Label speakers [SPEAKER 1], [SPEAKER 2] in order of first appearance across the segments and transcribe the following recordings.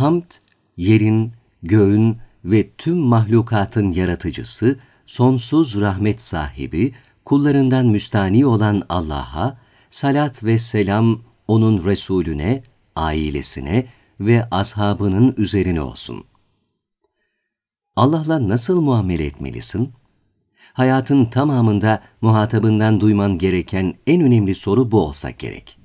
[SPEAKER 1] Hamd, yerin, göğün ve tüm mahlukatın yaratıcısı, sonsuz rahmet sahibi, kullarından müstani olan Allah'a, salat ve selam onun Resulüne, ailesine ve ashabının üzerine olsun. Allah'la nasıl muamele etmelisin? Hayatın tamamında muhatabından duyman gereken en önemli soru bu olsa gerek.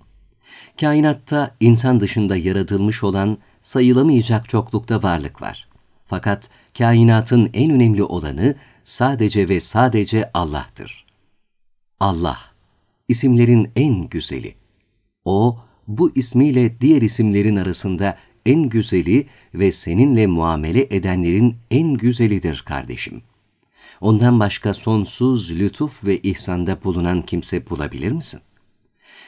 [SPEAKER 1] Kainatta insan dışında yaratılmış olan sayılamayacak çoklukta varlık var. Fakat kainatın en önemli olanı sadece ve sadece Allah'tır. Allah, isimlerin en güzeli. O, bu ismiyle diğer isimlerin arasında en güzeli ve seninle muamele edenlerin en güzelidir kardeşim. Ondan başka sonsuz lütuf ve ihsanda bulunan kimse bulabilir misin?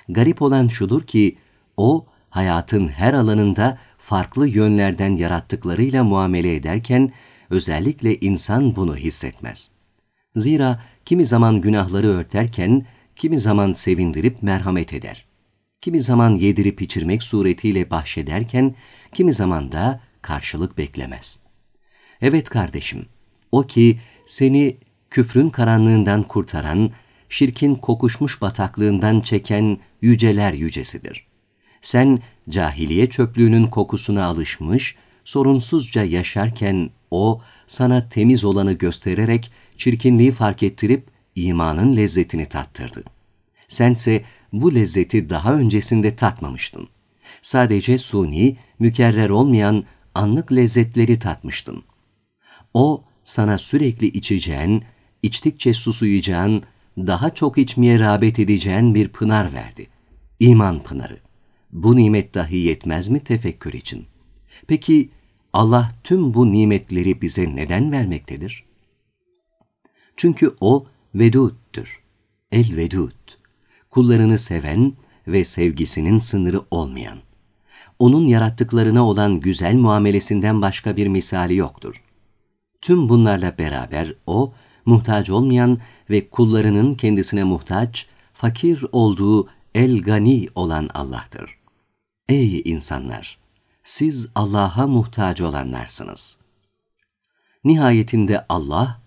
[SPEAKER 1] Garip olan şudur ki, o, hayatın her alanında farklı yönlerden yarattıklarıyla muamele ederken özellikle insan bunu hissetmez. Zira kimi zaman günahları örterken kimi zaman sevindirip merhamet eder. Kimi zaman yedirip içirmek suretiyle bahşederken kimi zaman da karşılık beklemez. Evet kardeşim, o ki seni küfrün karanlığından kurtaran, şirkin kokuşmuş bataklığından çeken yüceler yücesidir. Sen cahiliye çöplüğünün kokusuna alışmış, sorunsuzca yaşarken o sana temiz olanı göstererek çirkinliği fark ettirip imanın lezzetini tattırdı. Sense bu lezzeti daha öncesinde tatmamıştın. Sadece suni, mükerrer olmayan anlık lezzetleri tatmıştın. O sana sürekli içeceğin, içtikçe susuyacağın, daha çok içmeye rağbet edeceğin bir pınar verdi. İman pınarı bu nimet dahi yetmez mi tefekkür için? Peki Allah tüm bu nimetleri bize neden vermektedir? Çünkü O veduttur. El Vedut, Kullarını seven ve sevgisinin sınırı olmayan. Onun yarattıklarına olan güzel muamelesinden başka bir misali yoktur. Tüm bunlarla beraber O, muhtaç olmayan ve kullarının kendisine muhtaç, fakir olduğu el-gani olan Allah'tır. Ey insanlar! Siz Allah'a muhtaç olanlarsınız. Nihayetinde Allah,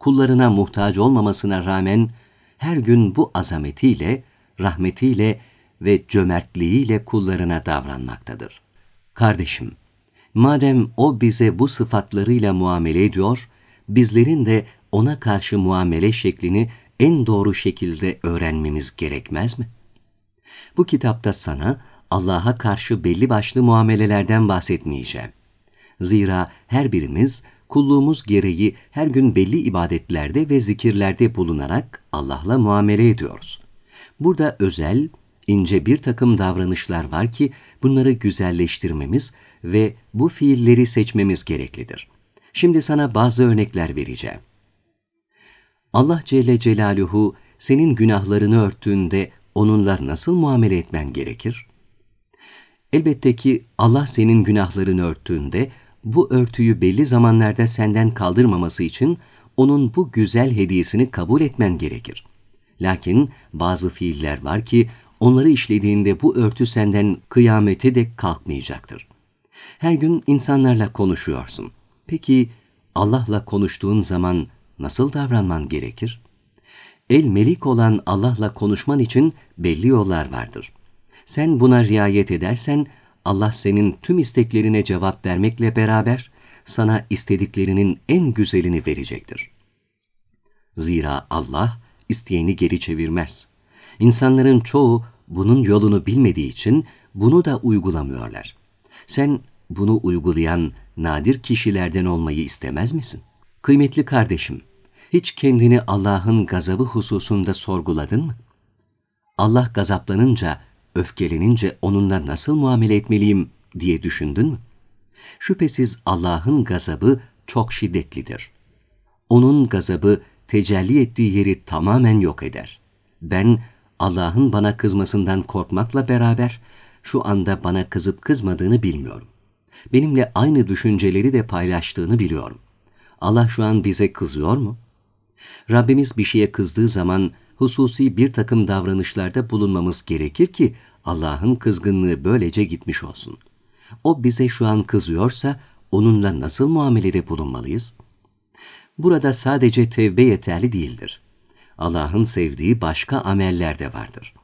[SPEAKER 1] kullarına muhtaç olmamasına rağmen her gün bu azametiyle, rahmetiyle ve cömertliğiyle kullarına davranmaktadır. Kardeşim, madem O bize bu sıfatlarıyla muamele ediyor, bizlerin de O'na karşı muamele şeklini en doğru şekilde öğrenmemiz gerekmez mi? Bu kitapta sana, Allah'a karşı belli başlı muamelelerden bahsetmeyeceğim. Zira her birimiz kulluğumuz gereği her gün belli ibadetlerde ve zikirlerde bulunarak Allah'la muamele ediyoruz. Burada özel, ince bir takım davranışlar var ki bunları güzelleştirmemiz ve bu fiilleri seçmemiz gereklidir. Şimdi sana bazı örnekler vereceğim. Allah Celle Celaluhu senin günahlarını örttüğünde onunla nasıl muamele etmen gerekir? Elbette ki Allah senin günahlarını örttüğünde, bu örtüyü belli zamanlarda senden kaldırmaması için onun bu güzel hediyesini kabul etmen gerekir. Lakin bazı fiiller var ki onları işlediğinde bu örtü senden kıyamete dek kalkmayacaktır. Her gün insanlarla konuşuyorsun. Peki Allah'la konuştuğun zaman nasıl davranman gerekir? El melik olan Allah'la konuşman için belli yollar vardır.'' Sen buna riayet edersen Allah senin tüm isteklerine cevap vermekle beraber sana istediklerinin en güzelini verecektir. Zira Allah isteyeni geri çevirmez. İnsanların çoğu bunun yolunu bilmediği için bunu da uygulamıyorlar. Sen bunu uygulayan nadir kişilerden olmayı istemez misin? Kıymetli kardeşim, hiç kendini Allah'ın gazabı hususunda sorguladın mı? Allah gazaplanınca öfkelenince onunla nasıl muamele etmeliyim diye düşündün mü? Şüphesiz Allah'ın gazabı çok şiddetlidir. Onun gazabı tecelli ettiği yeri tamamen yok eder. Ben Allah'ın bana kızmasından korkmakla beraber şu anda bana kızıp kızmadığını bilmiyorum. Benimle aynı düşünceleri de paylaştığını biliyorum. Allah şu an bize kızıyor mu? Rabbimiz bir şeye kızdığı zaman hususi bir takım davranışlarda bulunmamız gerekir ki Allah'ın kızgınlığı böylece gitmiş olsun. O bize şu an kızıyorsa onunla nasıl muamelede bulunmalıyız? Burada sadece tevbe yeterli değildir. Allah'ın sevdiği başka ameller de vardır.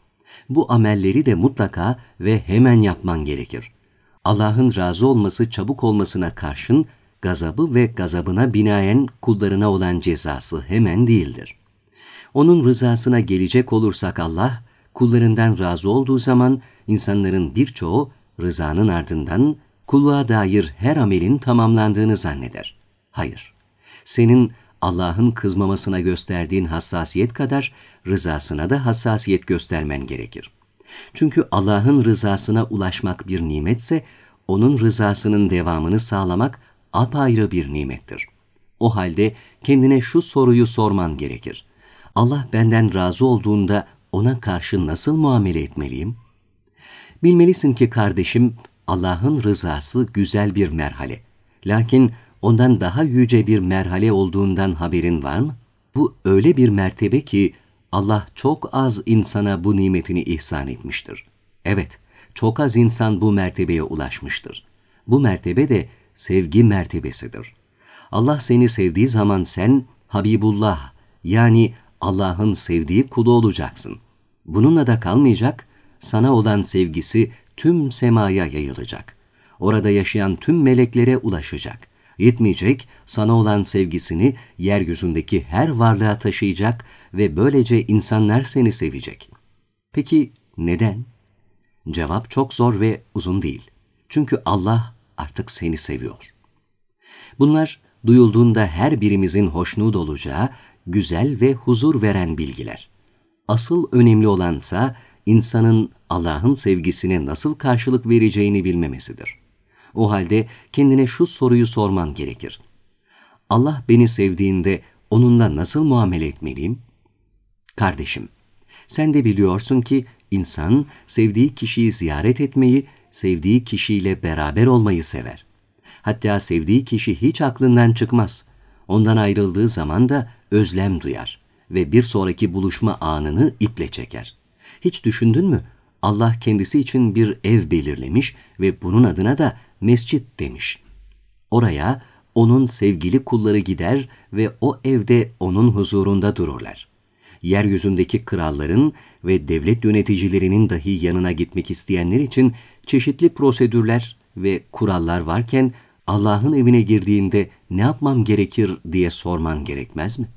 [SPEAKER 1] Bu amelleri de mutlaka ve hemen yapman gerekir. Allah'ın razı olması çabuk olmasına karşın gazabı ve gazabına binaen kullarına olan cezası hemen değildir. Onun rızasına gelecek olursak Allah, kullarından razı olduğu zaman insanların birçoğu rızanın ardından kulluğa dair her amelin tamamlandığını zanneder. Hayır, senin Allah'ın kızmamasına gösterdiğin hassasiyet kadar rızasına da hassasiyet göstermen gerekir. Çünkü Allah'ın rızasına ulaşmak bir nimetse, onun rızasının devamını sağlamak apayrı bir nimettir. O halde kendine şu soruyu sorman gerekir. Allah benden razı olduğunda ona karşı nasıl muamele etmeliyim? Bilmelisin ki kardeşim Allah'ın rızası güzel bir merhale. Lakin ondan daha yüce bir merhale olduğundan haberin var mı? Bu öyle bir mertebe ki Allah çok az insana bu nimetini ihsan etmiştir. Evet, çok az insan bu mertebeye ulaşmıştır. Bu mertebe de sevgi mertebesidir. Allah seni sevdiği zaman sen Habibullah yani Allah'ın sevdiği kulu olacaksın. Bununla da kalmayacak, sana olan sevgisi tüm semaya yayılacak. Orada yaşayan tüm meleklere ulaşacak. Yetmeyecek, sana olan sevgisini yeryüzündeki her varlığa taşıyacak ve böylece insanlar seni sevecek. Peki neden? Cevap çok zor ve uzun değil. Çünkü Allah artık seni seviyor. Bunlar duyulduğunda her birimizin hoşnut olacağı güzel ve huzur veren bilgiler. Asıl önemli olansa insanın Allah'ın sevgisine nasıl karşılık vereceğini bilmemesidir. O halde kendine şu soruyu sorman gerekir. Allah beni sevdiğinde onunla nasıl muamele etmeliyim? Kardeşim, sen de biliyorsun ki insan sevdiği kişiyi ziyaret etmeyi, sevdiği kişiyle beraber olmayı sever. Hatta sevdiği kişi hiç aklından çıkmaz. Ondan ayrıldığı zaman da özlem duyar ve bir sonraki buluşma anını iple çeker. Hiç düşündün mü? Allah kendisi için bir ev belirlemiş ve bunun adına da mescit demiş. Oraya onun sevgili kulları gider ve o evde onun huzurunda dururlar. Yeryüzündeki kralların ve devlet yöneticilerinin dahi yanına gitmek isteyenler için çeşitli prosedürler ve kurallar varken Allah'ın evine girdiğinde ne yapmam gerekir diye sorman gerekmez mi?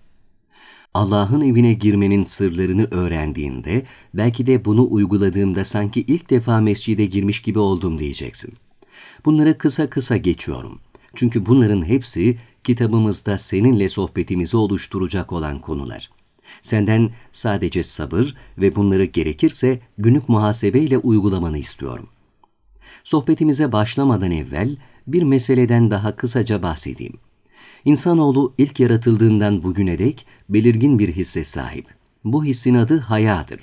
[SPEAKER 1] Allah'ın evine girmenin sırlarını öğrendiğinde, belki de bunu uyguladığımda sanki ilk defa mescide girmiş gibi oldum diyeceksin. Bunlara kısa kısa geçiyorum. Çünkü bunların hepsi kitabımızda seninle sohbetimizi oluşturacak olan konular. Senden sadece sabır ve bunları gerekirse günlük muhasebeyle uygulamanı istiyorum. Sohbetimize başlamadan evvel bir meseleden daha kısaca bahsedeyim. İnsanoğlu ilk yaratıldığından bugüne dek belirgin bir hisse sahip. Bu hissin adı hayadır.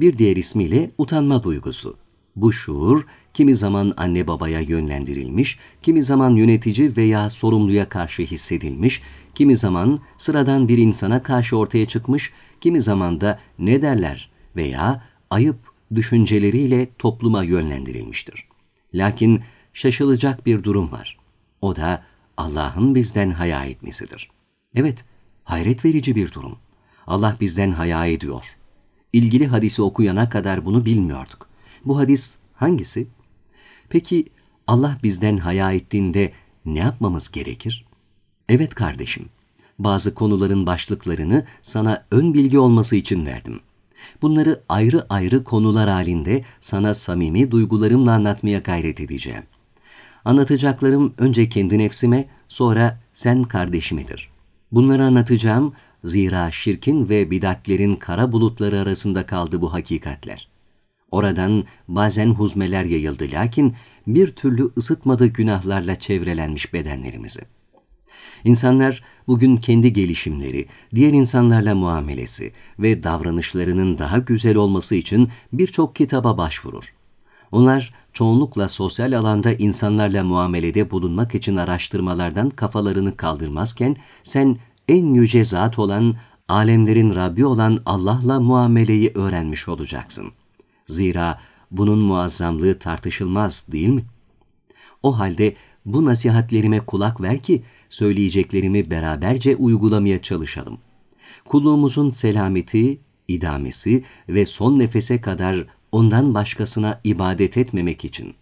[SPEAKER 1] Bir diğer ismiyle utanma duygusu. Bu şuur kimi zaman anne babaya yönlendirilmiş, kimi zaman yönetici veya sorumluya karşı hissedilmiş, kimi zaman sıradan bir insana karşı ortaya çıkmış, kimi zaman da ne derler veya ayıp düşünceleriyle topluma yönlendirilmiştir. Lakin şaşılacak bir durum var. O da Allah'ın bizden haya etmesidir. Evet, hayret verici bir durum. Allah bizden haya ediyor. İlgili hadisi okuyana kadar bunu bilmiyorduk. Bu hadis hangisi? Peki Allah bizden haya ettiğinde ne yapmamız gerekir? Evet kardeşim, bazı konuların başlıklarını sana ön bilgi olması için verdim. Bunları ayrı ayrı konular halinde sana samimi duygularımla anlatmaya gayret edeceğim. Anlatacaklarım önce kendi nefsime, sonra sen kardeşimedir. Bunları anlatacağım, zira şirkin ve bidatlerin kara bulutları arasında kaldı bu hakikatler. Oradan bazen huzmeler yayıldı lakin bir türlü ısıtmadı günahlarla çevrelenmiş bedenlerimizi. İnsanlar bugün kendi gelişimleri, diğer insanlarla muamelesi ve davranışlarının daha güzel olması için birçok kitaba başvurur. Onlar çoğunlukla sosyal alanda insanlarla muamelede bulunmak için araştırmalardan kafalarını kaldırmazken sen en yüce zat olan, alemlerin Rabbi olan Allah'la muameleyi öğrenmiş olacaksın. Zira bunun muazzamlığı tartışılmaz değil mi? O halde bu nasihatlerime kulak ver ki söyleyeceklerimi beraberce uygulamaya çalışalım. Kulluğumuzun selameti, idamesi ve son nefese kadar ondan başkasına ibadet etmemek için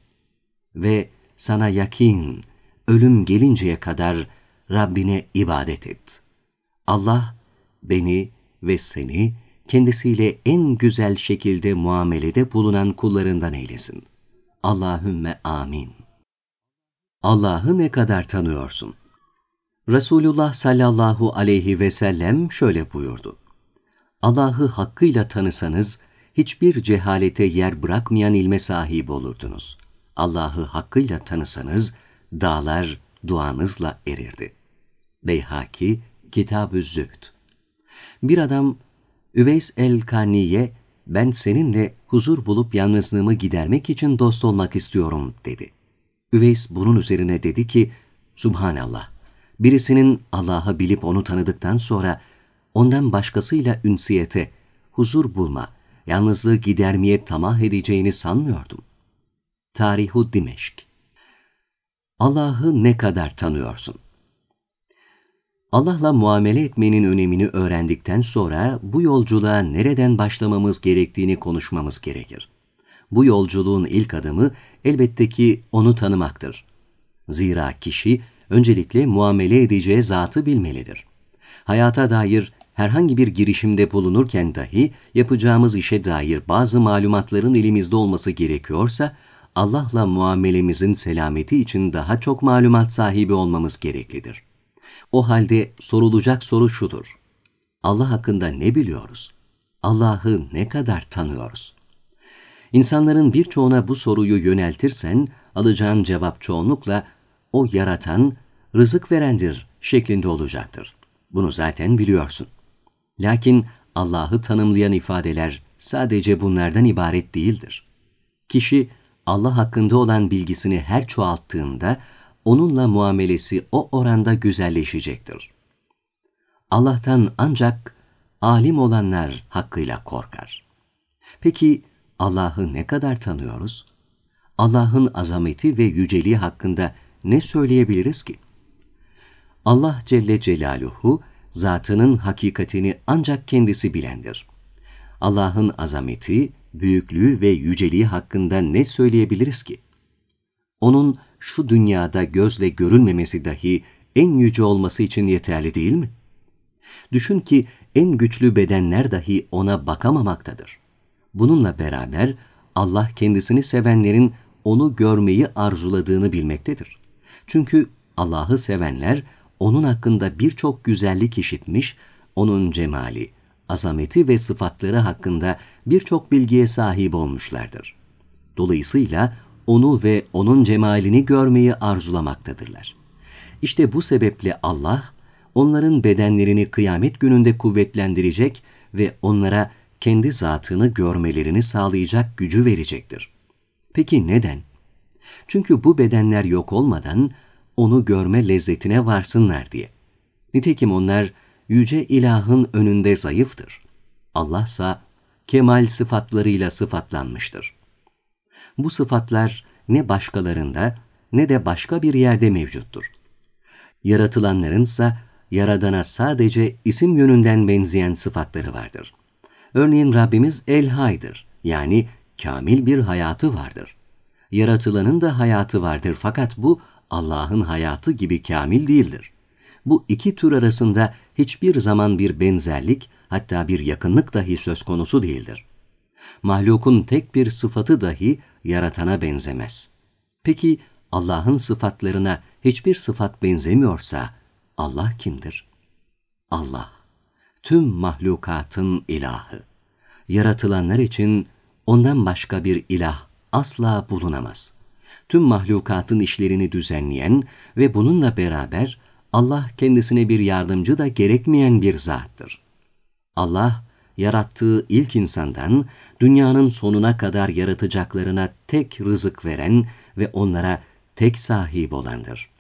[SPEAKER 1] ve sana yakin, ölüm gelinceye kadar Rabbine ibadet et. Allah beni ve seni kendisiyle en güzel şekilde muamelede bulunan kullarından eylesin. Allahümme amin. Allah'ı ne kadar tanıyorsun? Resulullah sallallahu aleyhi ve sellem şöyle buyurdu. Allah'ı hakkıyla tanısanız, hiçbir cehalete yer bırakmayan ilme sahip olurdunuz. Allah'ı hakkıyla tanısanız, dağlar duanızla erirdi. Beyhaki, Kitab-ı Zühd. Bir adam, Üveys el-Kaniye, ben seninle huzur bulup yalnızlığımı gidermek için dost olmak istiyorum dedi. Üveys bunun üzerine dedi ki, Subhanallah, birisinin Allah'ı bilip onu tanıdıktan sonra ondan başkasıyla ünsiyete, huzur bulma, yalnızlığı gidermeye tamah edeceğini sanmıyordum. Tarihu Dimeşk Allah'ı ne kadar tanıyorsun? Allah'la muamele etmenin önemini öğrendikten sonra bu yolculuğa nereden başlamamız gerektiğini konuşmamız gerekir. Bu yolculuğun ilk adımı elbette ki onu tanımaktır. Zira kişi öncelikle muamele edeceği zatı bilmelidir. Hayata dair herhangi bir girişimde bulunurken dahi yapacağımız işe dair bazı malumatların elimizde olması gerekiyorsa, Allah'la muamelemizin selameti için daha çok malumat sahibi olmamız gereklidir. O halde sorulacak soru şudur. Allah hakkında ne biliyoruz? Allah'ı ne kadar tanıyoruz? İnsanların birçoğuna bu soruyu yöneltirsen alacağın cevap çoğunlukla o yaratan, rızık verendir şeklinde olacaktır. Bunu zaten biliyorsun.'' Lakin Allah'ı tanımlayan ifadeler sadece bunlardan ibaret değildir. Kişi Allah hakkında olan bilgisini her çoğalttığında onunla muamelesi o oranda güzelleşecektir. Allah'tan ancak alim olanlar hakkıyla korkar. Peki Allah'ı ne kadar tanıyoruz? Allah'ın azameti ve yüceliği hakkında ne söyleyebiliriz ki? Allah Celle Celaluhu zatının hakikatini ancak kendisi bilendir. Allah'ın azameti, büyüklüğü ve yüceliği hakkında ne söyleyebiliriz ki? Onun şu dünyada gözle görülmemesi dahi en yüce olması için yeterli değil mi? Düşün ki en güçlü bedenler dahi ona bakamamaktadır. Bununla beraber Allah kendisini sevenlerin onu görmeyi arzuladığını bilmektedir. Çünkü Allah'ı sevenler onun hakkında birçok güzellik işitmiş, onun cemali, azameti ve sıfatları hakkında birçok bilgiye sahip olmuşlardır. Dolayısıyla onu ve onun cemalini görmeyi arzulamaktadırlar. İşte bu sebeple Allah, onların bedenlerini kıyamet gününde kuvvetlendirecek ve onlara kendi zatını görmelerini sağlayacak gücü verecektir. Peki neden? Çünkü bu bedenler yok olmadan onu görme lezzetine varsınlar diye. Nitekim onlar yüce ilahın önünde zayıftır. Allah ise kemal sıfatlarıyla sıfatlanmıştır. Bu sıfatlar ne başkalarında ne de başka bir yerde mevcuttur. Yaratılanların ise Yaradan'a sadece isim yönünden benzeyen sıfatları vardır. Örneğin Rabbimiz El Hay'dır. Yani kamil bir hayatı vardır. Yaratılanın da hayatı vardır fakat bu Allah'ın hayatı gibi kamil değildir. Bu iki tür arasında hiçbir zaman bir benzerlik hatta bir yakınlık dahi söz konusu değildir. Mahlukun tek bir sıfatı dahi yaratana benzemez. Peki Allah'ın sıfatlarına hiçbir sıfat benzemiyorsa Allah kimdir? Allah, tüm mahlukatın ilahı. Yaratılanlar için ondan başka bir ilah asla bulunamaz.'' tüm mahlukatın işlerini düzenleyen ve bununla beraber Allah kendisine bir yardımcı da gerekmeyen bir zattır. Allah, yarattığı ilk insandan dünyanın sonuna kadar yaratacaklarına tek rızık veren ve onlara tek sahip olandır.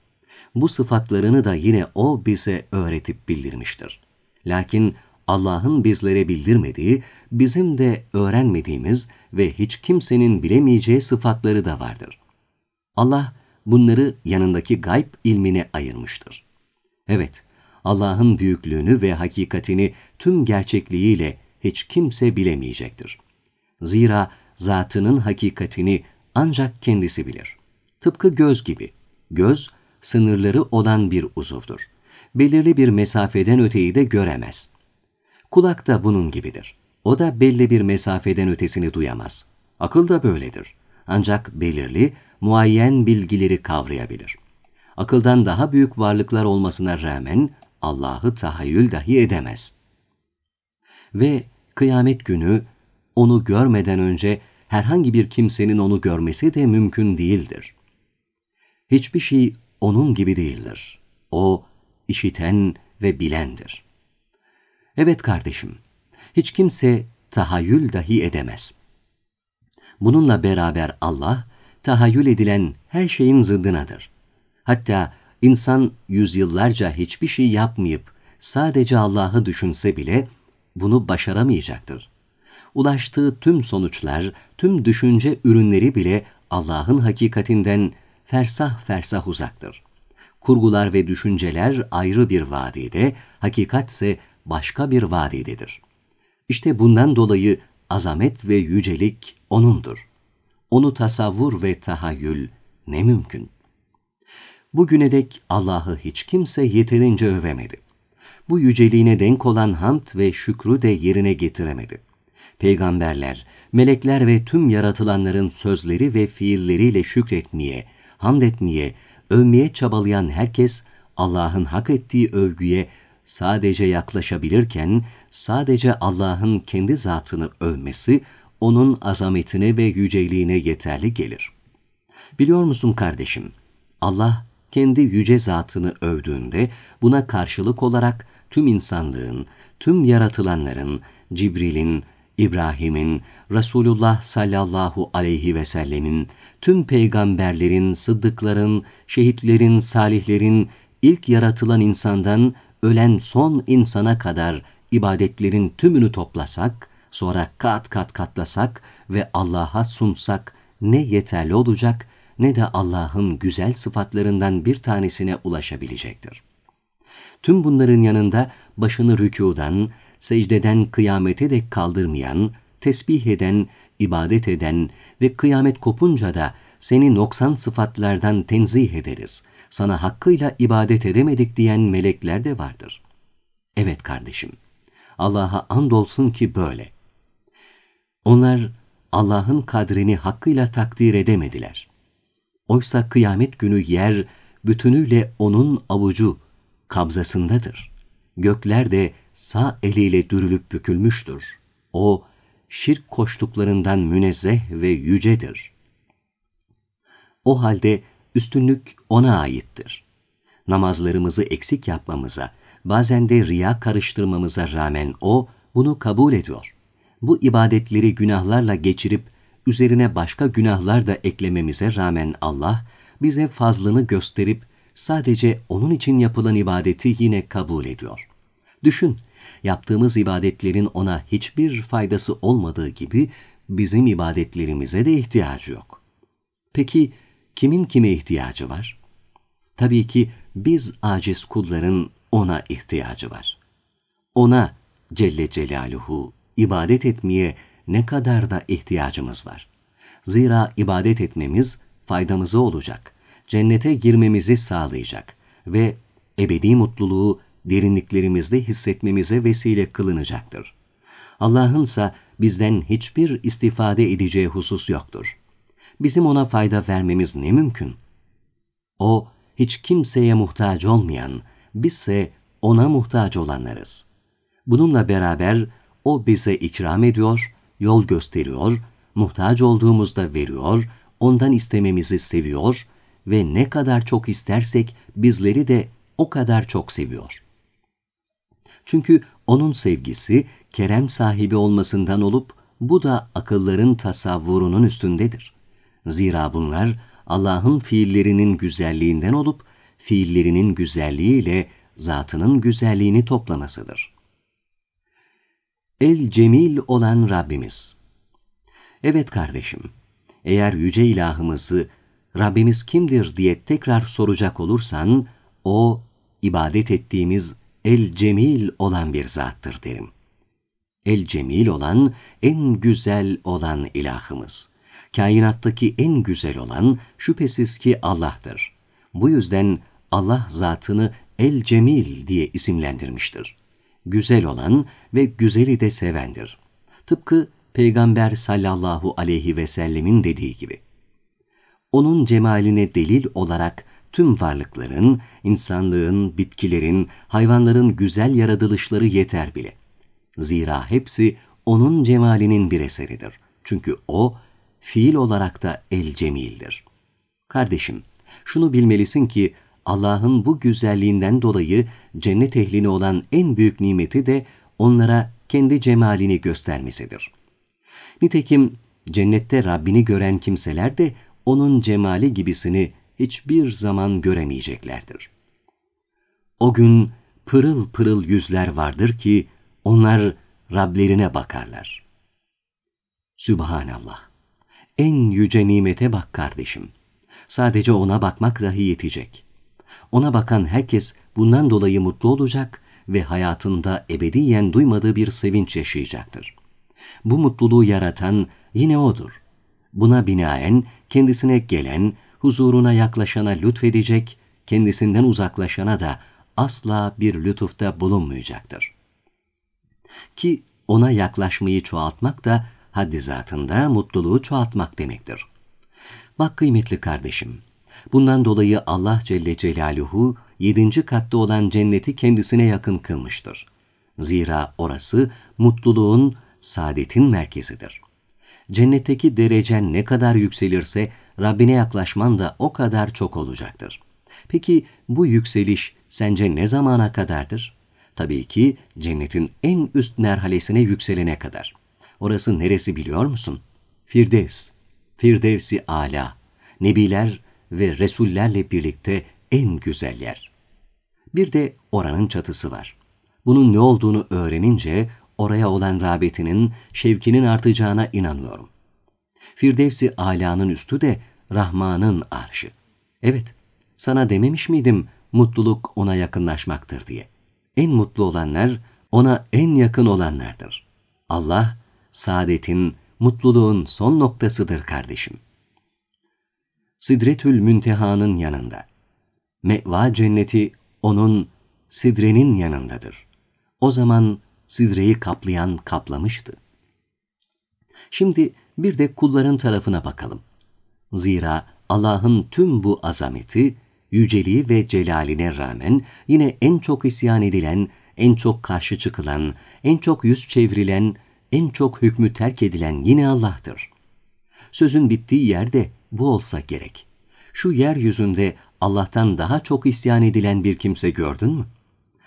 [SPEAKER 1] Bu sıfatlarını da yine O bize öğretip bildirmiştir. Lakin Allah'ın bizlere bildirmediği, bizim de öğrenmediğimiz ve hiç kimsenin bilemeyeceği sıfatları da vardır. Allah bunları yanındaki gayb ilmine ayırmıştır. Evet, Allah'ın büyüklüğünü ve hakikatini tüm gerçekliğiyle hiç kimse bilemeyecektir. Zira zatının hakikatini ancak kendisi bilir. Tıpkı göz gibi. Göz, sınırları olan bir uzuvdur. Belirli bir mesafeden öteyi de göremez. Kulak da bunun gibidir. O da belli bir mesafeden ötesini duyamaz. Akıl da böyledir. Ancak belirli, muayyen bilgileri kavrayabilir. Akıldan daha büyük varlıklar olmasına rağmen Allah'ı tahayyül dahi edemez. Ve kıyamet günü onu görmeden önce herhangi bir kimsenin onu görmesi de mümkün değildir. Hiçbir şey onun gibi değildir. O işiten ve bilendir. Evet kardeşim, hiç kimse tahayyül dahi edemez. Bununla beraber Allah tahayyül edilen her şeyin zıddınadır. Hatta insan yüzyıllarca hiçbir şey yapmayıp sadece Allah'ı düşünse bile bunu başaramayacaktır. Ulaştığı tüm sonuçlar, tüm düşünce ürünleri bile Allah'ın hakikatinden fersah fersah uzaktır. Kurgular ve düşünceler ayrı bir vadide, hakikat ise başka bir vadidedir. İşte bundan dolayı azamet ve yücelik O'nundur.'' onu tasavvur ve tahayyül ne mümkün. Bugüne dek Allah'ı hiç kimse yeterince övemedi. Bu yüceliğine denk olan hamd ve şükrü de yerine getiremedi. Peygamberler, melekler ve tüm yaratılanların sözleri ve fiilleriyle şükretmeye, hamd etmeye, övmeye çabalayan herkes Allah'ın hak ettiği övgüye sadece yaklaşabilirken sadece Allah'ın kendi zatını övmesi onun azametine ve yüceliğine yeterli gelir. Biliyor musun kardeşim, Allah kendi yüce zatını övdüğünde buna karşılık olarak tüm insanlığın, tüm yaratılanların, Cibril'in, İbrahim'in, Resulullah sallallahu aleyhi ve sellemin, tüm peygamberlerin, sıddıkların, şehitlerin, salihlerin, ilk yaratılan insandan ölen son insana kadar ibadetlerin tümünü toplasak, Sonra kat kat katlasak ve Allah'a sunsak ne yeterli olacak ne de Allah'ın güzel sıfatlarından bir tanesine ulaşabilecektir. Tüm bunların yanında başını rükudan, secdeden kıyamete dek kaldırmayan, tesbih eden, ibadet eden ve kıyamet kopunca da seni noksan sıfatlardan tenzih ederiz. Sana hakkıyla ibadet edemedik diyen melekler de vardır. Evet kardeşim, Allah'a andolsun ki böyle. Onlar Allah'ın kadrini hakkıyla takdir edemediler. Oysa kıyamet günü yer bütünüyle onun avucu, kabzasındadır. Gökler de sağ eliyle dürülüp bükülmüştür. O, şirk koştuklarından münezzeh ve yücedir. O halde üstünlük ona aittir. Namazlarımızı eksik yapmamıza, bazen de riya karıştırmamıza rağmen o bunu kabul ediyor.'' bu ibadetleri günahlarla geçirip üzerine başka günahlar da eklememize rağmen Allah bize fazlını gösterip sadece onun için yapılan ibadeti yine kabul ediyor. Düşün, yaptığımız ibadetlerin ona hiçbir faydası olmadığı gibi bizim ibadetlerimize de ihtiyacı yok. Peki kimin kime ihtiyacı var? Tabii ki biz aciz kulların ona ihtiyacı var. Ona Celle Celaluhu ibadet etmeye ne kadar da ihtiyacımız var. Zira ibadet etmemiz faydamıza olacak, cennete girmemizi sağlayacak ve ebedi mutluluğu derinliklerimizde hissetmemize vesile kılınacaktır. Allah'ın ise bizden hiçbir istifade edeceği husus yoktur. Bizim ona fayda vermemiz ne mümkün? O, hiç kimseye muhtaç olmayan, bizse ona muhtaç olanlarız. Bununla beraber, o bize ikram ediyor, yol gösteriyor, muhtaç olduğumuzda veriyor, ondan istememizi seviyor ve ne kadar çok istersek bizleri de o kadar çok seviyor. Çünkü onun sevgisi kerem sahibi olmasından olup bu da akılların tasavvurunun üstündedir. Zira bunlar Allah'ın fiillerinin güzelliğinden olup fiillerinin güzelliğiyle zatının güzelliğini toplamasıdır. El Cemil olan Rabbimiz. Evet kardeşim, eğer yüce ilahımızı Rabbimiz kimdir diye tekrar soracak olursan, o ibadet ettiğimiz El Cemil olan bir zattır derim. El Cemil olan, en güzel olan ilahımız. Kainattaki en güzel olan şüphesiz ki Allah'tır. Bu yüzden Allah zatını El Cemil diye isimlendirmiştir güzel olan ve güzeli de sevendir. Tıpkı Peygamber sallallahu aleyhi ve sellemin dediği gibi. Onun cemaline delil olarak tüm varlıkların, insanlığın, bitkilerin, hayvanların güzel yaratılışları yeter bile. Zira hepsi onun cemalinin bir eseridir. Çünkü o fiil olarak da el cemildir. Kardeşim, şunu bilmelisin ki Allah'ın bu güzelliğinden dolayı cennet ehline olan en büyük nimeti de onlara kendi cemalini göstermesidir. Nitekim cennette Rabbini gören kimseler de onun cemali gibisini hiçbir zaman göremeyeceklerdir. O gün pırıl pırıl yüzler vardır ki onlar Rablerine bakarlar. Sübhanallah. En yüce nimete bak kardeşim. Sadece ona bakmak dahi yetecek. Ona bakan herkes bundan dolayı mutlu olacak ve hayatında ebediyen duymadığı bir sevinç yaşayacaktır. Bu mutluluğu yaratan yine O'dur. Buna binaen kendisine gelen, huzuruna yaklaşana lütfedecek, kendisinden uzaklaşana da asla bir lütufta bulunmayacaktır. Ki ona yaklaşmayı çoğaltmak da haddi zatında mutluluğu çoğaltmak demektir. Bak kıymetli kardeşim, Bundan dolayı Allah Celle Celaluhu yedinci katta olan cenneti kendisine yakın kılmıştır. Zira orası mutluluğun, saadetin merkezidir. Cennetteki derecen ne kadar yükselirse Rabbine yaklaşman da o kadar çok olacaktır. Peki bu yükseliş sence ne zamana kadardır? Tabii ki cennetin en üst merhalesine yükselene kadar. Orası neresi biliyor musun? Firdevs, Firdevsi Ala. Nebiler ve Resullerle birlikte en güzel yer. Bir de oranın çatısı var. Bunun ne olduğunu öğrenince oraya olan rağbetinin, şevkinin artacağına inanıyorum. Firdevsi alanın üstü de Rahman'ın arşı. Evet, sana dememiş miydim mutluluk ona yakınlaşmaktır diye. En mutlu olanlar ona en yakın olanlardır. Allah saadetin, mutluluğun son noktasıdır kardeşim.'' Sidretül Münteha'nın yanında. Meva cenneti onun sidrenin yanındadır. O zaman sidreyi kaplayan kaplamıştı. Şimdi bir de kulların tarafına bakalım. Zira Allah'ın tüm bu azameti, yüceliği ve celaline rağmen yine en çok isyan edilen, en çok karşı çıkılan, en çok yüz çevrilen, en çok hükmü terk edilen yine Allah'tır. Sözün bittiği yerde bu olsa gerek. Şu yeryüzünde Allah'tan daha çok isyan edilen bir kimse gördün mü?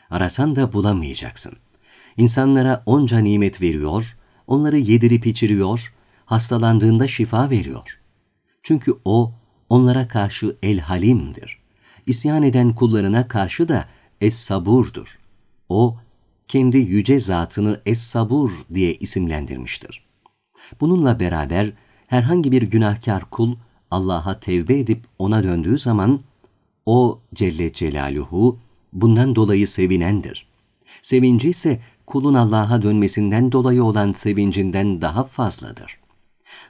[SPEAKER 1] Arasan da bulamayacaksın. İnsanlara onca nimet veriyor, onları yedirip içiriyor, hastalandığında şifa veriyor. Çünkü O, onlara karşı el halimdir. İsyan eden kullarına karşı da es-saburdur. O, kendi yüce zatını es-sabur diye isimlendirmiştir. Bununla beraber herhangi bir günahkar kul Allah'a tevbe edip ona döndüğü zaman o Celle Celaluhu bundan dolayı sevinendir. Sevinci ise kulun Allah'a dönmesinden dolayı olan sevincinden daha fazladır.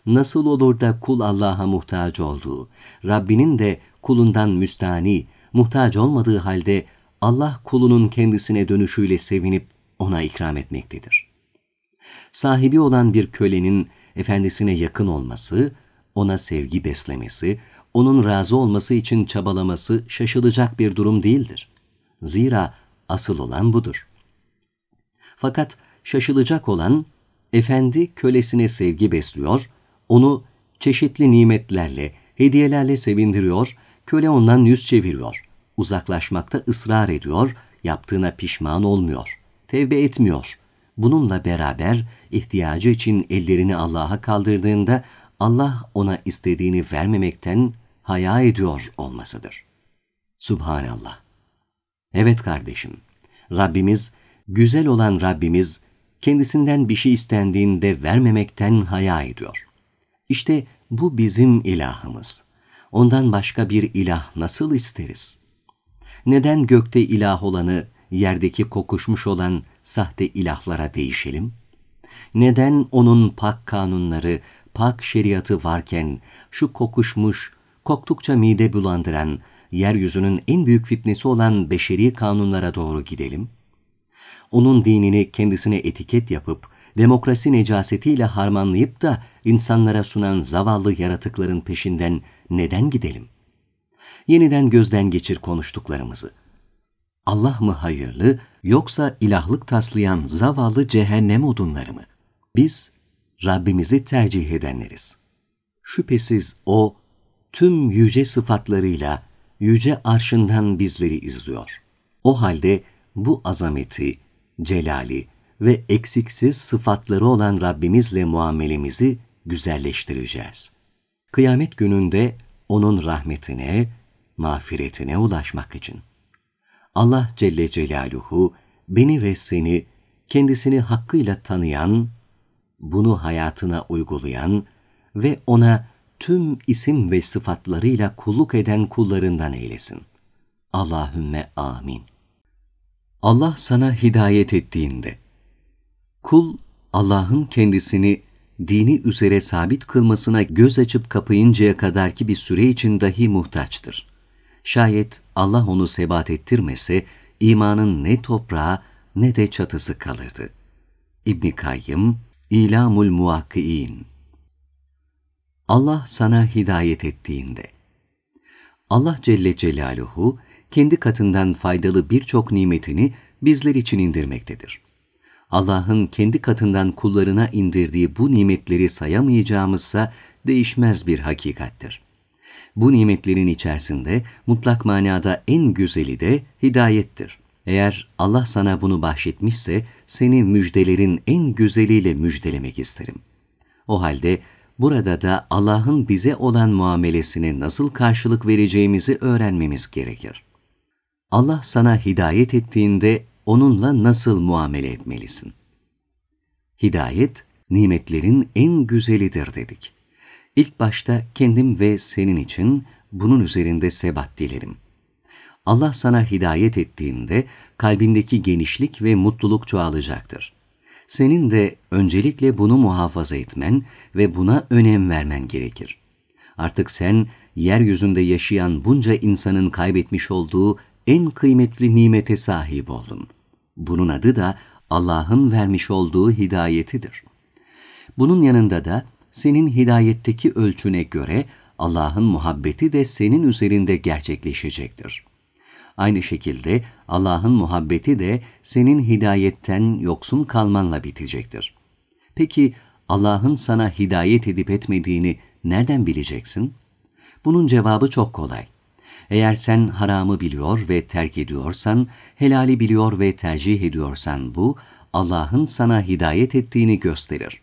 [SPEAKER 1] Nasıl olur da kul Allah'a muhtaç olduğu, Rabbinin de kulundan müstani, muhtaç olmadığı halde Allah kulunun kendisine dönüşüyle sevinip ona ikram etmektedir. Sahibi olan bir kölenin efendisine yakın olması, ona sevgi beslemesi, onun razı olması için çabalaması şaşılacak bir durum değildir. Zira asıl olan budur. Fakat şaşılacak olan, efendi kölesine sevgi besliyor, onu çeşitli nimetlerle, hediyelerle sevindiriyor, köle ondan yüz çeviriyor, uzaklaşmakta ısrar ediyor, yaptığına pişman olmuyor, tevbe etmiyor. Bununla beraber ihtiyacı için ellerini Allah'a kaldırdığında Allah ona istediğini vermemekten haya ediyor olmasıdır. Subhanallah. Evet kardeşim, Rabbimiz, güzel olan Rabbimiz, kendisinden bir şey istendiğinde vermemekten haya ediyor. İşte bu bizim ilahımız. Ondan başka bir ilah nasıl isteriz? Neden gökte ilah olanı, yerdeki kokuşmuş olan sahte ilahlara değişelim? Neden onun pak kanunları, pak şeriatı varken şu kokuşmuş, koktukça mide bulandıran, yeryüzünün en büyük fitnesi olan beşeri kanunlara doğru gidelim. Onun dinini kendisine etiket yapıp, demokrasi necasetiyle harmanlayıp da insanlara sunan zavallı yaratıkların peşinden neden gidelim? Yeniden gözden geçir konuştuklarımızı. Allah mı hayırlı yoksa ilahlık taslayan zavallı cehennem odunları mı? Biz Rabbimizi tercih edenleriz. Şüphesiz O, tüm yüce sıfatlarıyla yüce arşından bizleri izliyor. O halde bu azameti, celali ve eksiksiz sıfatları olan Rabbimizle muamelemizi güzelleştireceğiz. Kıyamet gününde O'nun rahmetine, mağfiretine ulaşmak için. Allah Celle Celaluhu beni ve seni kendisini hakkıyla tanıyan bunu hayatına uygulayan ve ona tüm isim ve sıfatlarıyla kulluk eden kullarından eylesin. Allahümme amin. Allah sana hidayet ettiğinde, kul Allah'ın kendisini dini üzere sabit kılmasına göz açıp kapayıncaya kadarki bir süre için dahi muhtaçtır. Şayet Allah onu sebat ettirmese, imanın ne toprağı ne de çatısı kalırdı. İbni Kayyım, İlamul Muvakkiin Allah sana hidayet ettiğinde Allah Celle Celaluhu kendi katından faydalı birçok nimetini bizler için indirmektedir. Allah'ın kendi katından kullarına indirdiği bu nimetleri sayamayacağımızsa değişmez bir hakikattir. Bu nimetlerin içerisinde mutlak manada en güzeli de hidayettir. Eğer Allah sana bunu bahşetmişse seni müjdelerin en güzeliyle müjdelemek isterim. O halde burada da Allah'ın bize olan muamelesini nasıl karşılık vereceğimizi öğrenmemiz gerekir. Allah sana hidayet ettiğinde onunla nasıl muamele etmelisin? Hidayet, nimetlerin en güzelidir dedik. İlk başta kendim ve senin için bunun üzerinde sebat dilerim.'' Allah sana hidayet ettiğinde kalbindeki genişlik ve mutluluk çoğalacaktır. Senin de öncelikle bunu muhafaza etmen ve buna önem vermen gerekir. Artık sen yeryüzünde yaşayan bunca insanın kaybetmiş olduğu en kıymetli nimete sahip oldun. Bunun adı da Allah'ın vermiş olduğu hidayetidir. Bunun yanında da senin hidayetteki ölçüne göre Allah'ın muhabbeti de senin üzerinde gerçekleşecektir.'' Aynı şekilde Allah'ın muhabbeti de senin hidayetten yoksun kalmanla bitecektir. Peki Allah'ın sana hidayet edip etmediğini nereden bileceksin? Bunun cevabı çok kolay. Eğer sen haramı biliyor ve terk ediyorsan, helali biliyor ve tercih ediyorsan bu Allah'ın sana hidayet ettiğini gösterir.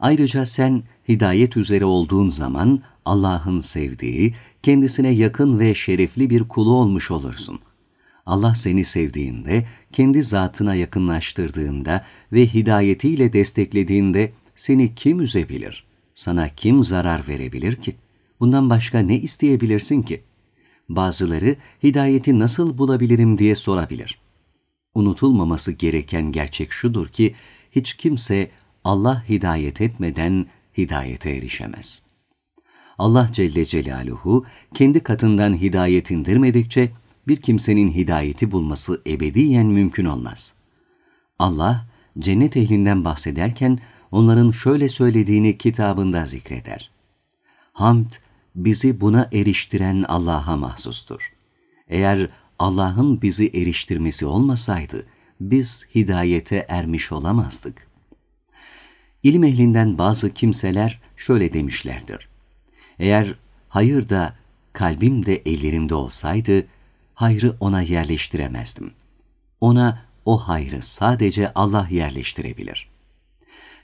[SPEAKER 1] Ayrıca sen hidayet üzere olduğun zaman Allah'ın sevdiği, kendisine yakın ve şerefli bir kulu olmuş olursun. Allah seni sevdiğinde, kendi zatına yakınlaştırdığında ve hidayetiyle desteklediğinde seni kim üzebilir? Sana kim zarar verebilir ki? Bundan başka ne isteyebilirsin ki? Bazıları hidayeti nasıl bulabilirim diye sorabilir. Unutulmaması gereken gerçek şudur ki hiç kimse Allah hidayet etmeden hidayete erişemez.'' Allah Celle Celaluhu kendi katından hidayet indirmedikçe bir kimsenin hidayeti bulması ebediyen mümkün olmaz. Allah cennet ehlinden bahsederken onların şöyle söylediğini kitabında zikreder. Hamd bizi buna eriştiren Allah'a mahsustur. Eğer Allah'ın bizi eriştirmesi olmasaydı biz hidayete ermiş olamazdık. İlim ehlinden bazı kimseler şöyle demişlerdir. Eğer hayır da kalbim de ellerimde olsaydı, hayrı ona yerleştiremezdim. Ona o hayrı sadece Allah yerleştirebilir.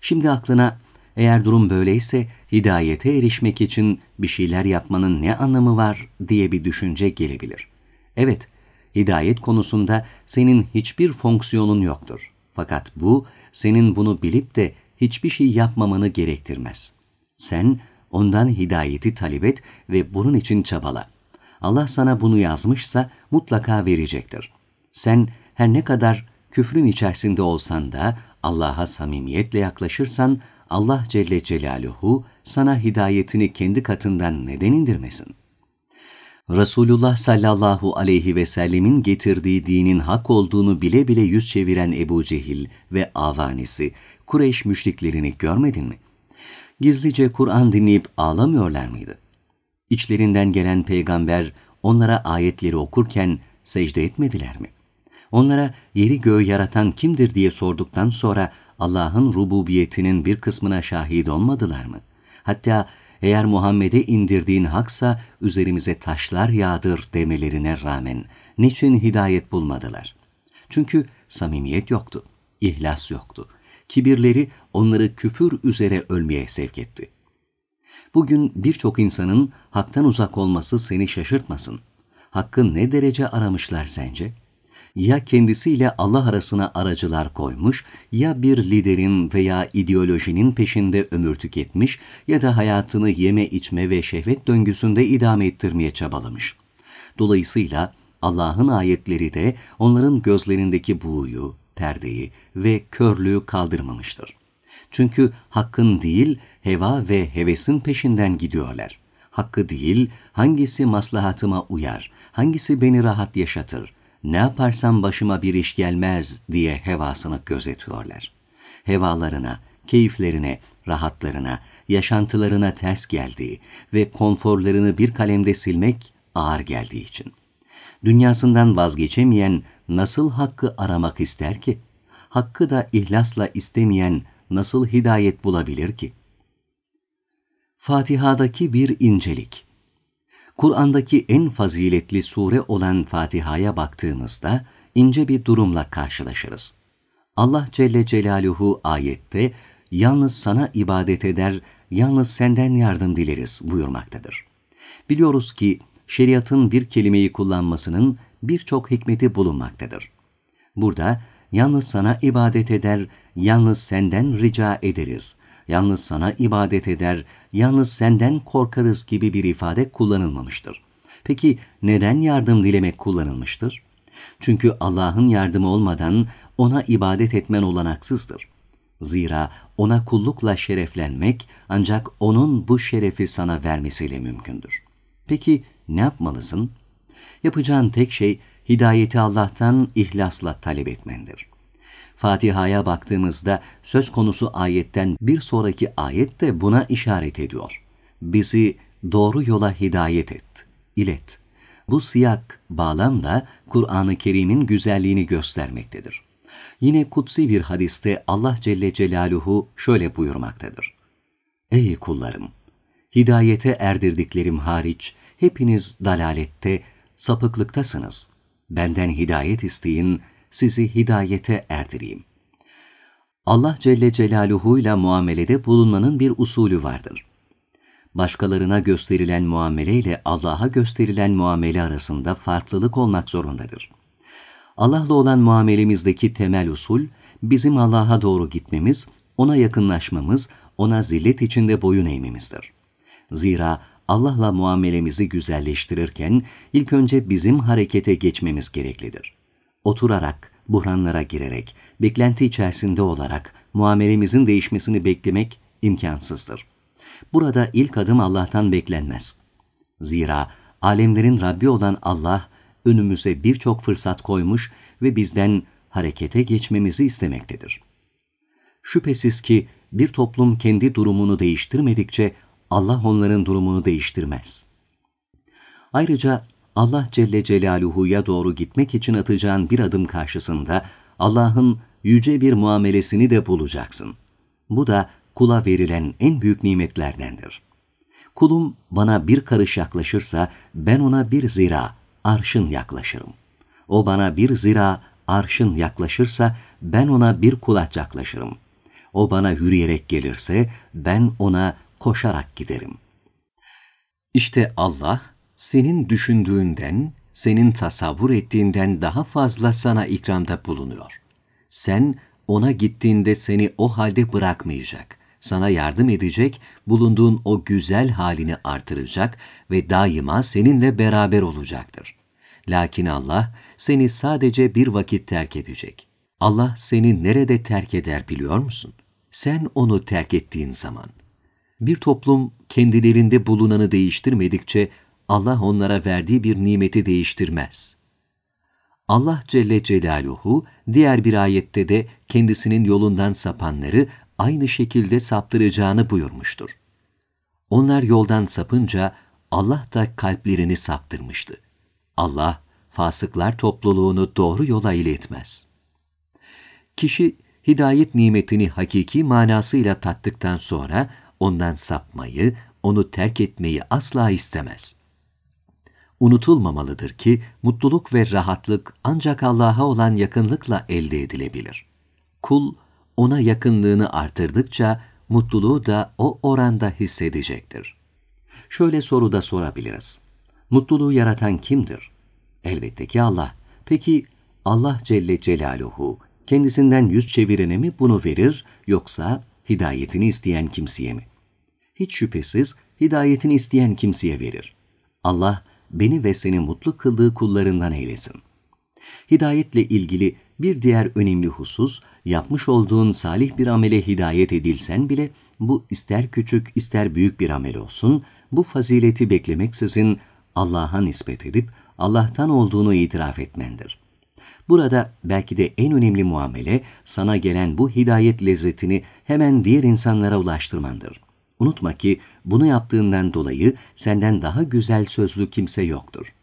[SPEAKER 1] Şimdi aklına eğer durum böyleyse hidayete erişmek için bir şeyler yapmanın ne anlamı var diye bir düşünce gelebilir. Evet, hidayet konusunda senin hiçbir fonksiyonun yoktur. Fakat bu senin bunu bilip de hiçbir şey yapmamanı gerektirmez. Sen Ondan hidayeti talep et ve bunun için çabala. Allah sana bunu yazmışsa mutlaka verecektir. Sen her ne kadar küfrün içerisinde olsan da Allah'a samimiyetle yaklaşırsan Allah Celle Celaluhu sana hidayetini kendi katından neden indirmesin? Resulullah sallallahu aleyhi ve sellemin getirdiği dinin hak olduğunu bile bile yüz çeviren Ebu Cehil ve avanesi Kureyş müşriklerini görmedin mi? gizlice Kur'an dinleyip ağlamıyorlar mıydı? İçlerinden gelen peygamber onlara ayetleri okurken secde etmediler mi? Onlara yeri göğü yaratan kimdir diye sorduktan sonra Allah'ın rububiyetinin bir kısmına şahit olmadılar mı? Hatta eğer Muhammed'e indirdiğin haksa üzerimize taşlar yağdır demelerine rağmen niçin hidayet bulmadılar? Çünkü samimiyet yoktu, ihlas yoktu. Kibirleri onları küfür üzere ölmeye sevk etti. Bugün birçok insanın haktan uzak olması seni şaşırtmasın. Hakkı ne derece aramışlar sence? Ya kendisiyle Allah arasına aracılar koymuş, ya bir liderin veya ideolojinin peşinde ömür tüketmiş ya da hayatını yeme içme ve şehvet döngüsünde idame ettirmeye çabalamış. Dolayısıyla Allah'ın ayetleri de onların gözlerindeki buğuyu, perdeyi ve körlüğü kaldırmamıştır. Çünkü hakkın değil, heva ve hevesin peşinden gidiyorlar. Hakkı değil, hangisi maslahatıma uyar, hangisi beni rahat yaşatır, ne yaparsam başıma bir iş gelmez diye hevasını gözetiyorlar. Hevalarına, keyiflerine, rahatlarına, yaşantılarına ters geldiği ve konforlarını bir kalemde silmek ağır geldiği için. Dünyasından vazgeçemeyen nasıl hakkı aramak ister ki? Hakkı da ihlasla istemeyen nasıl hidayet bulabilir ki? Fatiha'daki bir incelik. Kur'an'daki en faziletli sure olan Fatiha'ya baktığımızda ince bir durumla karşılaşırız. Allah Celle Celaluhu ayette yalnız sana ibadet eder, yalnız senden yardım dileriz buyurmaktadır. Biliyoruz ki şeriatın bir kelimeyi kullanmasının birçok hikmeti bulunmaktadır. Burada yalnız sana ibadet eder, Yalnız senden rica ederiz. Yalnız sana ibadet eder, yalnız senden korkarız gibi bir ifade kullanılmamıştır. Peki neden yardım dilemek kullanılmıştır? Çünkü Allah'ın yardımı olmadan ona ibadet etmen olanaksızdır. Zira ona kullukla şereflenmek ancak onun bu şerefi sana vermesiyle mümkündür. Peki ne yapmalısın? Yapacağın tek şey hidayeti Allah'tan ihlasla talep etmendir.'' Fatiha'ya baktığımızda söz konusu ayetten bir sonraki ayet de buna işaret ediyor. Bizi doğru yola hidayet et, ilet. Bu siyak, bağlam da Kur'an-ı Kerim'in güzelliğini göstermektedir. Yine kutsi bir hadiste Allah Celle Celaluhu şöyle buyurmaktadır. Ey kullarım! Hidayete erdirdiklerim hariç hepiniz dalalette, sapıklıktasınız. Benden hidayet isteyin.'' sizi hidayete erdireyim. Allah Celle Celaluhu ile muamelede bulunmanın bir usulü vardır. Başkalarına gösterilen muamele ile Allah'a gösterilen muamele arasında farklılık olmak zorundadır. Allah'la olan muamelemizdeki temel usul, bizim Allah'a doğru gitmemiz, ona yakınlaşmamız, ona zillet içinde boyun eğmemizdir. Zira Allah'la muamelemizi güzelleştirirken ilk önce bizim harekete geçmemiz gereklidir oturarak, buhranlara girerek, beklenti içerisinde olarak muamelemizin değişmesini beklemek imkansızdır. Burada ilk adım Allah'tan beklenmez. Zira alemlerin Rabbi olan Allah önümüze birçok fırsat koymuş ve bizden harekete geçmemizi istemektedir. Şüphesiz ki bir toplum kendi durumunu değiştirmedikçe Allah onların durumunu değiştirmez. Ayrıca Allah Celle Celaluhu'ya doğru gitmek için atacağın bir adım karşısında Allah'ın yüce bir muamelesini de bulacaksın. Bu da kula verilen en büyük nimetlerdendir. Kulum bana bir karış yaklaşırsa ben ona bir zira arşın yaklaşırım. O bana bir zira arşın yaklaşırsa ben ona bir kulaç yaklaşırım. O bana yürüyerek gelirse ben ona koşarak giderim. İşte Allah senin düşündüğünden, senin tasavvur ettiğinden daha fazla sana ikramda bulunuyor. Sen ona gittiğinde seni o halde bırakmayacak. Sana yardım edecek, bulunduğun o güzel halini artıracak ve daima seninle beraber olacaktır. Lakin Allah seni sadece bir vakit terk edecek. Allah seni nerede terk eder biliyor musun? Sen onu terk ettiğin zaman. Bir toplum kendilerinde bulunanı değiştirmedikçe Allah onlara verdiği bir nimeti değiştirmez. Allah Celle Celaluhu diğer bir ayette de kendisinin yolundan sapanları aynı şekilde saptıracağını buyurmuştur. Onlar yoldan sapınca Allah da kalplerini saptırmıştı. Allah fasıklar topluluğunu doğru yola iletmez. Kişi hidayet nimetini hakiki manasıyla tattıktan sonra ondan sapmayı, onu terk etmeyi asla istemez unutulmamalıdır ki mutluluk ve rahatlık ancak Allah'a olan yakınlıkla elde edilebilir. Kul ona yakınlığını artırdıkça mutluluğu da o oranda hissedecektir. Şöyle soru da sorabiliriz. Mutluluğu yaratan kimdir? Elbette ki Allah. Peki Allah Celle Celaluhu kendisinden yüz çevirene mi bunu verir yoksa hidayetini isteyen kimseye mi? Hiç şüphesiz hidayetini isteyen kimseye verir. Allah beni ve seni mutlu kıldığı kullarından eylesin. Hidayetle ilgili bir diğer önemli husus, yapmış olduğun salih bir amele hidayet edilsen bile bu ister küçük ister büyük bir amel olsun, bu fazileti beklemeksizin Allah'a nispet edip Allah'tan olduğunu itiraf etmendir. Burada belki de en önemli muamele sana gelen bu hidayet lezzetini hemen diğer insanlara ulaştırmandır.'' Unutma ki bunu yaptığından dolayı senden daha güzel sözlü kimse yoktur.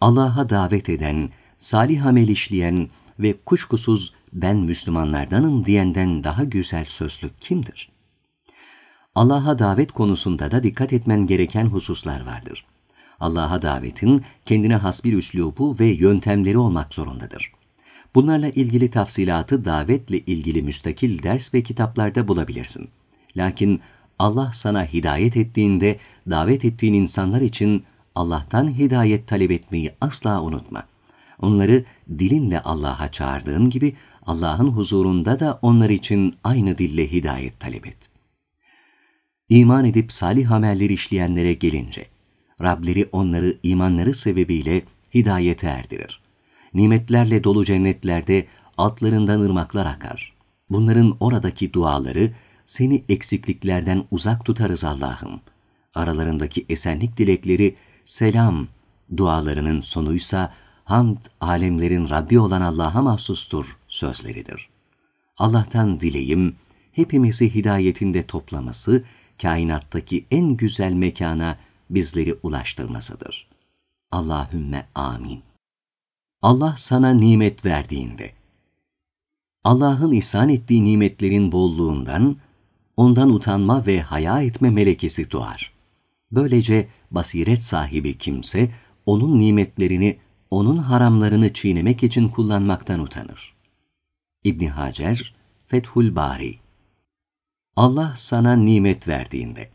[SPEAKER 1] Allah'a davet eden, salih amel işleyen ve kuşkusuz ben Müslümanlardanım diyenden daha güzel sözlü kimdir? Allah'a davet konusunda da dikkat etmen gereken hususlar vardır. Allah'a davetin kendine has bir üslubu ve yöntemleri olmak zorundadır. Bunlarla ilgili tafsilatı davetle ilgili müstakil ders ve kitaplarda bulabilirsin. Lakin Allah sana hidayet ettiğinde davet ettiğin insanlar için Allah'tan hidayet talep etmeyi asla unutma. Onları dilinle Allah'a çağırdığın gibi Allah'ın huzurunda da onlar için aynı dille hidayet talep et. İman edip salih ameller işleyenlere gelince, Rableri onları imanları sebebiyle hidayete erdirir. Nimetlerle dolu cennetlerde altlarından ırmaklar akar. Bunların oradaki duaları seni eksikliklerden uzak tutarız Allah'ım. Aralarındaki esenlik dilekleri selam, dualarının sonuysa hamd alemlerin Rabbi olan Allah'a mahsustur sözleridir. Allah'tan dileyim, hepimizi hidayetinde toplaması, kainattaki en güzel mekana bizleri ulaştırmasıdır. Allahümme amin. Allah sana nimet verdiğinde, Allah'ın ihsan ettiği nimetlerin bolluğundan ondan utanma ve haya etme melekesi doğar. Böylece basiret sahibi kimse onun nimetlerini, onun haramlarını çiğnemek için kullanmaktan utanır. İbn Hacer Fethul Bari Allah sana nimet verdiğinde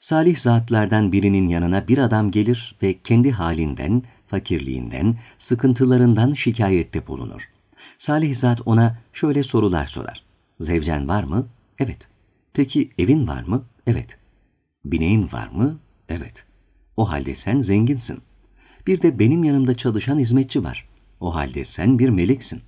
[SPEAKER 1] Salih zatlardan birinin yanına bir adam gelir ve kendi halinden, fakirliğinden, sıkıntılarından şikayette bulunur. Salih zat ona şöyle sorular sorar. Zevcen var mı? Evet. Peki evin var mı? Evet. Bineğin var mı? Evet. O halde sen zenginsin. Bir de benim yanımda çalışan hizmetçi var. O halde sen bir meleksin.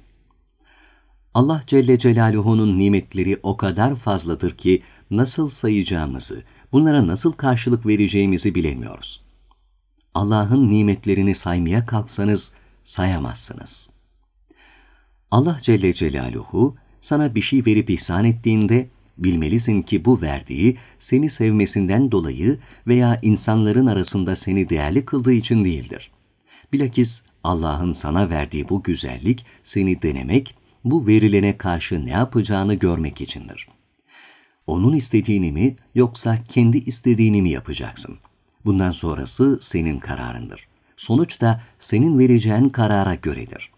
[SPEAKER 1] Allah Celle Celaluhu'nun nimetleri o kadar fazladır ki nasıl sayacağımızı, bunlara nasıl karşılık vereceğimizi bilemiyoruz. Allah'ın nimetlerini saymaya kalksanız sayamazsınız. Allah Celle Celaluhu sana bir şey verip ihsan ettiğinde Bilmelisin ki bu verdiği seni sevmesinden dolayı veya insanların arasında seni değerli kıldığı için değildir. Bilakis Allah'ın sana verdiği bu güzellik seni denemek, bu verilene karşı ne yapacağını görmek içindir. Onun istediğini mi yoksa kendi istediğini mi yapacaksın? Bundan sonrası senin kararındır. Sonuç da senin vereceğin karara göredir.''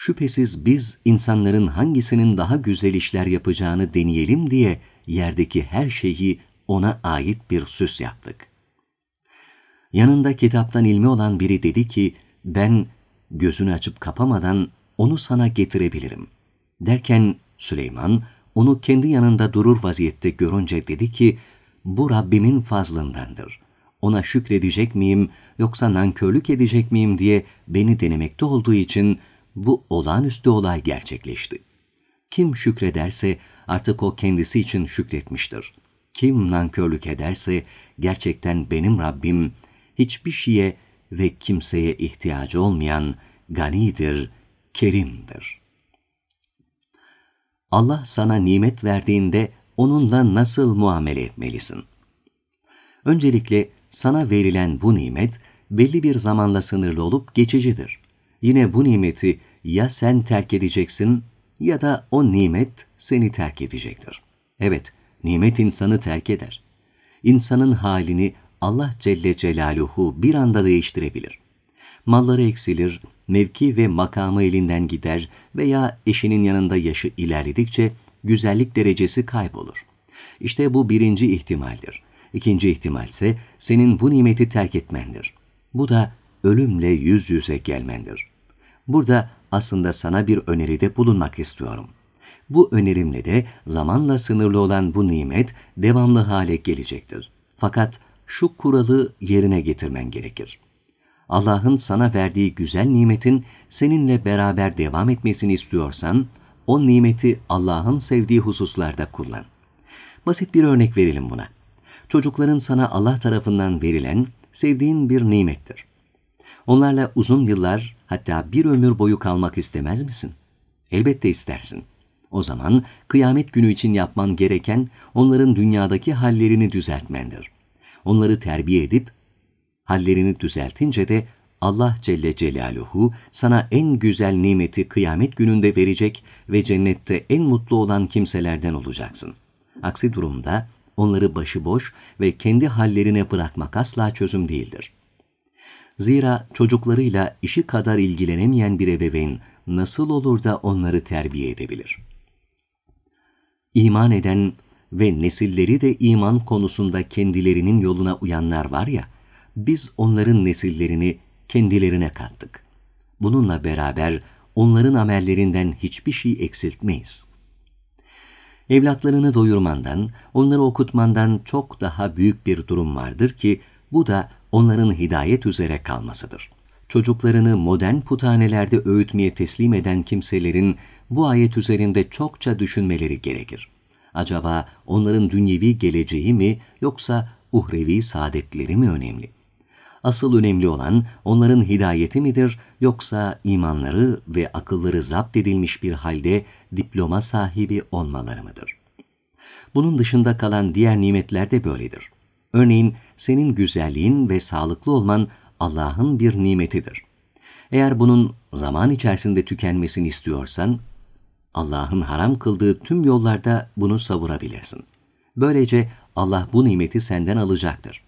[SPEAKER 1] şüphesiz biz insanların hangisinin daha güzel işler yapacağını deneyelim diye yerdeki her şeyi ona ait bir süs yaptık. Yanında kitaptan ilmi olan biri dedi ki, ben gözünü açıp kapamadan onu sana getirebilirim. Derken Süleyman onu kendi yanında durur vaziyette görünce dedi ki, bu Rabbimin fazlındandır. Ona şükredecek miyim yoksa nankörlük edecek miyim diye beni denemekte olduğu için bu olağanüstü olay gerçekleşti. Kim şükrederse artık o kendisi için şükretmiştir. Kim nankörlük ederse gerçekten benim Rabbim hiçbir şeye ve kimseye ihtiyacı olmayan ganidir, kerimdir. Allah sana nimet verdiğinde onunla nasıl muamele etmelisin? Öncelikle sana verilen bu nimet belli bir zamanla sınırlı olup geçicidir yine bu nimeti ya sen terk edeceksin ya da o nimet seni terk edecektir. Evet, nimet insanı terk eder. İnsanın halini Allah Celle Celaluhu bir anda değiştirebilir. Malları eksilir, mevki ve makamı elinden gider veya eşinin yanında yaşı ilerledikçe güzellik derecesi kaybolur. İşte bu birinci ihtimaldir. İkinci ihtimal ise senin bu nimeti terk etmendir. Bu da ölümle yüz yüze gelmendir. Burada aslında sana bir öneride bulunmak istiyorum. Bu önerimle de zamanla sınırlı olan bu nimet devamlı hale gelecektir. Fakat şu kuralı yerine getirmen gerekir. Allah'ın sana verdiği güzel nimetin seninle beraber devam etmesini istiyorsan, o nimeti Allah'ın sevdiği hususlarda kullan. Basit bir örnek verelim buna. Çocukların sana Allah tarafından verilen, sevdiğin bir nimettir. Onlarla uzun yıllar hatta bir ömür boyu kalmak istemez misin? Elbette istersin. O zaman kıyamet günü için yapman gereken onların dünyadaki hallerini düzeltmendir. Onları terbiye edip hallerini düzeltince de Allah Celle Celaluhu sana en güzel nimeti kıyamet gününde verecek ve cennette en mutlu olan kimselerden olacaksın. Aksi durumda onları başıboş ve kendi hallerine bırakmak asla çözüm değildir.'' Zira çocuklarıyla işi kadar ilgilenemeyen bir ebeveyn nasıl olur da onları terbiye edebilir? İman eden ve nesilleri de iman konusunda kendilerinin yoluna uyanlar var ya, biz onların nesillerini kendilerine kattık. Bununla beraber onların amellerinden hiçbir şey eksiltmeyiz. Evlatlarını doyurmandan, onları okutmandan çok daha büyük bir durum vardır ki bu da onların hidayet üzere kalmasıdır. Çocuklarını modern putanelerde öğütmeye teslim eden kimselerin bu ayet üzerinde çokça düşünmeleri gerekir. Acaba onların dünyevi geleceği mi yoksa uhrevi saadetleri mi önemli? Asıl önemli olan onların hidayeti midir yoksa imanları ve akılları zapt edilmiş bir halde diploma sahibi olmaları mıdır? Bunun dışında kalan diğer nimetler de böyledir. Örneğin senin güzelliğin ve sağlıklı olman Allah'ın bir nimetidir. Eğer bunun zaman içerisinde tükenmesini istiyorsan, Allah'ın haram kıldığı tüm yollarda bunu savurabilirsin. Böylece Allah bu nimeti senden alacaktır.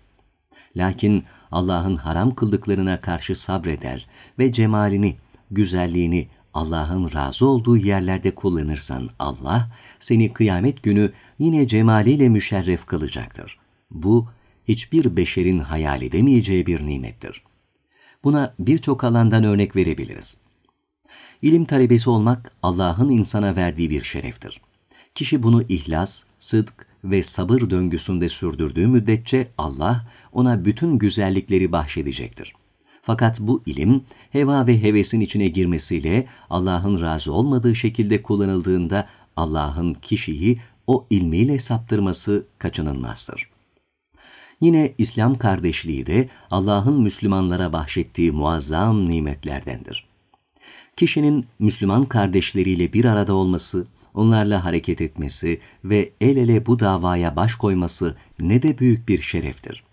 [SPEAKER 1] Lakin Allah'ın haram kıldıklarına karşı sabreder ve cemalini, güzelliğini Allah'ın razı olduğu yerlerde kullanırsan Allah seni kıyamet günü yine cemaliyle müşerref kılacaktır. Bu hiçbir beşerin hayal edemeyeceği bir nimettir. Buna birçok alandan örnek verebiliriz. İlim talebesi olmak Allah'ın insana verdiği bir şereftir. Kişi bunu ihlas, sıdk ve sabır döngüsünde sürdürdüğü müddetçe Allah ona bütün güzellikleri bahşedecektir. Fakat bu ilim heva ve hevesin içine girmesiyle Allah'ın razı olmadığı şekilde kullanıldığında Allah'ın kişiyi o ilmiyle saptırması kaçınılmazdır. Yine İslam kardeşliği de Allah'ın Müslümanlara bahşettiği muazzam nimetlerdendir. Kişinin Müslüman kardeşleriyle bir arada olması, onlarla hareket etmesi ve el ele bu davaya baş koyması ne de büyük bir şereftir.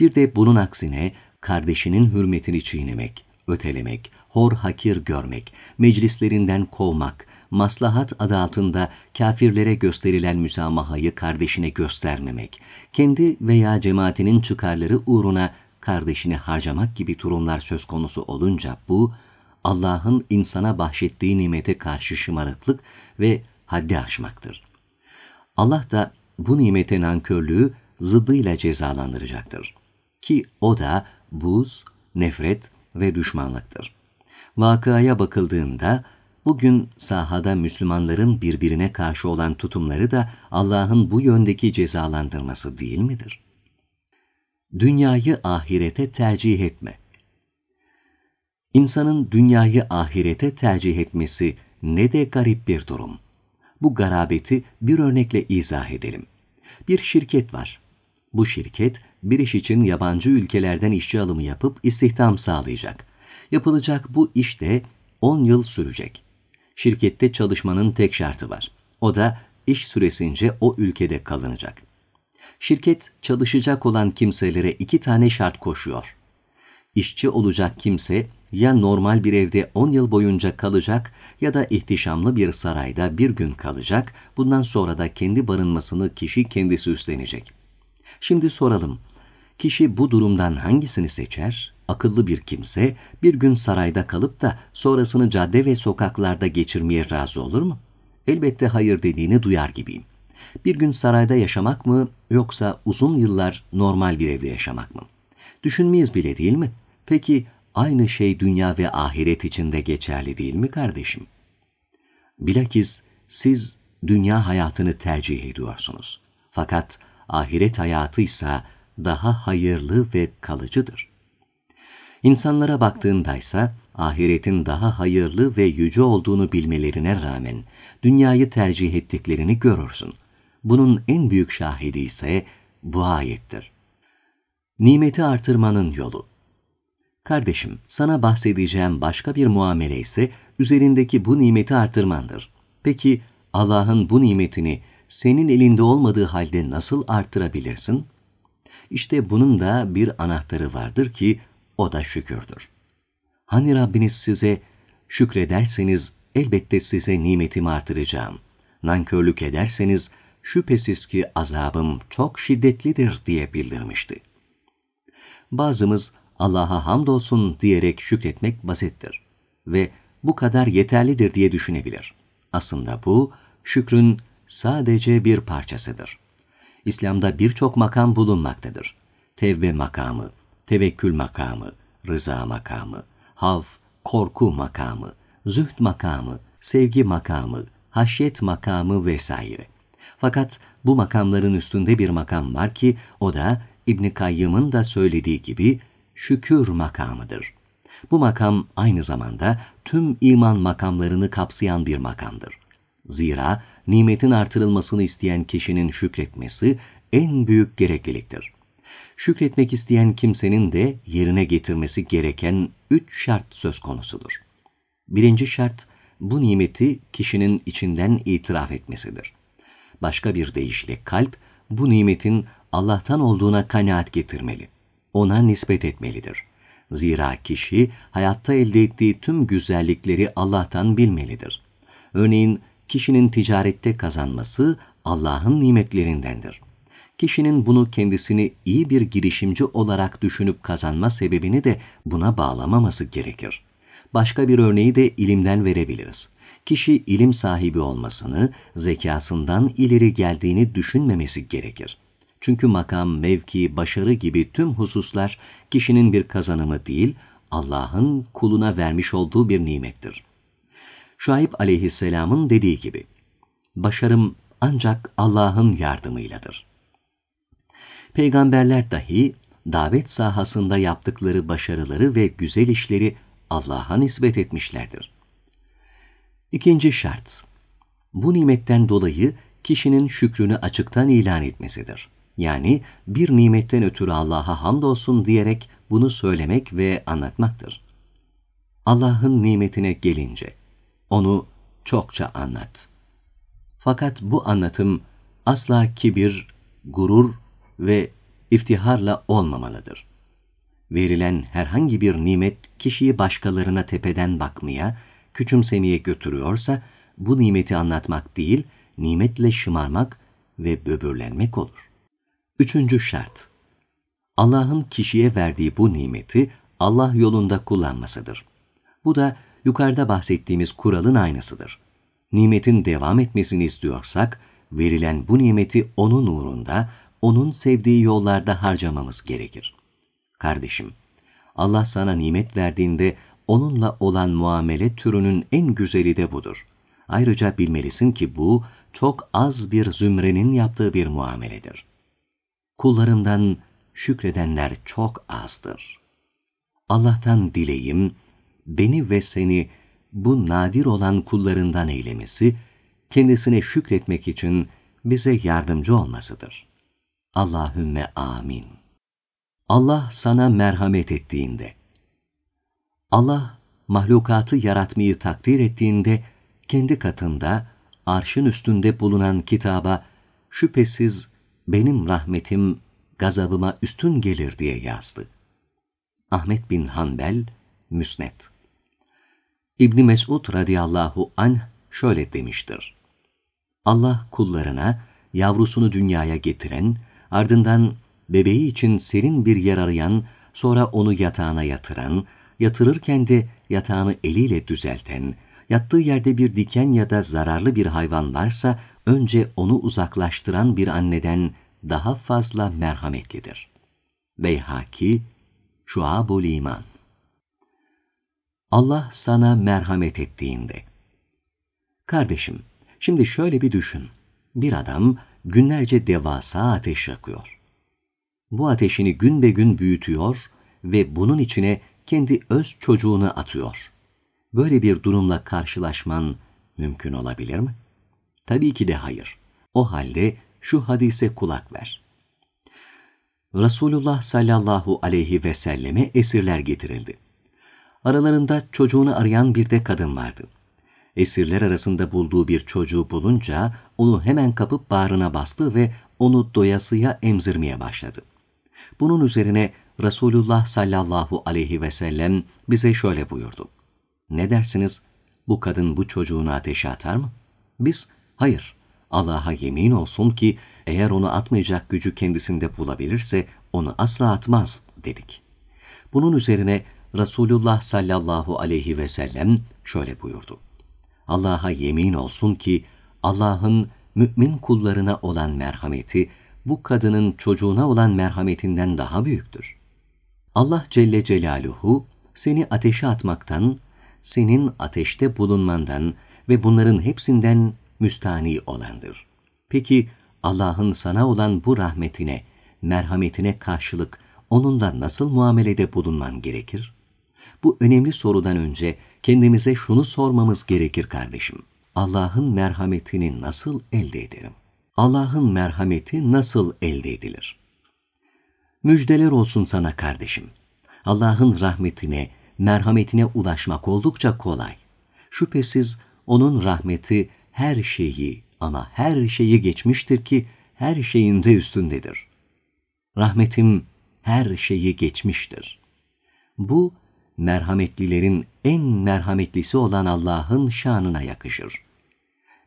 [SPEAKER 1] Bir de bunun aksine kardeşinin hürmetini çiğnemek, ötelemek, hor hakir görmek, meclislerinden kovmak, maslahat adı altında kafirlere gösterilen müsamahayı kardeşine göstermemek, kendi veya cemaatinin çıkarları uğruna kardeşini harcamak gibi durumlar söz konusu olunca bu, Allah'ın insana bahşettiği nimete karşı şımarıklık ve haddi aşmaktır. Allah da bu nimete nankörlüğü zıddıyla cezalandıracaktır. Ki o da buz, nefret ve düşmanlıktır. Vakıaya bakıldığında Bugün sahada Müslümanların birbirine karşı olan tutumları da Allah'ın bu yöndeki cezalandırması değil midir? Dünyayı ahirete tercih etme. İnsanın dünyayı ahirete tercih etmesi ne de garip bir durum. Bu garabeti bir örnekle izah edelim. Bir şirket var. Bu şirket bir iş için yabancı ülkelerden işçi alımı yapıp istihdam sağlayacak. Yapılacak bu iş de 10 yıl sürecek şirkette çalışmanın tek şartı var. O da iş süresince o ülkede kalınacak. Şirket çalışacak olan kimselere iki tane şart koşuyor. İşçi olacak kimse ya normal bir evde 10 yıl boyunca kalacak ya da ihtişamlı bir sarayda bir gün kalacak. Bundan sonra da kendi barınmasını kişi kendisi üstlenecek. Şimdi soralım. Kişi bu durumdan hangisini seçer? akıllı bir kimse bir gün sarayda kalıp da sonrasını cadde ve sokaklarda geçirmeye razı olur mu? Elbette hayır dediğini duyar gibiyim. Bir gün sarayda yaşamak mı yoksa uzun yıllar normal bir evde yaşamak mı? Düşünmeyiz bile değil mi? Peki aynı şey dünya ve ahiret için de geçerli değil mi kardeşim? Bilakis siz dünya hayatını tercih ediyorsunuz. Fakat ahiret hayatı ise daha hayırlı ve kalıcıdır. İnsanlara baktığındaysa ahiretin daha hayırlı ve yüce olduğunu bilmelerine rağmen dünyayı tercih ettiklerini görürsün. Bunun en büyük şahidi ise bu ayettir. Nimeti artırmanın yolu. Kardeşim, sana bahsedeceğim başka bir muamele ise üzerindeki bu nimeti artırmandır. Peki Allah'ın bu nimetini senin elinde olmadığı halde nasıl artırabilirsin? İşte bunun da bir anahtarı vardır ki o da şükürdür. Hani Rabbiniz size şükrederseniz elbette size nimetimi artıracağım. Nankörlük ederseniz şüphesiz ki azabım çok şiddetlidir diye bildirmişti. Bazımız Allah'a hamdolsun diyerek şükretmek basittir ve bu kadar yeterlidir diye düşünebilir. Aslında bu şükrün sadece bir parçasıdır. İslam'da birçok makam bulunmaktadır. Tevbe makamı, tevekkül makamı, rıza makamı, havf, korku makamı, zühd makamı, sevgi makamı, haşyet makamı vesaire. Fakat bu makamların üstünde bir makam var ki o da İbn Kayyım'ın da söylediği gibi şükür makamıdır. Bu makam aynı zamanda tüm iman makamlarını kapsayan bir makamdır. Zira nimetin artırılmasını isteyen kişinin şükretmesi en büyük gerekliliktir şükretmek isteyen kimsenin de yerine getirmesi gereken üç şart söz konusudur. Birinci şart, bu nimeti kişinin içinden itiraf etmesidir. Başka bir deyişle kalp, bu nimetin Allah'tan olduğuna kanaat getirmeli. Ona nispet etmelidir. Zira kişi hayatta elde ettiği tüm güzellikleri Allah'tan bilmelidir. Örneğin kişinin ticarette kazanması Allah'ın nimetlerindendir. Kişinin bunu kendisini iyi bir girişimci olarak düşünüp kazanma sebebini de buna bağlamaması gerekir. Başka bir örneği de ilimden verebiliriz. Kişi ilim sahibi olmasını, zekasından ileri geldiğini düşünmemesi gerekir. Çünkü makam, mevki, başarı gibi tüm hususlar kişinin bir kazanımı değil, Allah'ın kuluna vermiş olduğu bir nimettir. Şuayb aleyhisselamın dediği gibi, başarım ancak Allah'ın yardımıyladır. Peygamberler dahi davet sahasında yaptıkları başarıları ve güzel işleri Allah'a nispet etmişlerdir. İkinci şart, bu nimetten dolayı kişinin şükrünü açıktan ilan etmesidir. Yani bir nimetten ötürü Allah'a hamdolsun diyerek bunu söylemek ve anlatmaktır. Allah'ın nimetine gelince, onu çokça anlat. Fakat bu anlatım asla kibir, gurur ve iftiharla olmamalıdır. Verilen herhangi bir nimet kişiyi başkalarına tepeden bakmaya, küçümsemeye götürüyorsa bu nimeti anlatmak değil, nimetle şımarmak ve böbürlenmek olur. Üçüncü şart Allah'ın kişiye verdiği bu nimeti Allah yolunda kullanmasıdır. Bu da yukarıda bahsettiğimiz kuralın aynısıdır. Nimetin devam etmesini istiyorsak, verilen bu nimeti onun uğrunda onun sevdiği yollarda harcamamız gerekir. Kardeşim, Allah sana nimet verdiğinde onunla olan muamele türünün en güzeli de budur. Ayrıca bilmelisin ki bu çok az bir zümrenin yaptığı bir muameledir. Kullarımdan şükredenler çok azdır. Allah'tan dileyim, beni ve seni bu nadir olan kullarından eylemesi, kendisine şükretmek için bize yardımcı olmasıdır.'' Allahümme amin. Allah sana merhamet ettiğinde, Allah mahlukatı yaratmayı takdir ettiğinde, kendi katında, arşın üstünde bulunan kitaba, şüphesiz benim rahmetim gazabıma üstün gelir diye yazdı. Ahmet bin Hanbel, Müsnet İbni Mesud radıyallahu anh şöyle demiştir. Allah kullarına yavrusunu dünyaya getiren, Ardından bebeği için serin bir yer arayan, sonra onu yatağına yatıran, yatırırken de yatağını eliyle düzelten, yattığı yerde bir diken ya da zararlı bir hayvan varsa önce onu uzaklaştıran bir anneden daha fazla merhametlidir. Beyhaki, şuab İman Allah sana merhamet ettiğinde. Kardeşim, şimdi şöyle bir düşün. Bir adam günlerce devasa ateş yakıyor. Bu ateşini gün be gün büyütüyor ve bunun içine kendi öz çocuğunu atıyor. Böyle bir durumla karşılaşman mümkün olabilir mi? Tabii ki de hayır. O halde şu hadise kulak ver. Resulullah sallallahu aleyhi ve selleme esirler getirildi. Aralarında çocuğunu arayan bir de kadın vardı.'' esirler arasında bulduğu bir çocuğu bulunca onu hemen kapıp bağrına bastı ve onu doyasıya emzirmeye başladı. Bunun üzerine Resulullah sallallahu aleyhi ve sellem bize şöyle buyurdu. Ne dersiniz? Bu kadın bu çocuğunu ateşe atar mı? Biz, hayır, Allah'a yemin olsun ki eğer onu atmayacak gücü kendisinde bulabilirse onu asla atmaz dedik. Bunun üzerine Resulullah sallallahu aleyhi ve sellem şöyle buyurdu. Allah'a yemin olsun ki Allah'ın mümin kullarına olan merhameti bu kadının çocuğuna olan merhametinden daha büyüktür. Allah Celle Celaluhu seni ateşe atmaktan, senin ateşte bulunmandan ve bunların hepsinden müstani olandır. Peki Allah'ın sana olan bu rahmetine, merhametine karşılık onunla nasıl muamelede bulunman gerekir?'' Bu önemli sorudan önce kendimize şunu sormamız gerekir kardeşim. Allah'ın merhametini nasıl elde ederim? Allah'ın merhameti nasıl elde edilir? Müjdeler olsun sana kardeşim. Allah'ın rahmetine, merhametine ulaşmak oldukça kolay. Şüphesiz onun rahmeti her şeyi ama her şeyi geçmiştir ki her şeyin de üstündedir. Rahmetim her şeyi geçmiştir. Bu merhametlilerin en merhametlisi olan Allah'ın şanına yakışır.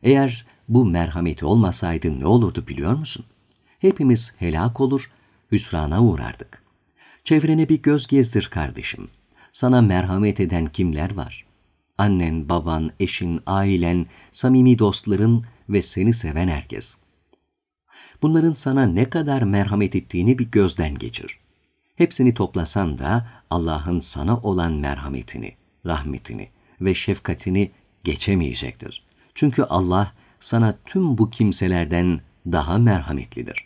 [SPEAKER 1] Eğer bu merhameti olmasaydı ne olurdu biliyor musun? Hepimiz helak olur, hüsrana uğrardık. Çevrene bir göz gezdir kardeşim. Sana merhamet eden kimler var? Annen, baban, eşin, ailen, samimi dostların ve seni seven herkes. Bunların sana ne kadar merhamet ettiğini bir gözden geçir.'' Hepsini toplasan da Allah'ın sana olan merhametini, rahmetini ve şefkatini geçemeyecektir. Çünkü Allah sana tüm bu kimselerden daha merhametlidir.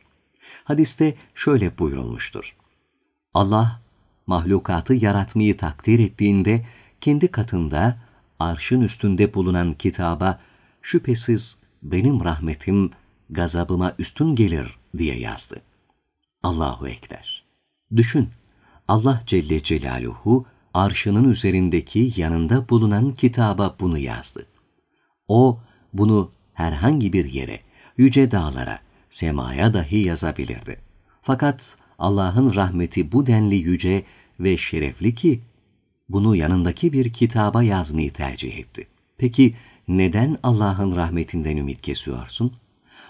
[SPEAKER 1] Hadiste şöyle buyurulmuştur. Allah mahlukatı yaratmayı takdir ettiğinde kendi katında arşın üstünde bulunan kitaba şüphesiz benim rahmetim gazabıma üstün gelir diye yazdı. Allahu Ekber. Düşün, Allah Celle Celaluhu arşının üzerindeki yanında bulunan kitaba bunu yazdı. O bunu herhangi bir yere, yüce dağlara, semaya dahi yazabilirdi. Fakat Allah'ın rahmeti bu denli yüce ve şerefli ki bunu yanındaki bir kitaba yazmayı tercih etti. Peki neden Allah'ın rahmetinden ümit kesiyorsun?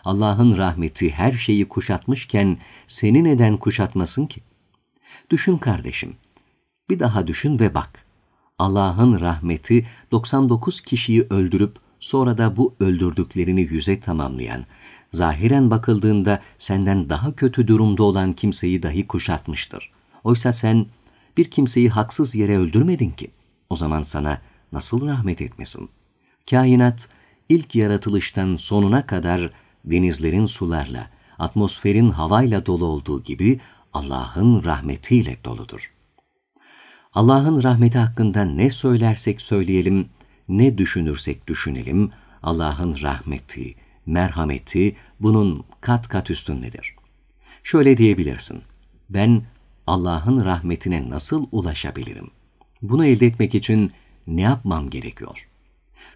[SPEAKER 1] Allah'ın rahmeti her şeyi kuşatmışken seni neden kuşatmasın ki? Düşün kardeşim. Bir daha düşün ve bak. Allah'ın rahmeti 99 kişiyi öldürüp sonra da bu öldürdüklerini yüze tamamlayan, zahiren bakıldığında senden daha kötü durumda olan kimseyi dahi kuşatmıştır. Oysa sen bir kimseyi haksız yere öldürmedin ki. O zaman sana nasıl rahmet etmesin? Kainat ilk yaratılıştan sonuna kadar denizlerin sularla, atmosferin havayla dolu olduğu gibi Allah'ın rahmetiyle doludur. Allah'ın rahmeti hakkında ne söylersek söyleyelim, ne düşünürsek düşünelim, Allah'ın rahmeti, merhameti bunun kat kat üstündedir. Şöyle diyebilirsin, ben Allah'ın rahmetine nasıl ulaşabilirim? Bunu elde etmek için ne yapmam gerekiyor?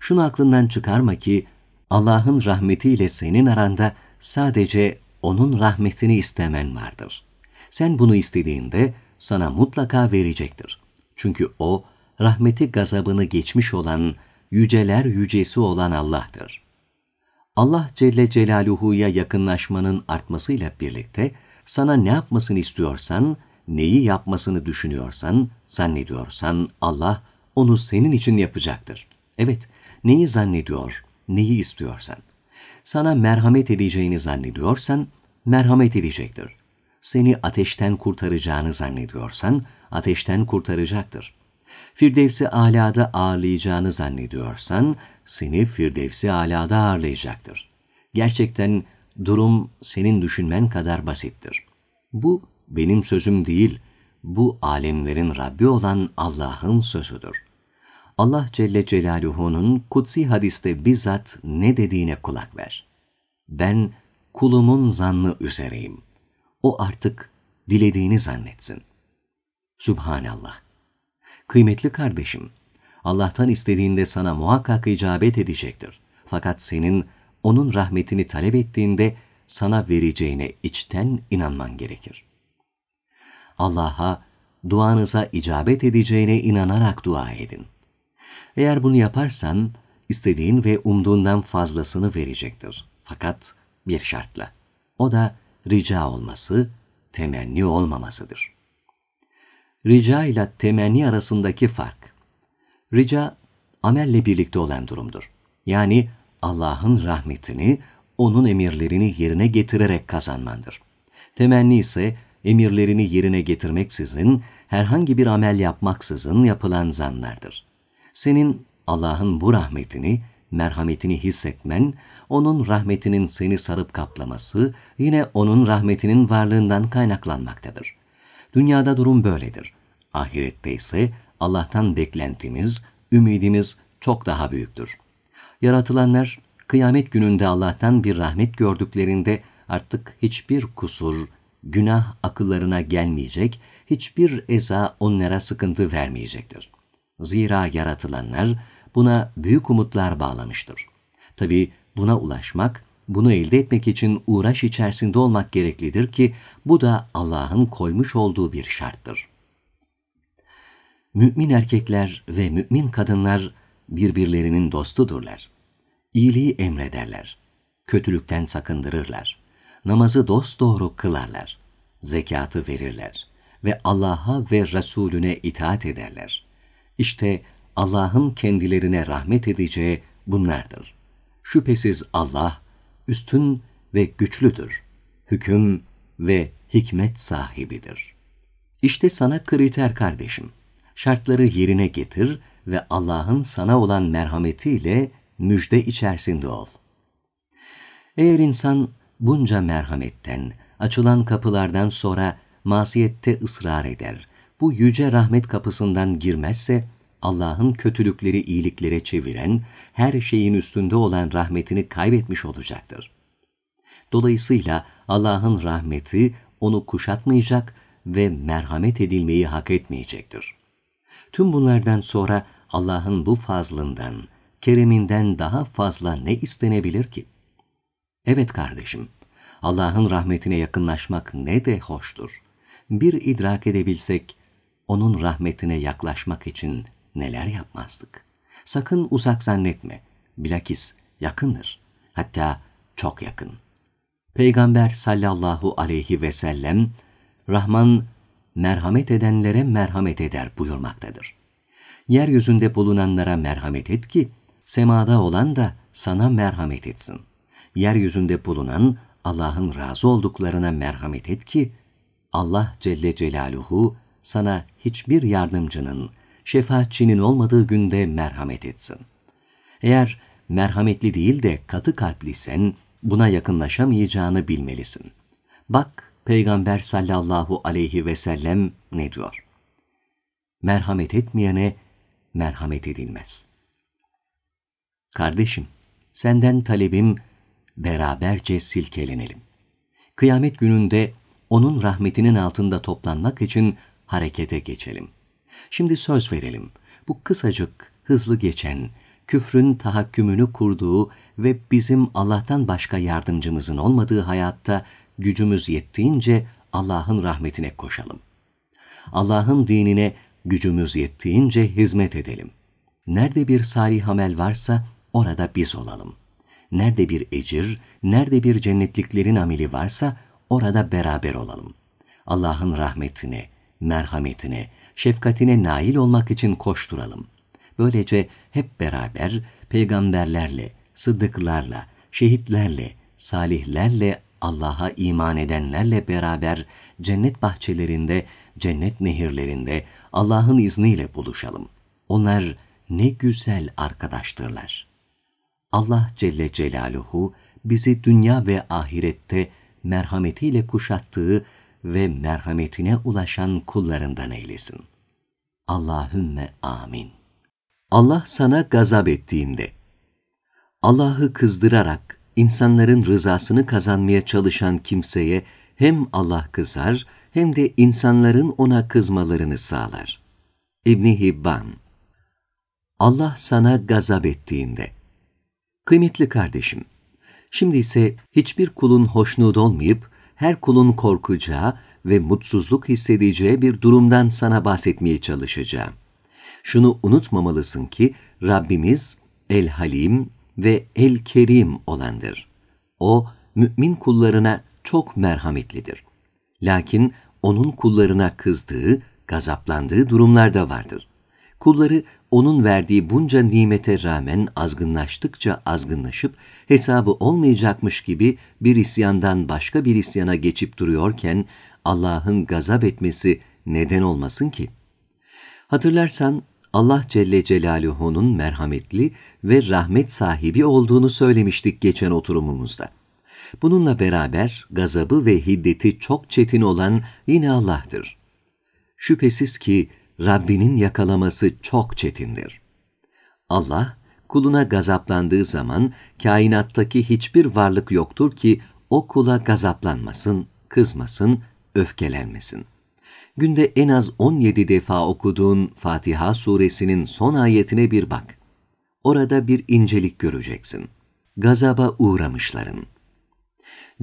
[SPEAKER 1] Şunu aklından çıkarma ki, Allah'ın rahmetiyle senin aranda sadece O'nun rahmetini istemen vardır.'' Sen bunu istediğinde sana mutlaka verecektir. Çünkü o rahmeti gazabını geçmiş olan, yüceler yücesi olan Allah'tır. Allah Celle Celaluhu'ya yakınlaşmanın artmasıyla birlikte sana ne yapmasını istiyorsan, neyi yapmasını düşünüyorsan, zannediyorsan Allah onu senin için yapacaktır. Evet, neyi zannediyor, neyi istiyorsan. Sana merhamet edeceğini zannediyorsan merhamet edecektir seni ateşten kurtaracağını zannediyorsan, ateşten kurtaracaktır. Firdevsi alada ağırlayacağını zannediyorsan, seni Firdevsi alada ağırlayacaktır. Gerçekten durum senin düşünmen kadar basittir. Bu benim sözüm değil, bu alemlerin Rabbi olan Allah'ın sözüdür. Allah Celle Celaluhu'nun kutsi hadiste bizzat ne dediğine kulak ver. Ben kulumun zannı üzereyim.'' o artık dilediğini zannetsin. Sübhanallah. Kıymetli kardeşim, Allah'tan istediğinde sana muhakkak icabet edecektir. Fakat senin onun rahmetini talep ettiğinde sana vereceğine içten inanman gerekir. Allah'a duanıza icabet edeceğine inanarak dua edin. Eğer bunu yaparsan istediğin ve umduğundan fazlasını verecektir. Fakat bir şartla. O da rica olması, temenni olmamasıdır. Rica ile temenni arasındaki fark. Rica, amelle birlikte olan durumdur. Yani Allah'ın rahmetini, onun emirlerini yerine getirerek kazanmandır. Temenni ise emirlerini yerine getirmeksizin, herhangi bir amel yapmaksızın yapılan zanlardır. Senin Allah'ın bu rahmetini, merhametini hissetmen, onun rahmetinin seni sarıp kaplaması yine onun rahmetinin varlığından kaynaklanmaktadır. Dünyada durum böyledir. Ahirette ise Allah'tan beklentimiz, ümidimiz çok daha büyüktür. Yaratılanlar kıyamet gününde Allah'tan bir rahmet gördüklerinde artık hiçbir kusur, günah akıllarına gelmeyecek, hiçbir eza onlara sıkıntı vermeyecektir. Zira yaratılanlar buna büyük umutlar bağlamıştır. Tabii. Buna ulaşmak, bunu elde etmek için uğraş içerisinde olmak gereklidir ki bu da Allah'ın koymuş olduğu bir şarttır. Mümin erkekler ve mümin kadınlar birbirlerinin dostudurlar. İyiliği emrederler. Kötülükten sakındırırlar. Namazı dosdoğru kılarlar. Zekatı verirler. Ve Allah'a ve Resulüne itaat ederler. İşte Allah'ın kendilerine rahmet edeceği bunlardır.'' Şüphesiz Allah üstün ve güçlüdür. Hüküm ve hikmet sahibidir. İşte sana kriter kardeşim. Şartları yerine getir ve Allah'ın sana olan merhametiyle müjde içerisinde ol. Eğer insan bunca merhametten, açılan kapılardan sonra masiyette ısrar eder, bu yüce rahmet kapısından girmezse Allah'ın kötülükleri iyiliklere çeviren, her şeyin üstünde olan rahmetini kaybetmiş olacaktır. Dolayısıyla Allah'ın rahmeti onu kuşatmayacak ve merhamet edilmeyi hak etmeyecektir. Tüm bunlardan sonra Allah'ın bu fazlından, kereminden daha fazla ne istenebilir ki? Evet kardeşim, Allah'ın rahmetine yakınlaşmak ne de hoştur. Bir idrak edebilsek, onun rahmetine yaklaşmak için neler yapmazdık. Sakın uzak zannetme. Bilakis yakındır. Hatta çok yakın. Peygamber sallallahu aleyhi ve sellem Rahman merhamet edenlere merhamet eder buyurmaktadır. Yeryüzünde bulunanlara merhamet et ki semada olan da sana merhamet etsin. Yeryüzünde bulunan Allah'ın razı olduklarına merhamet et ki Allah Celle Celaluhu sana hiçbir yardımcının, şefaatçinin olmadığı günde merhamet etsin. Eğer merhametli değil de katı kalpliysen buna yakınlaşamayacağını bilmelisin. Bak Peygamber sallallahu aleyhi ve sellem ne diyor? Merhamet etmeyene merhamet edilmez. Kardeşim, senden talebim beraberce silkelenelim. Kıyamet gününde onun rahmetinin altında toplanmak için harekete geçelim.'' Şimdi söz verelim. Bu kısacık, hızlı geçen, küfrün tahakkümünü kurduğu ve bizim Allah'tan başka yardımcımızın olmadığı hayatta gücümüz yettiğince Allah'ın rahmetine koşalım. Allah'ın dinine gücümüz yettiğince hizmet edelim. Nerede bir salih amel varsa orada biz olalım. Nerede bir ecir, nerede bir cennetliklerin ameli varsa orada beraber olalım. Allah'ın rahmetine, merhametine, şefkatine nail olmak için koşturalım. Böylece hep beraber peygamberlerle, sıddıklarla, şehitlerle, salihlerle, Allah'a iman edenlerle beraber cennet bahçelerinde, cennet nehirlerinde Allah'ın izniyle buluşalım. Onlar ne güzel arkadaştırlar. Allah Celle Celaluhu bizi dünya ve ahirette merhametiyle kuşattığı ve merhametine ulaşan kullarından eylesin. Allahümme amin. Allah sana gazap ettiğinde, Allah'ı kızdırarak insanların rızasını kazanmaya çalışan kimseye hem Allah kızar hem de insanların ona kızmalarını sağlar. İbn Hibban Allah sana gazap ettiğinde Kıymetli kardeşim, şimdi ise hiçbir kulun hoşnut olmayıp her kulun korkacağı ve mutsuzluk hissedeceği bir durumdan sana bahsetmeye çalışacağım. Şunu unutmamalısın ki Rabbimiz El Halim ve El Kerim olandır. O mümin kullarına çok merhametlidir. Lakin onun kullarına kızdığı, gazaplandığı durumlar da vardır. Kulları onun verdiği bunca nimete rağmen azgınlaştıkça azgınlaşıp hesabı olmayacakmış gibi bir isyandan başka bir isyana geçip duruyorken Allah'ın gazap etmesi neden olmasın ki? Hatırlarsan Allah Celle Celaluhu'nun merhametli ve rahmet sahibi olduğunu söylemiştik geçen oturumumuzda. Bununla beraber gazabı ve hiddeti çok çetin olan yine Allah'tır. Şüphesiz ki Rabbinin yakalaması çok çetindir. Allah, kuluna gazaplandığı zaman kainattaki hiçbir varlık yoktur ki o kula gazaplanmasın, kızmasın, öfkelenmesin. Günde en az 17 defa okuduğun Fatiha suresinin son ayetine bir bak. Orada bir incelik göreceksin. Gazaba uğramışların.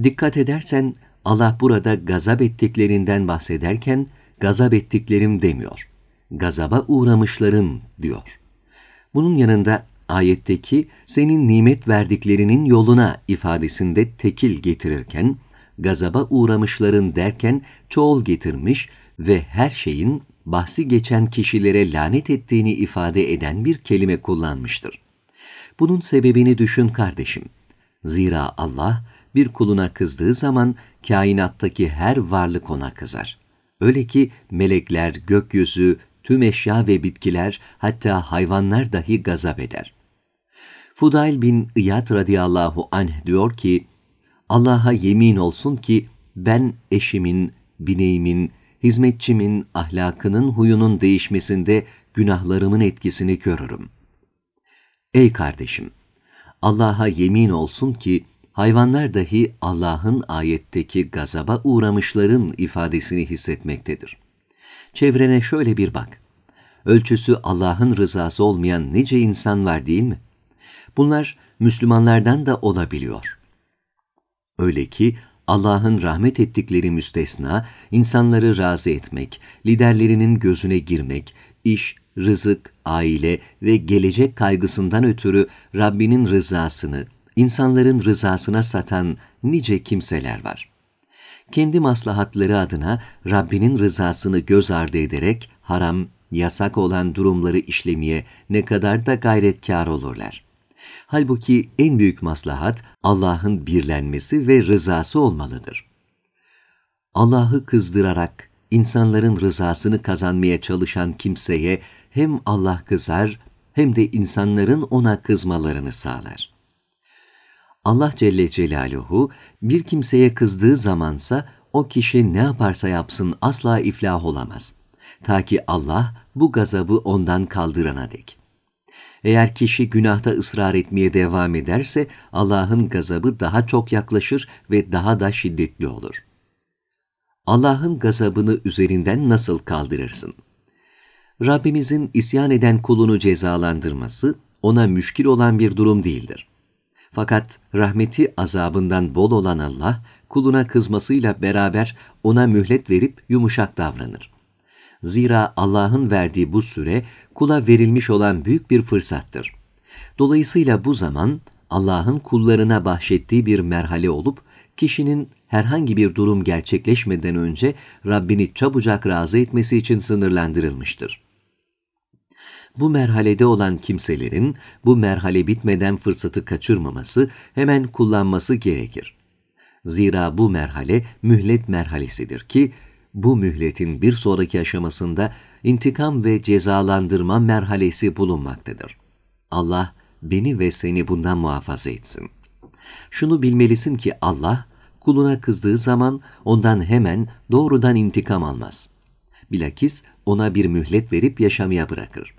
[SPEAKER 1] Dikkat edersen Allah burada gazap ettiklerinden bahsederken gazap ettiklerim demiyor. Gazaba uğramışların diyor. Bunun yanında ayetteki senin nimet verdiklerinin yoluna ifadesinde tekil getirirken, gazaba uğramışların derken çoğul getirmiş ve her şeyin bahsi geçen kişilere lanet ettiğini ifade eden bir kelime kullanmıştır. Bunun sebebini düşün kardeşim. Zira Allah bir kuluna kızdığı zaman kainattaki her varlık ona kızar. Öyle ki melekler, gökyüzü, tüm eşya ve bitkiler hatta hayvanlar dahi gazap eder. Fudayl bin İyad radıyallahu anh diyor ki, Allah'a yemin olsun ki ben eşimin, bineğimin, hizmetçimin, ahlakının, huyunun değişmesinde günahlarımın etkisini görürüm. Ey kardeşim! Allah'a yemin olsun ki hayvanlar dahi Allah'ın ayetteki gazaba uğramışların ifadesini hissetmektedir. Çevrene şöyle bir bak. Ölçüsü Allah'ın rızası olmayan nice insan var değil mi? Bunlar Müslümanlardan da olabiliyor. Öyle ki Allah'ın rahmet ettikleri müstesna, insanları razı etmek, liderlerinin gözüne girmek, iş, rızık, aile ve gelecek kaygısından ötürü Rabbinin rızasını, insanların rızasına satan nice kimseler var. Kendi maslahatları adına Rabbinin rızasını göz ardı ederek haram, yasak olan durumları işlemeye ne kadar da gayretkar olurlar.'' Halbuki en büyük maslahat Allah'ın birlenmesi ve rızası olmalıdır. Allah'ı kızdırarak insanların rızasını kazanmaya çalışan kimseye hem Allah kızar hem de insanların ona kızmalarını sağlar. Allah Celle Celaluhu bir kimseye kızdığı zamansa o kişi ne yaparsa yapsın asla iflah olamaz. Ta ki Allah bu gazabı ondan kaldırana dek. Eğer kişi günahta ısrar etmeye devam ederse Allah'ın gazabı daha çok yaklaşır ve daha da şiddetli olur. Allah'ın gazabını üzerinden nasıl kaldırırsın? Rabbimizin isyan eden kulunu cezalandırması ona müşkil olan bir durum değildir. Fakat rahmeti azabından bol olan Allah kuluna kızmasıyla beraber ona mühlet verip yumuşak davranır. Zira Allah'ın verdiği bu süre kula verilmiş olan büyük bir fırsattır. Dolayısıyla bu zaman Allah'ın kullarına bahşettiği bir merhale olup kişinin herhangi bir durum gerçekleşmeden önce Rabbini çabucak razı etmesi için sınırlandırılmıştır. Bu merhalede olan kimselerin bu merhale bitmeden fırsatı kaçırmaması, hemen kullanması gerekir. Zira bu merhale mühlet merhalesidir ki bu mühletin bir sonraki aşamasında intikam ve cezalandırma merhalesi bulunmaktadır. Allah beni ve seni bundan muhafaza etsin. Şunu bilmelisin ki Allah kuluna kızdığı zaman ondan hemen doğrudan intikam almaz. Bilakis ona bir mühlet verip yaşamaya bırakır.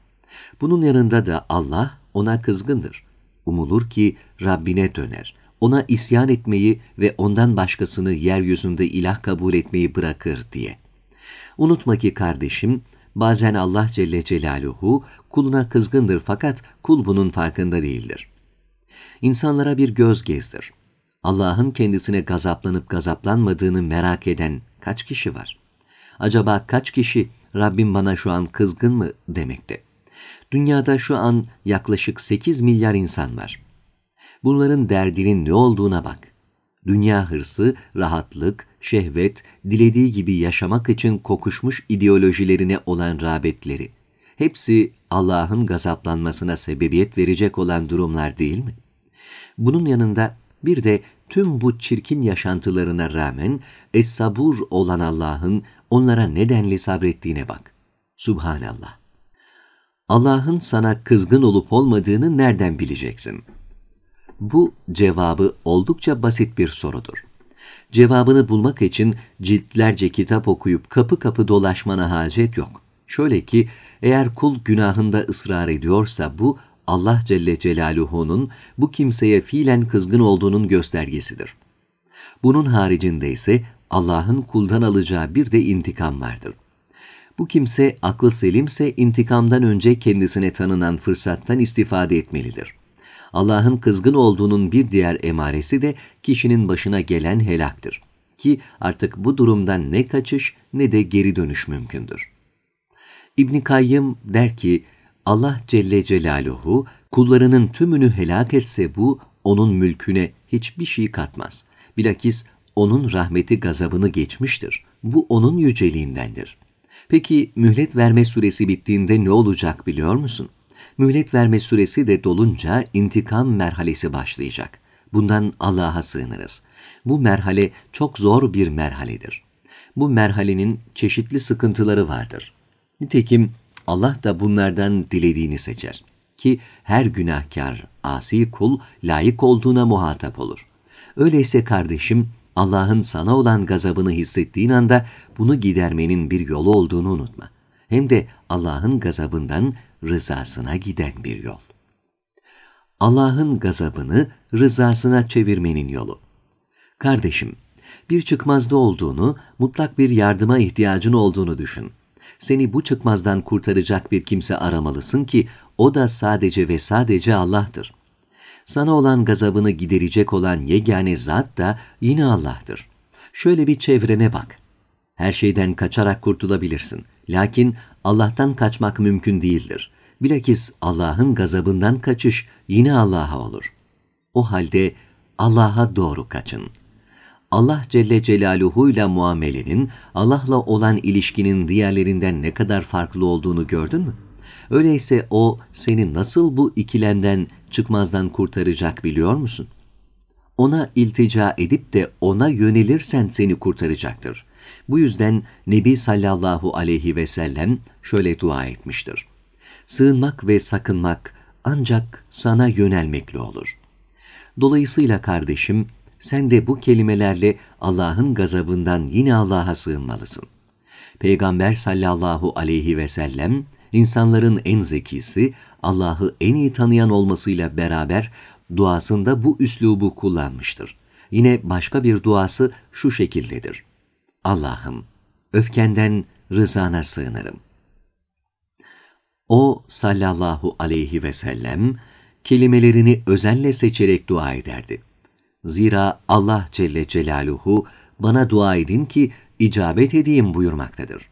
[SPEAKER 1] Bunun yanında da Allah ona kızgındır. Umulur ki Rabbine döner. Ona isyan etmeyi ve ondan başkasını yeryüzünde ilah kabul etmeyi bırakır diye. Unutma ki kardeşim, Bazen Allah Celle Celaluhu kuluna kızgındır fakat kul bunun farkında değildir. İnsanlara bir göz gezdir. Allah'ın kendisine gazaplanıp gazaplanmadığını merak eden kaç kişi var? Acaba kaç kişi Rabbim bana şu an kızgın mı demekte? Dünyada şu an yaklaşık 8 milyar insan var. Bunların derdinin ne olduğuna bak. Dünya hırsı, rahatlık, şehvet, dilediği gibi yaşamak için kokuşmuş ideolojilerine olan rağbetleri, hepsi Allah'ın gazaplanmasına sebebiyet verecek olan durumlar değil mi? Bunun yanında bir de tüm bu çirkin yaşantılarına rağmen es-sabur olan Allah'ın onlara nedenli sabrettiğine bak. Subhanallah. Allah'ın sana kızgın olup olmadığını nereden bileceksin? Bu cevabı oldukça basit bir sorudur. Cevabını bulmak için ciltlerce kitap okuyup kapı kapı dolaşmana hacet yok. Şöyle ki eğer kul günahında ısrar ediyorsa bu Allah Celle Celaluhu'nun bu kimseye fiilen kızgın olduğunun göstergesidir. Bunun haricinde ise Allah'ın kuldan alacağı bir de intikam vardır. Bu kimse aklı selimse intikamdan önce kendisine tanınan fırsattan istifade etmelidir. Allah'ın kızgın olduğunun bir diğer emaresi de kişinin başına gelen helaktır. Ki artık bu durumdan ne kaçış ne de geri dönüş mümkündür. İbn Kayyım der ki, Allah Celle Celaluhu kullarının tümünü helak etse bu onun mülküne hiçbir şey katmaz. Bilakis onun rahmeti gazabını geçmiştir. Bu onun yüceliğindendir. Peki mühlet verme süresi bittiğinde ne olacak biliyor musun? Mühlet verme süresi de dolunca intikam merhalesi başlayacak. Bundan Allah'a sığınırız. Bu merhale çok zor bir merhaledir. Bu merhalenin çeşitli sıkıntıları vardır. Nitekim Allah da bunlardan dilediğini seçer ki her günahkar, asi kul layık olduğuna muhatap olur. Öyleyse kardeşim, Allah'ın sana olan gazabını hissettiğin anda bunu gidermenin bir yolu olduğunu unutma. Hem de Allah'ın gazabından rızasına giden bir yol. Allah'ın gazabını rızasına çevirmenin yolu. Kardeşim, bir çıkmazda olduğunu, mutlak bir yardıma ihtiyacın olduğunu düşün. Seni bu çıkmazdan kurtaracak bir kimse aramalısın ki o da sadece ve sadece Allah'tır. Sana olan gazabını giderecek olan yegane zat da yine Allah'tır. Şöyle bir çevrene bak. Her şeyden kaçarak kurtulabilirsin. Lakin Allah'tan kaçmak mümkün değildir. Bilakis Allah'ın gazabından kaçış yine Allah'a olur. O halde Allah'a doğru kaçın. Allah Celle Celaluhu ile muamelenin, Allah'la olan ilişkinin diğerlerinden ne kadar farklı olduğunu gördün mü? Öyleyse o seni nasıl bu ikilemden, çıkmazdan kurtaracak biliyor musun? Ona iltica edip de ona yönelirsen seni kurtaracaktır. Bu yüzden Nebi sallallahu aleyhi ve sellem şöyle dua etmiştir. Sığınmak ve sakınmak ancak sana yönelmekle olur. Dolayısıyla kardeşim, sen de bu kelimelerle Allah'ın gazabından yine Allah'a sığınmalısın. Peygamber sallallahu aleyhi ve sellem, insanların en zekisi, Allah'ı en iyi tanıyan olmasıyla beraber duasında bu üslubu kullanmıştır. Yine başka bir duası şu şekildedir. Allah'ım öfkenden rızana sığınırım. O sallallahu aleyhi ve sellem kelimelerini özenle seçerek dua ederdi. Zira Allah Celle Celaluhu bana dua edin ki icabet edeyim buyurmaktadır.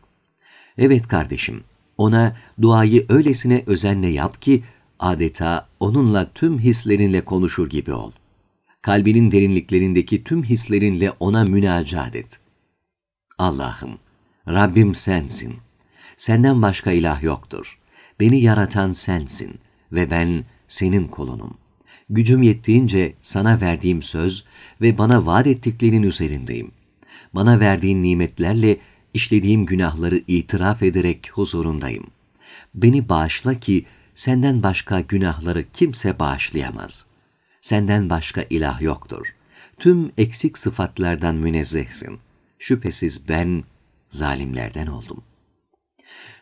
[SPEAKER 1] Evet kardeşim, ona duayı öylesine özenle yap ki adeta onunla tüm hislerinle konuşur gibi ol. Kalbinin derinliklerindeki tüm hislerinle ona münacat et. Allah'ım, Rabbim sensin. Senden başka ilah yoktur. Beni yaratan sensin ve ben senin kolunum. Gücüm yettiğince sana verdiğim söz ve bana vaat ettiklerinin üzerindeyim. Bana verdiğin nimetlerle işlediğim günahları itiraf ederek huzurundayım. Beni bağışla ki senden başka günahları kimse bağışlayamaz. Senden başka ilah yoktur. Tüm eksik sıfatlardan münezzehsin.'' şüphesiz ben zalimlerden oldum.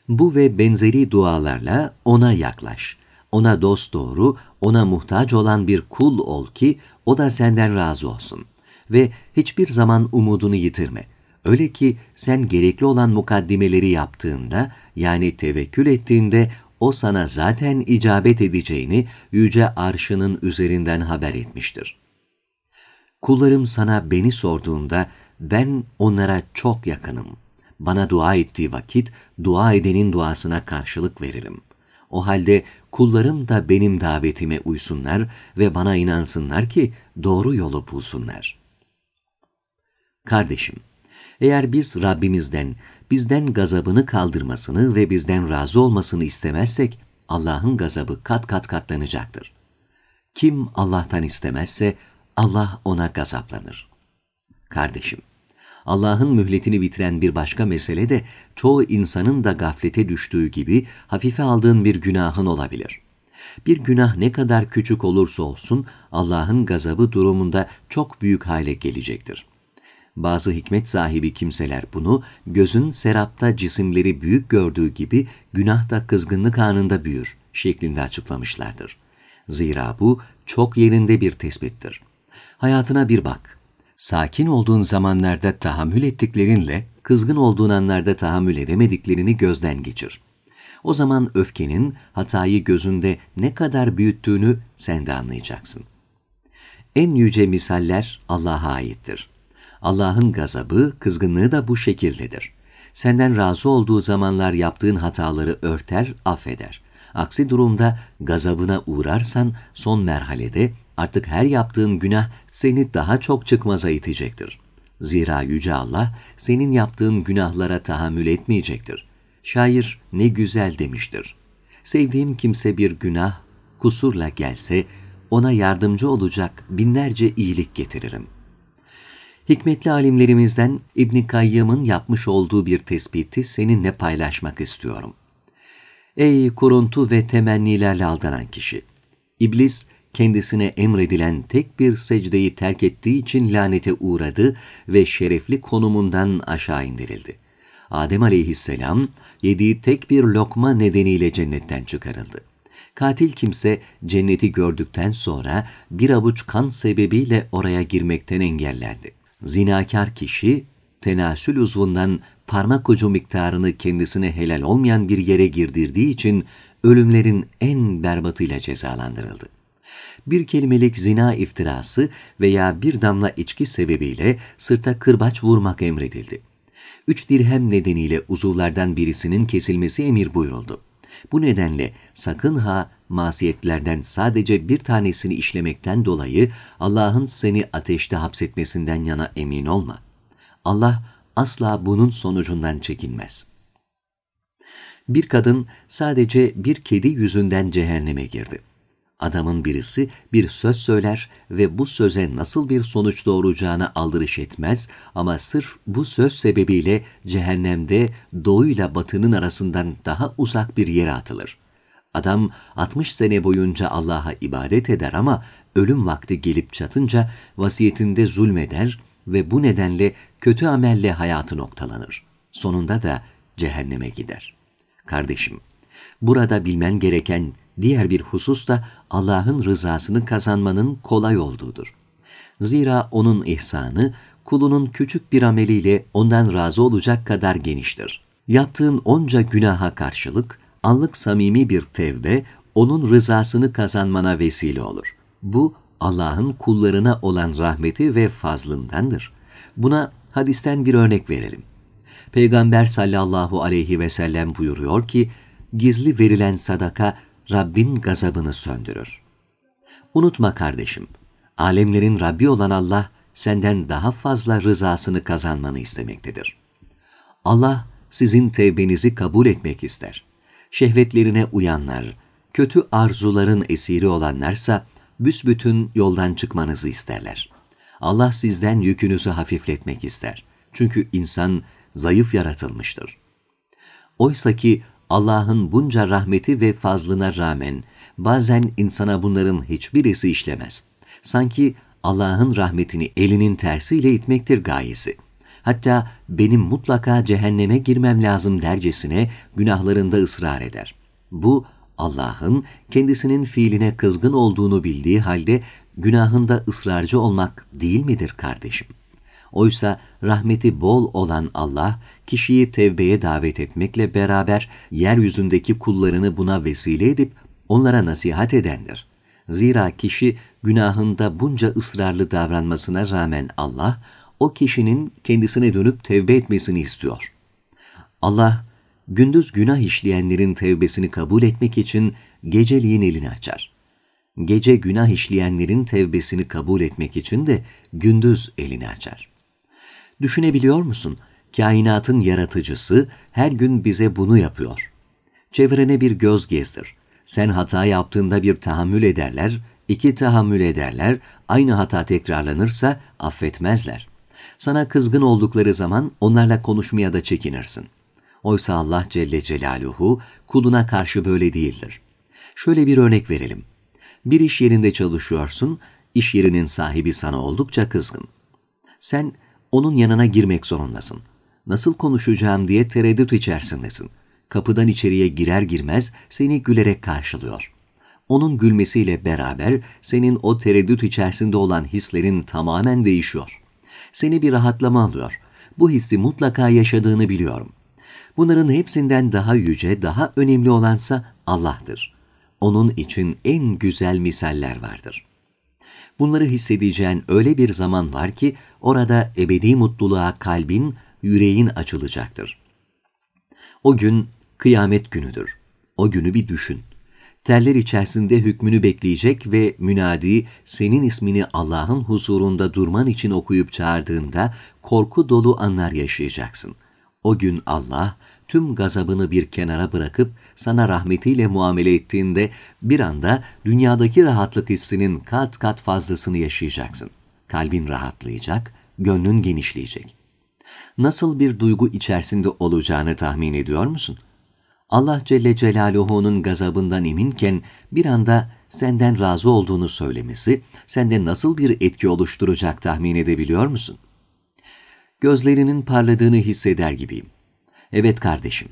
[SPEAKER 1] Bu ve benzeri dualarla ona yaklaş. Ona dost doğru, ona muhtaç olan bir kul ol ki o da senden razı olsun. Ve hiçbir zaman umudunu yitirme. Öyle ki sen gerekli olan mukaddimeleri yaptığında yani tevekkül ettiğinde o sana zaten icabet edeceğini yüce arşının üzerinden haber etmiştir. Kullarım sana beni sorduğunda ben onlara çok yakınım. Bana dua ettiği vakit dua edenin duasına karşılık veririm. O halde kullarım da benim davetime uysunlar ve bana inansınlar ki doğru yolu bulsunlar. Kardeşim, eğer biz Rabbimizden, bizden gazabını kaldırmasını ve bizden razı olmasını istemezsek, Allah'ın gazabı kat kat katlanacaktır. Kim Allah'tan istemezse, Allah ona gazaplanır. Kardeşim, Allah'ın mühletini bitiren bir başka mesele de çoğu insanın da gaflete düştüğü gibi hafife aldığın bir günahın olabilir. Bir günah ne kadar küçük olursa olsun Allah'ın gazabı durumunda çok büyük hale gelecektir. Bazı hikmet sahibi kimseler bunu gözün serapta cisimleri büyük gördüğü gibi günah da kızgınlık anında büyür şeklinde açıklamışlardır. Zira bu çok yerinde bir tespittir. Hayatına bir bak sakin olduğun zamanlarda tahammül ettiklerinle, kızgın olduğun anlarda tahammül edemediklerini gözden geçir. O zaman öfkenin hatayı gözünde ne kadar büyüttüğünü sen de anlayacaksın. En yüce misaller Allah'a aittir. Allah'ın gazabı, kızgınlığı da bu şekildedir. Senden razı olduğu zamanlar yaptığın hataları örter, affeder. Aksi durumda gazabına uğrarsan son merhalede artık her yaptığın günah seni daha çok çıkmaza itecektir. Zira Yüce Allah senin yaptığın günahlara tahammül etmeyecektir. Şair ne güzel demiştir. Sevdiğim kimse bir günah, kusurla gelse ona yardımcı olacak binlerce iyilik getiririm. Hikmetli alimlerimizden İbn Kayyım'ın yapmış olduğu bir tespiti seninle paylaşmak istiyorum. Ey kuruntu ve temennilerle aldanan kişi! İblis kendisine emredilen tek bir secdeyi terk ettiği için lanete uğradı ve şerefli konumundan aşağı indirildi. Adem aleyhisselam yediği tek bir lokma nedeniyle cennetten çıkarıldı. Katil kimse cenneti gördükten sonra bir avuç kan sebebiyle oraya girmekten engellendi. Zinakar kişi tenasül uzvundan parmak ucu miktarını kendisine helal olmayan bir yere girdirdiği için ölümlerin en berbatıyla cezalandırıldı bir kelimelik zina iftirası veya bir damla içki sebebiyle sırta kırbaç vurmak emredildi. Üç dirhem nedeniyle uzuvlardan birisinin kesilmesi emir buyuruldu. Bu nedenle sakın ha masiyetlerden sadece bir tanesini işlemekten dolayı Allah'ın seni ateşte hapsetmesinden yana emin olma. Allah asla bunun sonucundan çekinmez. Bir kadın sadece bir kedi yüzünden cehenneme girdi adamın birisi bir söz söyler ve bu söze nasıl bir sonuç doğuracağına aldırış etmez ama sırf bu söz sebebiyle cehennemde doğuyla batının arasından daha uzak bir yere atılır. Adam 60 sene boyunca Allah'a ibadet eder ama ölüm vakti gelip çatınca vasiyetinde zulmeder ve bu nedenle kötü amelle hayatı noktalanır. Sonunda da cehenneme gider. Kardeşim, burada bilmen gereken diğer bir husus da Allah'ın rızasını kazanmanın kolay olduğudur. Zira onun ihsanı kulunun küçük bir ameliyle ondan razı olacak kadar geniştir. Yaptığın onca günaha karşılık anlık samimi bir tevbe onun rızasını kazanmana vesile olur. Bu Allah'ın kullarına olan rahmeti ve fazlındandır. Buna hadisten bir örnek verelim. Peygamber sallallahu aleyhi ve sellem buyuruyor ki, gizli verilen sadaka Rabbin gazabını söndürür. Unutma kardeşim, alemlerin Rabbi olan Allah senden daha fazla rızasını kazanmanı istemektedir. Allah sizin tevbenizi kabul etmek ister. Şehvetlerine uyanlar, kötü arzuların esiri olanlarsa büsbütün yoldan çıkmanızı isterler. Allah sizden yükünüzü hafifletmek ister. Çünkü insan zayıf yaratılmıştır. Oysa ki Allah'ın bunca rahmeti ve fazlına rağmen bazen insana bunların hiçbirisi işlemez. Sanki Allah'ın rahmetini elinin tersiyle itmektir gayesi. Hatta benim mutlaka cehenneme girmem lazım dercesine günahlarında ısrar eder. Bu Allah'ın kendisinin fiiline kızgın olduğunu bildiği halde günahında ısrarcı olmak değil midir kardeşim? Oysa rahmeti bol olan Allah kişiyi tevbeye davet etmekle beraber yeryüzündeki kullarını buna vesile edip onlara nasihat edendir. Zira kişi günahında bunca ısrarlı davranmasına rağmen Allah o kişinin kendisine dönüp tevbe etmesini istiyor. Allah gündüz günah işleyenlerin tevbesini kabul etmek için geceliğin elini açar. Gece günah işleyenlerin tevbesini kabul etmek için de gündüz elini açar. Düşünebiliyor musun? Kainatın yaratıcısı her gün bize bunu yapıyor. Çevrene bir göz gezdir. Sen hata yaptığında bir tahammül ederler, iki tahammül ederler, aynı hata tekrarlanırsa affetmezler. Sana kızgın oldukları zaman onlarla konuşmaya da çekinirsin. Oysa Allah Celle Celaluhu kuluna karşı böyle değildir. Şöyle bir örnek verelim. Bir iş yerinde çalışıyorsun, iş yerinin sahibi sana oldukça kızgın. Sen onun yanına girmek zorundasın nasıl konuşacağım diye tereddüt içerisindesin. Kapıdan içeriye girer girmez seni gülerek karşılıyor. Onun gülmesiyle beraber senin o tereddüt içerisinde olan hislerin tamamen değişiyor. Seni bir rahatlama alıyor. Bu hissi mutlaka yaşadığını biliyorum. Bunların hepsinden daha yüce, daha önemli olansa Allah'tır. Onun için en güzel misaller vardır. Bunları hissedeceğin öyle bir zaman var ki orada ebedi mutluluğa kalbin yüreğin açılacaktır. O gün kıyamet günüdür. O günü bir düşün. Teller içerisinde hükmünü bekleyecek ve münadi senin ismini Allah'ın huzurunda durman için okuyup çağırdığında korku dolu anlar yaşayacaksın. O gün Allah tüm gazabını bir kenara bırakıp sana rahmetiyle muamele ettiğinde bir anda dünyadaki rahatlık hissinin kat kat fazlasını yaşayacaksın. Kalbin rahatlayacak, gönlün genişleyecek nasıl bir duygu içerisinde olacağını tahmin ediyor musun? Allah Celle Celaluhu'nun gazabından eminken bir anda senden razı olduğunu söylemesi sende nasıl bir etki oluşturacak tahmin edebiliyor musun? Gözlerinin parladığını hisseder gibiyim. Evet kardeşim,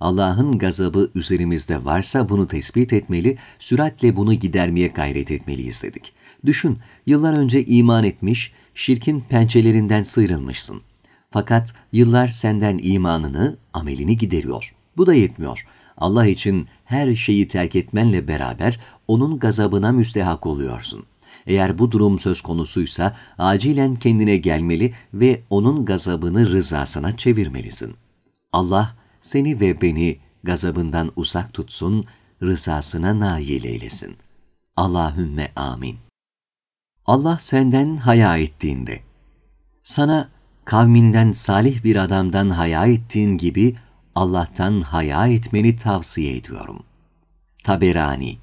[SPEAKER 1] Allah'ın gazabı üzerimizde varsa bunu tespit etmeli, süratle bunu gidermeye gayret etmeliyiz dedik. Düşün, yıllar önce iman etmiş, şirkin pençelerinden sıyrılmışsın. Fakat yıllar senden imanını, amelini gideriyor. Bu da yetmiyor. Allah için her şeyi terk etmenle beraber onun gazabına müstehak oluyorsun. Eğer bu durum söz konusuysa acilen kendine gelmeli ve onun gazabını rızasına çevirmelisin. Allah seni ve beni gazabından uzak tutsun, rızasına nail eylesin. Allahümme amin. Allah senden haya ettiğinde, sana kavminden salih bir adamdan haya ettiğin gibi Allah'tan haya etmeni tavsiye ediyorum. Taberani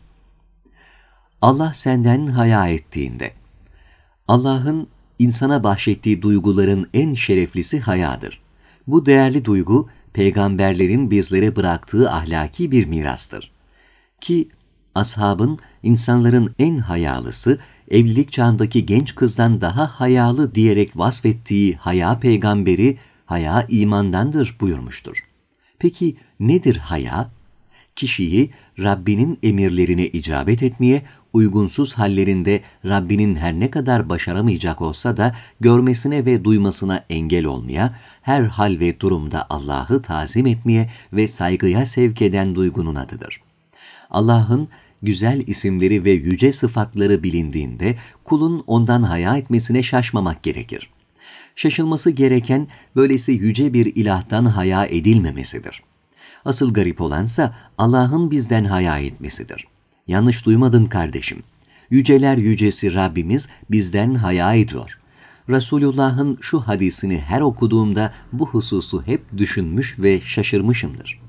[SPEAKER 1] Allah senden haya ettiğinde Allah'ın insana bahşettiği duyguların en şereflisi hayadır. Bu değerli duygu peygamberlerin bizlere bıraktığı ahlaki bir mirastır. Ki ashabın insanların en hayalısı evlilik çağındaki genç kızdan daha hayalı diyerek vasfettiği haya peygamberi, haya imandandır buyurmuştur. Peki nedir haya? Kişiyi Rabbinin emirlerine icabet etmeye, uygunsuz hallerinde Rabbinin her ne kadar başaramayacak olsa da görmesine ve duymasına engel olmaya, her hal ve durumda Allah'ı tazim etmeye ve saygıya sevk eden duygunun adıdır. Allah'ın güzel isimleri ve yüce sıfatları bilindiğinde kulun ondan haya etmesine şaşmamak gerekir. Şaşılması gereken böylesi yüce bir ilahtan haya edilmemesidir. Asıl garip olansa Allah'ın bizden haya etmesidir. Yanlış duymadın kardeşim. Yüceler yücesi Rabbimiz bizden haya ediyor. Resulullah'ın şu hadisini her okuduğumda bu hususu hep düşünmüş ve şaşırmışımdır.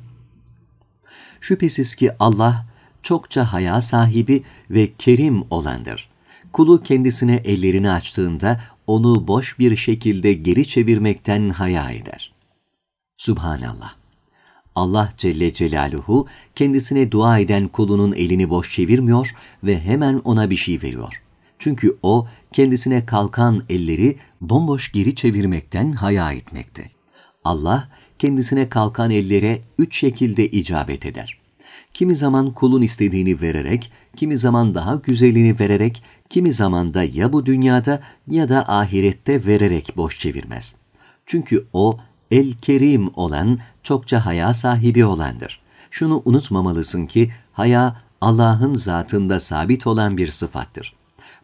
[SPEAKER 1] Şüphesiz ki Allah çokça haya sahibi ve kerim olandır. Kulu kendisine ellerini açtığında onu boş bir şekilde geri çevirmekten haya eder. Subhanallah. Allah Celle Celaluhu kendisine dua eden kulunun elini boş çevirmiyor ve hemen ona bir şey veriyor. Çünkü o kendisine kalkan elleri bomboş geri çevirmekten haya etmekte. Allah kendisine kalkan ellere üç şekilde icabet eder kimi zaman kulun istediğini vererek, kimi zaman daha güzelini vererek, kimi zaman da ya bu dünyada ya da ahirette vererek boş çevirmez. Çünkü o el kerim olan, çokça haya sahibi olandır. Şunu unutmamalısın ki haya Allah'ın zatında sabit olan bir sıfattır.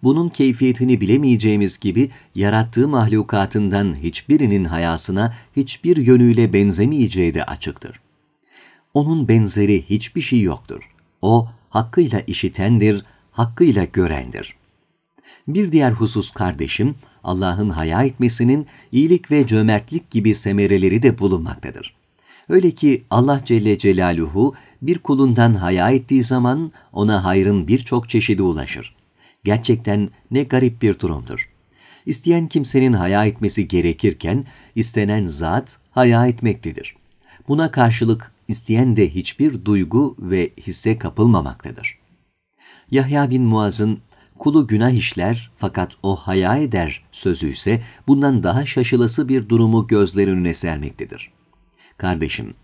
[SPEAKER 1] Bunun keyfiyetini bilemeyeceğimiz gibi yarattığı mahlukatından hiçbirinin hayasına hiçbir yönüyle benzemeyeceği de açıktır. Onun benzeri hiçbir şey yoktur. O hakkıyla işitendir, hakkıyla görendir. Bir diğer husus kardeşim, Allah'ın haya etmesinin iyilik ve cömertlik gibi semereleri de bulunmaktadır. Öyle ki Allah Celle Celaluhu bir kulundan haya ettiği zaman ona hayrın birçok çeşidi ulaşır. Gerçekten ne garip bir durumdur. İsteyen kimsenin haya etmesi gerekirken istenen zat haya etmektedir. Buna karşılık isteyen de hiçbir duygu ve hisse kapılmamaktadır. Yahya bin Muaz'ın kulu günah işler fakat o haya eder sözü ise bundan daha şaşılası bir durumu gözler önüne sermektedir. Kardeşim,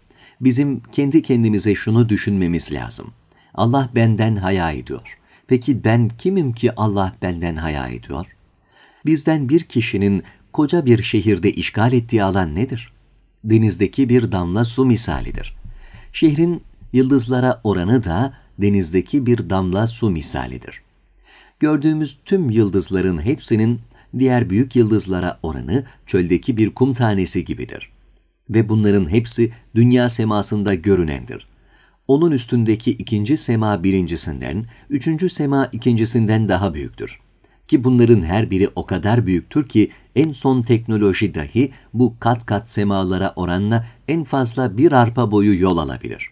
[SPEAKER 1] bizim kendi kendimize şunu düşünmemiz lazım. Allah benden haya ediyor. Peki ben kimim ki Allah benden haya ediyor? Bizden bir kişinin koca bir şehirde işgal ettiği alan nedir? Denizdeki bir damla su misalidir. Şehrin yıldızlara oranı da denizdeki bir damla su misalidir. Gördüğümüz tüm yıldızların hepsinin diğer büyük yıldızlara oranı çöldeki bir kum tanesi gibidir. Ve bunların hepsi dünya semasında görünendir. Onun üstündeki ikinci sema birincisinden, üçüncü sema ikincisinden daha büyüktür.'' Ki bunların her biri o kadar büyüktür ki en son teknoloji dahi bu kat kat semalara oranla en fazla bir arpa boyu yol alabilir.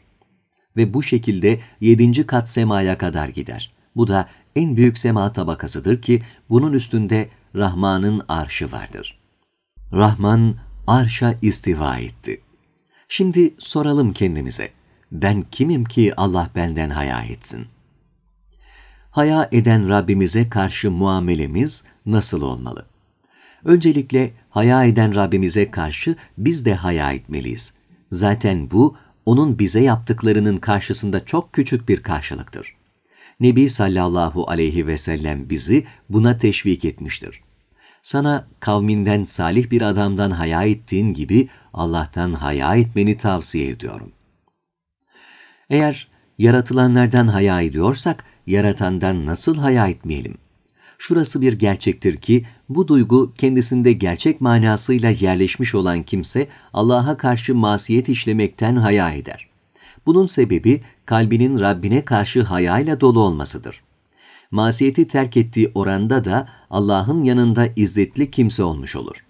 [SPEAKER 1] Ve bu şekilde yedinci kat semaya kadar gider. Bu da en büyük sema tabakasıdır ki bunun üstünde Rahman'ın arşı vardır. Rahman arşa istiva etti. Şimdi soralım kendimize. Ben kimim ki Allah benden haya etsin? haya eden Rabbimize karşı muamelemiz nasıl olmalı? Öncelikle haya eden Rabbimize karşı biz de haya etmeliyiz. Zaten bu onun bize yaptıklarının karşısında çok küçük bir karşılıktır. Nebi sallallahu aleyhi ve sellem bizi buna teşvik etmiştir. Sana kavminden salih bir adamdan haya ettiğin gibi Allah'tan haya etmeni tavsiye ediyorum. Eğer yaratılanlardan haya ediyorsak yaratandan nasıl haya etmeyelim? Şurası bir gerçektir ki bu duygu kendisinde gerçek manasıyla yerleşmiş olan kimse Allah'a karşı masiyet işlemekten haya eder. Bunun sebebi kalbinin Rabbine karşı hayayla dolu olmasıdır. Masiyeti terk ettiği oranda da Allah'ın yanında izzetli kimse olmuş olur.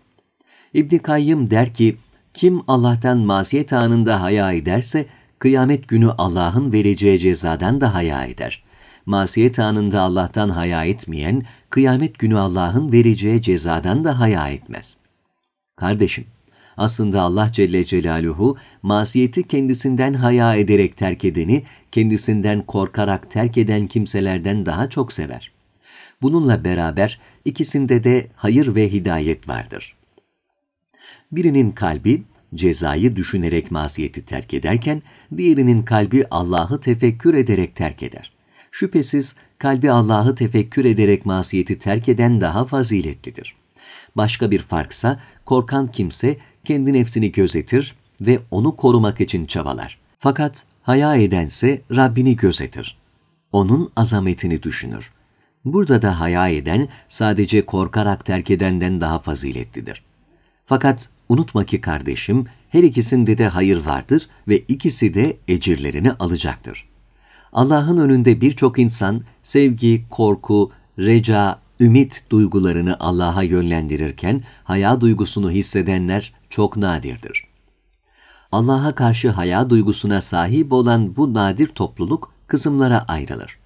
[SPEAKER 1] İbn Kayyım der ki, kim Allah'tan masiyet anında haya ederse, kıyamet günü Allah'ın vereceği cezadan da haya eder masiyet anında Allah'tan haya etmeyen, kıyamet günü Allah'ın vereceği cezadan da haya etmez. Kardeşim, aslında Allah Celle Celaluhu masiyeti kendisinden haya ederek terk edeni, kendisinden korkarak terk eden kimselerden daha çok sever. Bununla beraber ikisinde de hayır ve hidayet vardır. Birinin kalbi cezayı düşünerek masiyeti terk ederken diğerinin kalbi Allah'ı tefekkür ederek terk eder şüphesiz kalbi Allah'ı tefekkür ederek masiyeti terk eden daha faziletlidir. Başka bir farksa korkan kimse kendi nefsini gözetir ve onu korumak için çabalar. Fakat haya edense Rabbini gözetir. Onun azametini düşünür. Burada da haya eden sadece korkarak terk edenden daha faziletlidir. Fakat unutma ki kardeşim her ikisinde de hayır vardır ve ikisi de ecirlerini alacaktır.'' Allah'ın önünde birçok insan sevgi, korku, reca, ümit duygularını Allah'a yönlendirirken haya duygusunu hissedenler çok nadirdir. Allah'a karşı haya duygusuna sahip olan bu nadir topluluk kısımlara ayrılır.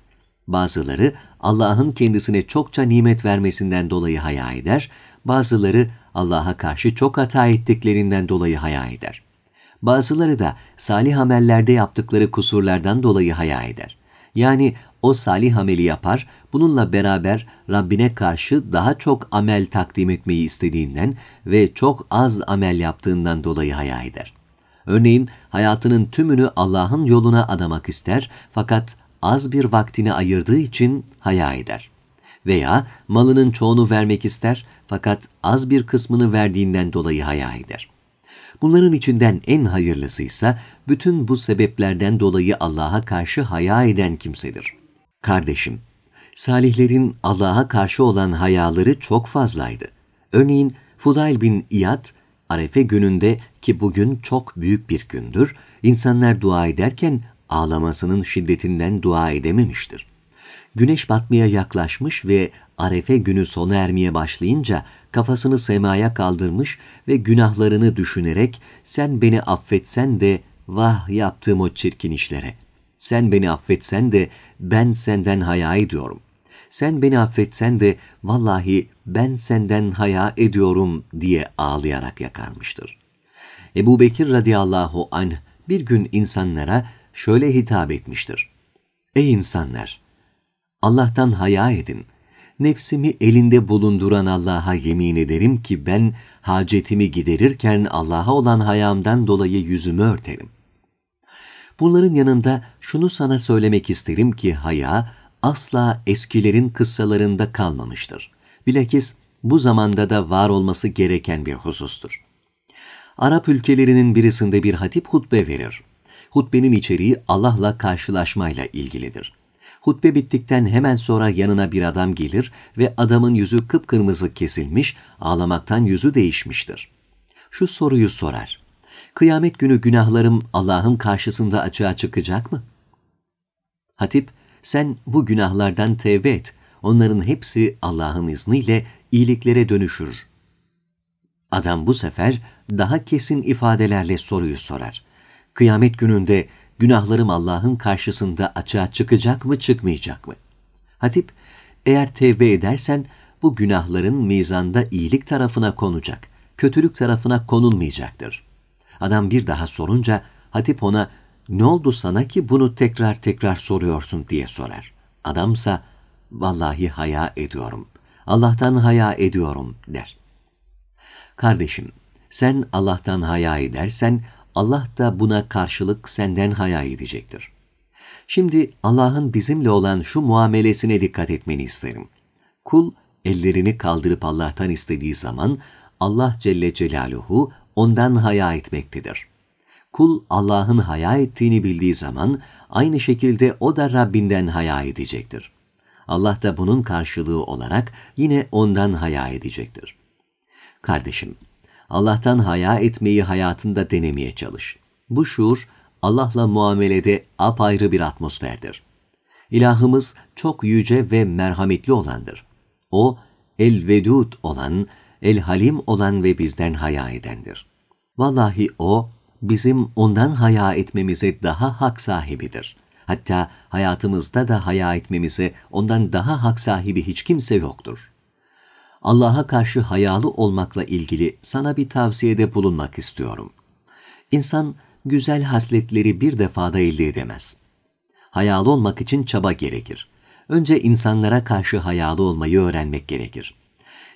[SPEAKER 1] Bazıları Allah'ın kendisine çokça nimet vermesinden dolayı haya eder, bazıları Allah'a karşı çok hata ettiklerinden dolayı haya eder. Bazıları da salih amellerde yaptıkları kusurlardan dolayı haya eder. Yani o salih ameli yapar, bununla beraber Rabbine karşı daha çok amel takdim etmeyi istediğinden ve çok az amel yaptığından dolayı haya eder. Örneğin hayatının tümünü Allah'ın yoluna adamak ister fakat az bir vaktini ayırdığı için haya eder. Veya malının çoğunu vermek ister fakat az bir kısmını verdiğinden dolayı haya eder.'' Bunların içinden en hayırlısı ise bütün bu sebeplerden dolayı Allah'a karşı haya eden kimsedir. Kardeşim, salihlerin Allah'a karşı olan hayaları çok fazlaydı. Örneğin Fudayl bin İyad, Arefe gününde ki bugün çok büyük bir gündür, insanlar dua ederken ağlamasının şiddetinden dua edememiştir. Güneş batmaya yaklaşmış ve Arefe günü sona ermeye başlayınca kafasını semaya kaldırmış ve günahlarını düşünerek sen beni affetsen de vah yaptığım o çirkin işlere. Sen beni affetsen de ben senden haya ediyorum. Sen beni affetsen de vallahi ben senden haya ediyorum diye ağlayarak yakarmıştır. Ebu Bekir radıyallahu anh bir gün insanlara şöyle hitap etmiştir. Ey insanlar! Allah'tan haya edin.'' nefsimi elinde bulunduran Allah'a yemin ederim ki ben hacetimi giderirken Allah'a olan hayamdan dolayı yüzümü örterim. Bunların yanında şunu sana söylemek isterim ki haya asla eskilerin kıssalarında kalmamıştır. Bilakis bu zamanda da var olması gereken bir husustur. Arap ülkelerinin birisinde bir hatip hutbe verir. Hutbenin içeriği Allah'la karşılaşmayla ilgilidir. Hutbe bittikten hemen sonra yanına bir adam gelir ve adamın yüzü kıpkırmızı kesilmiş, ağlamaktan yüzü değişmiştir. Şu soruyu sorar. Kıyamet günü günahlarım Allah'ın karşısında açığa çıkacak mı? Hatip, sen bu günahlardan tevbe et. Onların hepsi Allah'ın izniyle iyiliklere dönüşür. Adam bu sefer daha kesin ifadelerle soruyu sorar. Kıyamet gününde günahlarım Allah'ın karşısında açığa çıkacak mı çıkmayacak mı? Hatip, eğer tevbe edersen bu günahların mizanda iyilik tarafına konacak, kötülük tarafına konulmayacaktır. Adam bir daha sorunca hatip ona ne oldu sana ki bunu tekrar tekrar soruyorsun diye sorar. Adamsa vallahi haya ediyorum. Allah'tan haya ediyorum der. Kardeşim sen Allah'tan haya edersen Allah da buna karşılık senden haya edecektir. Şimdi Allah'ın bizimle olan şu muamelesine dikkat etmeni isterim. Kul ellerini kaldırıp Allah'tan istediği zaman Allah Celle Celaluhu ondan haya etmektedir. Kul Allah'ın haya ettiğini bildiği zaman aynı şekilde o da Rabbinden haya edecektir. Allah da bunun karşılığı olarak yine ondan haya edecektir. Kardeşim, Allah'tan haya etmeyi hayatında denemeye çalış. Bu şuur Allah'la muamelede apayrı bir atmosferdir. İlahımız çok yüce ve merhametli olandır. O el-vedud olan, el-halim olan ve bizden haya edendir. Vallahi o bizim ondan haya etmemize daha hak sahibidir. Hatta hayatımızda da haya etmemize ondan daha hak sahibi hiç kimse yoktur.'' Allah'a karşı hayalı olmakla ilgili sana bir tavsiyede bulunmak istiyorum. İnsan güzel hasletleri bir defada elde edemez. Hayalı olmak için çaba gerekir. Önce insanlara karşı hayalı olmayı öğrenmek gerekir.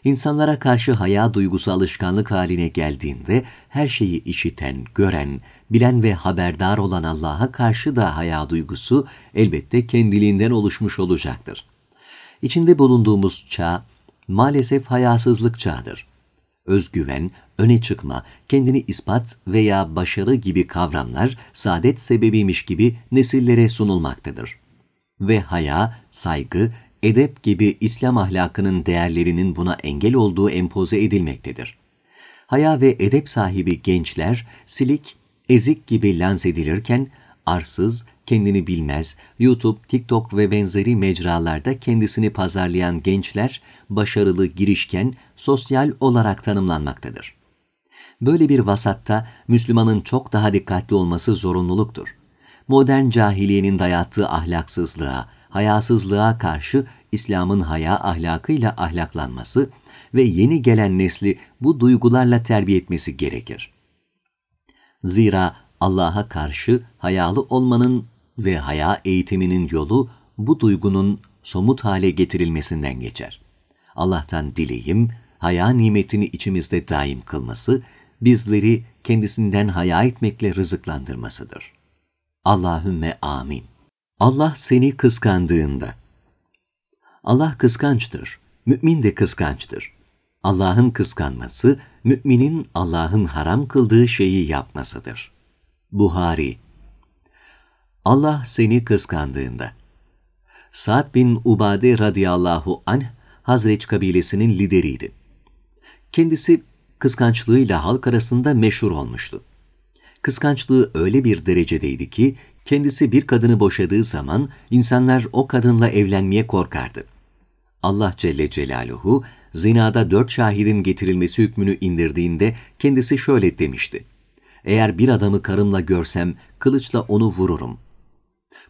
[SPEAKER 1] İnsanlara karşı haya duygusu alışkanlık haline geldiğinde her şeyi işiten, gören, bilen ve haberdar olan Allah'a karşı da haya duygusu elbette kendiliğinden oluşmuş olacaktır. İçinde bulunduğumuz çağ maalesef hayasızlık çağıdır. Özgüven, öne çıkma, kendini ispat veya başarı gibi kavramlar saadet sebebiymiş gibi nesillere sunulmaktadır. Ve haya, saygı, edep gibi İslam ahlakının değerlerinin buna engel olduğu empoze edilmektedir. Haya ve edep sahibi gençler silik, ezik gibi lanse edilirken arsız, kendini bilmez, YouTube, TikTok ve benzeri mecralarda kendisini pazarlayan gençler başarılı, girişken, sosyal olarak tanımlanmaktadır. Böyle bir vasatta Müslümanın çok daha dikkatli olması zorunluluktur. Modern cahiliyenin dayattığı ahlaksızlığa, hayasızlığa karşı İslam'ın haya ahlakıyla ahlaklanması ve yeni gelen nesli bu duygularla terbiye etmesi gerekir. Zira Allah'a karşı hayalı olmanın ve haya eğitiminin yolu bu duygunun somut hale getirilmesinden geçer. Allah'tan dileyim, haya nimetini içimizde daim kılması, bizleri kendisinden haya etmekle rızıklandırmasıdır. Allahümme amin. Allah seni kıskandığında. Allah kıskançtır, mümin de kıskançtır. Allah'ın kıskanması, müminin Allah'ın haram kıldığı şeyi yapmasıdır. Buhari Allah seni kıskandığında Sa'd bin Ubade radıyallahu anh Hazreç kabilesinin lideriydi. Kendisi kıskançlığıyla halk arasında meşhur olmuştu. Kıskançlığı öyle bir derecedeydi ki kendisi bir kadını boşadığı zaman insanlar o kadınla evlenmeye korkardı. Allah Celle Celaluhu zinada dört şahidin getirilmesi hükmünü indirdiğinde kendisi şöyle demişti. Eğer bir adamı karımla görsem kılıçla onu vururum.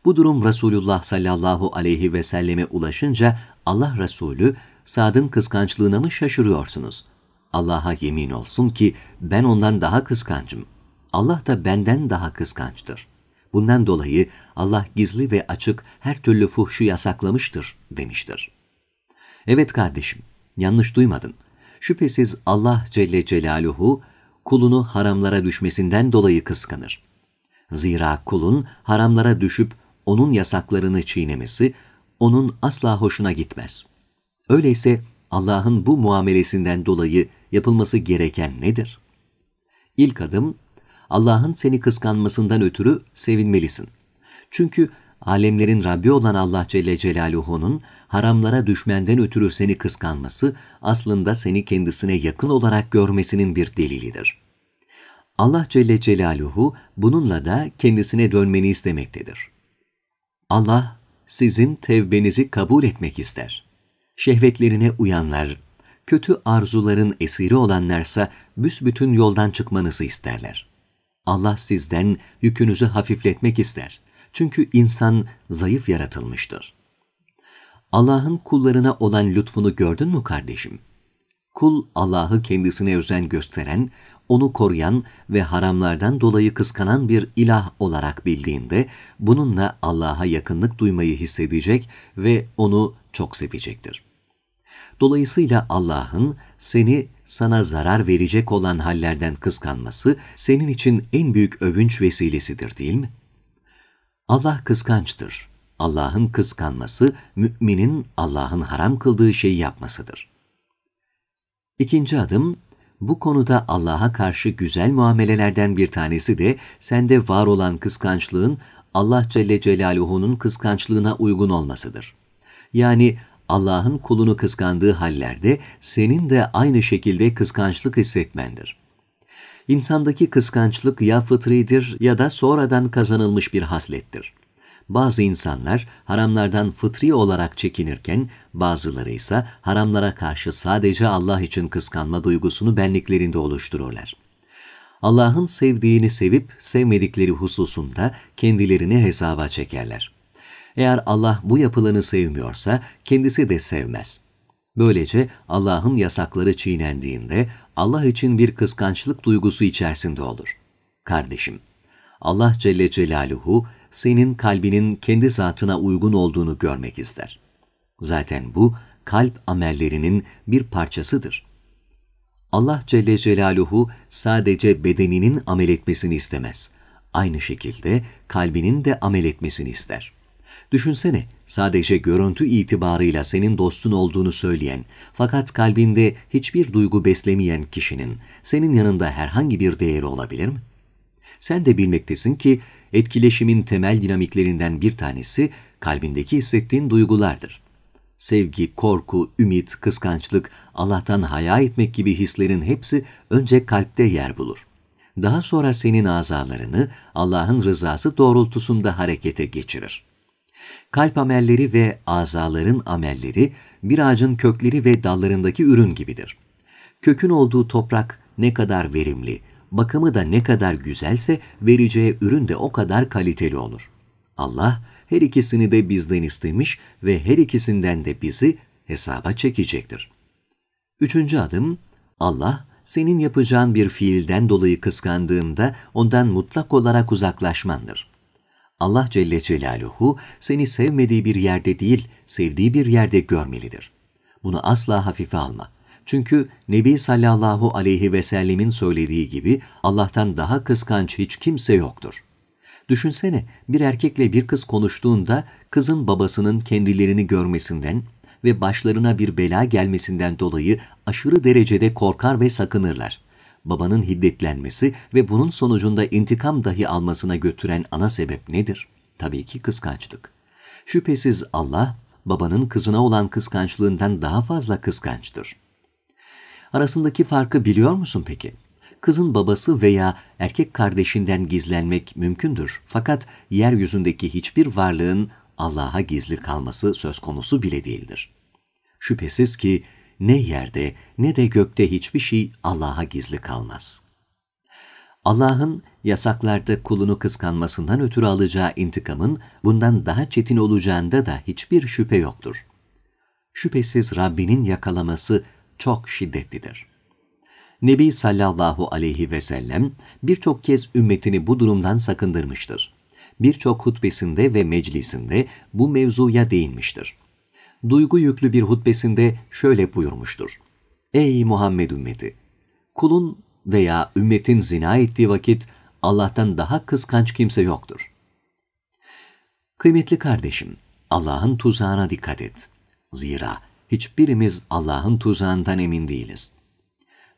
[SPEAKER 1] Bu durum Resulullah sallallahu aleyhi ve selleme ulaşınca Allah Resulü Sad'ın kıskançlığına mı şaşırıyorsunuz? Allah'a yemin olsun ki ben ondan daha kıskancım. Allah da benden daha kıskançtır. Bundan dolayı Allah gizli ve açık her türlü fuhşu yasaklamıştır demiştir. Evet kardeşim, yanlış duymadın. Şüphesiz Allah Celle Celaluhu kulunu haramlara düşmesinden dolayı kıskanır. Zira kulun haramlara düşüp onun yasaklarını çiğnemesi onun asla hoşuna gitmez. Öyleyse Allah'ın bu muamelesinden dolayı yapılması gereken nedir? İlk adım Allah'ın seni kıskanmasından ötürü sevinmelisin. Çünkü alemlerin Rabbi olan Allah Celle Celaluhu'nun haramlara düşmenden ötürü seni kıskanması aslında seni kendisine yakın olarak görmesinin bir delilidir. Allah Celle Celaluhu bununla da kendisine dönmeni istemektedir. Allah sizin tevbenizi kabul etmek ister. Şehvetlerine uyanlar, kötü arzuların esiri olanlarsa büsbütün yoldan çıkmanızı isterler. Allah sizden yükünüzü hafifletmek ister. Çünkü insan zayıf yaratılmıştır. Allah'ın kullarına olan lütfunu gördün mü kardeşim? Kul Allah'ı kendisine özen gösteren, onu koruyan ve haramlardan dolayı kıskanan bir ilah olarak bildiğinde bununla Allah'a yakınlık duymayı hissedecek ve onu çok sevecektir. Dolayısıyla Allah'ın seni sana zarar verecek olan hallerden kıskanması senin için en büyük övünç vesilesidir değil mi? Allah kıskançtır. Allah'ın kıskanması, müminin Allah'ın haram kıldığı şeyi yapmasıdır. İkinci adım, bu konuda Allah'a karşı güzel muamelelerden bir tanesi de sende var olan kıskançlığın Allah Celle Celaluhu'nun kıskançlığına uygun olmasıdır. Yani Allah'ın kulunu kıskandığı hallerde senin de aynı şekilde kıskançlık hissetmendir. İnsandaki kıskançlık ya fıtridir ya da sonradan kazanılmış bir haslettir. Bazı insanlar haramlardan fıtri olarak çekinirken bazıları ise haramlara karşı sadece Allah için kıskanma duygusunu benliklerinde oluştururlar. Allah'ın sevdiğini sevip sevmedikleri hususunda kendilerini hesaba çekerler. Eğer Allah bu yapılanı sevmiyorsa kendisi de sevmez.'' Böylece Allah'ın yasakları çiğnendiğinde Allah için bir kıskançlık duygusu içerisinde olur. Kardeşim, Allah Celle Celaluhu senin kalbinin kendi zatına uygun olduğunu görmek ister. Zaten bu kalp amellerinin bir parçasıdır. Allah Celle Celaluhu sadece bedeninin amel etmesini istemez. Aynı şekilde kalbinin de amel etmesini ister.'' Düşünsene, sadece görüntü itibarıyla senin dostun olduğunu söyleyen fakat kalbinde hiçbir duygu beslemeyen kişinin senin yanında herhangi bir değeri olabilir mi? Sen de bilmektesin ki etkileşimin temel dinamiklerinden bir tanesi kalbindeki hissettiğin duygulardır. Sevgi, korku, ümit, kıskançlık, Allah'tan haya etmek gibi hislerin hepsi önce kalpte yer bulur. Daha sonra senin azalarını Allah'ın rızası doğrultusunda harekete geçirir. Kalp amelleri ve azaların amelleri bir ağacın kökleri ve dallarındaki ürün gibidir. Kökün olduğu toprak ne kadar verimli, bakımı da ne kadar güzelse vereceği ürün de o kadar kaliteli olur. Allah her ikisini de bizden istemiş ve her ikisinden de bizi hesaba çekecektir. Üçüncü adım, Allah senin yapacağın bir fiilden dolayı kıskandığında ondan mutlak olarak uzaklaşmandır. Allah Celle Celaluhu seni sevmediği bir yerde değil, sevdiği bir yerde görmelidir. Bunu asla hafife alma. Çünkü Nebi sallallahu aleyhi ve sellemin söylediği gibi Allah'tan daha kıskanç hiç kimse yoktur. Düşünsene bir erkekle bir kız konuştuğunda kızın babasının kendilerini görmesinden ve başlarına bir bela gelmesinden dolayı aşırı derecede korkar ve sakınırlar babanın hiddetlenmesi ve bunun sonucunda intikam dahi almasına götüren ana sebep nedir? Tabii ki kıskançlık. Şüphesiz Allah, babanın kızına olan kıskançlığından daha fazla kıskançtır. Arasındaki farkı biliyor musun peki? Kızın babası veya erkek kardeşinden gizlenmek mümkündür. Fakat yeryüzündeki hiçbir varlığın Allah'a gizli kalması söz konusu bile değildir. Şüphesiz ki ne yerde ne de gökte hiçbir şey Allah'a gizli kalmaz. Allah'ın yasaklarda kulunu kıskanmasından ötürü alacağı intikamın bundan daha çetin olacağında da hiçbir şüphe yoktur. Şüphesiz Rabbinin yakalaması çok şiddetlidir. Nebi sallallahu aleyhi ve sellem birçok kez ümmetini bu durumdan sakındırmıştır. Birçok hutbesinde ve meclisinde bu mevzuya değinmiştir duygu yüklü bir hutbesinde şöyle buyurmuştur. Ey Muhammed ümmeti! Kulun veya ümmetin zina ettiği vakit Allah'tan daha kıskanç kimse yoktur. Kıymetli kardeşim, Allah'ın tuzağına dikkat et. Zira hiçbirimiz Allah'ın tuzağından emin değiliz.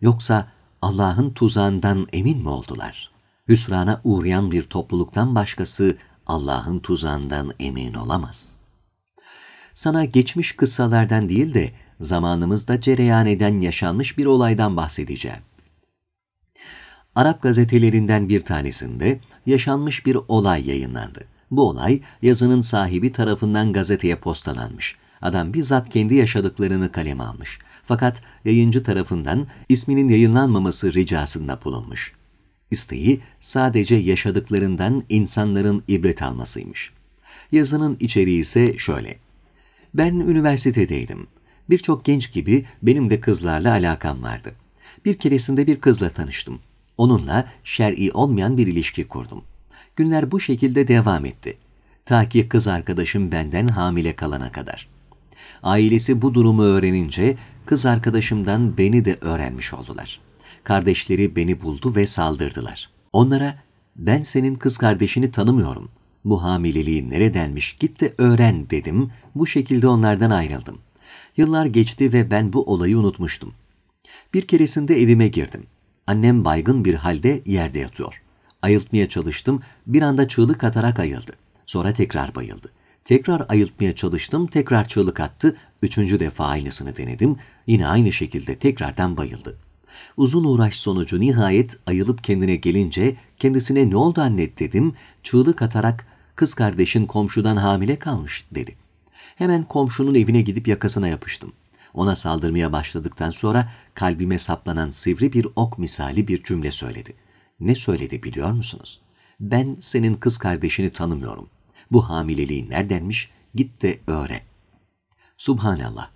[SPEAKER 1] Yoksa Allah'ın tuzağından emin mi oldular? Hüsrana uğrayan bir topluluktan başkası Allah'ın tuzağından emin olamaz.'' sana geçmiş kıssalardan değil de zamanımızda cereyan eden yaşanmış bir olaydan bahsedeceğim. Arap gazetelerinden bir tanesinde yaşanmış bir olay yayınlandı. Bu olay yazının sahibi tarafından gazeteye postalanmış. Adam bizzat kendi yaşadıklarını kaleme almış. Fakat yayıncı tarafından isminin yayınlanmaması ricasında bulunmuş. İsteği sadece yaşadıklarından insanların ibret almasıymış. Yazının içeriği ise şöyle. Ben üniversitedeydim. Birçok genç gibi benim de kızlarla alakam vardı. Bir keresinde bir kızla tanıştım. Onunla şer'i olmayan bir ilişki kurdum. Günler bu şekilde devam etti. Ta ki kız arkadaşım benden hamile kalana kadar. Ailesi bu durumu öğrenince kız arkadaşımdan beni de öğrenmiş oldular. Kardeşleri beni buldu ve saldırdılar. Onlara ben senin kız kardeşini tanımıyorum.'' Bu hamileliği neredenmiş git de öğren dedim. Bu şekilde onlardan ayrıldım. Yıllar geçti ve ben bu olayı unutmuştum. Bir keresinde evime girdim. Annem baygın bir halde yerde yatıyor. Ayıltmaya çalıştım. Bir anda çığlık atarak ayıldı. Sonra tekrar bayıldı. Tekrar ayıltmaya çalıştım, tekrar çığlık attı. Üçüncü defa aynısını denedim. Yine aynı şekilde tekrardan bayıldı. Uzun uğraş sonucu nihayet ayılıp kendine gelince kendisine ne oldu anne dedim. Çığlık atarak kız kardeşin komşudan hamile kalmış dedi. Hemen komşunun evine gidip yakasına yapıştım. Ona saldırmaya başladıktan sonra kalbime saplanan sivri bir ok misali bir cümle söyledi. Ne söyledi biliyor musunuz? Ben senin kız kardeşini tanımıyorum. Bu hamileliği neredenmiş? Git de öğren. Subhanallah.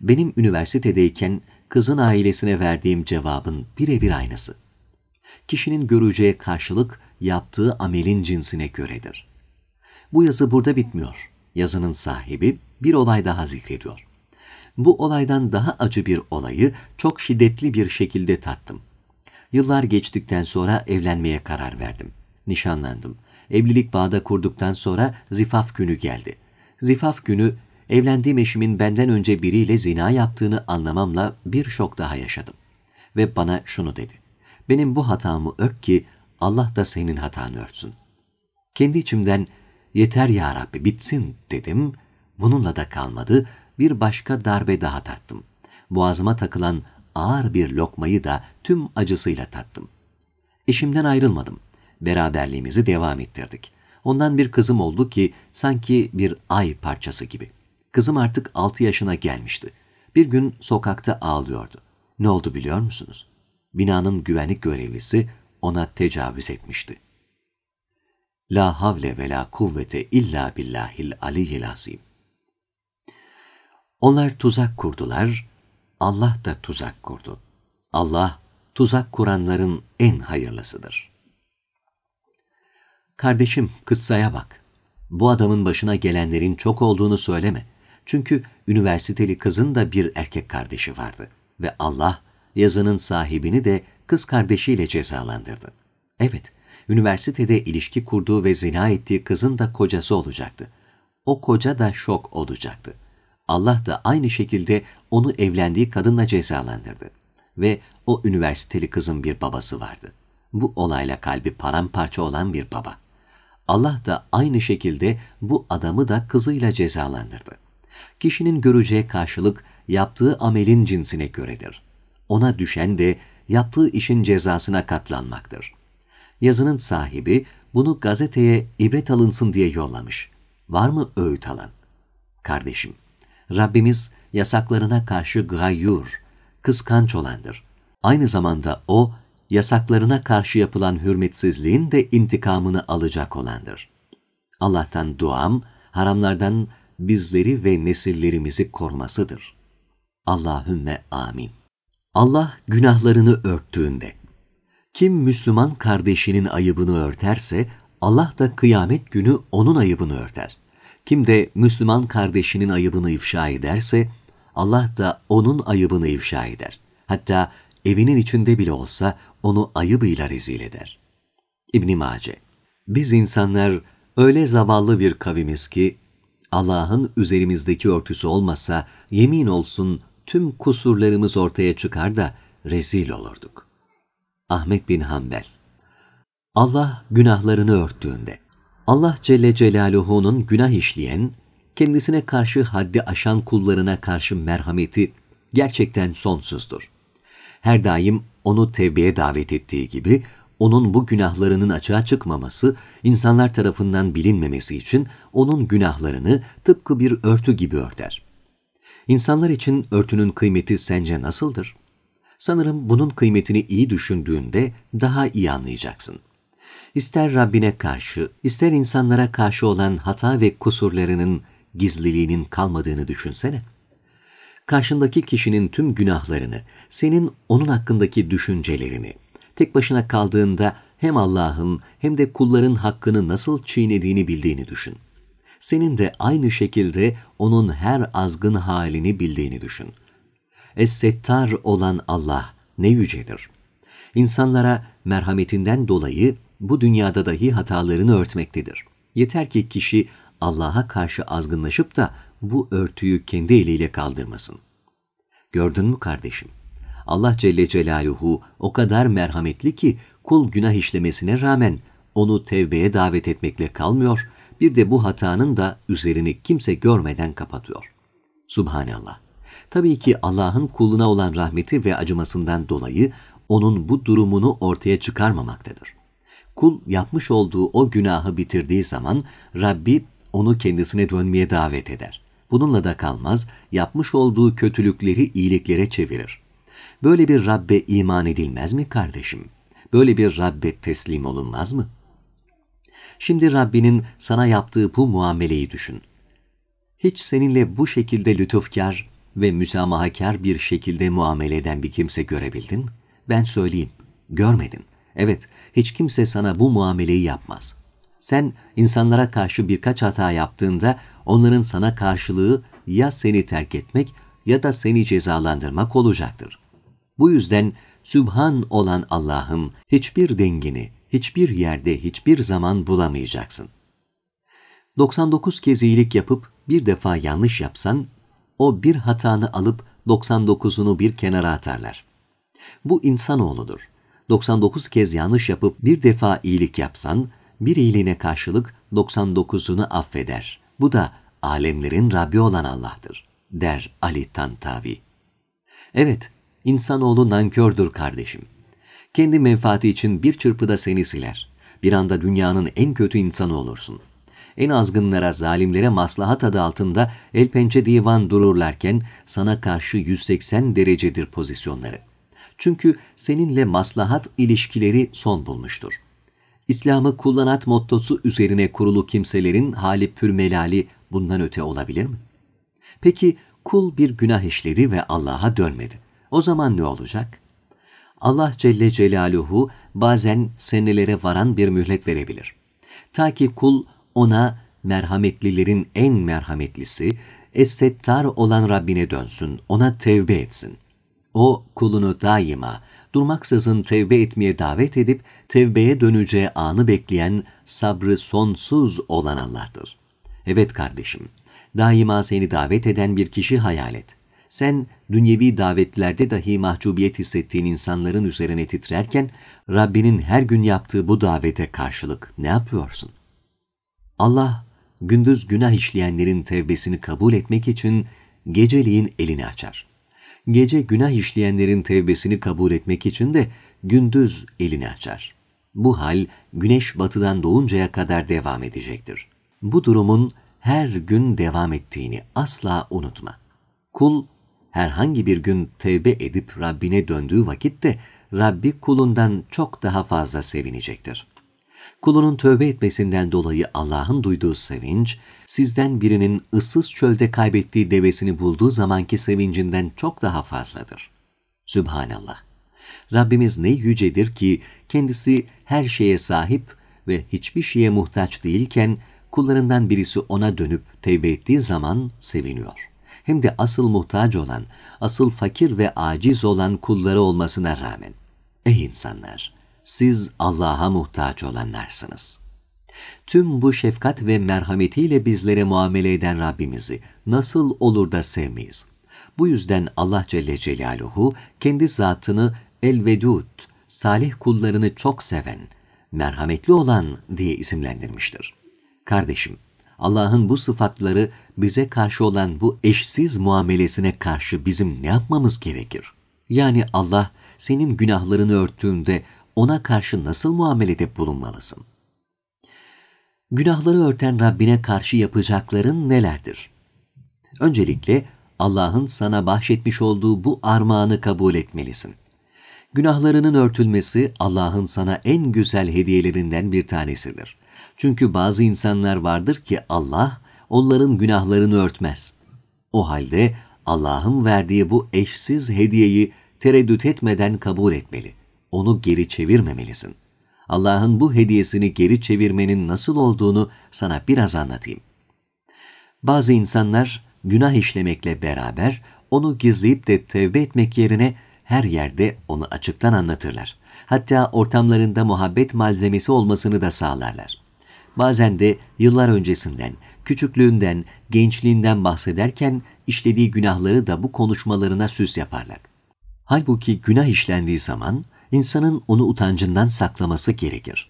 [SPEAKER 1] Benim üniversitedeyken kızın ailesine verdiğim cevabın birebir aynası. Kişinin görüceğe karşılık yaptığı amelin cinsine göredir. Bu yazı burada bitmiyor. Yazının sahibi bir olay daha zikrediyor. Bu olaydan daha acı bir olayı çok şiddetli bir şekilde tattım. Yıllar geçtikten sonra evlenmeye karar verdim. Nişanlandım. Evlilik bağda kurduktan sonra zifaf günü geldi. Zifaf günü evlendiğim eşimin benden önce biriyle zina yaptığını anlamamla bir şok daha yaşadım. Ve bana şunu dedi. Benim bu hatamı öp ki Allah da senin hatanı örtsün. Kendi içimden yeter ya Rabbi bitsin dedim. Bununla da kalmadı. Bir başka darbe daha tattım. Boğazıma takılan ağır bir lokmayı da tüm acısıyla tattım. Eşimden ayrılmadım. Beraberliğimizi devam ettirdik. Ondan bir kızım oldu ki sanki bir ay parçası gibi. Kızım artık 6 yaşına gelmişti. Bir gün sokakta ağlıyordu. Ne oldu biliyor musunuz? Binanın güvenlik görevlisi ona tecavüz etmişti. La havle ve la kuvvete illa billahil aliyyil azim. Onlar tuzak kurdular, Allah da tuzak kurdu. Allah tuzak kuranların en hayırlısıdır. Kardeşim kıssaya bak. Bu adamın başına gelenlerin çok olduğunu söyleme. Çünkü üniversiteli kızın da bir erkek kardeşi vardı ve Allah yazının sahibini de kız kardeşiyle cezalandırdı. Evet, üniversitede ilişki kurduğu ve zina ettiği kızın da kocası olacaktı. O koca da şok olacaktı. Allah da aynı şekilde onu evlendiği kadınla cezalandırdı. Ve o üniversiteli kızın bir babası vardı. Bu olayla kalbi paramparça olan bir baba. Allah da aynı şekilde bu adamı da kızıyla cezalandırdı. Kişinin göreceği karşılık yaptığı amelin cinsine göredir. Ona düşen de yaptığı işin cezasına katlanmaktır. Yazının sahibi bunu gazeteye ibret alınsın diye yollamış. Var mı öğüt alan? Kardeşim, Rabbimiz yasaklarına karşı gayyur, kıskanç olandır. Aynı zamanda O, yasaklarına karşı yapılan hürmetsizliğin de intikamını alacak olandır. Allah'tan duam, haramlardan bizleri ve nesillerimizi korumasıdır. Allahümme amin. Allah günahlarını örttüğünde. Kim Müslüman kardeşinin ayıbını örterse Allah da kıyamet günü onun ayıbını örter. Kim de Müslüman kardeşinin ayıbını ifşa ederse Allah da onun ayıbını ifşa eder. Hatta evinin içinde bile olsa onu ayıbıyla rezil eder. İbn Mace. Biz insanlar öyle zavallı bir kavimiz ki Allah'ın üzerimizdeki örtüsü olmasa yemin olsun tüm kusurlarımız ortaya çıkar da rezil olurduk. Ahmet bin Hanbel Allah günahlarını örttüğünde Allah Celle Celaluhu'nun günah işleyen, kendisine karşı haddi aşan kullarına karşı merhameti gerçekten sonsuzdur. Her daim onu tevbeye davet ettiği gibi onun bu günahlarının açığa çıkmaması, insanlar tarafından bilinmemesi için onun günahlarını tıpkı bir örtü gibi örter. İnsanlar için örtünün kıymeti sence nasıldır? Sanırım bunun kıymetini iyi düşündüğünde daha iyi anlayacaksın. İster Rabbine karşı, ister insanlara karşı olan hata ve kusurlarının gizliliğinin kalmadığını düşünsene. Karşındaki kişinin tüm günahlarını, senin onun hakkındaki düşüncelerini, tek başına kaldığında hem Allah'ın hem de kulların hakkını nasıl çiğnediğini bildiğini düşün.'' senin de aynı şekilde onun her azgın halini bildiğini düşün. Es-Settar olan Allah ne yücedir. İnsanlara merhametinden dolayı bu dünyada dahi hatalarını örtmektedir. Yeter ki kişi Allah'a karşı azgınlaşıp da bu örtüyü kendi eliyle kaldırmasın. Gördün mü kardeşim? Allah Celle Celaluhu o kadar merhametli ki kul günah işlemesine rağmen onu tevbeye davet etmekle kalmıyor, bir de bu hatanın da üzerini kimse görmeden kapatıyor. Subhanallah. Tabii ki Allah'ın kuluna olan rahmeti ve acımasından dolayı onun bu durumunu ortaya çıkarmamaktadır. Kul yapmış olduğu o günahı bitirdiği zaman Rabbi onu kendisine dönmeye davet eder. Bununla da kalmaz, yapmış olduğu kötülükleri iyiliklere çevirir. Böyle bir Rabbe iman edilmez mi kardeşim? Böyle bir Rabbe teslim olunmaz mı?'' Şimdi Rabbinin sana yaptığı bu muameleyi düşün. Hiç seninle bu şekilde lütufkar ve müsamahakar bir şekilde muamele eden bir kimse görebildin Ben söyleyeyim, görmedin. Evet, hiç kimse sana bu muameleyi yapmaz. Sen insanlara karşı birkaç hata yaptığında onların sana karşılığı ya seni terk etmek ya da seni cezalandırmak olacaktır. Bu yüzden Sübhan olan Allah'ın hiçbir dengini, hiçbir yerde hiçbir zaman bulamayacaksın. 99 kez iyilik yapıp bir defa yanlış yapsan, o bir hatanı alıp 99'unu bir kenara atarlar. Bu insanoğludur. 99 kez yanlış yapıp bir defa iyilik yapsan, bir iyiliğine karşılık 99'unu affeder. Bu da alemlerin Rabbi olan Allah'tır, der Ali Tantavi. Evet, insanoğlu nankördür kardeşim.'' Kendi menfaati için bir çırpıda seni siler. Bir anda dünyanın en kötü insanı olursun. En azgınlara, zalimlere maslahat adı altında el pençe divan dururlarken sana karşı 180 derecedir pozisyonları. Çünkü seninle maslahat ilişkileri son bulmuştur. İslam'ı kullanat mottosu üzerine kurulu kimselerin hali pürmelali bundan öte olabilir mi? Peki kul bir günah işledi ve Allah'a dönmedi. O zaman ne olacak? Allah Celle Celaluhu bazen senelere varan bir mühlet verebilir. Ta ki kul ona merhametlilerin en merhametlisi, esettar olan Rabbine dönsün, ona tevbe etsin. O kulunu daima durmaksızın tevbe etmeye davet edip tevbeye döneceği anı bekleyen sabrı sonsuz olan Allah'tır. Evet kardeşim, daima seni davet eden bir kişi hayal et. Sen dünyevi davetlerde dahi mahcubiyet hissettiğin insanların üzerine titrerken Rabbinin her gün yaptığı bu davete karşılık ne yapıyorsun? Allah gündüz günah işleyenlerin tevbesini kabul etmek için geceliğin elini açar. Gece günah işleyenlerin tevbesini kabul etmek için de gündüz elini açar. Bu hal güneş batıdan doğuncaya kadar devam edecektir. Bu durumun her gün devam ettiğini asla unutma. Kul herhangi bir gün tevbe edip Rabbine döndüğü vakitte Rabbi kulundan çok daha fazla sevinecektir. Kulunun tövbe etmesinden dolayı Allah'ın duyduğu sevinç, sizden birinin ıssız çölde kaybettiği devesini bulduğu zamanki sevincinden çok daha fazladır. Sübhanallah. Rabbimiz ne yücedir ki kendisi her şeye sahip ve hiçbir şeye muhtaç değilken kullarından birisi ona dönüp tevbe ettiği zaman seviniyor hem de asıl muhtaç olan, asıl fakir ve aciz olan kulları olmasına rağmen. Ey insanlar! Siz Allah'a muhtaç olanlarsınız. Tüm bu şefkat ve merhametiyle bizlere muamele eden Rabbimizi nasıl olur da sevmeyiz? Bu yüzden Allah Celle Celaluhu kendi zatını El-Vedud, salih kullarını çok seven, merhametli olan diye isimlendirmiştir. Kardeşim, Allah'ın bu sıfatları bize karşı olan bu eşsiz muamelesine karşı bizim ne yapmamız gerekir? Yani Allah senin günahlarını örttüğünde ona karşı nasıl muamelede bulunmalısın? Günahları örten Rabbine karşı yapacakların nelerdir? Öncelikle Allah'ın sana bahşetmiş olduğu bu armağanı kabul etmelisin. Günahlarının örtülmesi Allah'ın sana en güzel hediyelerinden bir tanesidir. Çünkü bazı insanlar vardır ki Allah onların günahlarını örtmez. O halde Allah'ın verdiği bu eşsiz hediyeyi tereddüt etmeden kabul etmeli. Onu geri çevirmemelisin. Allah'ın bu hediyesini geri çevirmenin nasıl olduğunu sana biraz anlatayım. Bazı insanlar günah işlemekle beraber onu gizleyip de tevbe etmek yerine her yerde onu açıktan anlatırlar. Hatta ortamlarında muhabbet malzemesi olmasını da sağlarlar bazen de yıllar öncesinden, küçüklüğünden, gençliğinden bahsederken işlediği günahları da bu konuşmalarına süs yaparlar. Halbuki günah işlendiği zaman insanın onu utancından saklaması gerekir.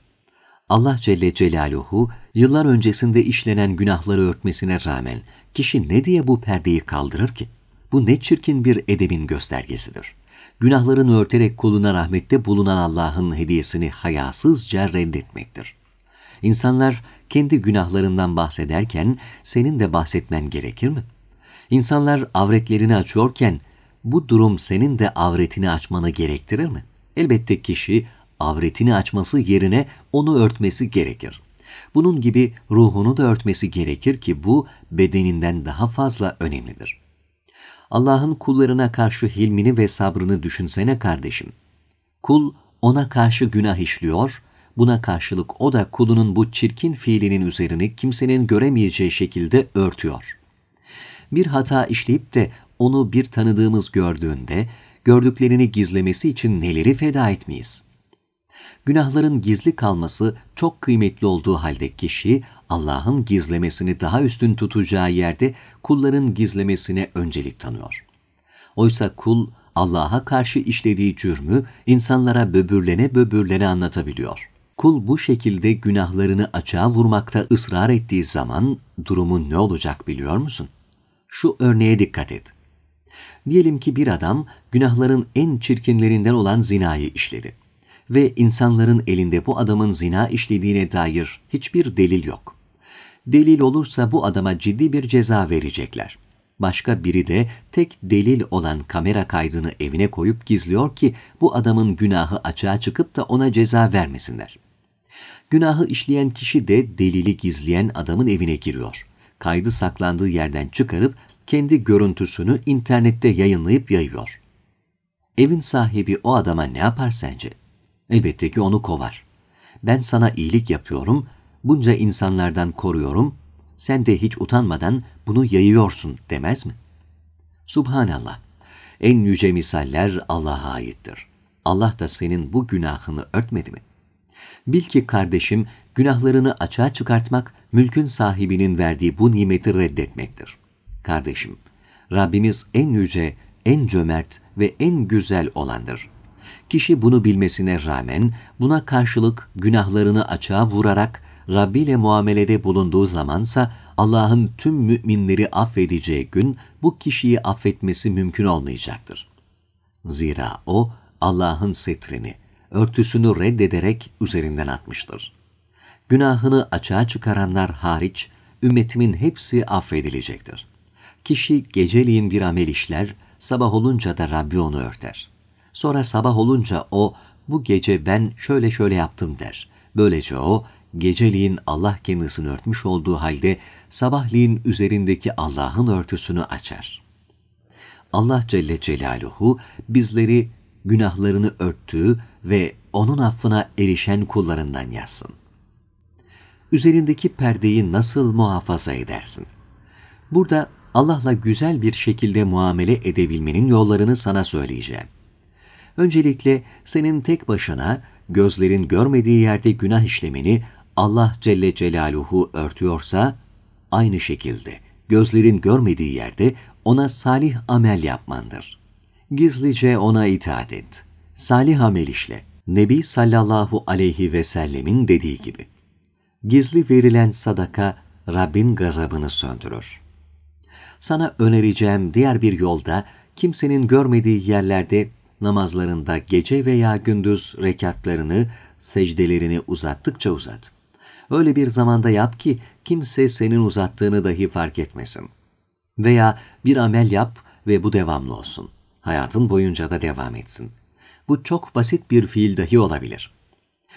[SPEAKER 1] Allah Celle Celaluhu yıllar öncesinde işlenen günahları örtmesine rağmen kişi ne diye bu perdeyi kaldırır ki? Bu ne çirkin bir edebin göstergesidir. Günahlarını örterek kuluna rahmette bulunan Allah'ın hediyesini hayasızca reddetmektir. İnsanlar kendi günahlarından bahsederken senin de bahsetmen gerekir mi? İnsanlar avretlerini açıyorken bu durum senin de avretini açmanı gerektirir mi? Elbette kişi avretini açması yerine onu örtmesi gerekir. Bunun gibi ruhunu da örtmesi gerekir ki bu bedeninden daha fazla önemlidir. Allah'ın kullarına karşı hilmini ve sabrını düşünsene kardeşim. Kul ona karşı günah işliyor Buna karşılık o da kulunun bu çirkin fiilinin üzerini kimsenin göremeyeceği şekilde örtüyor. Bir hata işleyip de onu bir tanıdığımız gördüğünde gördüklerini gizlemesi için neleri feda etmeyiz? Günahların gizli kalması çok kıymetli olduğu halde kişi Allah'ın gizlemesini daha üstün tutacağı yerde kulların gizlemesine öncelik tanıyor. Oysa kul Allah'a karşı işlediği cürmü insanlara böbürlene böbürlene anlatabiliyor. Kul bu şekilde günahlarını açığa vurmakta ısrar ettiği zaman durumu ne olacak biliyor musun? Şu örneğe dikkat et. Diyelim ki bir adam günahların en çirkinlerinden olan zinayı işledi ve insanların elinde bu adamın zina işlediğine dair hiçbir delil yok. Delil olursa bu adama ciddi bir ceza verecekler. Başka biri de tek delil olan kamera kaydını evine koyup gizliyor ki bu adamın günahı açığa çıkıp da ona ceza vermesinler. Günahı işleyen kişi de delili gizleyen adamın evine giriyor. Kaydı saklandığı yerden çıkarıp kendi görüntüsünü internette yayınlayıp yayıyor. Evin sahibi o adama ne yapar sence? Elbette ki onu kovar. Ben sana iyilik yapıyorum, bunca insanlardan koruyorum, sen de hiç utanmadan bunu yayıyorsun demez mi? Subhanallah. En yüce misaller Allah'a aittir. Allah da senin bu günahını örtmedi mi? Bil ki kardeşim günahlarını açığa çıkartmak mülkün sahibinin verdiği bu nimeti reddetmektir. Kardeşim, Rabbimiz en yüce, en cömert ve en güzel olandır. Kişi bunu bilmesine rağmen buna karşılık günahlarını açığa vurarak Rabbi ile muamelede bulunduğu zamansa Allah'ın tüm müminleri affedeceği gün bu kişiyi affetmesi mümkün olmayacaktır. Zira o Allah'ın setrini, örtüsünü reddederek üzerinden atmıştır. Günahını açığa çıkaranlar hariç ümmetimin hepsi affedilecektir. Kişi geceliğin bir amel işler, sabah olunca da Rabbi onu örter. Sonra sabah olunca o, bu gece ben şöyle şöyle yaptım der. Böylece o, geceliğin Allah kendisini örtmüş olduğu halde sabahliğin üzerindeki Allah'ın örtüsünü açar. Allah Celle Celaluhu bizleri günahlarını örttüğü ve onun affına erişen kullarından yazsın. Üzerindeki perdeyi nasıl muhafaza edersin? Burada Allah'la güzel bir şekilde muamele edebilmenin yollarını sana söyleyeceğim. Öncelikle senin tek başına gözlerin görmediği yerde günah işlemeni Allah Celle Celaluhu örtüyorsa aynı şekilde gözlerin görmediği yerde ona salih amel yapmandır. Gizlice ona itaat et.'' Salih amel işle. Nebi sallallahu aleyhi ve sellemin dediği gibi. Gizli verilen sadaka Rabbin gazabını söndürür. Sana önereceğim diğer bir yolda kimsenin görmediği yerlerde namazlarında gece veya gündüz rekatlarını, secdelerini uzattıkça uzat. Öyle bir zamanda yap ki kimse senin uzattığını dahi fark etmesin. Veya bir amel yap ve bu devamlı olsun. Hayatın boyunca da devam etsin. Bu çok basit bir fiil dahi olabilir.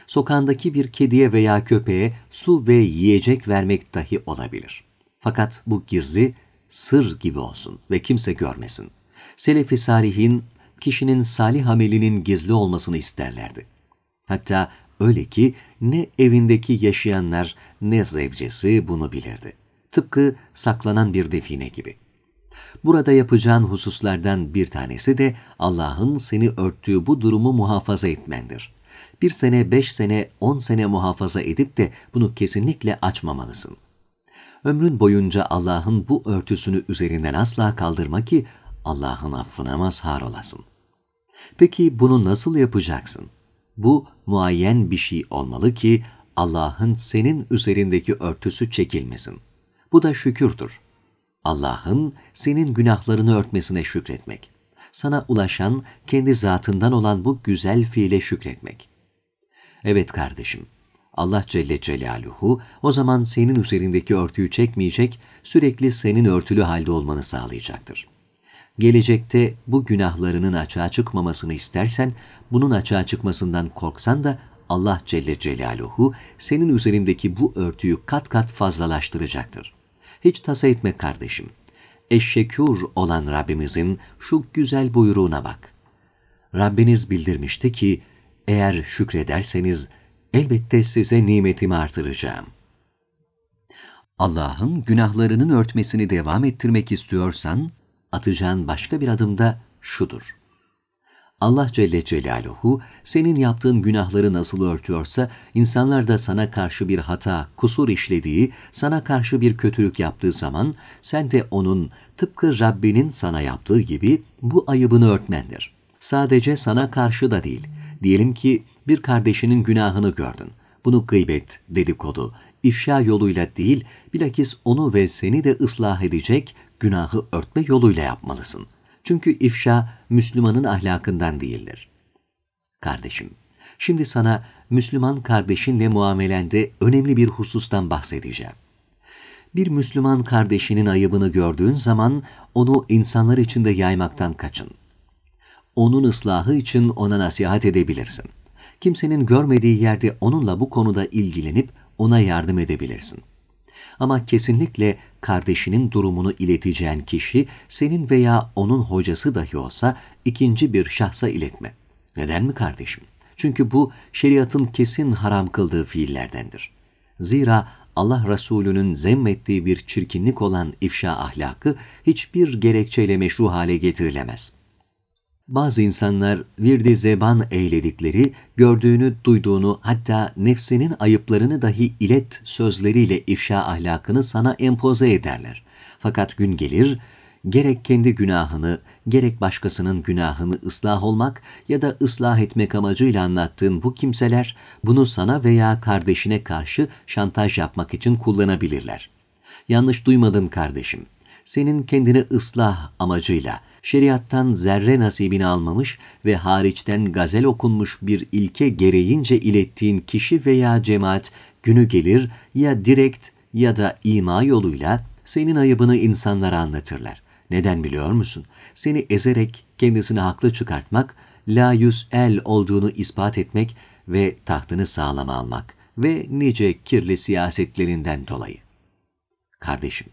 [SPEAKER 1] Sokandaki bir kediye veya köpeğe su ve yiyecek vermek dahi olabilir. Fakat bu gizli, sır gibi olsun ve kimse görmesin. Selefi salihin, kişinin salih amelinin gizli olmasını isterlerdi. Hatta öyle ki ne evindeki yaşayanlar ne zevcesi bunu bilirdi. Tıpkı saklanan bir define gibi. Burada yapacağın hususlardan bir tanesi de Allah'ın seni örttüğü bu durumu muhafaza etmendir. Bir sene, beş sene, on sene muhafaza edip de bunu kesinlikle açmamalısın. Ömrün boyunca Allah'ın bu örtüsünü üzerinden asla kaldırma ki Allah'ın affına mazhar olasın. Peki bunu nasıl yapacaksın? Bu muayyen bir şey olmalı ki Allah'ın senin üzerindeki örtüsü çekilmesin. Bu da şükürdür. Allah'ın senin günahlarını örtmesine şükretmek. Sana ulaşan kendi zatından olan bu güzel fiile şükretmek. Evet kardeşim, Allah Celle Celaluhu o zaman senin üzerindeki örtüyü çekmeyecek, sürekli senin örtülü halde olmanı sağlayacaktır. Gelecekte bu günahlarının açığa çıkmamasını istersen, bunun açığa çıkmasından korksan da Allah Celle Celaluhu senin üzerindeki bu örtüyü kat kat fazlalaştıracaktır.'' Hiç tasa etme kardeşim. Eşşekûr olan Rabbimizin şu güzel buyruğuna bak. Rabbiniz bildirmişti ki, eğer şükrederseniz elbette size nimetimi artıracağım. Allah'ın günahlarının örtmesini devam ettirmek istiyorsan, atacağın başka bir adım da şudur.'' Allah Celle Celaluhu senin yaptığın günahları nasıl örtüyorsa insanlar da sana karşı bir hata, kusur işlediği, sana karşı bir kötülük yaptığı zaman sen de onun tıpkı Rabbinin sana yaptığı gibi bu ayıbını örtmendir. Sadece sana karşı da değil. Diyelim ki bir kardeşinin günahını gördün. Bunu gıybet, dedikodu, ifşa yoluyla değil, bilakis onu ve seni de ıslah edecek günahı örtme yoluyla yapmalısın.'' Çünkü ifşa Müslümanın ahlakından değildir. Kardeşim, şimdi sana Müslüman kardeşinle muamelende önemli bir husustan bahsedeceğim. Bir Müslüman kardeşinin ayıbını gördüğün zaman onu insanlar içinde yaymaktan kaçın. Onun ıslahı için ona nasihat edebilirsin. Kimsenin görmediği yerde onunla bu konuda ilgilenip ona yardım edebilirsin.'' Ama kesinlikle kardeşinin durumunu ileteceğin kişi senin veya onun hocası dahi olsa ikinci bir şahsa iletme. Neden mi kardeşim? Çünkü bu şeriatın kesin haram kıldığı fiillerdendir. Zira Allah Resulü'nün zemmettiği bir çirkinlik olan ifşa ahlakı hiçbir gerekçeyle meşru hale getirilemez.'' Bazı insanlar virdi zeban eyledikleri, gördüğünü, duyduğunu hatta nefsinin ayıplarını dahi ilet sözleriyle ifşa ahlakını sana empoze ederler. Fakat gün gelir, gerek kendi günahını, gerek başkasının günahını ıslah olmak ya da ıslah etmek amacıyla anlattığın bu kimseler bunu sana veya kardeşine karşı şantaj yapmak için kullanabilirler. Yanlış duymadın kardeşim. Senin kendini ıslah amacıyla şeriattan zerre nasibini almamış ve hariçten gazel okunmuş bir ilke gereğince ilettiğin kişi veya cemaat günü gelir ya direkt ya da ima yoluyla senin ayıbını insanlara anlatırlar. Neden biliyor musun? Seni ezerek kendisini haklı çıkartmak, la yüz el olduğunu ispat etmek ve tahtını sağlam almak ve nice kirli siyasetlerinden dolayı. Kardeşim,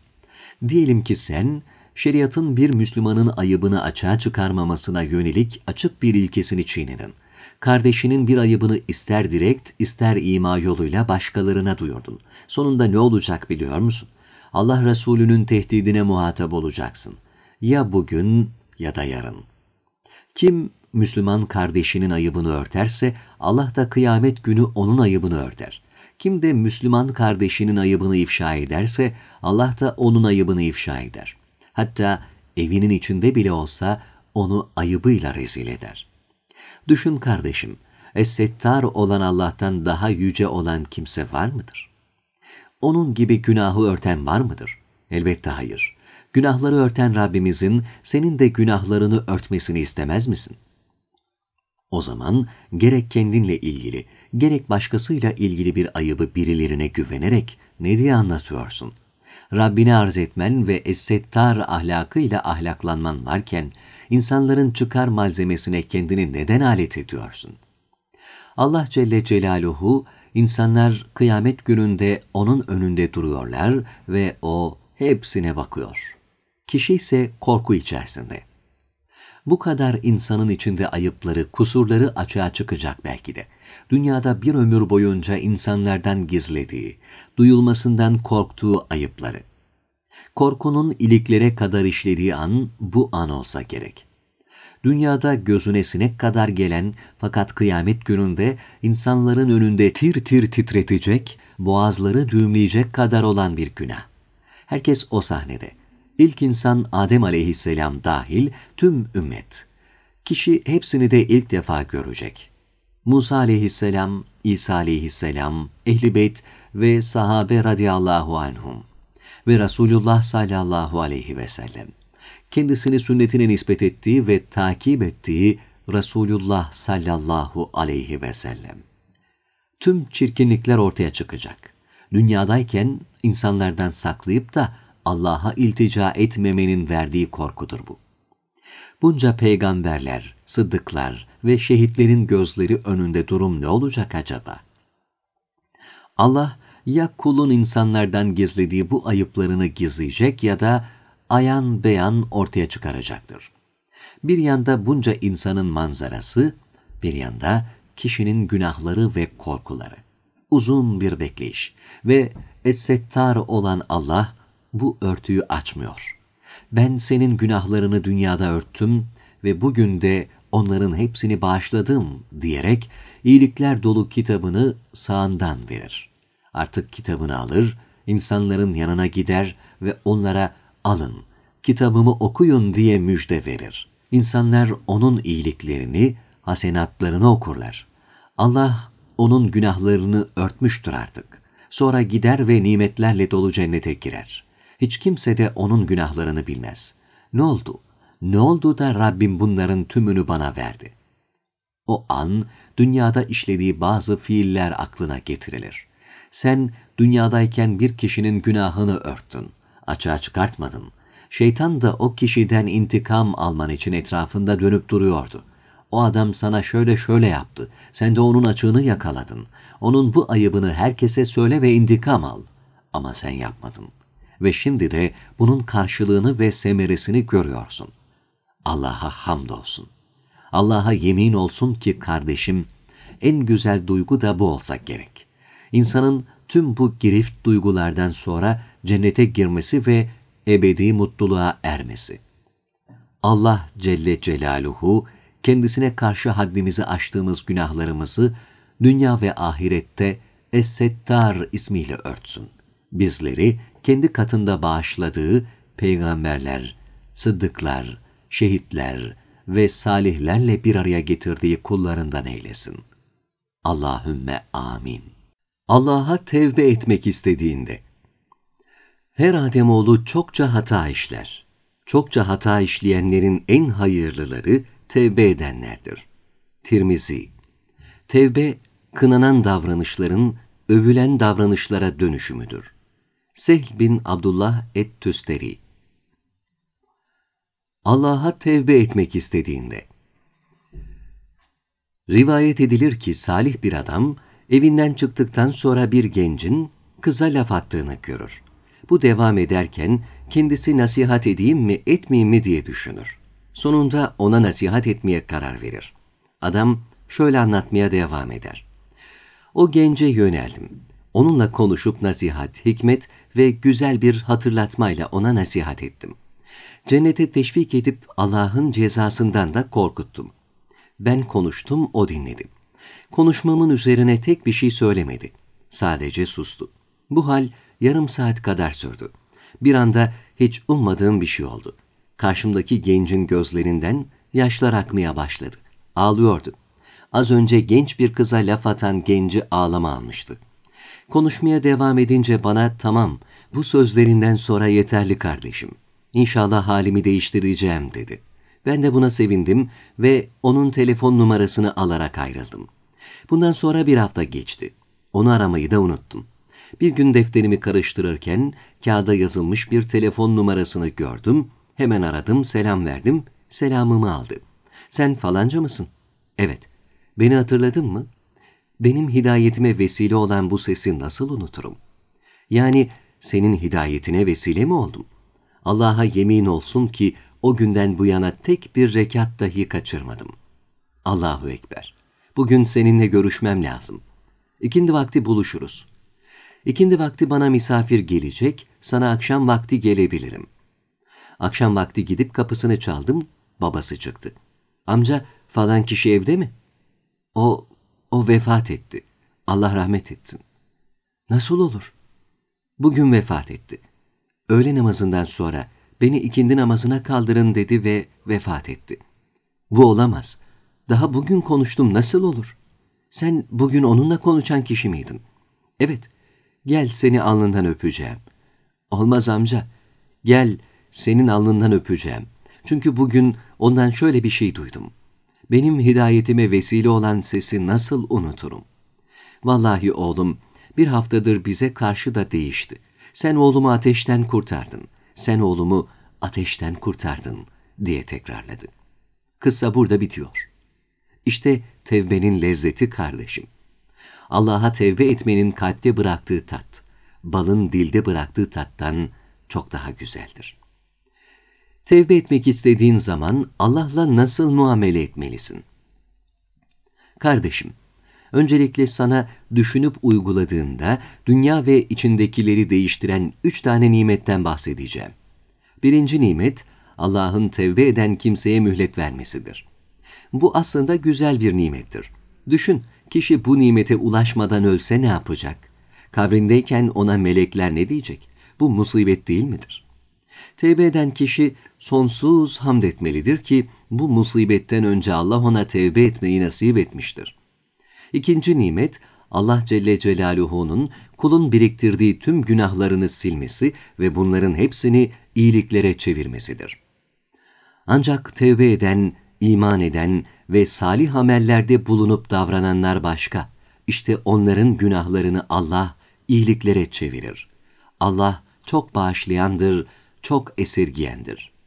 [SPEAKER 1] diyelim ki sen şeriatın bir Müslümanın ayıbını açığa çıkarmamasına yönelik açık bir ilkesini çiğnedin. Kardeşinin bir ayıbını ister direkt ister ima yoluyla başkalarına duyurdun. Sonunda ne olacak biliyor musun? Allah Resulü'nün tehdidine muhatap olacaksın. Ya bugün ya da yarın. Kim Müslüman kardeşinin ayıbını örterse Allah da kıyamet günü onun ayıbını örter. Kim de Müslüman kardeşinin ayıbını ifşa ederse Allah da onun ayıbını ifşa eder. Hatta evinin içinde bile olsa onu ayıbıyla rezil eder. Düşün kardeşim, Essettar olan Allah'tan daha yüce olan kimse var mıdır? Onun gibi günahı örten var mıdır? Elbette hayır. Günahları örten Rabbimizin senin de günahlarını örtmesini istemez misin? O zaman gerek kendinle ilgili, gerek başkasıyla ilgili bir ayıbı birilerine güvenerek ne diye anlatıyorsun?'' Rabbini arz etmen ve essettar ahlakıyla ahlaklanman varken, insanların çıkar malzemesine kendini neden alet ediyorsun? Allah Celle Celaluhu, insanlar kıyamet gününde onun önünde duruyorlar ve o hepsine bakıyor. Kişi ise korku içerisinde. Bu kadar insanın içinde ayıpları, kusurları açığa çıkacak belki de.'' dünyada bir ömür boyunca insanlardan gizlediği, duyulmasından korktuğu ayıpları. Korkunun iliklere kadar işlediği an bu an olsa gerek. Dünyada gözüne sinek kadar gelen fakat kıyamet gününde insanların önünde tir tir titretecek, boğazları düğümleyecek kadar olan bir günah. Herkes o sahnede. İlk insan Adem aleyhisselam dahil tüm ümmet. Kişi hepsini de ilk defa görecek. Musa aleyhisselam, İsa aleyhisselam, Ehl-i Beyt ve sahabe radıyallahu anhum ve Resulullah sallallahu aleyhi ve sellem. Kendisini sünnetine nispet ettiği ve takip ettiği Resulullah sallallahu aleyhi ve sellem. Tüm çirkinlikler ortaya çıkacak. Dünyadayken insanlardan saklayıp da Allah'a iltica etmemenin verdiği korkudur bu. Bunca peygamberler, sıddıklar ve şehitlerin gözleri önünde durum ne olacak acaba? Allah ya kulun insanlardan gizlediği bu ayıplarını gizleyecek ya da ayan beyan ortaya çıkaracaktır. Bir yanda bunca insanın manzarası, bir yanda kişinin günahları ve korkuları. Uzun bir bekleyiş ve Essettar olan Allah bu örtüyü açmıyor.'' Ben senin günahlarını dünyada örttüm ve bugün de onların hepsini bağışladım diyerek iyilikler dolu kitabını sağından verir. Artık kitabını alır, insanların yanına gider ve onlara alın, kitabımı okuyun diye müjde verir. İnsanlar onun iyiliklerini, hasenatlarını okurlar. Allah onun günahlarını örtmüştür artık. Sonra gider ve nimetlerle dolu cennete girer.'' Hiç kimse de onun günahlarını bilmez. Ne oldu? Ne oldu da Rabbim bunların tümünü bana verdi? O an dünyada işlediği bazı fiiller aklına getirilir. Sen dünyadayken bir kişinin günahını örttün, açığa çıkartmadın. Şeytan da o kişiden intikam alman için etrafında dönüp duruyordu o adam sana şöyle şöyle yaptı. Sen de onun açığını yakaladın. Onun bu ayıbını herkese söyle ve intikam al. Ama sen yapmadın ve şimdi de bunun karşılığını ve semeresini görüyorsun. Allah'a hamdolsun. Allah'a yemin olsun ki kardeşim, en güzel duygu da bu olsa gerek. İnsanın tüm bu girift duygulardan sonra cennete girmesi ve ebedi mutluluğa ermesi. Allah Celle Celaluhu kendisine karşı haddimizi aştığımız günahlarımızı dünya ve ahirette Es-Settar ismiyle örtsün. Bizleri kendi katında bağışladığı peygamberler, sıddıklar, şehitler ve salihlerle bir araya getirdiği kullarından eylesin. Allahümme amin. Allah'a tevbe etmek istediğinde her Ademoğlu çokça hata işler. Çokça hata işleyenlerin en hayırlıları tevbe edenlerdir. Tirmizi Tevbe, kınanan davranışların övülen davranışlara dönüşümüdür. Sehl bin Abdullah et-Tüsteri Allah'a tevbe etmek istediğinde Rivayet edilir ki salih bir adam evinden çıktıktan sonra bir gencin kıza laf attığını görür. Bu devam ederken kendisi nasihat edeyim mi etmeyeyim mi diye düşünür. Sonunda ona nasihat etmeye karar verir. Adam şöyle anlatmaya devam eder. O gence yöneldim. Onunla konuşup nasihat, hikmet ve güzel bir hatırlatmayla ona nasihat ettim. Cennete teşvik edip Allah'ın cezasından da korkuttum. Ben konuştum, o dinledi. Konuşmamın üzerine tek bir şey söylemedi. Sadece sustu. Bu hal yarım saat kadar sürdü. Bir anda hiç ummadığım bir şey oldu. Karşımdaki gencin gözlerinden yaşlar akmaya başladı. Ağlıyordu. Az önce genç bir kıza laf atan genci ağlama almıştı. Konuşmaya devam edince bana tamam bu sözlerinden sonra yeterli kardeşim. İnşallah halimi değiştireceğim dedi. Ben de buna sevindim ve onun telefon numarasını alarak ayrıldım. Bundan sonra bir hafta geçti. Onu aramayı da unuttum. Bir gün defterimi karıştırırken kağıda yazılmış bir telefon numarasını gördüm. Hemen aradım, selam verdim. Selamımı aldı. Sen falanca mısın? Evet. Beni hatırladın mı? benim hidayetime vesile olan bu sesi nasıl unuturum? Yani senin hidayetine vesile mi oldum? Allah'a yemin olsun ki o günden bu yana tek bir rekat dahi kaçırmadım. Allahu Ekber. Bugün seninle görüşmem lazım. İkindi vakti buluşuruz. İkindi vakti bana misafir gelecek, sana akşam vakti gelebilirim. Akşam vakti gidip kapısını çaldım, babası çıktı. Amca falan kişi evde mi? O o vefat etti. Allah rahmet etsin. Nasıl olur? Bugün vefat etti. Öğle namazından sonra beni ikindi namazına kaldırın dedi ve vefat etti. Bu olamaz. Daha bugün konuştum nasıl olur? Sen bugün onunla konuşan kişi miydin? Evet. Gel seni alnından öpeceğim. Olmaz amca. Gel senin alnından öpeceğim. Çünkü bugün ondan şöyle bir şey duydum.'' benim hidayetime vesile olan sesi nasıl unuturum? Vallahi oğlum, bir haftadır bize karşı da değişti. Sen oğlumu ateşten kurtardın. Sen oğlumu ateşten kurtardın diye tekrarladı. Kısa burada bitiyor. İşte tevbenin lezzeti kardeşim. Allah'a tevbe etmenin kalpte bıraktığı tat, balın dilde bıraktığı tattan çok daha güzeldir.'' Tevbe etmek istediğin zaman Allah'la nasıl muamele etmelisin? Kardeşim, öncelikle sana düşünüp uyguladığında dünya ve içindekileri değiştiren üç tane nimetten bahsedeceğim. Birinci nimet, Allah'ın tevbe eden kimseye mühlet vermesidir. Bu aslında güzel bir nimettir. Düşün, kişi bu nimete ulaşmadan ölse ne yapacak? Kabrindeyken ona melekler ne diyecek? Bu musibet değil midir? Tevbe eden kişi sonsuz hamd etmelidir ki bu musibetten önce Allah ona tevbe etmeyi nasip etmiştir. İkinci nimet Allah Celle Celaluhu'nun kulun biriktirdiği tüm günahlarını silmesi ve bunların hepsini iyiliklere çevirmesidir. Ancak tevbe eden, iman eden ve salih amellerde bulunup davrananlar başka. İşte onların günahlarını Allah iyiliklere çevirir. Allah çok bağışlayandır, çok esirgiyendir.''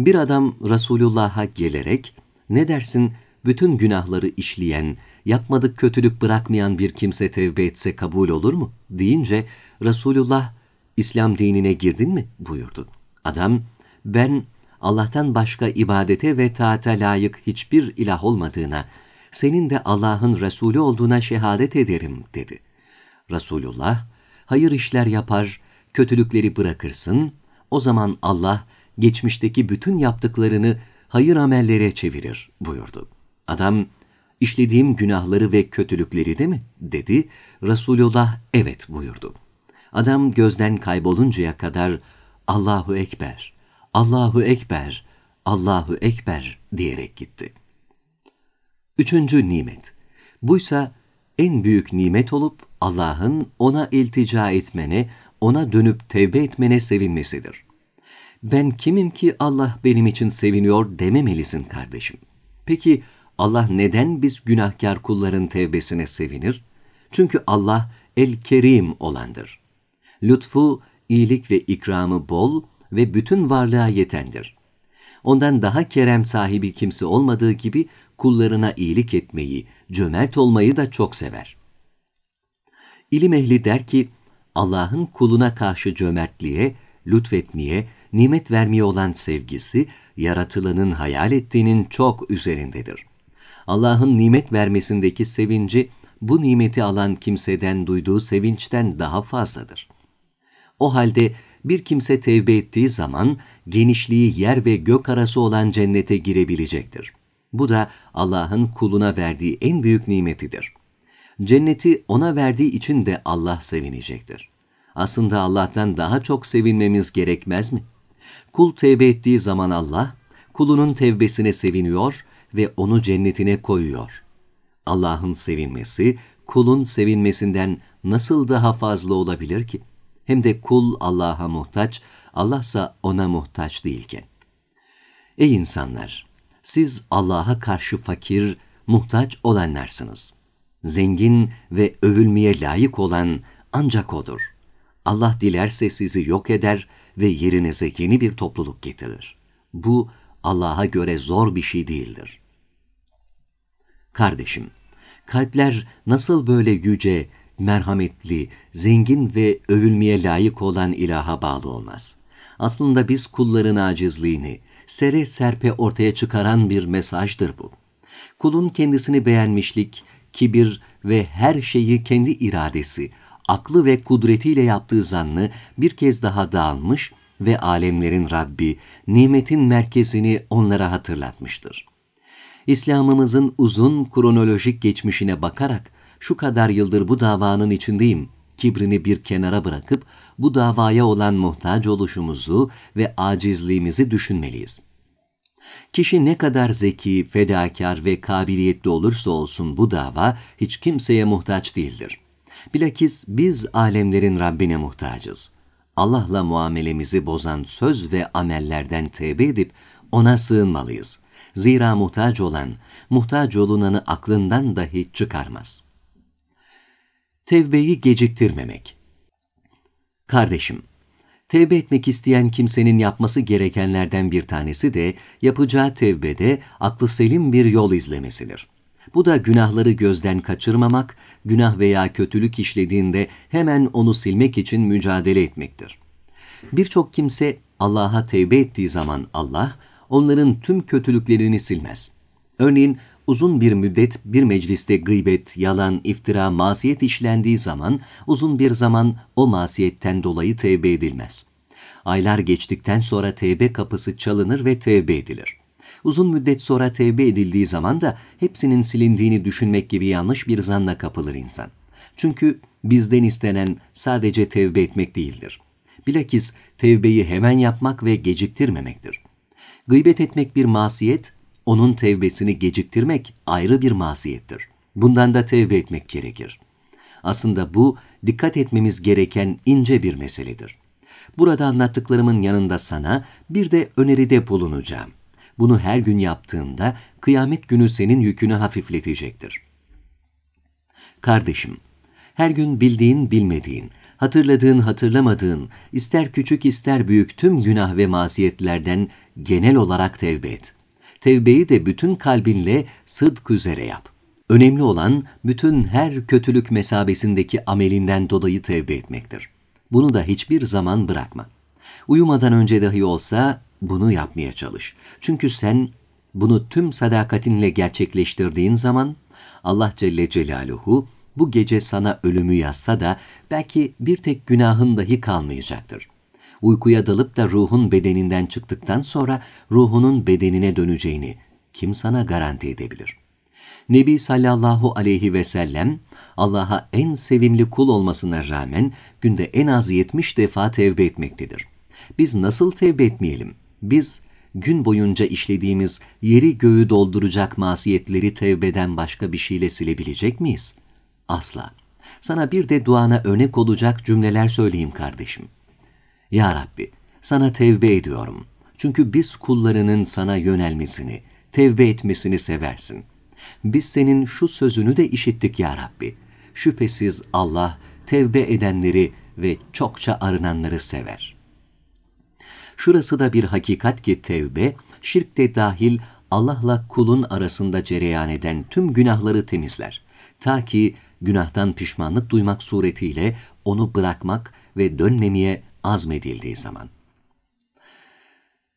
[SPEAKER 1] Bir adam Resulullah'a gelerek, ne dersin bütün günahları işleyen, yapmadık kötülük bırakmayan bir kimse tevbe etse kabul olur mu? deyince Resulullah, İslam dinine girdin mi? buyurdu. Adam, ben Allah'tan başka ibadete ve taata layık hiçbir ilah olmadığına, senin de Allah'ın Resulü olduğuna şehadet ederim dedi. Resulullah, hayır işler yapar, kötülükleri bırakırsın, o zaman Allah geçmişteki bütün yaptıklarını hayır amellere çevirir buyurdu. Adam, işlediğim günahları ve kötülükleri de mi? dedi. Resulullah evet buyurdu. Adam gözden kayboluncaya kadar Allahu Ekber, Allahu Ekber, Allahu Ekber diyerek gitti. Üçüncü nimet. Buysa en büyük nimet olup Allah'ın ona iltica etmene, ona dönüp tevbe etmene sevinmesidir ben kimim ki Allah benim için seviniyor dememelisin kardeşim. Peki Allah neden biz günahkar kulların tevbesine sevinir? Çünkü Allah el-kerim olandır. Lütfu, iyilik ve ikramı bol ve bütün varlığa yetendir. Ondan daha kerem sahibi kimse olmadığı gibi kullarına iyilik etmeyi, cömert olmayı da çok sever. İlim ehli der ki, Allah'ın kuluna karşı cömertliğe, lütfetmeye nimet vermeye olan sevgisi, yaratılanın hayal ettiğinin çok üzerindedir. Allah'ın nimet vermesindeki sevinci, bu nimeti alan kimseden duyduğu sevinçten daha fazladır. O halde bir kimse tevbe ettiği zaman genişliği yer ve gök arası olan cennete girebilecektir. Bu da Allah'ın kuluna verdiği en büyük nimetidir. Cenneti ona verdiği için de Allah sevinecektir. Aslında Allah'tan daha çok sevinmemiz gerekmez mi?'' Kul tevbe ettiği zaman Allah, kulunun tevbesine seviniyor ve onu cennetine koyuyor. Allah'ın sevinmesi, kulun sevinmesinden nasıl daha fazla olabilir ki? Hem de kul Allah'a muhtaç, Allahsa ona muhtaç değilken. Ey insanlar! Siz Allah'a karşı fakir, muhtaç olanlarsınız. Zengin ve övülmeye layık olan ancak O'dur. Allah dilerse sizi yok eder ve yerinize yeni bir topluluk getirir. Bu Allah'a göre zor bir şey değildir. Kardeşim, kalpler nasıl böyle yüce, merhametli, zengin ve övülmeye layık olan ilaha bağlı olmaz. Aslında biz kulların acizliğini, sere serpe ortaya çıkaran bir mesajdır bu. Kulun kendisini beğenmişlik, kibir ve her şeyi kendi iradesi, aklı ve kudretiyle yaptığı zannı bir kez daha dağılmış ve alemlerin Rabbi, nimetin merkezini onlara hatırlatmıştır. İslam'ımızın uzun kronolojik geçmişine bakarak şu kadar yıldır bu davanın içindeyim kibrini bir kenara bırakıp bu davaya olan muhtaç oluşumuzu ve acizliğimizi düşünmeliyiz. Kişi ne kadar zeki, fedakar ve kabiliyetli olursa olsun bu dava hiç kimseye muhtaç değildir. Bilakis biz alemlerin Rabbine muhtacız. Allah'la muamelemizi bozan söz ve amellerden tevbe edip ona sığınmalıyız. Zira muhtaç olan, muhtaç olunanı aklından dahi çıkarmaz. Tevbeyi geciktirmemek Kardeşim, tevbe etmek isteyen kimsenin yapması gerekenlerden bir tanesi de yapacağı tevbede aklı selim bir yol izlemesidir.'' Bu da günahları gözden kaçırmamak, günah veya kötülük işlediğinde hemen onu silmek için mücadele etmektir. Birçok kimse Allah'a tevbe ettiği zaman Allah onların tüm kötülüklerini silmez. Örneğin uzun bir müddet bir mecliste gıybet, yalan, iftira, masiyet işlendiği zaman uzun bir zaman o masiyetten dolayı tevbe edilmez. Aylar geçtikten sonra tevbe kapısı çalınır ve tevbe edilir. Uzun müddet sonra tevbe edildiği zaman da hepsinin silindiğini düşünmek gibi yanlış bir zanla kapılır insan. Çünkü bizden istenen sadece tevbe etmek değildir. Bilakis tevbeyi hemen yapmak ve geciktirmemektir. Gıybet etmek bir masiyet, onun tevbesini geciktirmek ayrı bir masiyettir. Bundan da tevbe etmek gerekir. Aslında bu dikkat etmemiz gereken ince bir meseledir. Burada anlattıklarımın yanında sana bir de öneride bulunacağım bunu her gün yaptığında kıyamet günü senin yükünü hafifletecektir. Kardeşim, her gün bildiğin bilmediğin, hatırladığın hatırlamadığın, ister küçük ister büyük tüm günah ve masiyetlerden genel olarak tevbe et. Tevbeyi de bütün kalbinle sıdk üzere yap. Önemli olan bütün her kötülük mesabesindeki amelinden dolayı tevbe etmektir. Bunu da hiçbir zaman bırakma. Uyumadan önce dahi olsa bunu yapmaya çalış. Çünkü sen bunu tüm sadakatinle gerçekleştirdiğin zaman Allah Celle Celaluhu bu gece sana ölümü yazsa da belki bir tek günahın dahi kalmayacaktır. Uykuya dalıp da ruhun bedeninden çıktıktan sonra ruhunun bedenine döneceğini kim sana garanti edebilir? Nebi sallallahu aleyhi ve sellem Allah'a en sevimli kul olmasına rağmen günde en az 70 defa tevbe etmektedir. Biz nasıl tevbe etmeyelim? Biz gün boyunca işlediğimiz yeri göğü dolduracak masiyetleri tevbeden başka bir şeyle silebilecek miyiz? Asla. Sana bir de duana örnek olacak cümleler söyleyeyim kardeşim. Ya Rabbi, sana tevbe ediyorum. Çünkü biz kullarının sana yönelmesini, tevbe etmesini seversin. Biz senin şu sözünü de işittik ya Rabbi. Şüphesiz Allah tevbe edenleri ve çokça arınanları sever.'' Şurası da bir hakikat ki tevbe, şirk de dahil Allah'la kulun arasında cereyan eden tüm günahları temizler. Ta ki günahtan pişmanlık duymak suretiyle onu bırakmak ve dönmemeye azmedildiği zaman.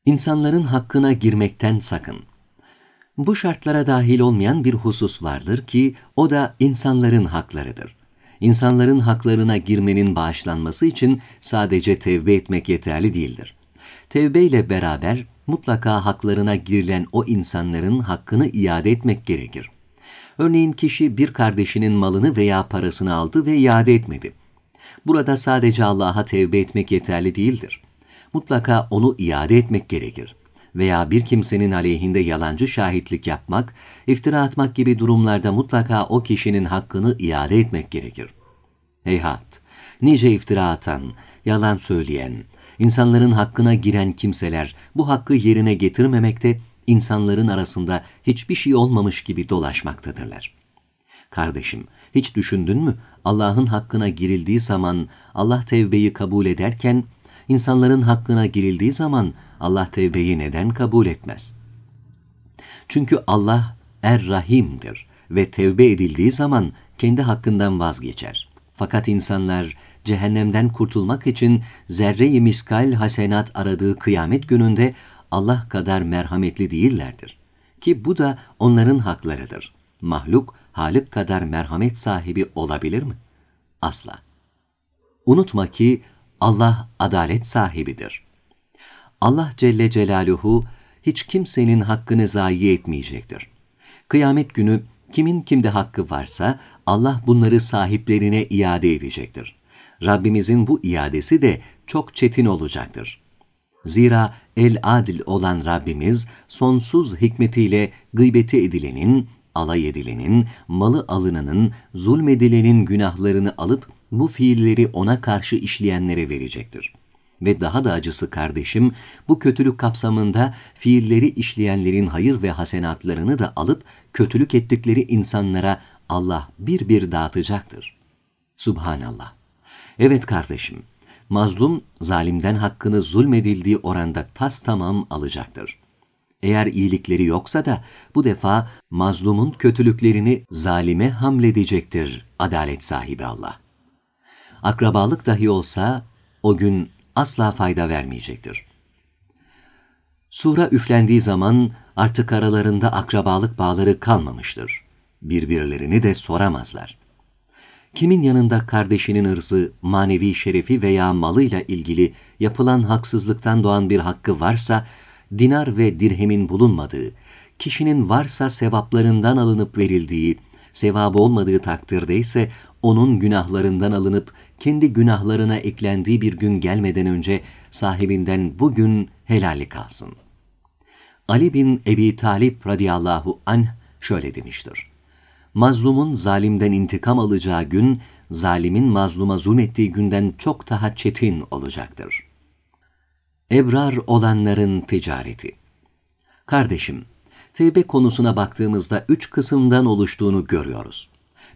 [SPEAKER 1] İnsanların hakkına girmekten sakın. Bu şartlara dahil olmayan bir husus vardır ki o da insanların haklarıdır. İnsanların haklarına girmenin bağışlanması için sadece tevbe etmek yeterli değildir. Tevbe ile beraber mutlaka haklarına girilen o insanların hakkını iade etmek gerekir. Örneğin kişi bir kardeşinin malını veya parasını aldı ve iade etmedi. Burada sadece Allah'a tevbe etmek yeterli değildir. Mutlaka onu iade etmek gerekir. Veya bir kimsenin aleyhinde yalancı şahitlik yapmak, iftira atmak gibi durumlarda mutlaka o kişinin hakkını iade etmek gerekir. Heyhat! Nice iftira atan, yalan söyleyen, İnsanların hakkına giren kimseler bu hakkı yerine getirmemekte, insanların arasında hiçbir şey olmamış gibi dolaşmaktadırlar. Kardeşim, hiç düşündün mü? Allah'ın hakkına girildiği zaman Allah tevbeyi kabul ederken, insanların hakkına girildiği zaman Allah tevbeyi neden kabul etmez? Çünkü Allah Er-Rahim'dir ve tevbe edildiği zaman kendi hakkından vazgeçer. Fakat insanlar cehennemden kurtulmak için zerre-i miskal hasenat aradığı kıyamet gününde Allah kadar merhametli değillerdir. Ki bu da onların haklarıdır. Mahluk, Halık kadar merhamet sahibi olabilir mi? Asla. Unutma ki Allah adalet sahibidir. Allah Celle Celaluhu hiç kimsenin hakkını zayi etmeyecektir. Kıyamet günü kimin kimde hakkı varsa Allah bunları sahiplerine iade edecektir. Rabbimizin bu iadesi de çok çetin olacaktır. Zira el-adil olan Rabbimiz sonsuz hikmetiyle gıybeti edilenin, alay edilenin, malı alınanın, zulmedilenin günahlarını alıp bu fiilleri ona karşı işleyenlere verecektir. Ve daha da acısı kardeşim, bu kötülük kapsamında fiilleri işleyenlerin hayır ve hasenatlarını da alıp kötülük ettikleri insanlara Allah bir bir dağıtacaktır. Subhanallah. Evet kardeşim, mazlum zalimden hakkını zulmedildiği oranda tas tamam alacaktır. Eğer iyilikleri yoksa da bu defa mazlumun kötülüklerini zalime hamledecektir adalet sahibi Allah. Akrabalık dahi olsa o gün asla fayda vermeyecektir. Sura üflendiği zaman artık aralarında akrabalık bağları kalmamıştır. Birbirlerini de soramazlar.'' kimin yanında kardeşinin ırzı, manevi şerefi veya malıyla ilgili yapılan haksızlıktan doğan bir hakkı varsa, dinar ve dirhemin bulunmadığı, kişinin varsa sevaplarından alınıp verildiği, sevabı olmadığı takdirde ise onun günahlarından alınıp kendi günahlarına eklendiği bir gün gelmeden önce sahibinden bugün helali kalsın. Ali bin Ebi Talip radıyallahu anh şöyle demiştir mazlumun zalimden intikam alacağı gün, zalimin mazluma zulmettiği günden çok daha çetin olacaktır. Ebrar olanların ticareti Kardeşim, tevbe konusuna baktığımızda üç kısımdan oluştuğunu görüyoruz.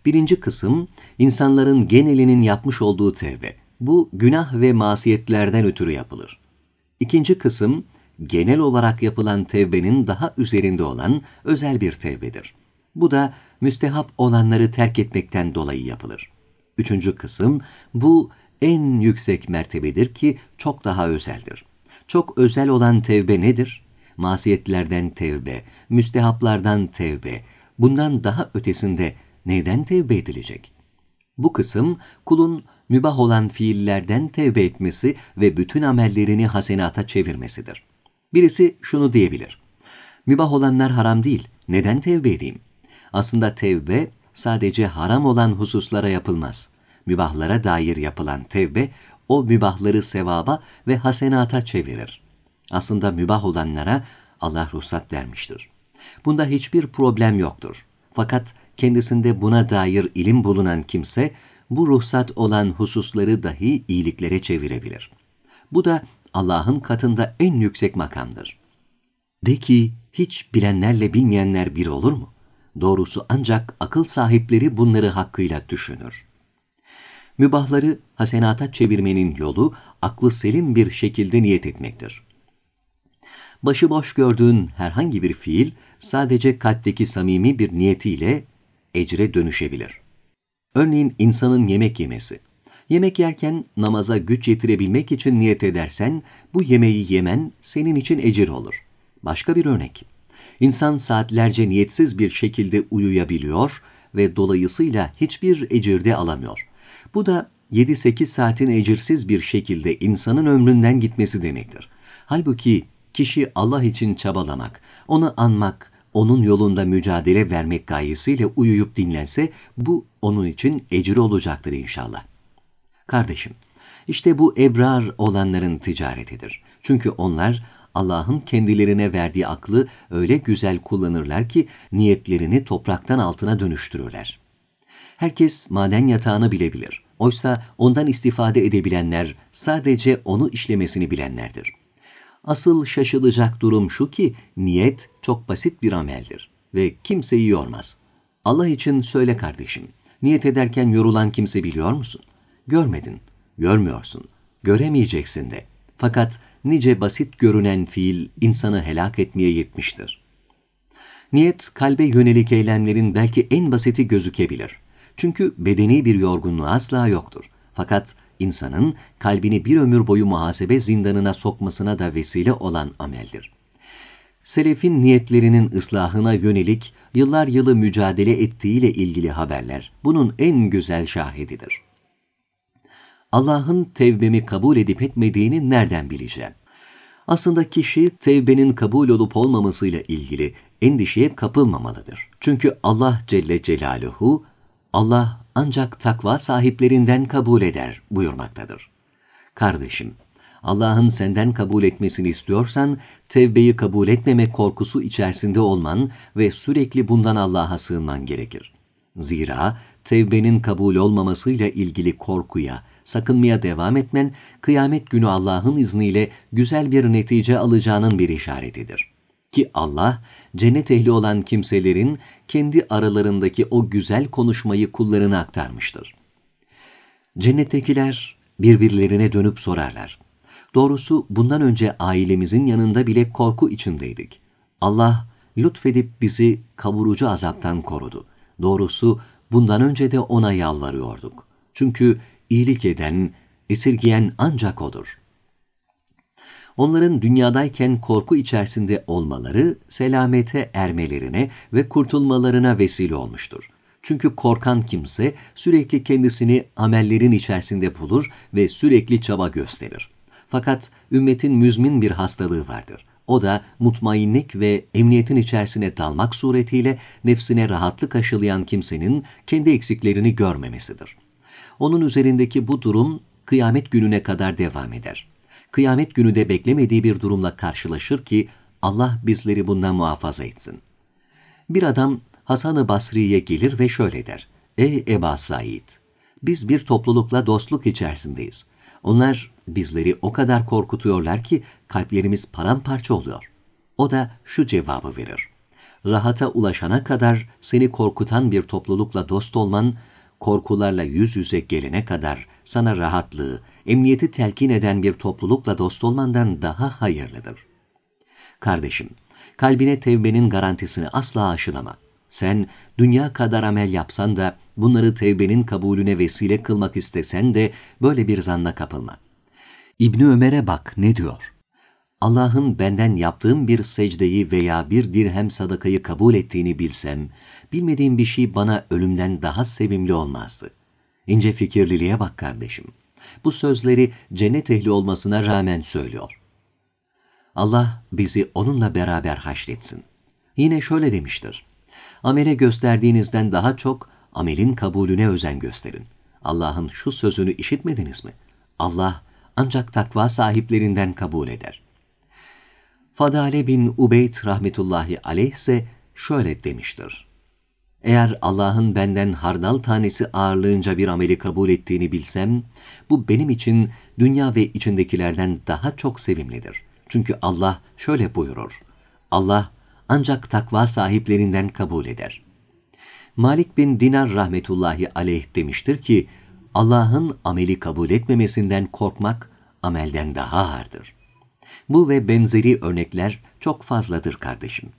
[SPEAKER 1] Birinci kısım, insanların genelinin yapmış olduğu tevbe. Bu, günah ve masiyetlerden ötürü yapılır. İkinci kısım, genel olarak yapılan tevbenin daha üzerinde olan özel bir tevbedir. Bu da müstehap olanları terk etmekten dolayı yapılır. Üçüncü kısım, bu en yüksek mertebedir ki çok daha özeldir. Çok özel olan tevbe nedir? Masiyetlerden tevbe, müstehaplardan tevbe, bundan daha ötesinde neden tevbe edilecek? Bu kısım kulun mübah olan fiillerden tevbe etmesi ve bütün amellerini hasenata çevirmesidir. Birisi şunu diyebilir. Mübah olanlar haram değil, neden tevbe edeyim? Aslında tevbe sadece haram olan hususlara yapılmaz. Mübahlara dair yapılan tevbe o mübahları sevaba ve hasenata çevirir. Aslında mübah olanlara Allah ruhsat vermiştir. Bunda hiçbir problem yoktur. Fakat kendisinde buna dair ilim bulunan kimse bu ruhsat olan hususları dahi iyiliklere çevirebilir. Bu da Allah'ın katında en yüksek makamdır. De ki hiç bilenlerle bilmeyenler bir olur mu? Doğrusu ancak akıl sahipleri bunları hakkıyla düşünür. Mübahları hasenata çevirmenin yolu aklı selim bir şekilde niyet etmektir. Başıboş gördüğün herhangi bir fiil sadece kalpteki samimi bir niyetiyle ecre dönüşebilir. Örneğin insanın yemek yemesi. Yemek yerken namaza güç yetirebilmek için niyet edersen bu yemeği yemen senin için ecir olur. Başka bir örnek. İnsan saatlerce niyetsiz bir şekilde uyuyabiliyor ve dolayısıyla hiçbir ecirde alamıyor. Bu da 7-8 saatin ecirsiz bir şekilde insanın ömründen gitmesi demektir. Halbuki kişi Allah için çabalamak, onu anmak, onun yolunda mücadele vermek gayesiyle uyuyup dinlense bu onun için ecir olacaktır inşallah. Kardeşim, işte bu ebrar olanların ticaretidir. Çünkü onlar Allah'ın kendilerine verdiği aklı öyle güzel kullanırlar ki niyetlerini topraktan altına dönüştürürler. Herkes maden yatağını bilebilir. Oysa ondan istifade edebilenler sadece onu işlemesini bilenlerdir. Asıl şaşılacak durum şu ki niyet çok basit bir ameldir ve kimseyi yormaz. Allah için söyle kardeşim, niyet ederken yorulan kimse biliyor musun? Görmedin, görmüyorsun, göremeyeceksin de. Fakat nice basit görünen fiil insanı helak etmeye yetmiştir. Niyet, kalbe yönelik eylemlerin belki en basiti gözükebilir. Çünkü bedeni bir yorgunluğu asla yoktur. Fakat insanın kalbini bir ömür boyu muhasebe zindanına sokmasına da vesile olan ameldir. Selefin niyetlerinin ıslahına yönelik yıllar yılı mücadele ettiğiyle ilgili haberler bunun en güzel şahididir. Allah'ın tevbemi kabul edip etmediğini nereden bileceğim? Aslında kişi tevbenin kabul olup olmamasıyla ilgili endişeye kapılmamalıdır. Çünkü Allah Celle Celaluhu, Allah ancak takva sahiplerinden kabul eder buyurmaktadır. Kardeşim, Allah'ın senden kabul etmesini istiyorsan, tevbeyi kabul etmeme korkusu içerisinde olman ve sürekli bundan Allah'a sığınman gerekir. Zira tevbenin kabul olmamasıyla ilgili korkuya, sakınmaya devam etmen, kıyamet günü Allah'ın izniyle güzel bir netice alacağının bir işaretidir. Ki Allah, cennet ehli olan kimselerin kendi aralarındaki o güzel konuşmayı kullarına aktarmıştır. Cennettekiler birbirlerine dönüp sorarlar. Doğrusu bundan önce ailemizin yanında bile korku içindeydik. Allah lütfedip bizi kavurucu azaptan korudu. Doğrusu bundan önce de ona yalvarıyorduk. Çünkü iyilik eden, esirgeyen ancak O'dur. Onların dünyadayken korku içerisinde olmaları, selamete ermelerine ve kurtulmalarına vesile olmuştur. Çünkü korkan kimse sürekli kendisini amellerin içerisinde bulur ve sürekli çaba gösterir. Fakat ümmetin müzmin bir hastalığı vardır. O da mutmainlik ve emniyetin içerisine dalmak suretiyle nefsine rahatlık aşılayan kimsenin kendi eksiklerini görmemesidir.'' Onun üzerindeki bu durum kıyamet gününe kadar devam eder. Kıyamet günü de beklemediği bir durumla karşılaşır ki Allah bizleri bundan muhafaza etsin. Bir adam Hasan-ı Basri'ye gelir ve şöyle der. Ey Eba Said! Biz bir toplulukla dostluk içerisindeyiz. Onlar bizleri o kadar korkutuyorlar ki kalplerimiz paramparça oluyor. O da şu cevabı verir. Rahata ulaşana kadar seni korkutan bir toplulukla dost olman korkularla yüz yüze gelene kadar sana rahatlığı, emniyeti telkin eden bir toplulukla dost olmandan daha hayırlıdır. Kardeşim, kalbine tevbenin garantisini asla aşılama. Sen dünya kadar amel yapsan da bunları tevbenin kabulüne vesile kılmak istesen de böyle bir zanla kapılma. İbni Ömer'e bak ne diyor? Allah'ın benden yaptığım bir secdeyi veya bir dirhem sadakayı kabul ettiğini bilsem, Bilmediğim bir şey bana ölümden daha sevimli olmazdı. İnce fikirliliğe bak kardeşim. Bu sözleri cennet ehli olmasına rağmen söylüyor. Allah bizi onunla beraber haşretsin. Yine şöyle demiştir. Amele gösterdiğinizden daha çok amelin kabulüne özen gösterin. Allah'ın şu sözünü işitmediniz mi? Allah ancak takva sahiplerinden kabul eder. Fadale bin Ubeyd rahmetullahi aleyh ise şöyle demiştir. Eğer Allah'ın benden hardal tanesi ağırlığınca bir ameli kabul ettiğini bilsem, bu benim için dünya ve içindekilerden daha çok sevimlidir. Çünkü Allah şöyle buyurur. Allah ancak takva sahiplerinden kabul eder. Malik bin Dinar rahmetullahi aleyh demiştir ki, Allah'ın ameli kabul etmemesinden korkmak amelden daha ağırdır. Bu ve benzeri örnekler çok fazladır kardeşim.''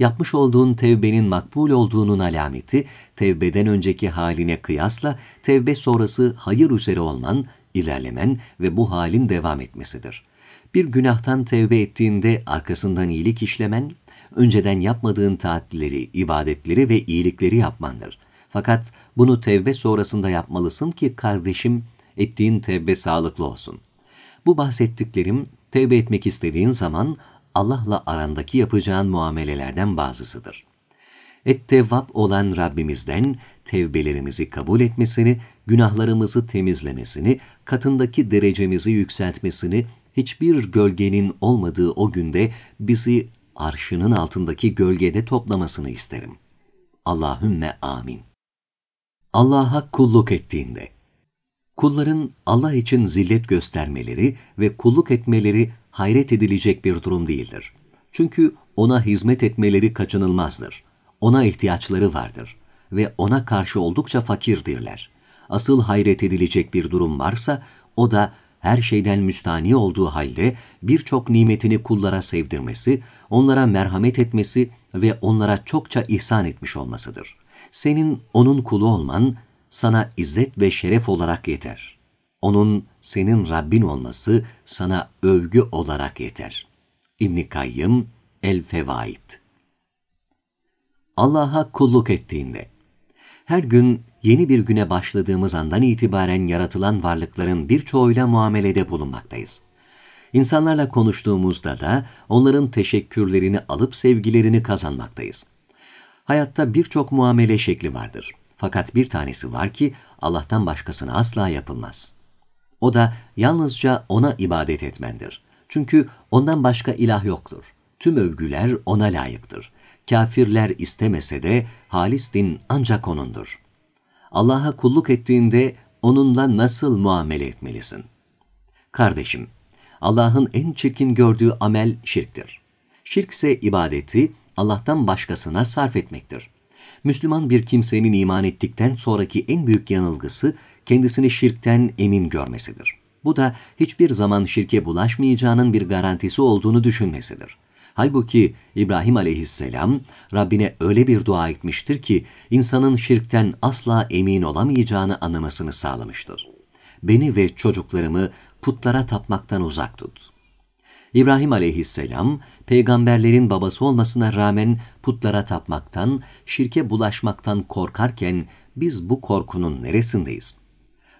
[SPEAKER 1] yapmış olduğun tevbenin makbul olduğunun alameti, tevbeden önceki haline kıyasla tevbe sonrası hayır üzere olman, ilerlemen ve bu halin devam etmesidir. Bir günahtan tevbe ettiğinde arkasından iyilik işlemen, önceden yapmadığın taatleri, ibadetleri ve iyilikleri yapmandır. Fakat bunu tevbe sonrasında yapmalısın ki kardeşim ettiğin tevbe sağlıklı olsun. Bu bahsettiklerim tevbe etmek istediğin zaman Allah'la arandaki yapacağın muamelelerden bazısıdır. Ettevvap olan Rabbimizden tevbelerimizi kabul etmesini, günahlarımızı temizlemesini, katındaki derecemizi yükseltmesini, hiçbir gölgenin olmadığı o günde bizi arşının altındaki gölgede toplamasını isterim. Allahümme amin. Allah'a kulluk ettiğinde Kulların Allah için zillet göstermeleri ve kulluk etmeleri hayret edilecek bir durum değildir. Çünkü ona hizmet etmeleri kaçınılmazdır. Ona ihtiyaçları vardır ve ona karşı oldukça fakirdirler. Asıl hayret edilecek bir durum varsa o da her şeyden müstani olduğu halde birçok nimetini kullara sevdirmesi, onlara merhamet etmesi ve onlara çokça ihsan etmiş olmasıdır. Senin onun kulu olman sana izzet ve şeref olarak yeter.'' onun senin Rabbin olması sana övgü olarak yeter. İbn Kayyım El Fevaid. Allah'a kulluk ettiğinde her gün yeni bir güne başladığımız andan itibaren yaratılan varlıkların birçoğuyla muamelede bulunmaktayız. İnsanlarla konuştuğumuzda da onların teşekkürlerini alıp sevgilerini kazanmaktayız. Hayatta birçok muamele şekli vardır. Fakat bir tanesi var ki Allah'tan başkasına asla yapılmaz.'' O da yalnızca ona ibadet etmendir. Çünkü ondan başka ilah yoktur. Tüm övgüler ona layıktır. Kafirler istemese de halis din ancak onundur. Allah'a kulluk ettiğinde onunla nasıl muamele etmelisin? Kardeşim, Allah'ın en çirkin gördüğü amel şirktir. Şirkse ibadeti Allah'tan başkasına sarf etmektir. Müslüman bir kimsenin iman ettikten sonraki en büyük yanılgısı kendisini şirkten emin görmesidir. Bu da hiçbir zaman şirke bulaşmayacağının bir garantisi olduğunu düşünmesidir. Halbuki İbrahim aleyhisselam Rabbine öyle bir dua etmiştir ki insanın şirkten asla emin olamayacağını anlamasını sağlamıştır. Beni ve çocuklarımı putlara tapmaktan uzak tut. İbrahim aleyhisselam peygamberlerin babası olmasına rağmen putlara tapmaktan, şirke bulaşmaktan korkarken biz bu korkunun neresindeyiz?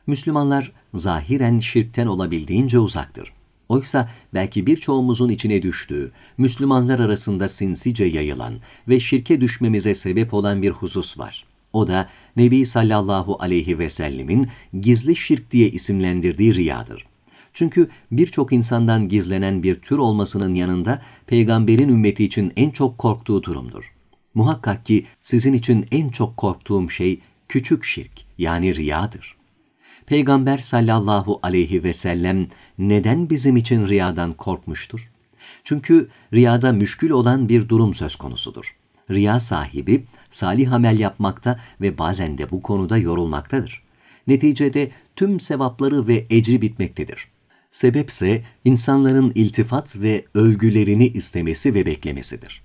[SPEAKER 1] Müslümanlar zahiren şirkten olabildiğince uzaktır. Oysa belki birçoğumuzun içine düştüğü, Müslümanlar arasında sinsice yayılan ve şirke düşmemize sebep olan bir husus var. O da Nebi sallallahu aleyhi ve sellemin gizli şirk diye isimlendirdiği riyadır. Çünkü birçok insandan gizlenen bir tür olmasının yanında peygamberin ümmeti için en çok korktuğu durumdur. Muhakkak ki sizin için en çok korktuğum şey küçük şirk yani riyadır. Peygamber sallallahu aleyhi ve sellem neden bizim için riyadan korkmuştur? Çünkü riyada müşkül olan bir durum söz konusudur. Riya sahibi salih amel yapmakta ve bazen de bu konuda yorulmaktadır. Neticede tüm sevapları ve ecri bitmektedir. Sebepse insanların iltifat ve övgülerini istemesi ve beklemesidir.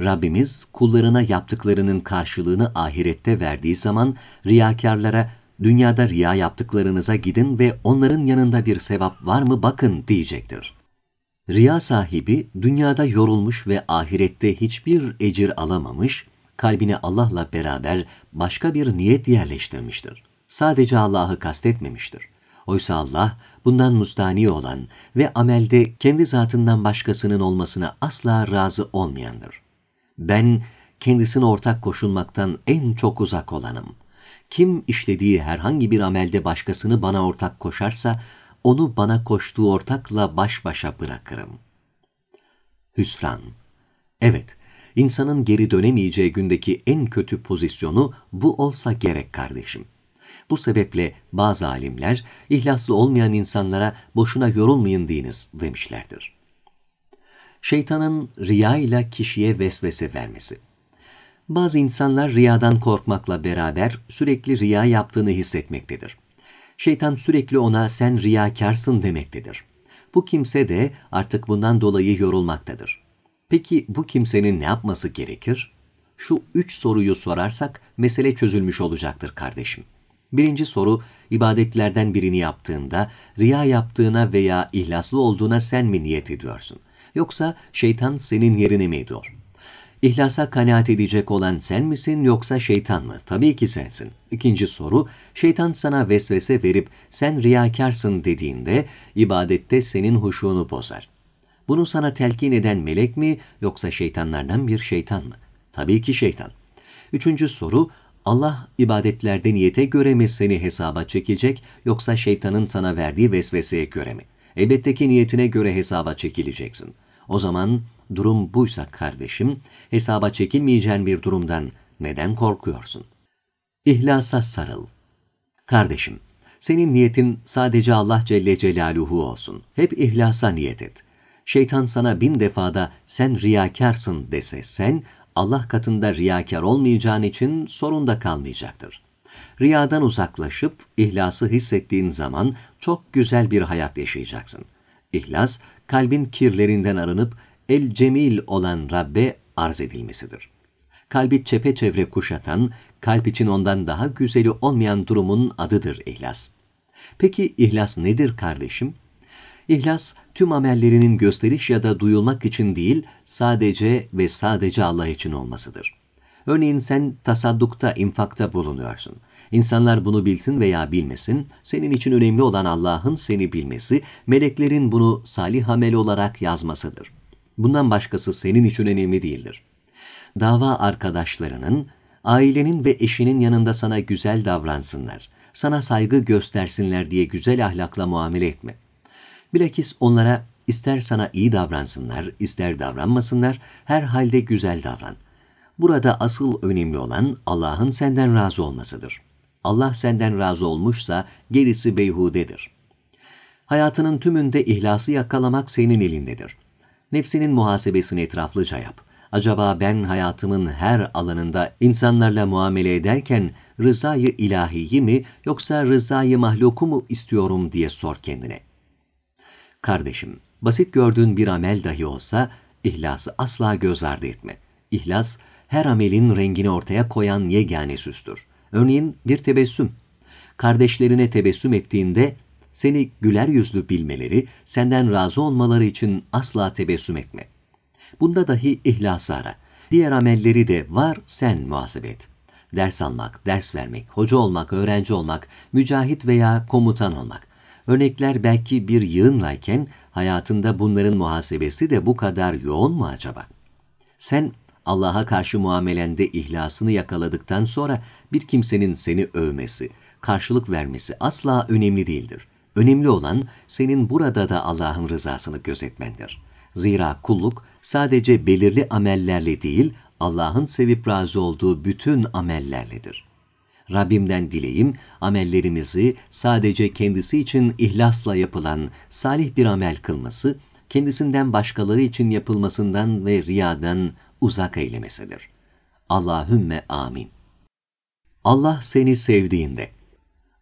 [SPEAKER 1] Rabbimiz kullarına yaptıklarının karşılığını ahirette verdiği zaman riyakarlara dünyada riya yaptıklarınıza gidin ve onların yanında bir sevap var mı bakın diyecektir. Riya sahibi dünyada yorulmuş ve ahirette hiçbir ecir alamamış, kalbine Allah'la beraber başka bir niyet yerleştirmiştir. Sadece Allah'ı kastetmemiştir. Oysa Allah bundan mustani olan ve amelde kendi zatından başkasının olmasına asla razı olmayandır. Ben kendisine ortak koşulmaktan en çok uzak olanım. Kim işlediği herhangi bir amelde başkasını bana ortak koşarsa onu bana koştuğu ortakla baş başa bırakırım. Hüsran Evet, insanın geri dönemeyeceği gündeki en kötü pozisyonu bu olsa gerek kardeşim.'' Bu sebeple bazı alimler ihlaslı olmayan insanlara boşuna yorulmayın diyiniz demişlerdir. Şeytanın riya ile kişiye vesvese vermesi. Bazı insanlar riyadan korkmakla beraber sürekli riya yaptığını hissetmektedir. Şeytan sürekli ona sen riyakarsın demektedir. Bu kimse de artık bundan dolayı yorulmaktadır. Peki bu kimsenin ne yapması gerekir? Şu üç soruyu sorarsak mesele çözülmüş olacaktır kardeşim. Birinci soru, ibadetlerden birini yaptığında, riya yaptığına veya ihlaslı olduğuna sen mi niyet ediyorsun? Yoksa şeytan senin yerine mi ediyor? İhlasa kanaat edecek olan sen misin yoksa şeytan mı? Tabii ki sensin. İkinci soru, şeytan sana vesvese verip sen riyakarsın dediğinde ibadette senin huşunu bozar. Bunu sana telkin eden melek mi yoksa şeytanlardan bir şeytan mı? Tabii ki şeytan. Üçüncü soru, Allah ibadetlerde niyete göre mi seni hesaba çekecek yoksa şeytanın sana verdiği vesveseye göre mi? Elbette ki niyetine göre hesaba çekileceksin. O zaman durum buysa kardeşim, hesaba çekilmeyeceğin bir durumdan neden korkuyorsun? İhlasa sarıl. Kardeşim, senin niyetin sadece Allah Celle Celaluhu olsun. Hep ihlasa niyet et. Şeytan sana bin defada sen riyakarsın dese sen Allah katında riyakar olmayacağın için sorunda kalmayacaktır. Riyadan uzaklaşıp ihlası hissettiğin zaman çok güzel bir hayat yaşayacaksın. İhlas, kalbin kirlerinden arınıp el cemil olan Rabbe arz edilmesidir. Kalbi çepeçevre kuşatan, kalp için ondan daha güzeli olmayan durumun adıdır ihlas. Peki ihlas nedir kardeşim? İhlas tüm amellerinin gösteriş ya da duyulmak için değil, sadece ve sadece Allah için olmasıdır. Örneğin sen tasaddukta, infakta bulunuyorsun. İnsanlar bunu bilsin veya bilmesin, senin için önemli olan Allah'ın seni bilmesi, meleklerin bunu salih amel olarak yazmasıdır. Bundan başkası senin için önemli değildir. Dava arkadaşlarının, ailenin ve eşinin yanında sana güzel davransınlar, sana saygı göstersinler diye güzel ahlakla muamele etme. Bilakis onlara ister sana iyi davransınlar, ister davranmasınlar, her halde güzel davran. Burada asıl önemli olan Allah'ın senden razı olmasıdır. Allah senden razı olmuşsa gerisi beyhudedir. Hayatının tümünde ihlası yakalamak senin elindedir. Nefsinin muhasebesini etraflıca yap. Acaba ben hayatımın her alanında insanlarla muamele ederken rızayı ilahiyi mi yoksa rızayı mahluku mu istiyorum diye sor kendine.'' Kardeşim, basit gördüğün bir amel dahi olsa ihlası asla göz ardı etme. İhlas, her amelin rengini ortaya koyan yegane süstür. Örneğin bir tebessüm. Kardeşlerine tebessüm ettiğinde seni güler yüzlü bilmeleri, senden razı olmaları için asla tebessüm etme. Bunda dahi ihlası ara. Diğer amelleri de var sen muhasebe et. Ders almak, ders vermek, hoca olmak, öğrenci olmak, mücahit veya komutan olmak Örnekler belki bir yığınlayken hayatında bunların muhasebesi de bu kadar yoğun mu acaba? Sen Allah'a karşı muamelende ihlasını yakaladıktan sonra bir kimsenin seni övmesi, karşılık vermesi asla önemli değildir. Önemli olan senin burada da Allah'ın rızasını gözetmendir. Zira kulluk sadece belirli amellerle değil, Allah'ın sevip razı olduğu bütün amellerledir.'' Rabbimden dileyim, amellerimizi sadece kendisi için ihlasla yapılan salih bir amel kılması, kendisinden başkaları için yapılmasından ve riyadan uzak eylemesidir. Allahümme amin. Allah seni sevdiğinde.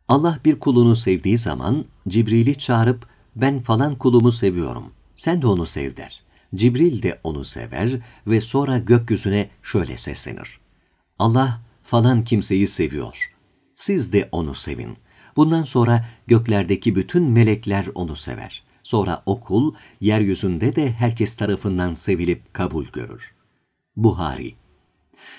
[SPEAKER 1] Allah bir kulunu sevdiği zaman Cibril'i çağırıp ben falan kulumu seviyorum, sen de onu sev der. Cibril de onu sever ve sonra gökyüzüne şöyle seslenir. Allah falan kimseyi seviyor. Siz de onu sevin. Bundan sonra göklerdeki bütün melekler onu sever. Sonra okul, kul yeryüzünde de herkes tarafından sevilip kabul görür. Buhari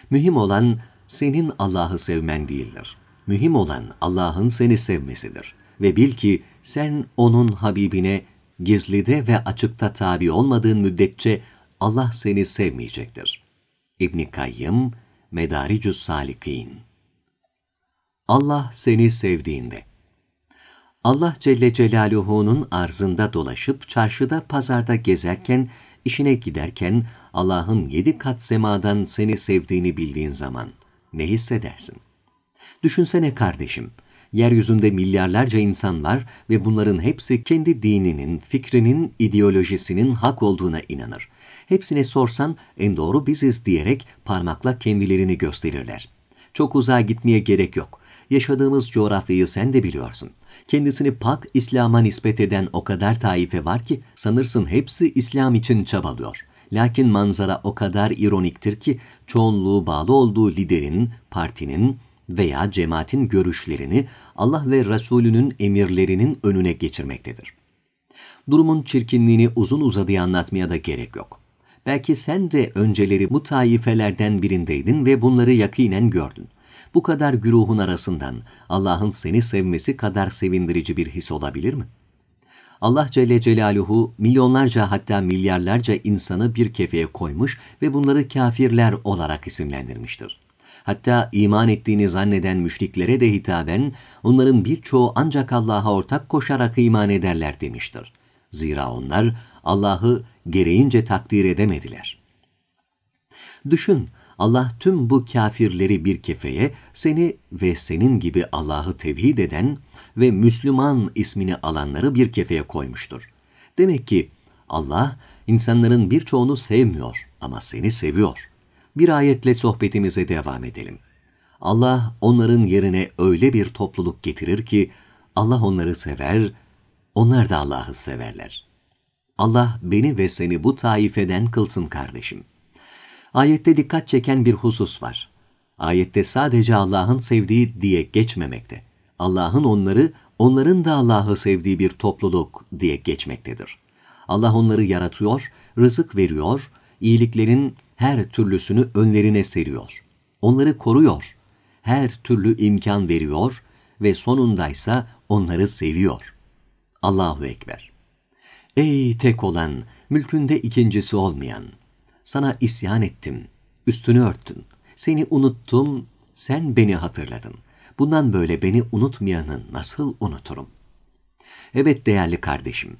[SPEAKER 1] Mühim olan senin Allah'ı sevmen değildir. Mühim olan Allah'ın seni sevmesidir. Ve bil ki sen onun Habibine gizlide ve açıkta tabi olmadığın müddetçe Allah seni sevmeyecektir. İbn Kayyım Medaricus Salikin Allah seni sevdiğinde Allah Celle Celaluhu'nun arzında dolaşıp çarşıda pazarda gezerken, işine giderken Allah'ın yedi kat semadan seni sevdiğini bildiğin zaman ne hissedersin? Düşünsene kardeşim, yeryüzünde milyarlarca insan var ve bunların hepsi kendi dininin, fikrinin, ideolojisinin hak olduğuna inanır hepsine sorsan en doğru biziz diyerek parmakla kendilerini gösterirler. Çok uzağa gitmeye gerek yok. Yaşadığımız coğrafyayı sen de biliyorsun. Kendisini pak İslam'a nispet eden o kadar taife var ki sanırsın hepsi İslam için çabalıyor. Lakin manzara o kadar ironiktir ki çoğunluğu bağlı olduğu liderin, partinin, veya cemaatin görüşlerini Allah ve Resulünün emirlerinin önüne geçirmektedir. Durumun çirkinliğini uzun uzadıya anlatmaya da gerek yok. Belki sen de önceleri bu taifelerden birindeydin ve bunları yakinen gördün. Bu kadar güruhun arasından Allah'ın seni sevmesi kadar sevindirici bir his olabilir mi? Allah Celle Celaluhu milyonlarca hatta milyarlarca insanı bir kefeye koymuş ve bunları kafirler olarak isimlendirmiştir. Hatta iman ettiğini zanneden müşriklere de hitaben onların birçoğu ancak Allah'a ortak koşarak iman ederler demiştir. Zira onlar Allah'ı gereğince takdir edemediler. Düşün, Allah tüm bu kafirleri bir kefeye, seni ve senin gibi Allah'ı tevhid eden ve Müslüman ismini alanları bir kefeye koymuştur. Demek ki Allah insanların birçoğunu sevmiyor ama seni seviyor. Bir ayetle sohbetimize devam edelim. Allah onların yerine öyle bir topluluk getirir ki Allah onları sever, onlar da Allah'ı severler.'' Allah beni ve seni bu taifeden kılsın kardeşim. Ayette dikkat çeken bir husus var. Ayette sadece Allah'ın sevdiği diye geçmemekte. Allah'ın onları, onların da Allah'ı sevdiği bir topluluk diye geçmektedir. Allah onları yaratıyor, rızık veriyor, iyiliklerin her türlüsünü önlerine seriyor. Onları koruyor, her türlü imkan veriyor ve sonundaysa onları seviyor. Allahu Ekber. Ey tek olan, mülkünde ikincisi olmayan! Sana isyan ettim, üstünü örttün. Seni unuttum, sen beni hatırladın. Bundan böyle beni unutmayanı nasıl unuturum? Evet değerli kardeşim,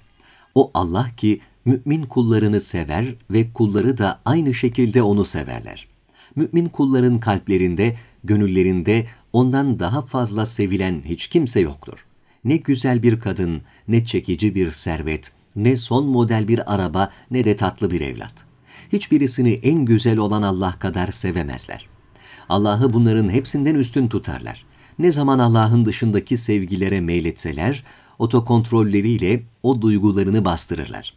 [SPEAKER 1] o Allah ki mümin kullarını sever ve kulları da aynı şekilde onu severler. Mümin kulların kalplerinde, gönüllerinde ondan daha fazla sevilen hiç kimse yoktur. Ne güzel bir kadın, ne çekici bir servet, ne son model bir araba ne de tatlı bir evlat. Hiçbirisini en güzel olan Allah kadar sevemezler. Allah'ı bunların hepsinden üstün tutarlar. Ne zaman Allah'ın dışındaki sevgilere meyletseler, otokontrolleriyle o duygularını bastırırlar.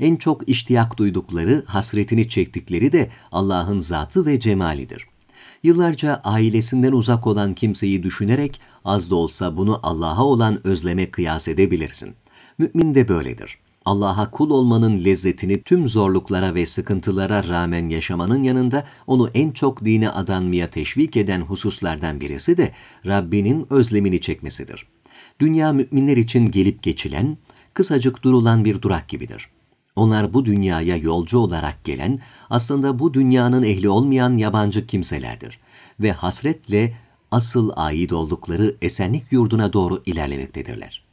[SPEAKER 1] En çok iştiyak duydukları, hasretini çektikleri de Allah'ın zatı ve cemalidir. Yıllarca ailesinden uzak olan kimseyi düşünerek az da olsa bunu Allah'a olan özleme kıyas edebilirsin.'' Mümin de böyledir. Allah'a kul olmanın lezzetini tüm zorluklara ve sıkıntılara rağmen yaşamanın yanında onu en çok dine adanmaya teşvik eden hususlardan birisi de Rabbinin özlemini çekmesidir. Dünya müminler için gelip geçilen, kısacık durulan bir durak gibidir. Onlar bu dünyaya yolcu olarak gelen, aslında bu dünyanın ehli olmayan yabancı kimselerdir ve hasretle asıl ait oldukları esenlik yurduna doğru ilerlemektedirler.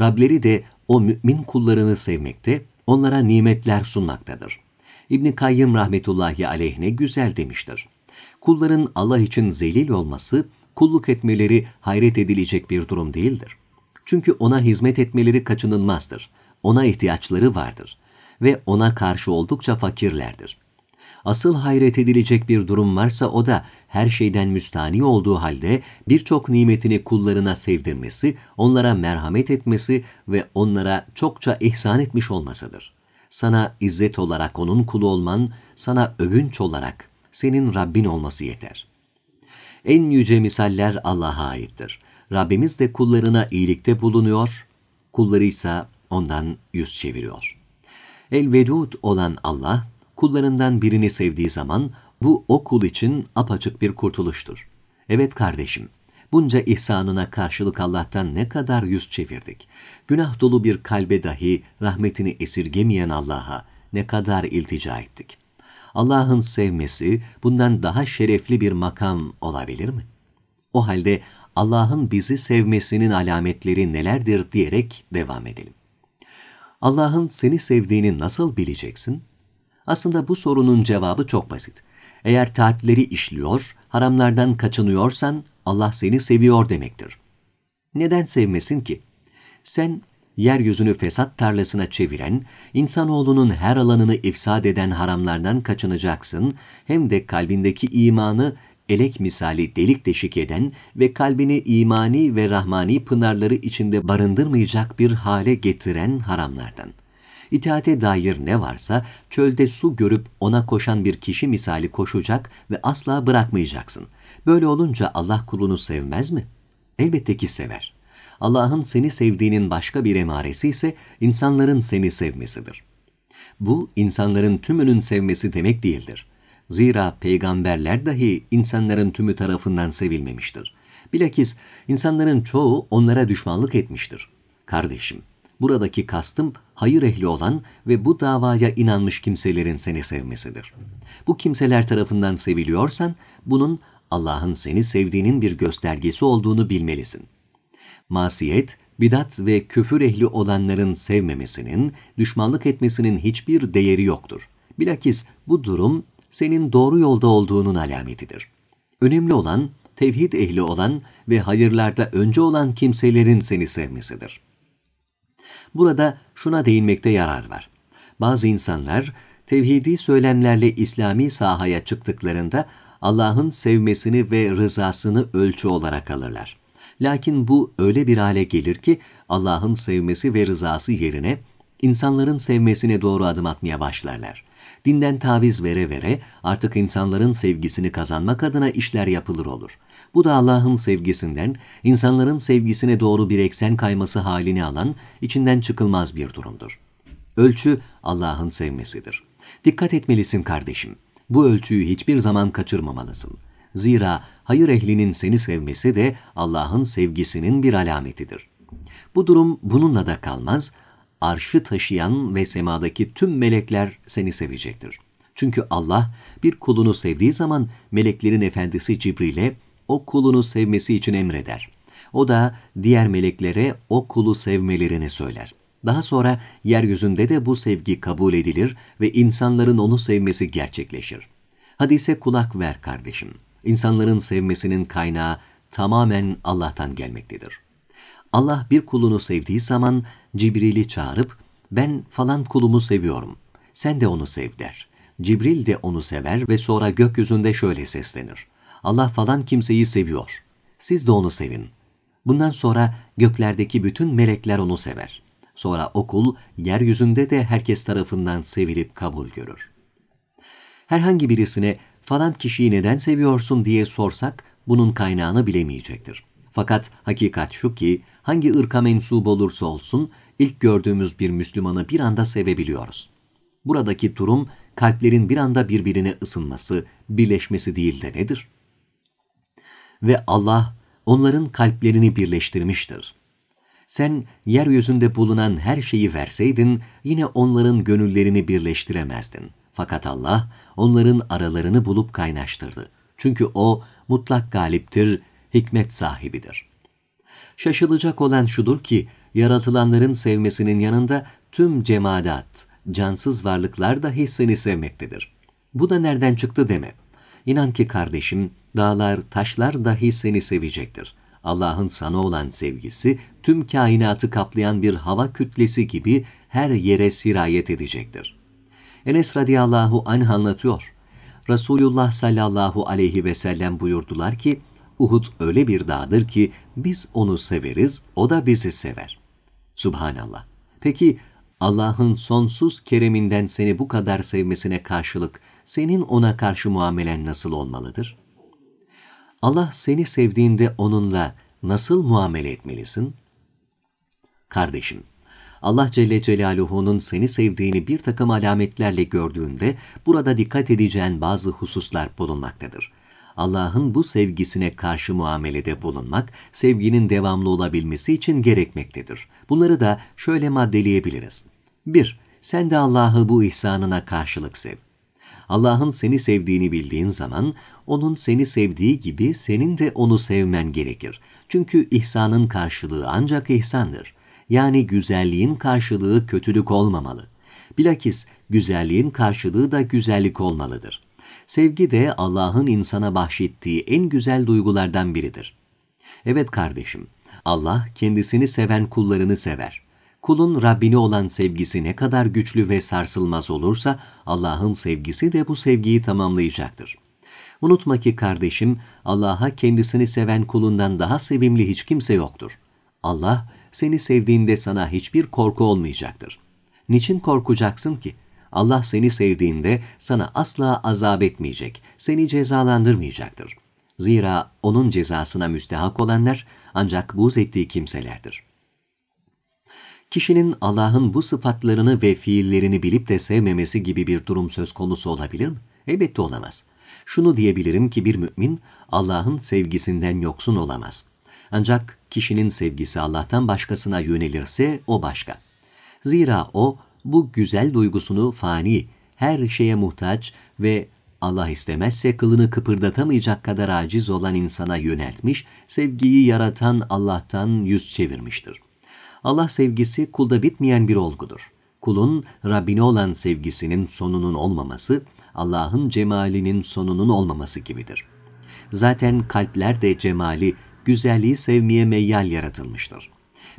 [SPEAKER 1] Rableri de o mümin kullarını sevmekte, onlara nimetler sunmaktadır. İbn Kayyım rahmetullahi aleyhine güzel demiştir. Kulların Allah için zelil olması, kulluk etmeleri hayret edilecek bir durum değildir. Çünkü ona hizmet etmeleri kaçınılmazdır. Ona ihtiyaçları vardır ve ona karşı oldukça fakirlerdir.'' Asıl hayret edilecek bir durum varsa o da her şeyden müstani olduğu halde birçok nimetini kullarına sevdirmesi, onlara merhamet etmesi ve onlara çokça ihsan etmiş olmasıdır. Sana izzet olarak onun kulu olman, sana övünç olarak senin Rabbin olması yeter. En yüce misaller Allah'a aittir. Rabbimiz de kullarına iyilikte bulunuyor, kulları ise ondan yüz çeviriyor. El-Vedud olan Allah, kullarından birini sevdiği zaman bu o kul için apaçık bir kurtuluştur. Evet kardeşim, bunca ihsanına karşılık Allah'tan ne kadar yüz çevirdik. Günah dolu bir kalbe dahi rahmetini esirgemeyen Allah'a ne kadar iltica ettik. Allah'ın sevmesi bundan daha şerefli bir makam olabilir mi? O halde Allah'ın bizi sevmesinin alametleri nelerdir diyerek devam edelim. Allah'ın seni sevdiğini nasıl bileceksin? Aslında bu sorunun cevabı çok basit. Eğer taatleri işliyor, haramlardan kaçınıyorsan Allah seni seviyor demektir. Neden sevmesin ki? Sen yeryüzünü fesat tarlasına çeviren, insanoğlunun her alanını ifsad eden haramlardan kaçınacaksın, hem de kalbindeki imanı elek misali delik deşik eden ve kalbini imani ve rahmani pınarları içinde barındırmayacak bir hale getiren haramlardan.'' İtaate dair ne varsa çölde su görüp ona koşan bir kişi misali koşacak ve asla bırakmayacaksın. Böyle olunca Allah kulunu sevmez mi? Elbette ki sever. Allah'ın seni sevdiğinin başka bir emaresi ise insanların seni sevmesidir. Bu insanların tümünün sevmesi demek değildir. Zira peygamberler dahi insanların tümü tarafından sevilmemiştir. Bilakis insanların çoğu onlara düşmanlık etmiştir. Kardeşim, buradaki kastım hayır ehli olan ve bu davaya inanmış kimselerin seni sevmesidir. Bu kimseler tarafından seviliyorsan bunun Allah'ın seni sevdiğinin bir göstergesi olduğunu bilmelisin. Masiyet, bidat ve küfür ehli olanların sevmemesinin, düşmanlık etmesinin hiçbir değeri yoktur. Bilakis bu durum senin doğru yolda olduğunun alametidir. Önemli olan tevhid ehli olan ve hayırlarda önce olan kimselerin seni sevmesidir. Burada şuna değinmekte yarar var. Bazı insanlar tevhidi söylemlerle İslami sahaya çıktıklarında Allah'ın sevmesini ve rızasını ölçü olarak alırlar. Lakin bu öyle bir hale gelir ki Allah'ın sevmesi ve rızası yerine insanların sevmesine doğru adım atmaya başlarlar. Dinden taviz vere vere artık insanların sevgisini kazanmak adına işler yapılır olur. Bu da Allah'ın sevgisinden, insanların sevgisine doğru bir eksen kayması halini alan, içinden çıkılmaz bir durumdur. Ölçü Allah'ın sevmesidir. Dikkat etmelisin kardeşim. Bu ölçüyü hiçbir zaman kaçırmamalısın. Zira hayır ehlinin seni sevmesi de Allah'ın sevgisinin bir alametidir. Bu durum bununla da kalmaz, arşı taşıyan ve semadaki tüm melekler seni sevecektir. Çünkü Allah bir kulunu sevdiği zaman meleklerin efendisi Cibril'e o kulunu sevmesi için emreder. O da diğer meleklere o kulu sevmelerini söyler. Daha sonra yeryüzünde de bu sevgi kabul edilir ve insanların onu sevmesi gerçekleşir. Hadise kulak ver kardeşim. İnsanların sevmesinin kaynağı tamamen Allah'tan gelmektedir. Allah bir kulunu sevdiği zaman Cibril'i çağırıp ben falan kulumu seviyorum. Sen de onu sev der. Cibril de onu sever ve sonra gökyüzünde şöyle seslenir. Allah falan kimseyi seviyor. Siz de onu sevin. Bundan sonra göklerdeki bütün melekler onu sever. Sonra okul yeryüzünde de herkes tarafından sevilip kabul görür. Herhangi birisine falan kişiyi neden seviyorsun diye sorsak bunun kaynağını bilemeyecektir. Fakat hakikat şu ki hangi ırka mensup olursa olsun ilk gördüğümüz bir Müslümanı bir anda sevebiliyoruz. Buradaki durum kalplerin bir anda birbirine ısınması, birleşmesi değil de nedir? ve Allah onların kalplerini birleştirmiştir. Sen yeryüzünde bulunan her şeyi verseydin yine onların gönüllerini birleştiremezdin. Fakat Allah onların aralarını bulup kaynaştırdı. Çünkü o mutlak galiptir, hikmet sahibidir. Şaşılacak olan şudur ki yaratılanların sevmesinin yanında tüm cemadat, cansız varlıklar dahi seni sevmektedir. Bu da nereden çıktı deme. İnan ki kardeşim, dağlar, taşlar dahi seni sevecektir. Allah'ın sana olan sevgisi tüm kainatı kaplayan bir hava kütlesi gibi her yere sirayet edecektir. Enes radıyallahu anh anlatıyor. Resulullah sallallahu aleyhi ve sellem buyurdular ki, Uhud öyle bir dağdır ki biz onu severiz, o da bizi sever. Subhanallah. Peki Allah'ın sonsuz kereminden seni bu kadar sevmesine karşılık senin ona karşı muamelen nasıl olmalıdır?'' Allah seni sevdiğinde onunla nasıl muamele etmelisin? Kardeşim, Allah Celle Celaluhu'nun seni sevdiğini bir takım alametlerle gördüğünde burada dikkat edeceğin bazı hususlar bulunmaktadır. Allah'ın bu sevgisine karşı muamelede bulunmak, sevginin devamlı olabilmesi için gerekmektedir. Bunları da şöyle maddeleyebiliriz. 1. Sen de Allah'ı bu ihsanına karşılık sev. Allah'ın seni sevdiğini bildiğin zaman onun seni sevdiği gibi senin de onu sevmen gerekir. Çünkü ihsanın karşılığı ancak ihsandır. Yani güzelliğin karşılığı kötülük olmamalı. Bilakis güzelliğin karşılığı da güzellik olmalıdır. Sevgi de Allah'ın insana bahşettiği en güzel duygulardan biridir. Evet kardeşim, Allah kendisini seven kullarını sever. Kulun Rabbini olan sevgisi ne kadar güçlü ve sarsılmaz olursa Allah'ın sevgisi de bu sevgiyi tamamlayacaktır. Unutma ki kardeşim, Allah'a kendisini seven kulundan daha sevimli hiç kimse yoktur. Allah, seni sevdiğinde sana hiçbir korku olmayacaktır. Niçin korkacaksın ki? Allah seni sevdiğinde sana asla azap etmeyecek, seni cezalandırmayacaktır. Zira onun cezasına müstehak olanlar ancak buğz ettiği kimselerdir. Kişinin Allah'ın bu sıfatlarını ve fiillerini bilip de sevmemesi gibi bir durum söz konusu olabilir mi? Elbette olamaz. Şunu diyebilirim ki bir mümin Allah'ın sevgisinden yoksun olamaz. Ancak kişinin sevgisi Allah'tan başkasına yönelirse o başka. Zira o bu güzel duygusunu fani, her şeye muhtaç ve Allah istemezse kılını kıpırdatamayacak kadar aciz olan insana yöneltmiş, sevgiyi yaratan Allah'tan yüz çevirmiştir. Allah sevgisi kulda bitmeyen bir olgudur. Kulun Rabbine olan sevgisinin sonunun olmaması, Allah'ın cemalinin sonunun olmaması gibidir. Zaten kalpler de cemali, güzelliği sevmeye meyyal yaratılmıştır.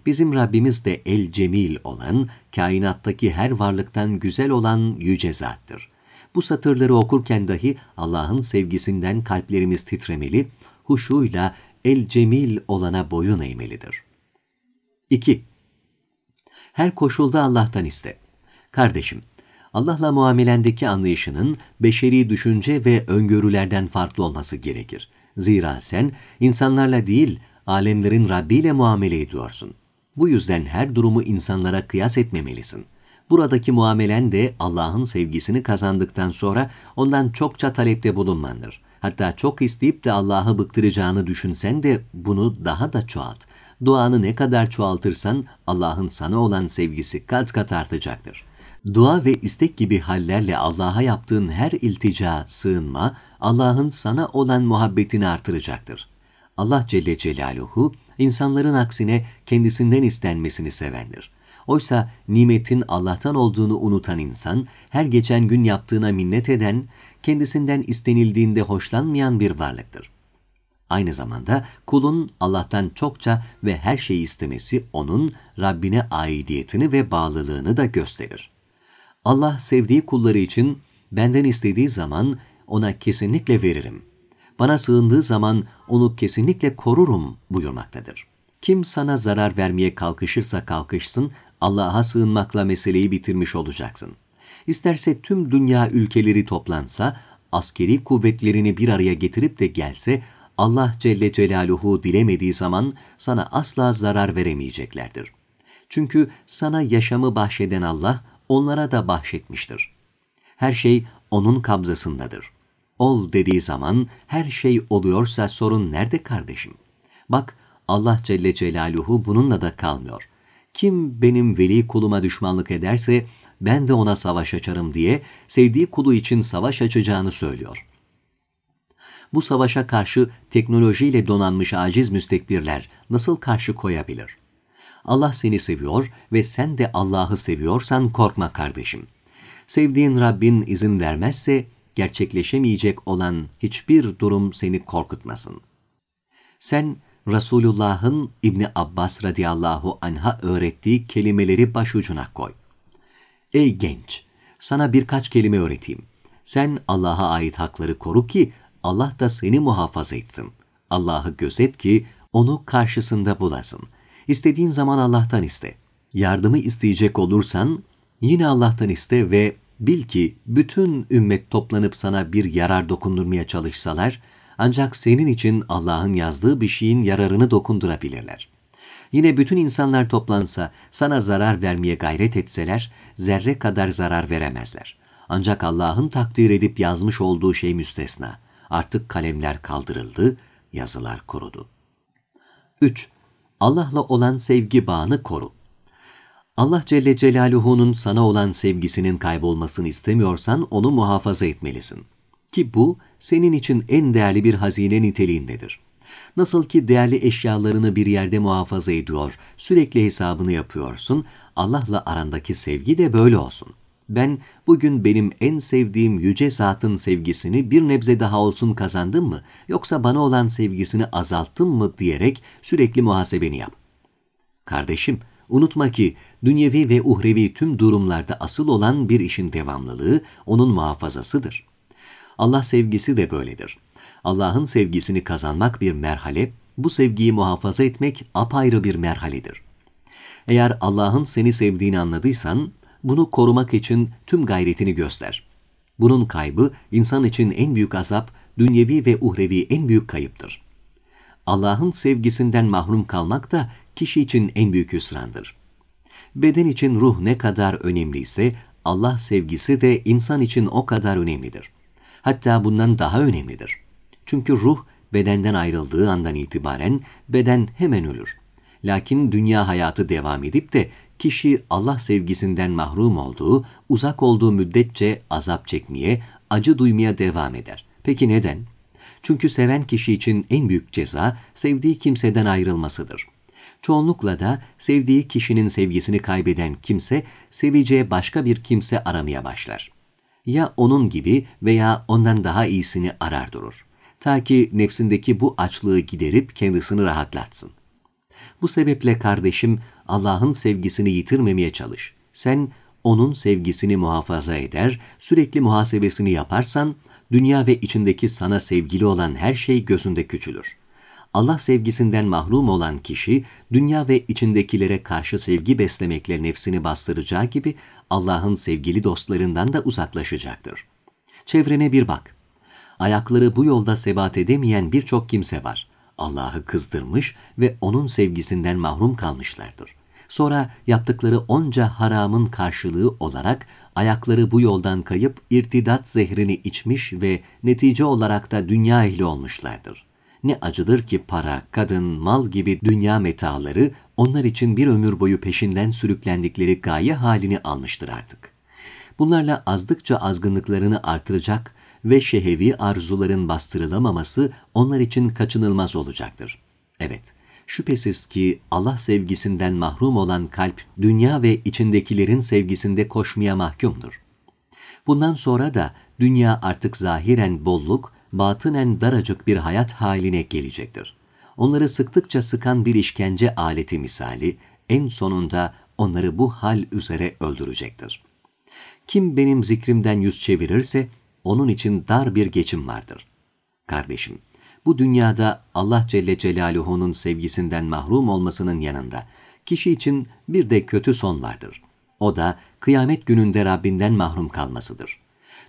[SPEAKER 1] Bizim Rabbimiz de el cemil olan, kainattaki her varlıktan güzel olan yüce zattır. Bu satırları okurken dahi Allah'ın sevgisinden kalplerimiz titremeli, huşuyla el cemil olana boyun eğmelidir. 2. Her koşulda Allah'tan iste. Kardeşim, Allah'la muamelendeki anlayışının beşeri düşünce ve öngörülerden farklı olması gerekir. Zira sen insanlarla değil, alemlerin Rabbi ile muamele ediyorsun. Bu yüzden her durumu insanlara kıyas etmemelisin. Buradaki muamelen de Allah'ın sevgisini kazandıktan sonra ondan çokça talepte bulunmandır. Hatta çok isteyip de Allah'ı bıktıracağını düşünsen de bunu daha da çoğalt. Duanı ne kadar çoğaltırsan Allah'ın sana olan sevgisi kat kat artacaktır. Dua ve istek gibi hallerle Allah'a yaptığın her iltica, sığınma, Allah'ın sana olan muhabbetini artıracaktır. Allah Celle Celaluhu, insanların aksine kendisinden istenmesini sevendir. Oysa nimetin Allah'tan olduğunu unutan insan, her geçen gün yaptığına minnet eden, kendisinden istenildiğinde hoşlanmayan bir varlıktır. Aynı zamanda kulun Allah'tan çokça ve her şeyi istemesi onun Rabbine aidiyetini ve bağlılığını da gösterir. Allah sevdiği kulları için benden istediği zaman ona kesinlikle veririm. Bana sığındığı zaman onu kesinlikle korurum buyurmaktadır. Kim sana zarar vermeye kalkışırsa kalkışsın, Allah'a sığınmakla meseleyi bitirmiş olacaksın. İsterse tüm dünya ülkeleri toplansa, askeri kuvvetlerini bir araya getirip de gelse, Allah Celle Celaluhu dilemediği zaman sana asla zarar veremeyeceklerdir. Çünkü sana yaşamı bahşeden Allah, onlara da bahşetmiştir. Her şey onun kabzasındadır. Ol dediği zaman her şey oluyorsa sorun nerede kardeşim? Bak Allah Celle Celaluhu bununla da kalmıyor. Kim benim veli kuluma düşmanlık ederse ben de ona savaş açarım diye sevdiği kulu için savaş açacağını söylüyor. Bu savaşa karşı teknolojiyle donanmış aciz müstekbirler nasıl karşı koyabilir?'' Allah seni seviyor ve sen de Allah'ı seviyorsan korkma kardeşim. Sevdiğin Rabbin izin vermezse gerçekleşemeyecek olan hiçbir durum seni korkutmasın. Sen Resulullah'ın İbni Abbas radıyallahu anh'a öğrettiği kelimeleri başucuna koy. Ey genç! Sana birkaç kelime öğreteyim. Sen Allah'a ait hakları koru ki Allah da seni muhafaza etsin. Allah'ı gözet ki onu karşısında bulasın. İstediğin zaman Allah'tan iste. Yardımı isteyecek olursan yine Allah'tan iste ve bil ki bütün ümmet toplanıp sana bir yarar dokundurmaya çalışsalar ancak senin için Allah'ın yazdığı bir şeyin yararını dokundurabilirler. Yine bütün insanlar toplansa sana zarar vermeye gayret etseler zerre kadar zarar veremezler. Ancak Allah'ın takdir edip yazmış olduğu şey müstesna. Artık kalemler kaldırıldı, yazılar kurudu. 3. Allah'la olan sevgi bağını koru. Allah Celle Celaluhu'nun sana olan sevgisinin kaybolmasını istemiyorsan onu muhafaza etmelisin. Ki bu senin için en değerli bir hazine niteliğindedir. Nasıl ki değerli eşyalarını bir yerde muhafaza ediyor, sürekli hesabını yapıyorsun, Allah'la arandaki sevgi de böyle olsun.'' ben bugün benim en sevdiğim yüce zatın sevgisini bir nebze daha olsun kazandım mı yoksa bana olan sevgisini azalttım mı diyerek sürekli muhasebeni yap. Kardeşim, unutma ki dünyevi ve uhrevi tüm durumlarda asıl olan bir işin devamlılığı, onun muhafazasıdır. Allah sevgisi de böyledir. Allah'ın sevgisini kazanmak bir merhale, bu sevgiyi muhafaza etmek apayrı bir merhaledir. Eğer Allah'ın seni sevdiğini anladıysan, bunu korumak için tüm gayretini göster. Bunun kaybı insan için en büyük azap, dünyevi ve uhrevi en büyük kayıptır. Allah'ın sevgisinden mahrum kalmak da kişi için en büyük hüsrandır. Beden için ruh ne kadar önemliyse Allah sevgisi de insan için o kadar önemlidir. Hatta bundan daha önemlidir. Çünkü ruh bedenden ayrıldığı andan itibaren beden hemen ölür. Lakin dünya hayatı devam edip de kişi Allah sevgisinden mahrum olduğu, uzak olduğu müddetçe azap çekmeye, acı duymaya devam eder. Peki neden? Çünkü seven kişi için en büyük ceza sevdiği kimseden ayrılmasıdır. Çoğunlukla da sevdiği kişinin sevgisini kaybeden kimse seveceği başka bir kimse aramaya başlar. Ya onun gibi veya ondan daha iyisini arar durur. Ta ki nefsindeki bu açlığı giderip kendisini rahatlatsın. Bu sebeple kardeşim Allah'ın sevgisini yitirmemeye çalış. Sen onun sevgisini muhafaza eder, sürekli muhasebesini yaparsan dünya ve içindeki sana sevgili olan her şey gözünde küçülür. Allah sevgisinden mahrum olan kişi dünya ve içindekilere karşı sevgi beslemekle nefsini bastıracağı gibi Allah'ın sevgili dostlarından da uzaklaşacaktır. Çevrene bir bak. Ayakları bu yolda sebat edemeyen birçok kimse var. Allah'ı kızdırmış ve onun sevgisinden mahrum kalmışlardır. Sonra yaptıkları onca haramın karşılığı olarak ayakları bu yoldan kayıp irtidat zehrini içmiş ve netice olarak da dünya ehli olmuşlardır. Ne acıdır ki para, kadın, mal gibi dünya metaları onlar için bir ömür boyu peşinden sürüklendikleri gaye halini almıştır artık. Bunlarla azdıkça azgınlıklarını artıracak ve şehevi arzuların bastırılamaması onlar için kaçınılmaz olacaktır. Evet, şüphesiz ki Allah sevgisinden mahrum olan kalp, dünya ve içindekilerin sevgisinde koşmaya mahkumdur. Bundan sonra da dünya artık zahiren bolluk, batınen daracık bir hayat haline gelecektir. Onları sıktıkça sıkan bir işkence aleti misali, en sonunda onları bu hal üzere öldürecektir. Kim benim zikrimden yüz çevirirse onun için dar bir geçim vardır. Kardeşim, bu dünyada Allah Celle Celaluhu'nun sevgisinden mahrum olmasının yanında kişi için bir de kötü son vardır. O da kıyamet gününde Rabbinden mahrum kalmasıdır.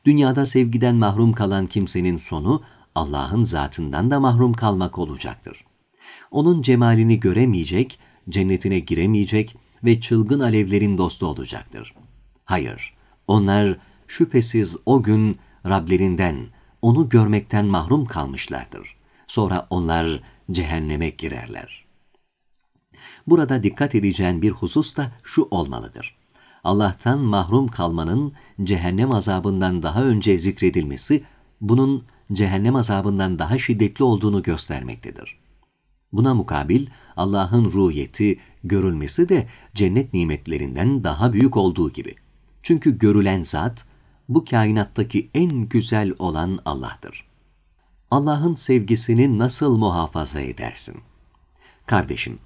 [SPEAKER 1] Dünyada sevgiden mahrum kalan kimsenin sonu Allah'ın zatından da mahrum kalmak olacaktır. Onun cemalini göremeyecek, cennetine giremeyecek ve çılgın alevlerin dostu olacaktır. Hayır, onlar şüphesiz o gün Rablerinden, onu görmekten mahrum kalmışlardır. Sonra onlar cehenneme girerler. Burada dikkat edeceğin bir husus da şu olmalıdır. Allah'tan mahrum kalmanın cehennem azabından daha önce zikredilmesi, bunun cehennem azabından daha şiddetli olduğunu göstermektedir. Buna mukabil Allah'ın ruhiyeti, görülmesi de cennet nimetlerinden daha büyük olduğu gibi. Çünkü görülen zat bu kainattaki en güzel olan Allah'tır. Allah'ın sevgisini nasıl muhafaza edersin? Kardeşim,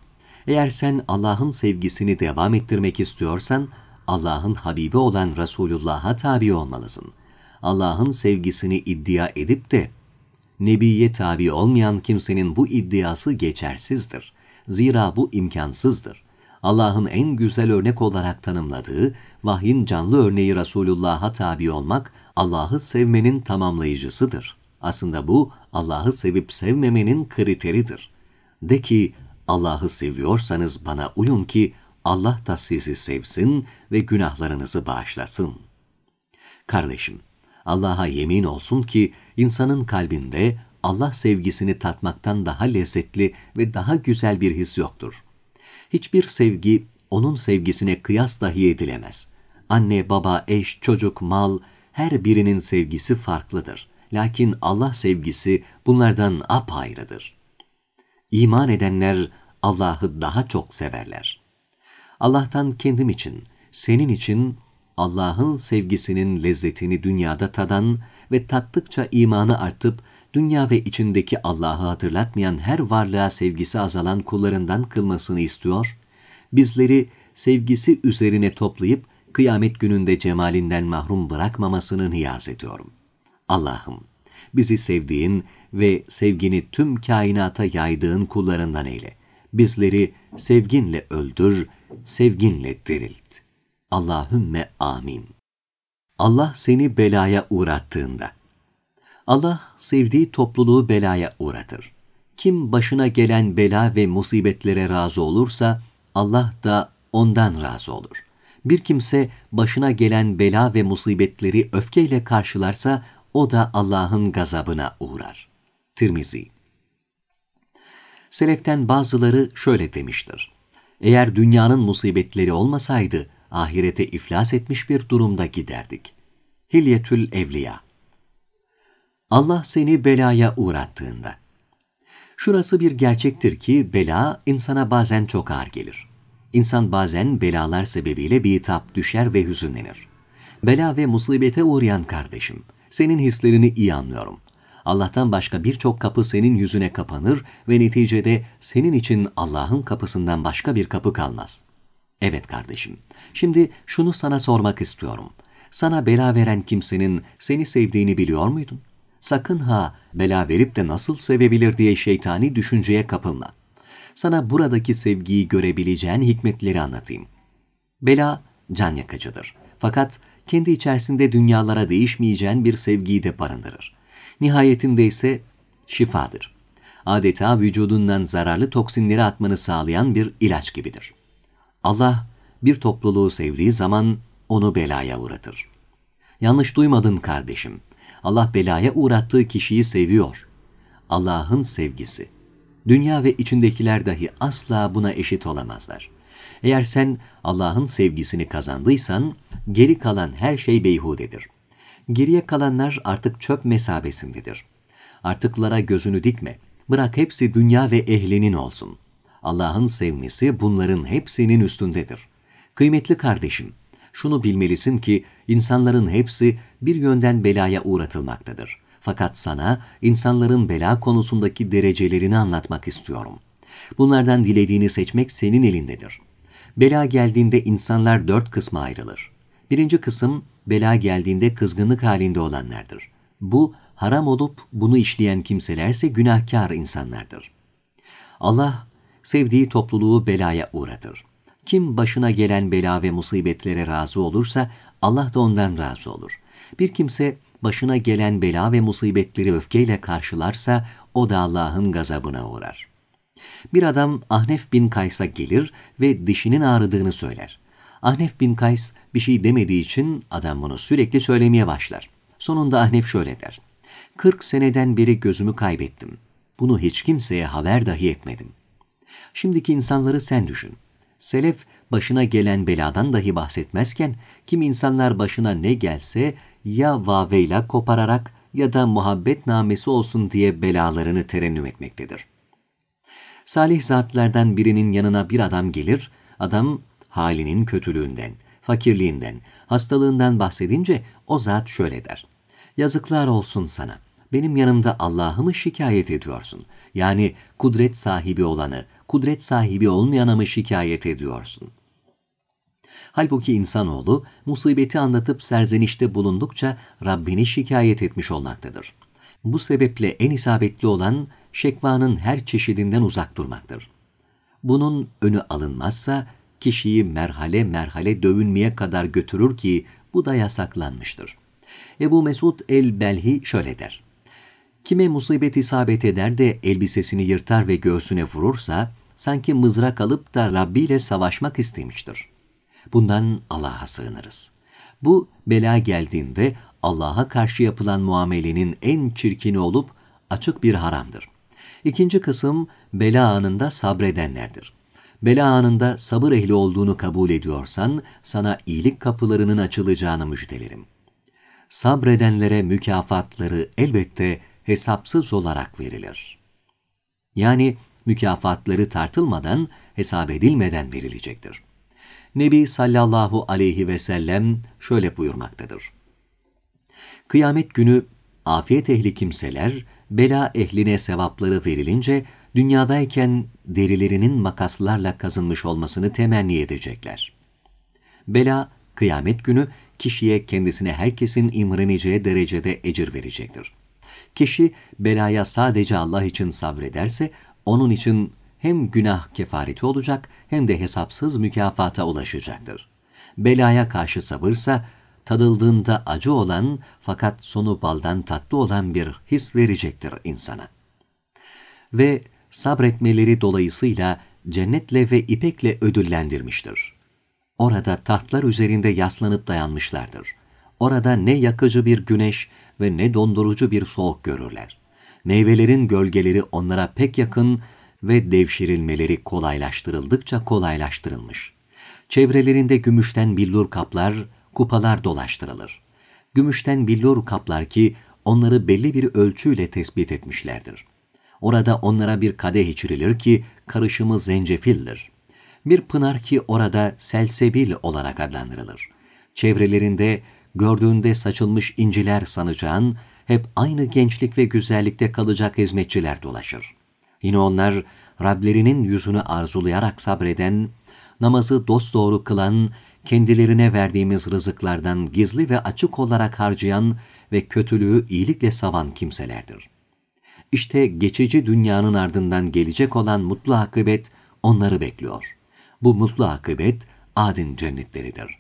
[SPEAKER 1] eğer sen Allah'ın sevgisini devam ettirmek istiyorsan, Allah'ın Habibi olan Resulullah'a tabi olmalısın. Allah'ın sevgisini iddia edip de, Nebiye tabi olmayan kimsenin bu iddiası geçersizdir. Zira bu imkansızdır. Allah'ın en güzel örnek olarak tanımladığı vahyin canlı örneği Resulullah'a tabi olmak Allah'ı sevmenin tamamlayıcısıdır. Aslında bu Allah'ı sevip sevmemenin kriteridir. De ki Allah'ı seviyorsanız bana uyun ki Allah da sizi sevsin ve günahlarınızı bağışlasın. Kardeşim, Allah'a yemin olsun ki insanın kalbinde Allah sevgisini tatmaktan daha lezzetli ve daha güzel bir his yoktur. Hiçbir sevgi onun sevgisine kıyas dahi edilemez. Anne, baba, eş, çocuk, mal her birinin sevgisi farklıdır. Lakin Allah sevgisi bunlardan apayrıdır. İman edenler Allah'ı daha çok severler. Allah'tan kendim için, senin için Allah'ın sevgisinin lezzetini dünyada tadan ve tattıkça imanı artıp dünya ve içindeki Allah'ı hatırlatmayan her varlığa sevgisi azalan kullarından kılmasını istiyor, bizleri sevgisi üzerine toplayıp kıyamet gününde cemalinden mahrum bırakmamasını niyaz ediyorum. Allah'ım, bizi sevdiğin ve sevgini tüm kainata yaydığın kullarından eyle. Bizleri sevginle öldür, sevginle dirilt. Allahümme amin. Allah seni belaya uğrattığında, Allah sevdiği topluluğu belaya uğratır. Kim başına gelen bela ve musibetlere razı olursa Allah da ondan razı olur. Bir kimse başına gelen bela ve musibetleri öfkeyle karşılarsa o da Allah'ın gazabına uğrar. Tirmizi Seleften bazıları şöyle demiştir. Eğer dünyanın musibetleri olmasaydı ahirete iflas etmiş bir durumda giderdik. Hilyetül Evliya Allah seni belaya uğrattığında. Şurası bir gerçektir ki bela insana bazen çok ağır gelir. İnsan bazen belalar sebebiyle bir tap düşer ve hüzünlenir. Bela ve musibete uğrayan kardeşim, senin hislerini iyi anlıyorum. Allah'tan başka birçok kapı senin yüzüne kapanır ve neticede senin için Allah'ın kapısından başka bir kapı kalmaz. Evet kardeşim, şimdi şunu sana sormak istiyorum. Sana bela veren kimsenin seni sevdiğini biliyor muydun? Sakın ha bela verip de nasıl sevebilir diye şeytani düşünceye kapılma. Sana buradaki sevgiyi görebileceğin hikmetleri anlatayım. Bela can yakıcıdır. Fakat kendi içerisinde dünyalara değişmeyeceğin bir sevgiyi de barındırır. Nihayetinde ise şifadır. Adeta vücudundan zararlı toksinleri atmanı sağlayan bir ilaç gibidir. Allah bir topluluğu sevdiği zaman onu belaya uğratır. Yanlış duymadın kardeşim. Allah belaya uğrattığı kişiyi seviyor. Allah'ın sevgisi. Dünya ve içindekiler dahi asla buna eşit olamazlar. Eğer sen Allah'ın sevgisini kazandıysan geri kalan her şey beyhudedir. Geriye kalanlar artık çöp mesabesindedir. Artıklara gözünü dikme. Bırak hepsi dünya ve ehlinin olsun. Allah'ın sevmesi bunların hepsinin üstündedir. Kıymetli kardeşim, şunu bilmelisin ki insanların hepsi bir yönden belaya uğratılmaktadır. Fakat sana insanların bela konusundaki derecelerini anlatmak istiyorum. Bunlardan dilediğini seçmek senin elindedir. Bela geldiğinde insanlar dört kısma ayrılır. Birinci kısım bela geldiğinde kızgınlık halinde olanlardır. Bu haram olup bunu işleyen kimselerse günahkar insanlardır. Allah sevdiği topluluğu belaya uğratır. Kim başına gelen bela ve musibetlere razı olursa Allah da ondan razı olur. Bir kimse başına gelen bela ve musibetleri öfkeyle karşılarsa o da Allah'ın gazabına uğrar. Bir adam Ahnef bin Kays'a gelir ve dişinin ağrıdığını söyler. Ahnef bin Kays bir şey demediği için adam bunu sürekli söylemeye başlar. Sonunda Ahnef şöyle der. 40 seneden beri gözümü kaybettim. Bunu hiç kimseye haber dahi etmedim. Şimdiki insanları sen düşün. Selef başına gelen beladan dahi bahsetmezken kim insanlar başına ne gelse ya vaveyla kopararak ya da muhabbet namesi olsun diye belalarını terennüm etmektedir. Salih zatlardan birinin yanına bir adam gelir, adam halinin kötülüğünden, fakirliğinden, hastalığından bahsedince o zat şöyle der. Yazıklar olsun sana. Benim yanımda Allah'ımı şikayet ediyorsun. Yani kudret sahibi olanı, kudret sahibi olmayana mı şikayet ediyorsun? Halbuki insanoğlu musibeti anlatıp serzenişte bulundukça Rabbini şikayet etmiş olmaktadır. Bu sebeple en isabetli olan şekvanın her çeşidinden uzak durmaktır. Bunun önü alınmazsa kişiyi merhale merhale dövünmeye kadar götürür ki bu da yasaklanmıştır. Ebu Mesud el-Belhi şöyle der. Kime musibet isabet eder de elbisesini yırtar ve göğsüne vurursa, sanki mızrak alıp da Rabbi ile savaşmak istemiştir. Bundan Allah'a sığınırız. Bu bela geldiğinde Allah'a karşı yapılan muamelenin en çirkini olup açık bir haramdır. İkinci kısım bela anında sabredenlerdir. Bela anında sabır ehli olduğunu kabul ediyorsan sana iyilik kapılarının açılacağını müjdelerim. Sabredenlere mükafatları elbette hesapsız olarak verilir. Yani mükafatları tartılmadan, hesap edilmeden verilecektir. Nebi sallallahu aleyhi ve sellem şöyle buyurmaktadır. Kıyamet günü afiyet ehli kimseler, bela ehline sevapları verilince, dünyadayken derilerinin makaslarla kazınmış olmasını temenni edecekler. Bela, kıyamet günü kişiye kendisine herkesin imreneceği derecede ecir verecektir. Kişi belaya sadece Allah için sabrederse onun için hem günah kefareti olacak hem de hesapsız mükafata ulaşacaktır. Belaya karşı sabırsa tadıldığında acı olan fakat sonu baldan tatlı olan bir his verecektir insana. Ve sabretmeleri dolayısıyla cennetle ve ipekle ödüllendirmiştir. Orada tahtlar üzerinde yaslanıp dayanmışlardır. Orada ne yakıcı bir güneş ve ne dondurucu bir soğuk görürler meyvelerin gölgeleri onlara pek yakın ve devşirilmeleri kolaylaştırıldıkça kolaylaştırılmış. Çevrelerinde gümüşten billur kaplar, kupalar dolaştırılır. Gümüşten billur kaplar ki onları belli bir ölçüyle tespit etmişlerdir. Orada onlara bir kadeh içirilir ki karışımı zencefildir. Bir pınar ki orada selsebil olarak adlandırılır. Çevrelerinde gördüğünde saçılmış inciler sanacağın hep aynı gençlik ve güzellikte kalacak hizmetçiler dolaşır. Yine onlar Rablerinin yüzünü arzulayarak sabreden, namazı dosdoğru kılan, kendilerine verdiğimiz rızıklardan gizli ve açık olarak harcayan ve kötülüğü iyilikle savan kimselerdir. İşte geçici dünyanın ardından gelecek olan mutlu akıbet onları bekliyor. Bu mutlu akıbet adin cennetleridir.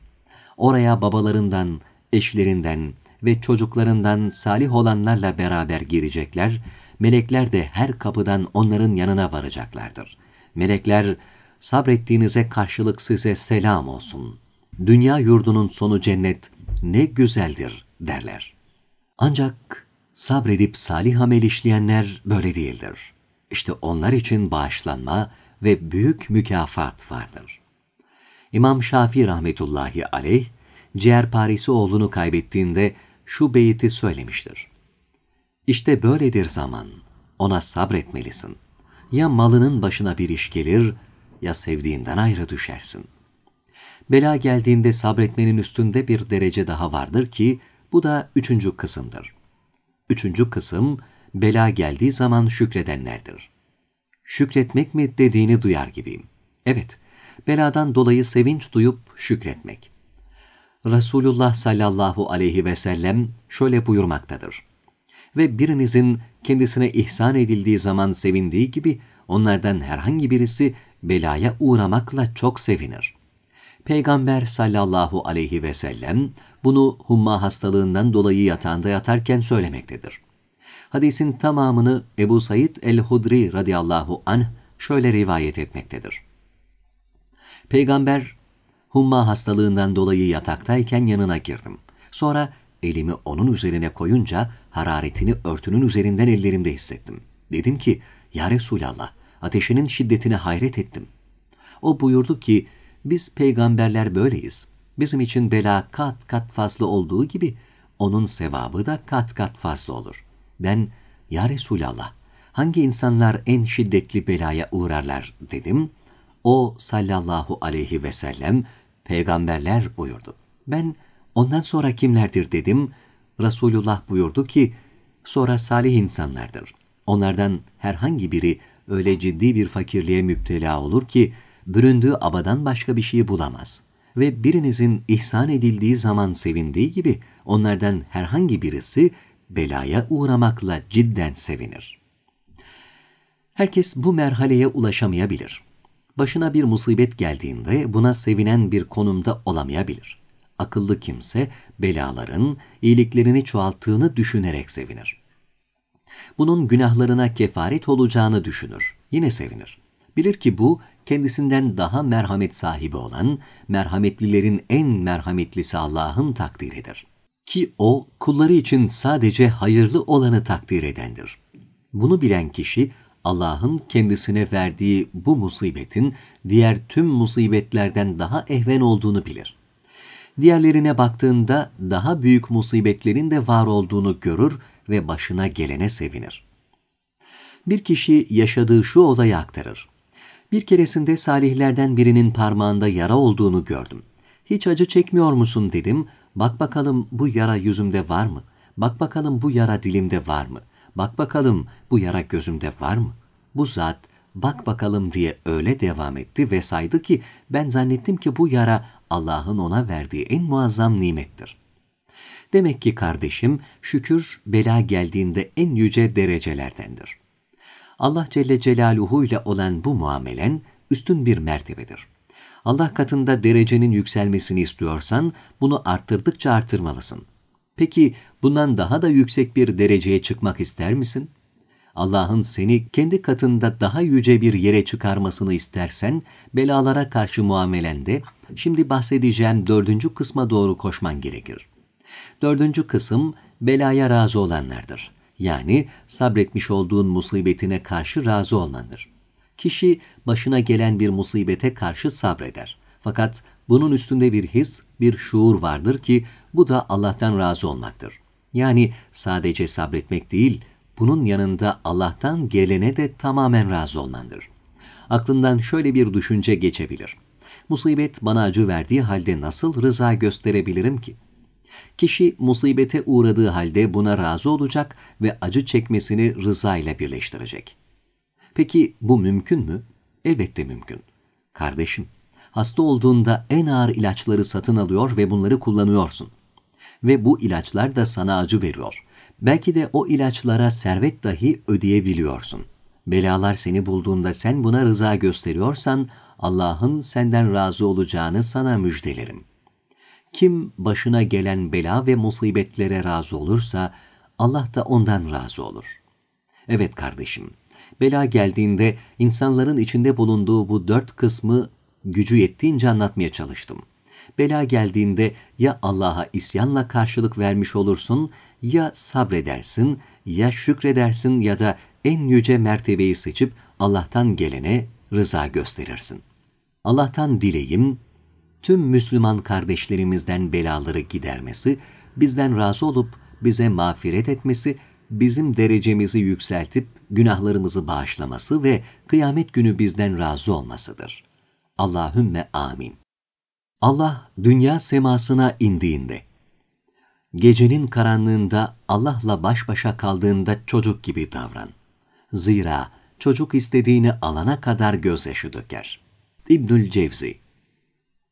[SPEAKER 1] Oraya babalarından, eşlerinden, ve çocuklarından salih olanlarla beraber girecekler, melekler de her kapıdan onların yanına varacaklardır. Melekler, sabrettiğinize karşılık size selam olsun. Dünya yurdunun sonu cennet ne güzeldir derler. Ancak sabredip salih amel işleyenler böyle değildir. İşte onlar için bağışlanma ve büyük mükafat vardır. İmam Şafii rahmetullahi aleyh, parisi oğlunu kaybettiğinde şu beyti söylemiştir. İşte böyledir zaman, ona sabretmelisin. Ya malının başına bir iş gelir, ya sevdiğinden ayrı düşersin. Bela geldiğinde sabretmenin üstünde bir derece daha vardır ki, bu da üçüncü kısımdır. Üçüncü kısım, bela geldiği zaman şükredenlerdir. Şükretmek mi dediğini duyar gibiyim. Evet, beladan dolayı sevinç duyup şükretmek. Resulullah sallallahu aleyhi ve sellem şöyle buyurmaktadır. Ve birinizin kendisine ihsan edildiği zaman sevindiği gibi onlardan herhangi birisi belaya uğramakla çok sevinir. Peygamber sallallahu aleyhi ve sellem bunu humma hastalığından dolayı yatağında yatarken söylemektedir. Hadisin tamamını Ebu Said el-Hudri radıyallahu anh şöyle rivayet etmektedir. Peygamber humma hastalığından dolayı yataktayken yanına girdim. Sonra elimi onun üzerine koyunca hararetini örtünün üzerinden ellerimde hissettim. Dedim ki, Ya Resulallah, ateşinin şiddetine hayret ettim. O buyurdu ki, biz peygamberler böyleyiz. Bizim için bela kat kat fazla olduğu gibi, onun sevabı da kat kat fazla olur. Ben, Ya Resulallah, hangi insanlar en şiddetli belaya uğrarlar dedim. O sallallahu aleyhi ve sellem, Peygamberler buyurdu. Ben ondan sonra kimlerdir dedim. Resulullah buyurdu ki sonra salih insanlardır. Onlardan herhangi biri öyle ciddi bir fakirliğe müptela olur ki büründüğü abadan başka bir şey bulamaz. Ve birinizin ihsan edildiği zaman sevindiği gibi onlardan herhangi birisi belaya uğramakla cidden sevinir. Herkes bu merhaleye ulaşamayabilir. Başına bir musibet geldiğinde buna sevinen bir konumda olamayabilir. Akıllı kimse belaların iyiliklerini çoğalttığını düşünerek sevinir. Bunun günahlarına kefaret olacağını düşünür. Yine sevinir. Bilir ki bu kendisinden daha merhamet sahibi olan merhametlilerin en merhametlisi Allah'ın takdiridir. Ki o kulları için sadece hayırlı olanı takdir edendir. Bunu bilen kişi Allah'ın kendisine verdiği bu musibetin diğer tüm musibetlerden daha ehven olduğunu bilir. Diğerlerine baktığında daha büyük musibetlerin de var olduğunu görür ve başına gelene sevinir. Bir kişi yaşadığı şu olayı aktarır. Bir keresinde salihlerden birinin parmağında yara olduğunu gördüm. Hiç acı çekmiyor musun dedim. Bak bakalım bu yara yüzümde var mı? Bak bakalım bu yara dilimde var mı?'' bak bakalım bu yara gözümde var mı? Bu zat bak bakalım diye öyle devam etti ve saydı ki ben zannettim ki bu yara Allah'ın ona verdiği en muazzam nimettir. Demek ki kardeşim şükür bela geldiğinde en yüce derecelerdendir. Allah Celle Celaluhu ile olan bu muamelen üstün bir mertebedir. Allah katında derecenin yükselmesini istiyorsan bunu arttırdıkça artırmalısın. Peki bundan daha da yüksek bir dereceye çıkmak ister misin? Allah'ın seni kendi katında daha yüce bir yere çıkarmasını istersen, belalara karşı muamelende, şimdi bahsedeceğim dördüncü kısma doğru koşman gerekir. Dördüncü kısım, belaya razı olanlardır. Yani sabretmiş olduğun musibetine karşı razı olmandır. Kişi başına gelen bir musibete karşı sabreder. Fakat bunun üstünde bir his, bir şuur vardır ki bu da Allah'tan razı olmaktır. Yani sadece sabretmek değil, bunun yanında Allah'tan gelene de tamamen razı olmandır. Aklından şöyle bir düşünce geçebilir. Musibet bana acı verdiği halde nasıl rıza gösterebilirim ki? Kişi musibete uğradığı halde buna razı olacak ve acı çekmesini rıza ile birleştirecek. Peki bu mümkün mü? Elbette mümkün. Kardeşim, hasta olduğunda en ağır ilaçları satın alıyor ve bunları kullanıyorsun.'' ve bu ilaçlar da sana acı veriyor. Belki de o ilaçlara servet dahi ödeyebiliyorsun. Belalar seni bulduğunda sen buna rıza gösteriyorsan Allah'ın senden razı olacağını sana müjdelerim. Kim başına gelen bela ve musibetlere razı olursa Allah da ondan razı olur. Evet kardeşim, bela geldiğinde insanların içinde bulunduğu bu dört kısmı gücü yettiğince anlatmaya çalıştım. Bela geldiğinde ya Allah'a isyanla karşılık vermiş olursun, ya sabredersin, ya şükredersin ya da en yüce mertebeyi seçip Allah'tan gelene rıza gösterirsin. Allah'tan dileyim, tüm Müslüman kardeşlerimizden belaları gidermesi, bizden razı olup bize mağfiret etmesi, bizim derecemizi yükseltip günahlarımızı bağışlaması ve kıyamet günü bizden razı olmasıdır. Allahümme amin. Allah dünya semasına indiğinde, gecenin karanlığında Allah'la baş başa kaldığında çocuk gibi davran. Zira çocuk istediğini alana kadar gözyaşı döker. İbnül Cevzi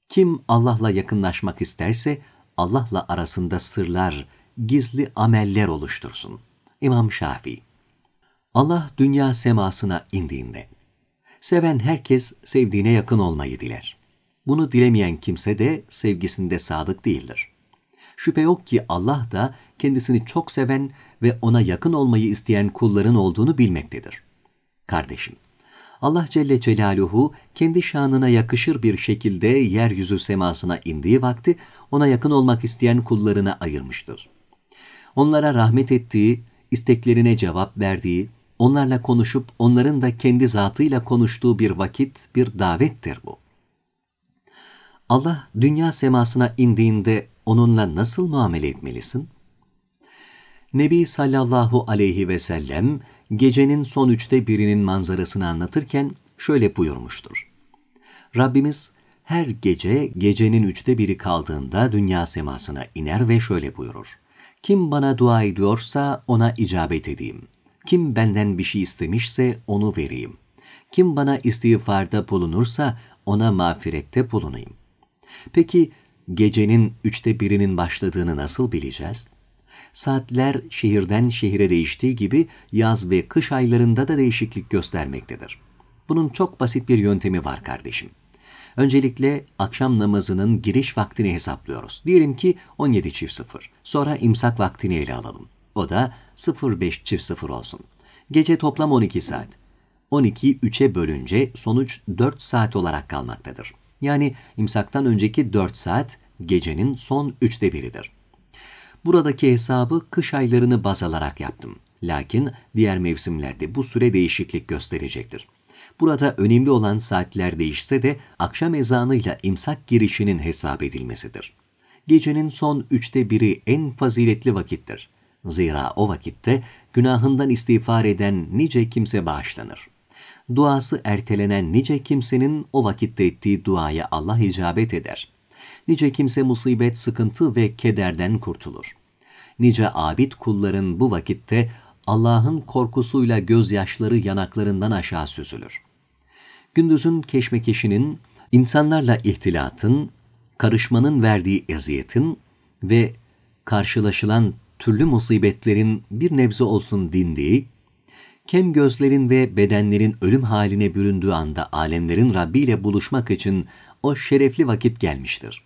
[SPEAKER 1] Kim Allah'la yakınlaşmak isterse Allah'la arasında sırlar, gizli ameller oluştursun. İmam Şafii Allah dünya semasına indiğinde, seven herkes sevdiğine yakın olmayı diler. Bunu dilemeyen kimse de sevgisinde sadık değildir. Şüphe yok ki Allah da kendisini çok seven ve ona yakın olmayı isteyen kulların olduğunu bilmektedir. Kardeşim, Allah Celle Celaluhu kendi şanına yakışır bir şekilde yeryüzü semasına indiği vakti ona yakın olmak isteyen kullarına ayırmıştır. Onlara rahmet ettiği, isteklerine cevap verdiği, onlarla konuşup onların da kendi zatıyla konuştuğu bir vakit, bir davettir bu. Allah dünya semasına indiğinde onunla nasıl muamele etmelisin? Nebi sallallahu aleyhi ve sellem gecenin son üçte birinin manzarasını anlatırken şöyle buyurmuştur. Rabbimiz her gece gecenin üçte biri kaldığında dünya semasına iner ve şöyle buyurur. Kim bana dua ediyorsa ona icabet edeyim. Kim benden bir şey istemişse onu vereyim. Kim bana istiğfarda bulunursa ona mağfirette bulunayım. Peki gecenin üçte birinin başladığını nasıl bileceğiz? Saatler şehirden şehire değiştiği gibi yaz ve kış aylarında da değişiklik göstermektedir. Bunun çok basit bir yöntemi var kardeşim. Öncelikle akşam namazının giriş vaktini hesaplıyoruz. Diyelim ki 17 çift 0. Sonra imsak vaktini ele alalım. O da 05 çift 0 olsun. Gece toplam 12 saat. 12'yi 3'e bölünce sonuç 4 saat olarak kalmaktadır. Yani imsaktan önceki 4 saat gecenin son üçte biridir. Buradaki hesabı kış aylarını baz alarak yaptım. Lakin diğer mevsimlerde bu süre değişiklik gösterecektir. Burada önemli olan saatler değişse de akşam ezanıyla imsak girişinin hesap edilmesidir. Gecenin son üçte biri en faziletli vakittir. Zira o vakitte günahından istiğfar eden nice kimse bağışlanır duası ertelenen nice kimsenin o vakitte ettiği duaya Allah icabet eder. Nice kimse musibet, sıkıntı ve kederden kurtulur. Nice abid kulların bu vakitte Allah'ın korkusuyla gözyaşları yanaklarından aşağı süzülür. Gündüzün keşmekeşinin, insanlarla ihtilatın, karışmanın verdiği eziyetin ve karşılaşılan türlü musibetlerin bir nebze olsun dindiği, kem gözlerin ve bedenlerin ölüm haline büründüğü anda alemlerin Rabbi ile buluşmak için o şerefli vakit gelmiştir.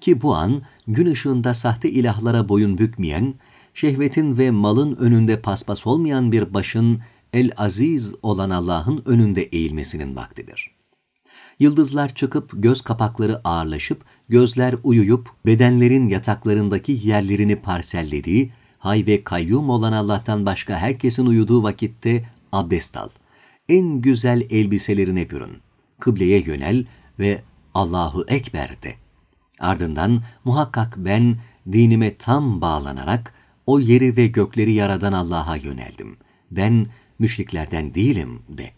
[SPEAKER 1] Ki bu an gün ışığında sahte ilahlara boyun bükmeyen, şehvetin ve malın önünde paspas olmayan bir başın El Aziz olan Allah'ın önünde eğilmesinin vaktidir. Yıldızlar çıkıp göz kapakları ağırlaşıp, gözler uyuyup bedenlerin yataklarındaki yerlerini parsellediği hay ve kayyum olan Allah'tan başka herkesin uyuduğu vakitte abdest al. En güzel elbiselerine bürün. Kıbleye yönel ve Allahu Ekber de. Ardından muhakkak ben dinime tam bağlanarak o yeri ve gökleri yaradan Allah'a yöneldim. Ben müşriklerden değilim de.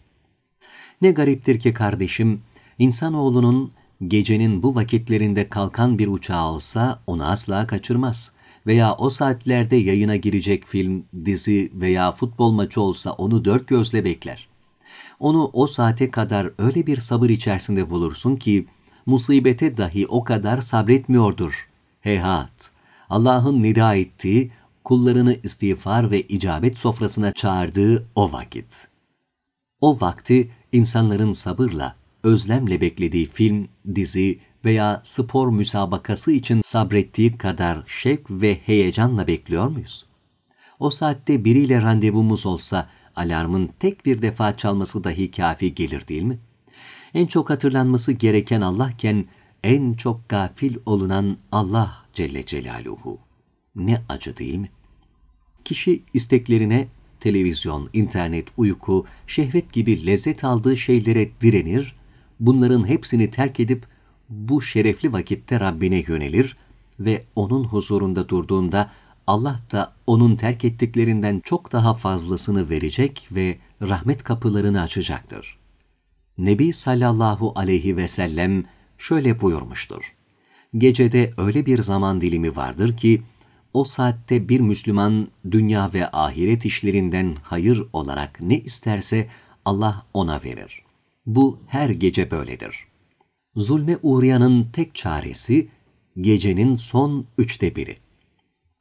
[SPEAKER 1] Ne gariptir ki kardeşim, insanoğlunun gecenin bu vakitlerinde kalkan bir uçağı olsa onu asla kaçırmaz veya o saatlerde yayına girecek film, dizi veya futbol maçı olsa onu dört gözle bekler. Onu o saate kadar öyle bir sabır içerisinde bulursun ki musibete dahi o kadar sabretmiyordur. Heyhat! Allah'ın nida ettiği, kullarını istiğfar ve icabet sofrasına çağırdığı o vakit. O vakti insanların sabırla, özlemle beklediği film, dizi veya spor müsabakası için sabrettiği kadar şevk ve heyecanla bekliyor muyuz? O saatte biriyle randevumuz olsa alarmın tek bir defa çalması dahi kafi gelir değil mi? En çok hatırlanması gereken Allahken en çok gafil olunan Allah Celle Celaluhu. Ne acı değil mi? Kişi isteklerine televizyon, internet, uyku, şehvet gibi lezzet aldığı şeylere direnir, bunların hepsini terk edip bu şerefli vakitte Rabbine yönelir ve onun huzurunda durduğunda Allah da onun terk ettiklerinden çok daha fazlasını verecek ve rahmet kapılarını açacaktır. Nebi sallallahu aleyhi ve sellem şöyle buyurmuştur. Gecede öyle bir zaman dilimi vardır ki, o saatte bir Müslüman dünya ve ahiret işlerinden hayır olarak ne isterse Allah ona verir. Bu her gece böyledir.'' zulme uğrayanın tek çaresi gecenin son üçte biri.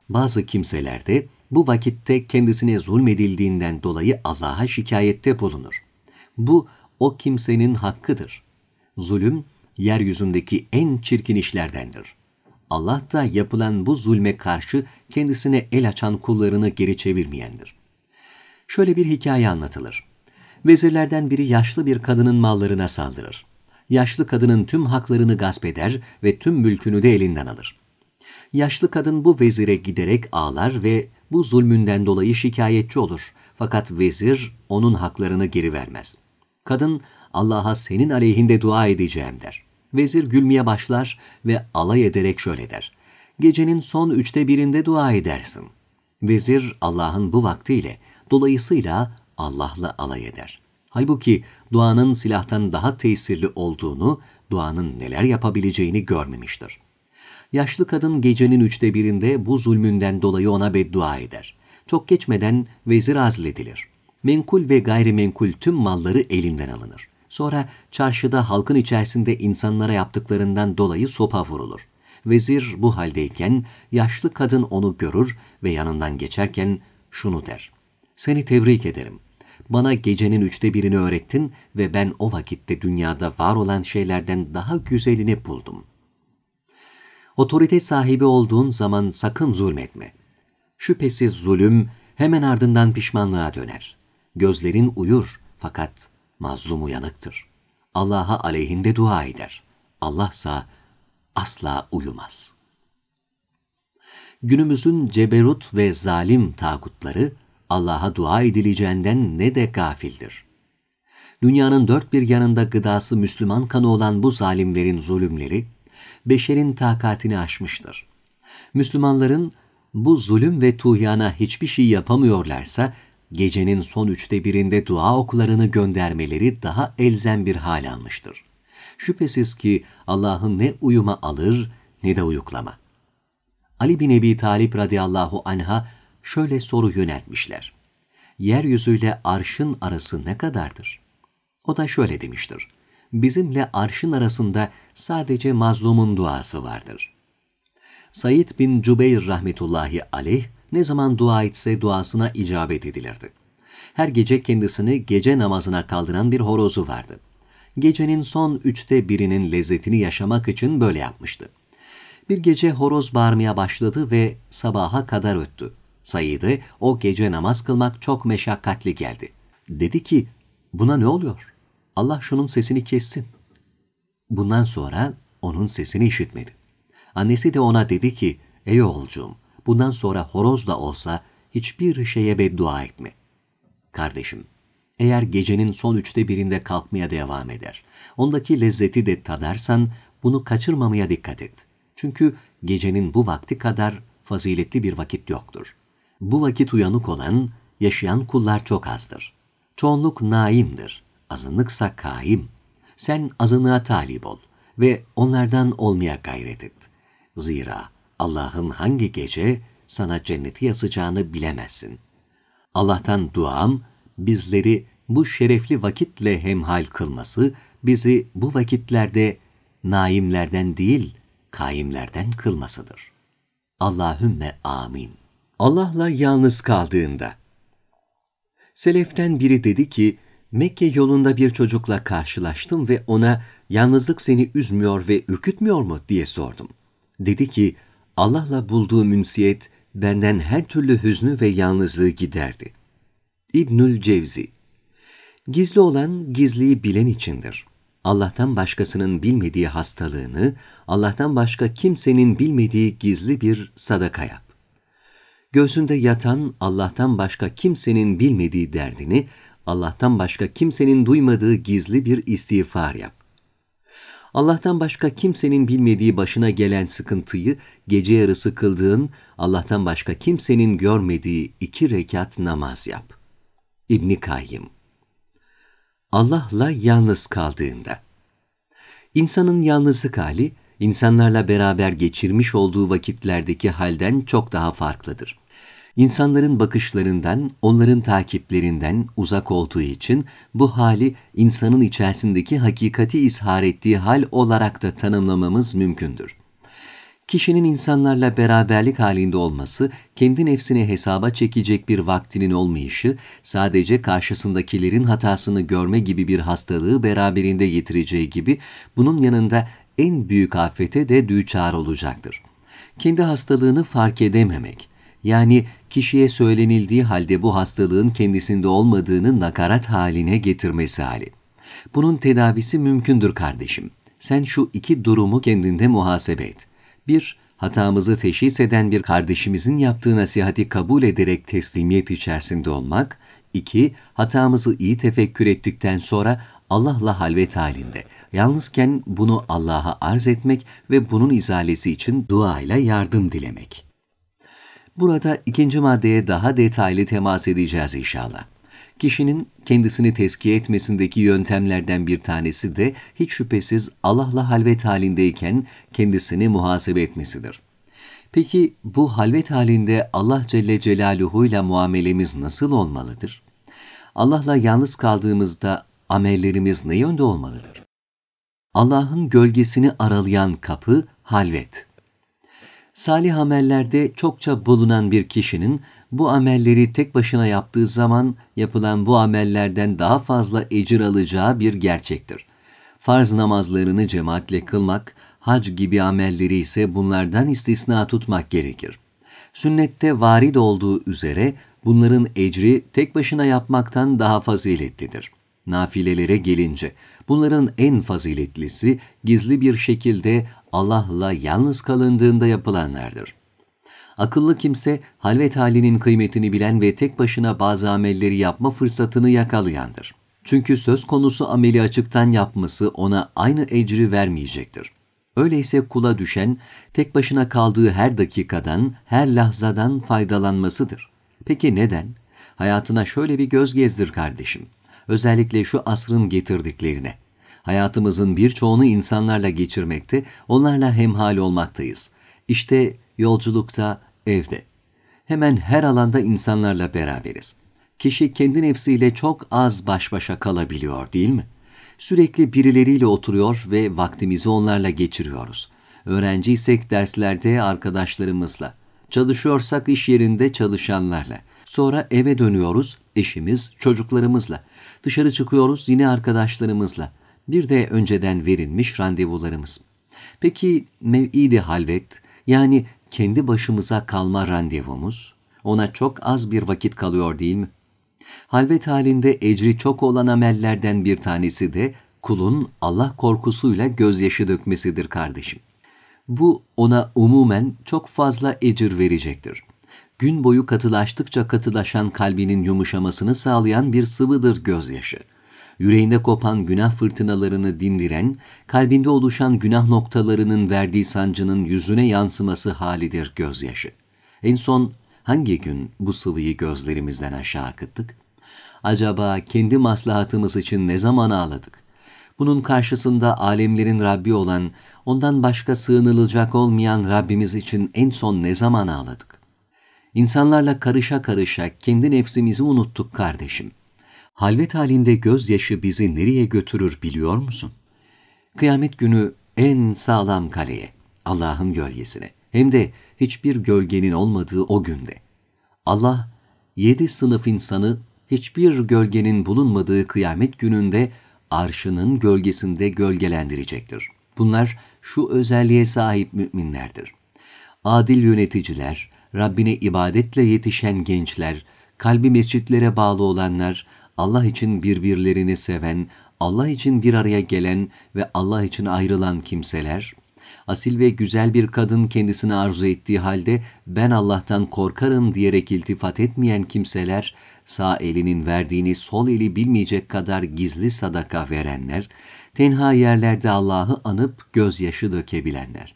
[SPEAKER 1] Bazı kimseler de bu vakitte kendisine zulmedildiğinden dolayı Allah'a şikayette bulunur. Bu o kimsenin hakkıdır. Zulüm yeryüzündeki en çirkin işlerdendir. Allah da yapılan bu zulme karşı kendisine el açan kullarını geri çevirmeyendir. Şöyle bir hikaye anlatılır. Vezirlerden biri yaşlı bir kadının mallarına saldırır yaşlı kadının tüm haklarını gasp eder ve tüm mülkünü de elinden alır. Yaşlı kadın bu vezire giderek ağlar ve bu zulmünden dolayı şikayetçi olur. Fakat vezir onun haklarını geri vermez. Kadın Allah'a senin aleyhinde dua edeceğim der. Vezir gülmeye başlar ve alay ederek şöyle der. Gecenin son üçte birinde dua edersin. Vezir Allah'ın bu vaktiyle, dolayısıyla Allah'la alay eder. Halbuki duanın silahtan daha tesirli olduğunu, duanın neler yapabileceğini görmemiştir. Yaşlı kadın gecenin üçte birinde bu zulmünden dolayı ona beddua eder. Çok geçmeden vezir azledilir. Menkul ve gayrimenkul tüm malları elinden alınır. Sonra çarşıda halkın içerisinde insanlara yaptıklarından dolayı sopa vurulur. Vezir bu haldeyken yaşlı kadın onu görür ve yanından geçerken şunu der. Seni tebrik ederim. Bana gecenin üçte birini öğrettin ve ben o vakitte dünyada var olan şeylerden daha güzelini buldum. Otorite sahibi olduğun zaman sakın zulmetme. Şüphesiz zulüm hemen ardından pişmanlığa döner. Gözlerin uyur fakat mazlum uyanıktır. Allah'a aleyhinde dua eder. Allahsa asla uyumaz.'' günümüzün ceberut ve zalim tağutları Allah'a dua edileceğinden ne de gafildir. Dünyanın dört bir yanında gıdası Müslüman kanı olan bu zalimlerin zulümleri, beşerin takatini aşmıştır. Müslümanların bu zulüm ve tuhyana hiçbir şey yapamıyorlarsa, gecenin son üçte birinde dua okularını göndermeleri daha elzem bir hal almıştır. Şüphesiz ki Allah'ın ne uyuma alır ne de uyuklama. Ali bin Ebi Talip radıyallahu anha şöyle soru yöneltmişler. Yeryüzüyle arşın arası ne kadardır? O da şöyle demiştir. Bizimle arşın arasında sadece mazlumun duası vardır. Said bin Cübeyr rahmetullahi aleyh ne zaman dua etse duasına icabet edilirdi. Her gece kendisini gece namazına kaldıran bir horozu vardı. Gecenin son üçte birinin lezzetini yaşamak için böyle yapmıştı. Bir gece horoz bağırmaya başladı ve sabaha kadar öttü. Said'e o gece namaz kılmak çok meşakkatli geldi. Dedi ki buna ne oluyor? Allah şunun sesini kessin. Bundan sonra onun sesini işitmedi. Annesi de ona dedi ki ey oğulcuğum bundan sonra horoz da olsa hiçbir şeye beddua etme. Kardeşim eğer gecenin son üçte birinde kalkmaya devam eder, ondaki lezzeti de tadarsan bunu kaçırmamaya dikkat et. Çünkü gecenin bu vakti kadar faziletli bir vakit yoktur. Bu vakit uyanık olan, yaşayan kullar çok azdır. Çoğunluk naimdir, azınlıksa kaim. Sen azınlığa talip ol ve onlardan olmaya gayret et. Zira Allah'ın hangi gece sana cenneti yazacağını bilemezsin. Allah'tan duam, bizleri bu şerefli vakitle hemhal kılması, bizi bu vakitlerde naimlerden değil, kaimlerden kılmasıdır. Allahümme amin. Allah'la yalnız kaldığında. Seleften biri dedi ki, Mekke yolunda bir çocukla karşılaştım ve ona yalnızlık seni üzmüyor ve ürkütmüyor mu diye sordum. Dedi ki, Allah'la bulduğum ünsiyet benden her türlü hüznü ve yalnızlığı giderdi. İbnül Cevzi Gizli olan gizliyi bilen içindir. Allah'tan başkasının bilmediği hastalığını, Allah'tan başka kimsenin bilmediği gizli bir sadakaya göğsünde yatan Allah'tan başka kimsenin bilmediği derdini, Allah'tan başka kimsenin duymadığı gizli bir istiğfar yap. Allah'tan başka kimsenin bilmediği başına gelen sıkıntıyı gece yarısı kıldığın, Allah'tan başka kimsenin görmediği iki rekat namaz yap. İbni Kayyım Allah'la yalnız kaldığında İnsanın yalnızlık hali, insanlarla beraber geçirmiş olduğu vakitlerdeki halden çok daha farklıdır. İnsanların bakışlarından, onların takiplerinden uzak olduğu için bu hali insanın içerisindeki hakikati izhar ettiği hal olarak da tanımlamamız mümkündür. Kişinin insanlarla beraberlik halinde olması, kendi nefsini hesaba çekecek bir vaktinin olmayışı, sadece karşısındakilerin hatasını görme gibi bir hastalığı beraberinde getireceği gibi, bunun yanında en büyük afete de düçar olacaktır. Kendi hastalığını fark edememek, yani kişiye söylenildiği halde bu hastalığın kendisinde olmadığını nakarat haline getirmesi hali. Bunun tedavisi mümkündür kardeşim. Sen şu iki durumu kendinde muhasebe et. 1- hatamızı teşhis eden bir kardeşimizin yaptığı nasihati kabul ederek teslimiyet içerisinde olmak, İki Hatamızı iyi tefekkür ettikten sonra Allah'la halvet halinde, yalnızken bunu Allah'a arz etmek ve bunun izalesi için duayla yardım dilemek. Burada ikinci maddeye daha detaylı temas edeceğiz inşallah. Kişinin kendisini tezkiye etmesindeki yöntemlerden bir tanesi de hiç şüphesiz Allah'la halvet halindeyken kendisini muhasebe etmesidir. Peki bu halvet halinde Allah Celle Celaluhu ile muamelemiz nasıl olmalıdır? Allah'la yalnız kaldığımızda amellerimiz ne yönde olmalıdır? Allah'ın gölgesini aralayan kapı halvet salih amellerde çokça bulunan bir kişinin bu amelleri tek başına yaptığı zaman yapılan bu amellerden daha fazla ecir alacağı bir gerçektir. Farz namazlarını cemaatle kılmak, hac gibi amelleri ise bunlardan istisna tutmak gerekir. Sünnette varid olduğu üzere bunların ecri tek başına yapmaktan daha faziletlidir. Nafilelere gelince bunların en faziletlisi gizli bir şekilde Allah'la yalnız kalındığında yapılanlardır. Akıllı kimse halvet halinin kıymetini bilen ve tek başına bazı amelleri yapma fırsatını yakalayandır. Çünkü söz konusu ameli açıktan yapması ona aynı ecri vermeyecektir. Öyleyse kula düşen tek başına kaldığı her dakikadan, her lahzadan faydalanmasıdır. Peki neden? Hayatına şöyle bir göz gezdir kardeşim. Özellikle şu asrın getirdiklerine. Hayatımızın birçoğunu insanlarla geçirmekte, onlarla hemhal olmaktayız. İşte yolculukta, evde. Hemen her alanda insanlarla beraberiz. Kişi kendi nefsiyle çok az baş başa kalabiliyor değil mi? Sürekli birileriyle oturuyor ve vaktimizi onlarla geçiriyoruz. Öğrenciysek derslerde arkadaşlarımızla, çalışıyorsak iş yerinde çalışanlarla, sonra eve dönüyoruz eşimiz, çocuklarımızla, dışarı çıkıyoruz yine arkadaşlarımızla, bir de önceden verilmiş randevularımız. Peki mev'idi halvet yani kendi başımıza kalma randevumuz ona çok az bir vakit kalıyor değil mi? Halvet halinde ecri çok olan amellerden bir tanesi de kulun Allah korkusuyla gözyaşı dökmesidir kardeşim. Bu ona umumen çok fazla ecir verecektir. Gün boyu katılaştıkça katılaşan kalbinin yumuşamasını sağlayan bir sıvıdır gözyaşı yüreğinde kopan günah fırtınalarını dindiren, kalbinde oluşan günah noktalarının verdiği sancının yüzüne yansıması halidir gözyaşı. En son hangi gün bu sıvıyı gözlerimizden aşağı akıttık? Acaba kendi maslahatımız için ne zaman ağladık? Bunun karşısında alemlerin Rabbi olan, ondan başka sığınılacak olmayan Rabbimiz için en son ne zaman ağladık? İnsanlarla karışa karışa kendi nefsimizi unuttuk kardeşim.'' halvet halinde gözyaşı bizi nereye götürür biliyor musun? Kıyamet günü en sağlam kaleye, Allah'ın gölgesine, hem de hiçbir gölgenin olmadığı o günde. Allah, yedi sınıf insanı hiçbir gölgenin bulunmadığı kıyamet gününde arşının gölgesinde gölgelendirecektir. Bunlar şu özelliğe sahip müminlerdir. Adil yöneticiler, Rabbine ibadetle yetişen gençler, kalbi mescitlere bağlı olanlar, Allah için birbirlerini seven, Allah için bir araya gelen ve Allah için ayrılan kimseler, asil ve güzel bir kadın kendisini arzu ettiği halde ben Allah'tan korkarım diyerek iltifat etmeyen kimseler, sağ elinin verdiğini sol eli bilmeyecek kadar gizli sadaka verenler, tenha yerlerde Allah'ı anıp gözyaşı dökebilenler.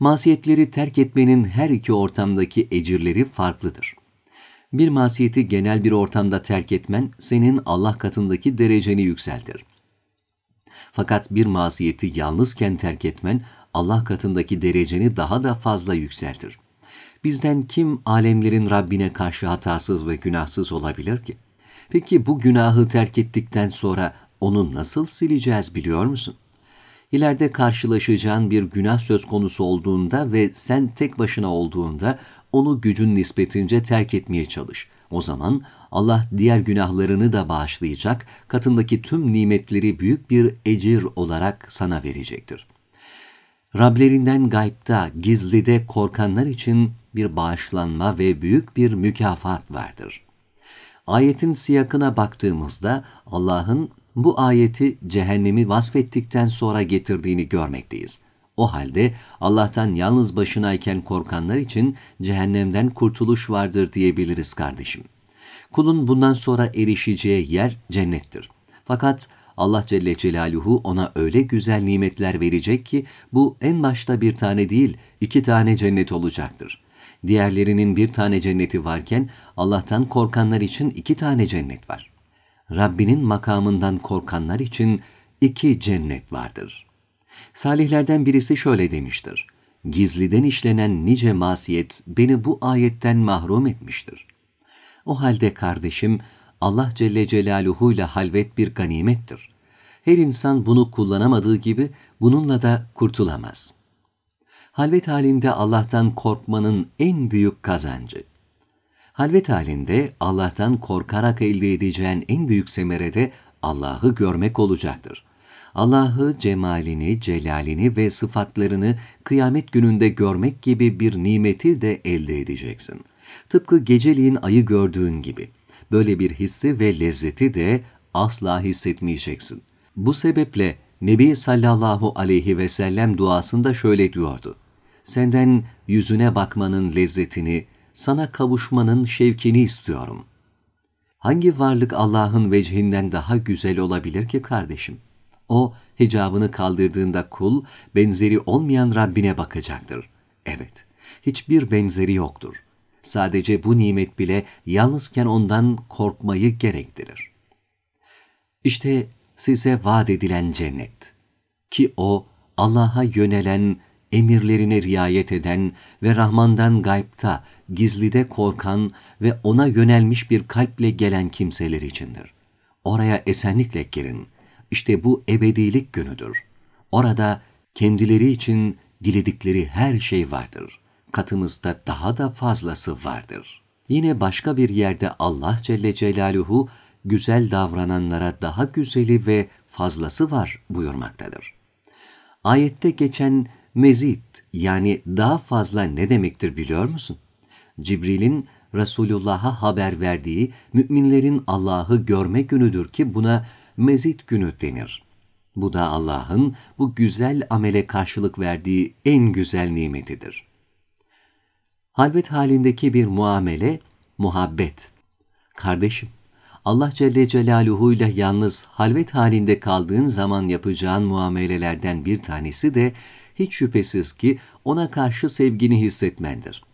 [SPEAKER 1] Masiyetleri terk etmenin her iki ortamdaki ecirleri farklıdır.'' bir masiyeti genel bir ortamda terk etmen senin Allah katındaki dereceni yükseltir. Fakat bir masiyeti yalnızken terk etmen Allah katındaki dereceni daha da fazla yükseltir. Bizden kim alemlerin Rabbine karşı hatasız ve günahsız olabilir ki? Peki bu günahı terk ettikten sonra onu nasıl sileceğiz biliyor musun? İleride karşılaşacağın bir günah söz konusu olduğunda ve sen tek başına olduğunda onu gücün nispetince terk etmeye çalış. O zaman Allah diğer günahlarını da bağışlayacak, katındaki tüm nimetleri büyük bir ecir olarak sana verecektir. Rablerinden gaybda, gizlide korkanlar için bir bağışlanma ve büyük bir mükafat vardır. Ayetin siyakına baktığımızda Allah'ın bu ayeti cehennemi vasfettikten sonra getirdiğini görmekteyiz. O halde Allah'tan yalnız başınayken korkanlar için cehennemden kurtuluş vardır diyebiliriz kardeşim. Kulun bundan sonra erişeceği yer cennettir. Fakat Allah Celle Celaluhu ona öyle güzel nimetler verecek ki bu en başta bir tane değil iki tane cennet olacaktır. Diğerlerinin bir tane cenneti varken Allah'tan korkanlar için iki tane cennet var. Rabbinin makamından korkanlar için iki cennet vardır.'' Salihlerden birisi şöyle demiştir. Gizliden işlenen nice masiyet beni bu ayetten mahrum etmiştir. O halde kardeşim Allah Celle Celaluhu ile halvet bir ganimettir. Her insan bunu kullanamadığı gibi bununla da kurtulamaz. Halvet halinde Allah'tan korkmanın en büyük kazancı. Halvet halinde Allah'tan korkarak elde edeceğin en büyük semere de Allah'ı görmek olacaktır. Allah'ı, cemalini, celalini ve sıfatlarını kıyamet gününde görmek gibi bir nimeti de elde edeceksin. Tıpkı geceliğin ayı gördüğün gibi. Böyle bir hissi ve lezzeti de asla hissetmeyeceksin. Bu sebeple Nebi sallallahu aleyhi ve sellem duasında şöyle diyordu. Senden yüzüne bakmanın lezzetini, sana kavuşmanın şevkini istiyorum. Hangi varlık Allah'ın vecihinden daha güzel olabilir ki kardeşim? O hicabını kaldırdığında kul benzeri olmayan Rabbine bakacaktır. Evet, hiçbir benzeri yoktur. Sadece bu nimet bile yalnızken ondan korkmayı gerektirir. İşte size vaat edilen cennet. Ki o Allah'a yönelen, emirlerine riayet eden ve Rahman'dan gaybta, gizlide korkan ve ona yönelmiş bir kalple gelen kimseler içindir. Oraya esenlikle girin.'' İşte bu ebedilik günüdür. Orada kendileri için diledikleri her şey vardır. Katımızda daha da fazlası vardır. Yine başka bir yerde Allah Celle Celaluhu güzel davrananlara daha güzeli ve fazlası var buyurmaktadır. Ayette geçen mezit yani daha fazla ne demektir biliyor musun? Cibril'in Resulullah'a haber verdiği müminlerin Allah'ı görme günüdür ki buna mezit günü denir. Bu da Allah'ın bu güzel amele karşılık verdiği en güzel nimetidir. Halvet halindeki bir muamele, muhabbet. Kardeşim, Allah Celle Celaluhu ile yalnız halvet halinde kaldığın zaman yapacağın muamelelerden bir tanesi de hiç şüphesiz ki ona karşı sevgini hissetmendir.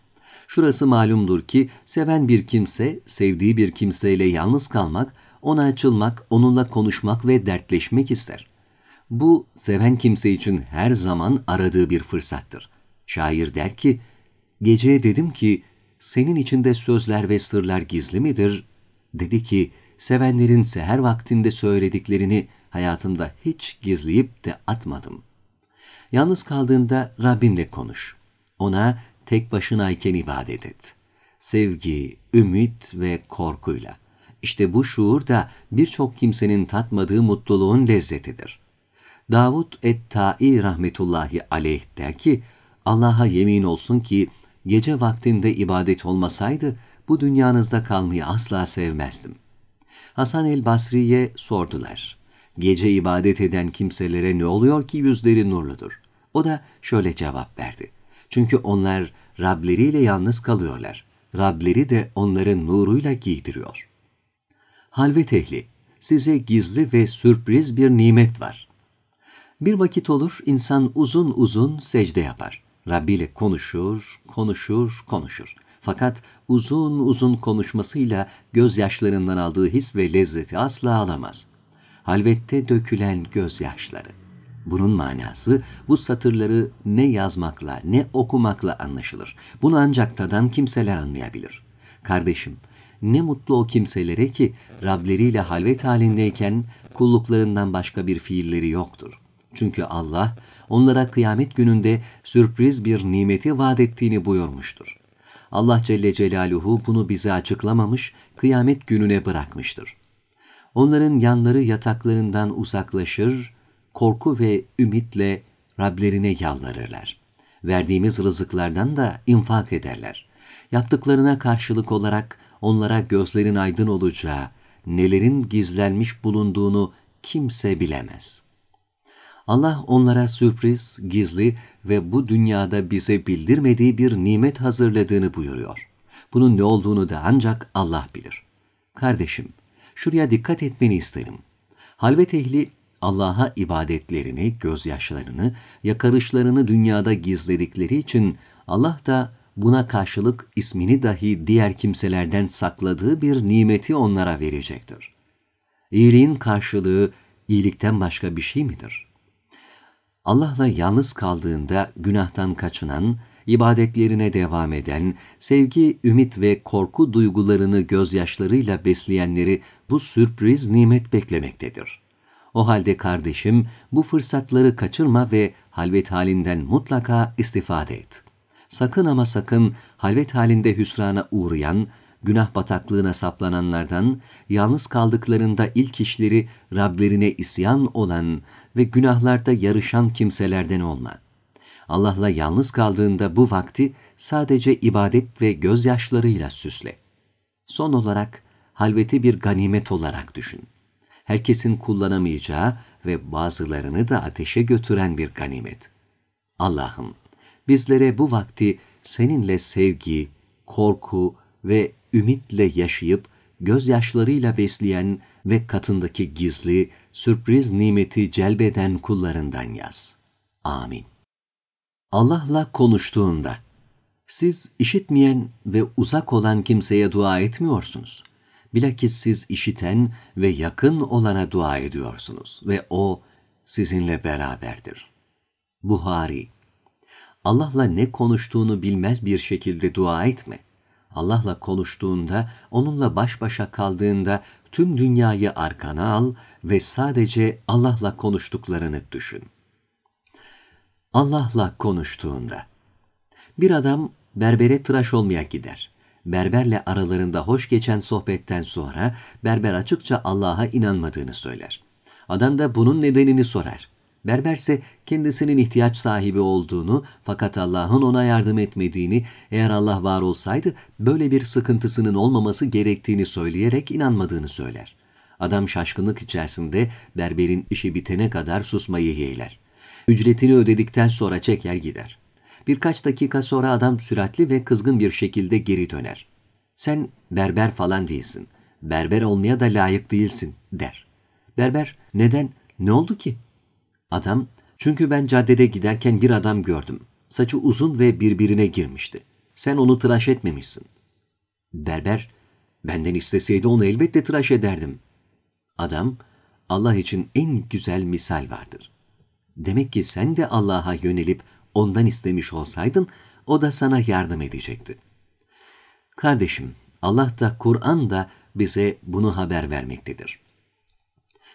[SPEAKER 1] Şurası malumdur ki seven bir kimse sevdiği bir kimseyle yalnız kalmak ona açılmak, onunla konuşmak ve dertleşmek ister. Bu seven kimse için her zaman aradığı bir fırsattır. Şair der ki, Geceye dedim ki, senin içinde sözler ve sırlar gizli midir? Dedi ki, sevenlerin seher vaktinde söylediklerini hayatımda hiç gizleyip de atmadım. Yalnız kaldığında Rabbinle konuş. Ona tek başınayken ibadet et. Sevgi, ümit ve korkuyla. İşte bu şuur da birçok kimsenin tatmadığı mutluluğun lezzetidir. Davud et-Ta'i rahmetullahi aleyh der ki, Allah'a yemin olsun ki gece vaktinde ibadet olmasaydı bu dünyanızda kalmayı asla sevmezdim. Hasan el-Basri'ye sordular. Gece ibadet eden kimselere ne oluyor ki yüzleri nurludur? O da şöyle cevap verdi. Çünkü onlar Rableriyle yalnız kalıyorlar. Rableri de onların nuruyla giydiriyor.'' halvet ehli, size gizli ve sürpriz bir nimet var. Bir vakit olur insan uzun uzun secde yapar. Rabbi ile konuşur, konuşur, konuşur. Fakat uzun uzun konuşmasıyla gözyaşlarından aldığı his ve lezzeti asla alamaz. Halvette dökülen gözyaşları. Bunun manası bu satırları ne yazmakla ne okumakla anlaşılır. Bunu ancak tadan kimseler anlayabilir. Kardeşim, ne mutlu o kimselere ki Rableriyle halvet halindeyken kulluklarından başka bir fiilleri yoktur. Çünkü Allah onlara kıyamet gününde sürpriz bir nimeti vaat ettiğini buyurmuştur. Allah Celle Celaluhu bunu bize açıklamamış, kıyamet gününe bırakmıştır. Onların yanları yataklarından uzaklaşır, korku ve ümitle Rablerine yalvarırlar. Verdiğimiz rızıklardan da infak ederler. Yaptıklarına karşılık olarak onlara gözlerin aydın olacağı, nelerin gizlenmiş bulunduğunu kimse bilemez. Allah onlara sürpriz, gizli ve bu dünyada bize bildirmediği bir nimet hazırladığını buyuruyor. Bunun ne olduğunu da ancak Allah bilir. Kardeşim, şuraya dikkat etmeni isterim. Halvet ehli Allah'a ibadetlerini, gözyaşlarını, yakarışlarını dünyada gizledikleri için Allah da buna karşılık ismini dahi diğer kimselerden sakladığı bir nimeti onlara verecektir. İyiliğin karşılığı iyilikten başka bir şey midir? Allah'la yalnız kaldığında günahtan kaçınan, ibadetlerine devam eden, sevgi, ümit ve korku duygularını gözyaşlarıyla besleyenleri bu sürpriz nimet beklemektedir. O halde kardeşim bu fırsatları kaçırma ve halvet halinden mutlaka istifade et sakın ama sakın halvet halinde hüsrana uğrayan, günah bataklığına saplananlardan, yalnız kaldıklarında ilk işleri Rablerine isyan olan ve günahlarda yarışan kimselerden olma. Allah'la yalnız kaldığında bu vakti sadece ibadet ve gözyaşlarıyla süsle. Son olarak halveti bir ganimet olarak düşün. Herkesin kullanamayacağı ve bazılarını da ateşe götüren bir ganimet. Allah'ım bizlere bu vakti seninle sevgi, korku ve ümitle yaşayıp gözyaşlarıyla besleyen ve katındaki gizli, sürpriz nimeti celbeden kullarından yaz. Amin. Allah'la konuştuğunda siz işitmeyen ve uzak olan kimseye dua etmiyorsunuz. Bilakis siz işiten ve yakın olana dua ediyorsunuz ve o sizinle beraberdir. Buhari Allah'la ne konuştuğunu bilmez bir şekilde dua etme. Allah'la konuştuğunda, onunla baş başa kaldığında tüm dünyayı arkana al ve sadece Allah'la konuştuklarını düşün. Allah'la konuştuğunda bir adam berbere tıraş olmaya gider. Berberle aralarında hoş geçen sohbetten sonra berber açıkça Allah'a inanmadığını söyler. Adam da bunun nedenini sorar. Berber ise kendisinin ihtiyaç sahibi olduğunu fakat Allah'ın ona yardım etmediğini, eğer Allah var olsaydı böyle bir sıkıntısının olmaması gerektiğini söyleyerek inanmadığını söyler. Adam şaşkınlık içerisinde berberin işi bitene kadar susmayı yeğler. Ücretini ödedikten sonra çeker gider. Birkaç dakika sonra adam süratli ve kızgın bir şekilde geri döner. Sen berber falan değilsin. Berber olmaya da layık değilsin der. Berber neden? Ne oldu ki? Adam, çünkü ben caddede giderken bir adam gördüm. Saçı uzun ve birbirine girmişti. Sen onu tıraş etmemişsin. Berber, benden isteseydi onu elbette tıraş ederdim. Adam, Allah için en güzel misal vardır. Demek ki sen de Allah'a yönelip ondan istemiş olsaydın, o da sana yardım edecekti. Kardeşim, Allah da Kur'an da bize bunu haber vermektedir.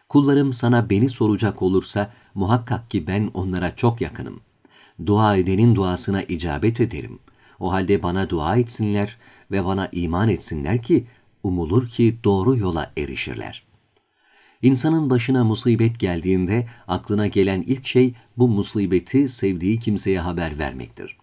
[SPEAKER 1] Kullarım sana beni soracak olursa muhakkak ki ben onlara çok yakınım. Dua edenin duasına icabet ederim. O halde bana dua etsinler ve bana iman etsinler ki umulur ki doğru yola erişirler. İnsanın başına musibet geldiğinde aklına gelen ilk şey bu musibeti sevdiği kimseye haber vermektir.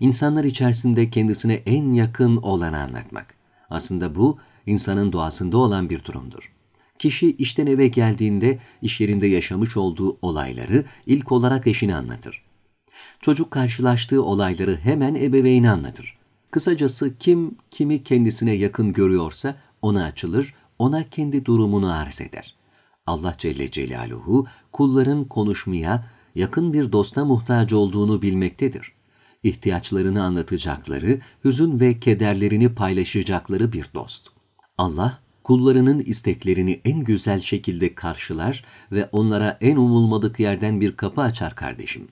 [SPEAKER 1] İnsanlar içerisinde kendisine en yakın olanı anlatmak. Aslında bu insanın doğasında olan bir durumdur. Kişi işten eve geldiğinde iş yerinde yaşamış olduğu olayları ilk olarak eşine anlatır. Çocuk karşılaştığı olayları hemen ebeveynine anlatır. Kısacası kim kimi kendisine yakın görüyorsa ona açılır, ona kendi durumunu arz eder. Allah Celle Celaluhu kulların konuşmaya, yakın bir dosta muhtaç olduğunu bilmektedir. İhtiyaçlarını anlatacakları, hüzün ve kederlerini paylaşacakları bir dost. Allah kullarının isteklerini en güzel şekilde karşılar ve onlara en umulmadık yerden bir kapı açar kardeşim.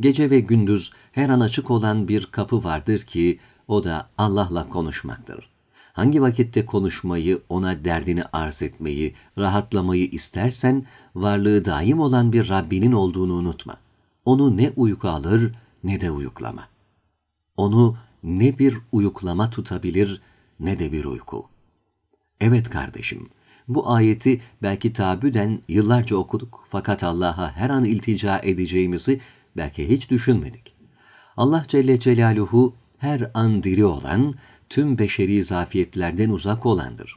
[SPEAKER 1] Gece ve gündüz her an açık olan bir kapı vardır ki o da Allah'la konuşmaktır. Hangi vakitte konuşmayı, ona derdini arz etmeyi, rahatlamayı istersen varlığı daim olan bir Rabbinin olduğunu unutma. Onu ne uyku alır ne de uyuklama. Onu ne bir uyuklama tutabilir ne de bir uyku.'' Evet kardeşim, bu ayeti belki tabüden yıllarca okuduk fakat Allah'a her an iltica edeceğimizi belki hiç düşünmedik. Allah Celle Celaluhu her an diri olan, tüm beşeri zafiyetlerden uzak olandır.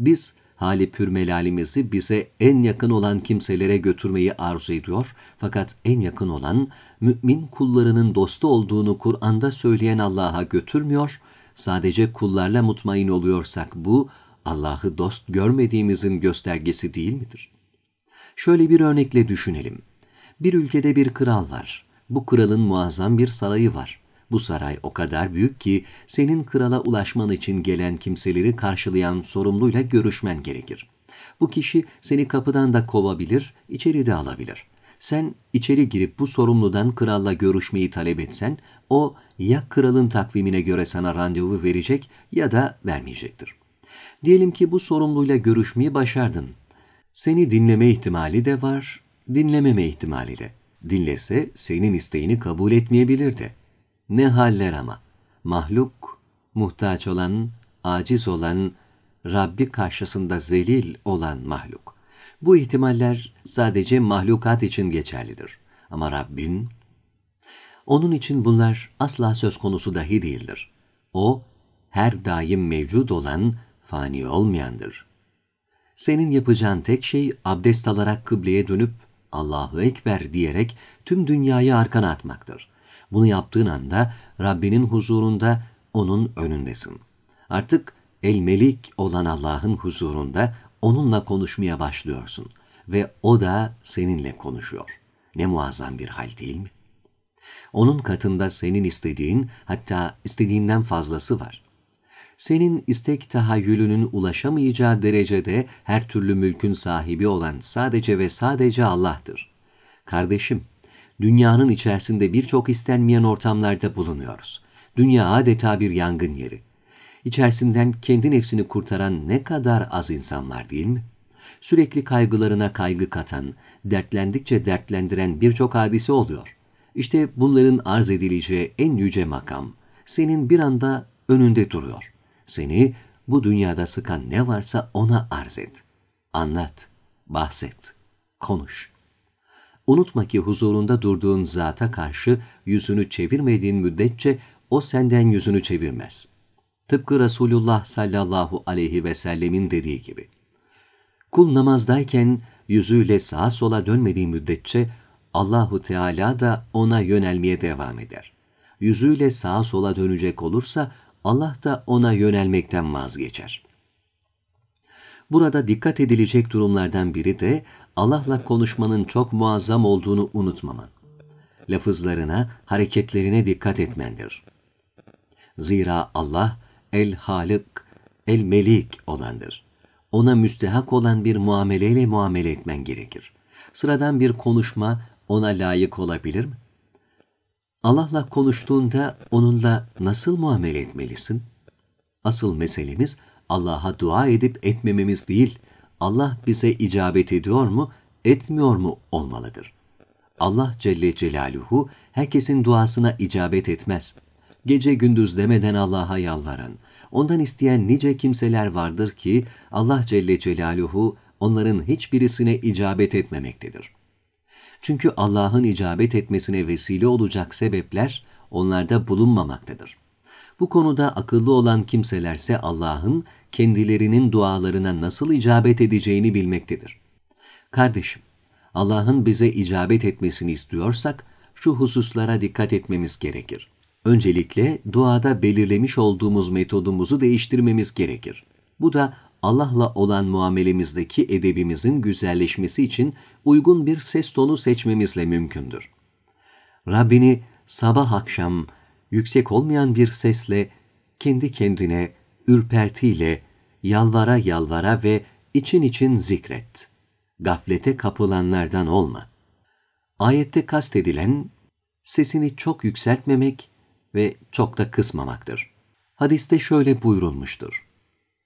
[SPEAKER 1] Biz hali pürmelalimizi bize en yakın olan kimselere götürmeyi arzu ediyor fakat en yakın olan mümin kullarının dostu olduğunu Kur'an'da söyleyen Allah'a götürmüyor, sadece kullarla mutmain oluyorsak bu Allah'ı dost görmediğimizin göstergesi değil midir? Şöyle bir örnekle düşünelim. Bir ülkede bir kral var. Bu kralın muazzam bir sarayı var. Bu saray o kadar büyük ki senin krala ulaşman için gelen kimseleri karşılayan sorumluyla görüşmen gerekir. Bu kişi seni kapıdan da kovabilir, içeri de alabilir. Sen içeri girip bu sorumludan kralla görüşmeyi talep etsen, o ya kralın takvimine göre sana randevu verecek ya da vermeyecektir.'' Diyelim ki bu sorumluyla görüşmeyi başardın. Seni dinleme ihtimali de var, dinlememe ihtimali de. Dinlese senin isteğini kabul etmeyebilir de. Ne haller ama. Mahluk, muhtaç olan, aciz olan, Rabbi karşısında zelil olan mahluk. Bu ihtimaller sadece mahlukat için geçerlidir. Ama Rabbin, onun için bunlar asla söz konusu dahi değildir. O, her daim mevcut olan, fani olmayandır. Senin yapacağın tek şey abdest alarak kıbleye dönüp Allahu Ekber diyerek tüm dünyayı arkana atmaktır. Bunu yaptığın anda Rabbinin huzurunda onun önündesin. Artık El Melik olan Allah'ın huzurunda onunla konuşmaya başlıyorsun ve o da seninle konuşuyor. Ne muazzam bir hal değil mi? Onun katında senin istediğin hatta istediğinden fazlası var senin istek tahayyülünün ulaşamayacağı derecede her türlü mülkün sahibi olan sadece ve sadece Allah'tır. Kardeşim, dünyanın içerisinde birçok istenmeyen ortamlarda bulunuyoruz. Dünya adeta bir yangın yeri. İçerisinden kendi nefsini kurtaran ne kadar az insan var değil mi? Sürekli kaygılarına kaygı katan, dertlendikçe dertlendiren birçok hadise oluyor. İşte bunların arz edileceği en yüce makam senin bir anda önünde duruyor. Seni bu dünyada sıkan ne varsa ona arz et. Anlat, bahset, konuş. Unutma ki huzurunda durduğun zata karşı yüzünü çevirmediğin müddetçe o senden yüzünü çevirmez. Tıpkı Resulullah sallallahu aleyhi ve sellemin dediği gibi. Kul namazdayken yüzüyle sağa sola dönmediği müddetçe Allahu Teala da ona yönelmeye devam eder. Yüzüyle sağa sola dönecek olursa Allah da ona yönelmekten vazgeçer. Burada dikkat edilecek durumlardan biri de Allah'la konuşmanın çok muazzam olduğunu unutmaman. Lafızlarına, hareketlerine dikkat etmendir. Zira Allah el halik, el-Melik olandır. Ona müstehak olan bir muameleyle muamele etmen gerekir. Sıradan bir konuşma ona layık olabilir mi? Allah'la konuştuğunda onunla nasıl muamele etmelisin? Asıl meselemiz Allah'a dua edip etmememiz değil, Allah bize icabet ediyor mu, etmiyor mu olmalıdır. Allah Celle Celaluhu herkesin duasına icabet etmez. Gece gündüz demeden Allah'a yalvaran, ondan isteyen nice kimseler vardır ki Allah Celle Celaluhu onların hiçbirisine icabet etmemektedir. Çünkü Allah'ın icabet etmesine vesile olacak sebepler onlarda bulunmamaktadır. Bu konuda akıllı olan kimselerse Allah'ın kendilerinin dualarına nasıl icabet edeceğini bilmektedir. Kardeşim, Allah'ın bize icabet etmesini istiyorsak şu hususlara dikkat etmemiz gerekir. Öncelikle duada belirlemiş olduğumuz metodumuzu değiştirmemiz gerekir. Bu da Allah'la olan muamelemizdeki edebimizin güzelleşmesi için uygun bir ses tonu seçmemizle mümkündür. Rabbini sabah akşam yüksek olmayan bir sesle, kendi kendine, ürpertiyle, yalvara yalvara ve için için zikret. Gaflete kapılanlardan olma. Ayette kastedilen, sesini çok yükseltmemek ve çok da kısmamaktır. Hadiste şöyle buyurulmuştur.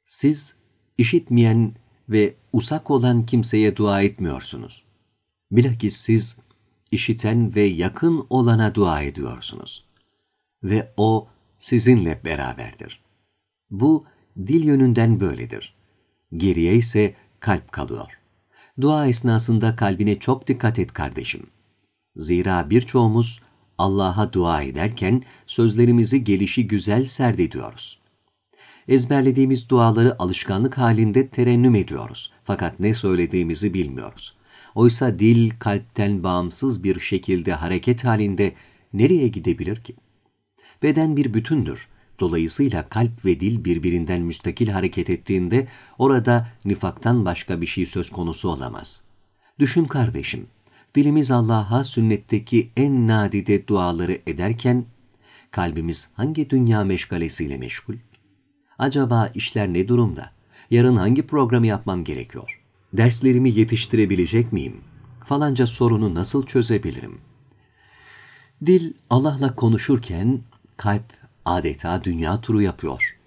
[SPEAKER 1] Siz işitmeyen ve usak olan kimseye dua etmiyorsunuz. Bilakis siz işiten ve yakın olana dua ediyorsunuz. Ve o sizinle beraberdir. Bu dil yönünden böyledir. Geriye ise kalp kalıyor. Dua esnasında kalbine çok dikkat et kardeşim. Zira birçoğumuz Allah'a dua ederken sözlerimizi gelişi güzel serdediyoruz ezberlediğimiz duaları alışkanlık halinde terennüm ediyoruz. Fakat ne söylediğimizi bilmiyoruz. Oysa dil kalpten bağımsız bir şekilde hareket halinde nereye gidebilir ki? Beden bir bütündür. Dolayısıyla kalp ve dil birbirinden müstakil hareket ettiğinde orada nifaktan başka bir şey söz konusu olamaz. Düşün kardeşim, dilimiz Allah'a sünnetteki en nadide duaları ederken kalbimiz hangi dünya meşgalesiyle meşgul? Acaba işler ne durumda? Yarın hangi programı yapmam gerekiyor? Derslerimi yetiştirebilecek miyim? Falanca sorunu nasıl çözebilirim? Dil Allah'la konuşurken kalp adeta dünya turu yapıyor.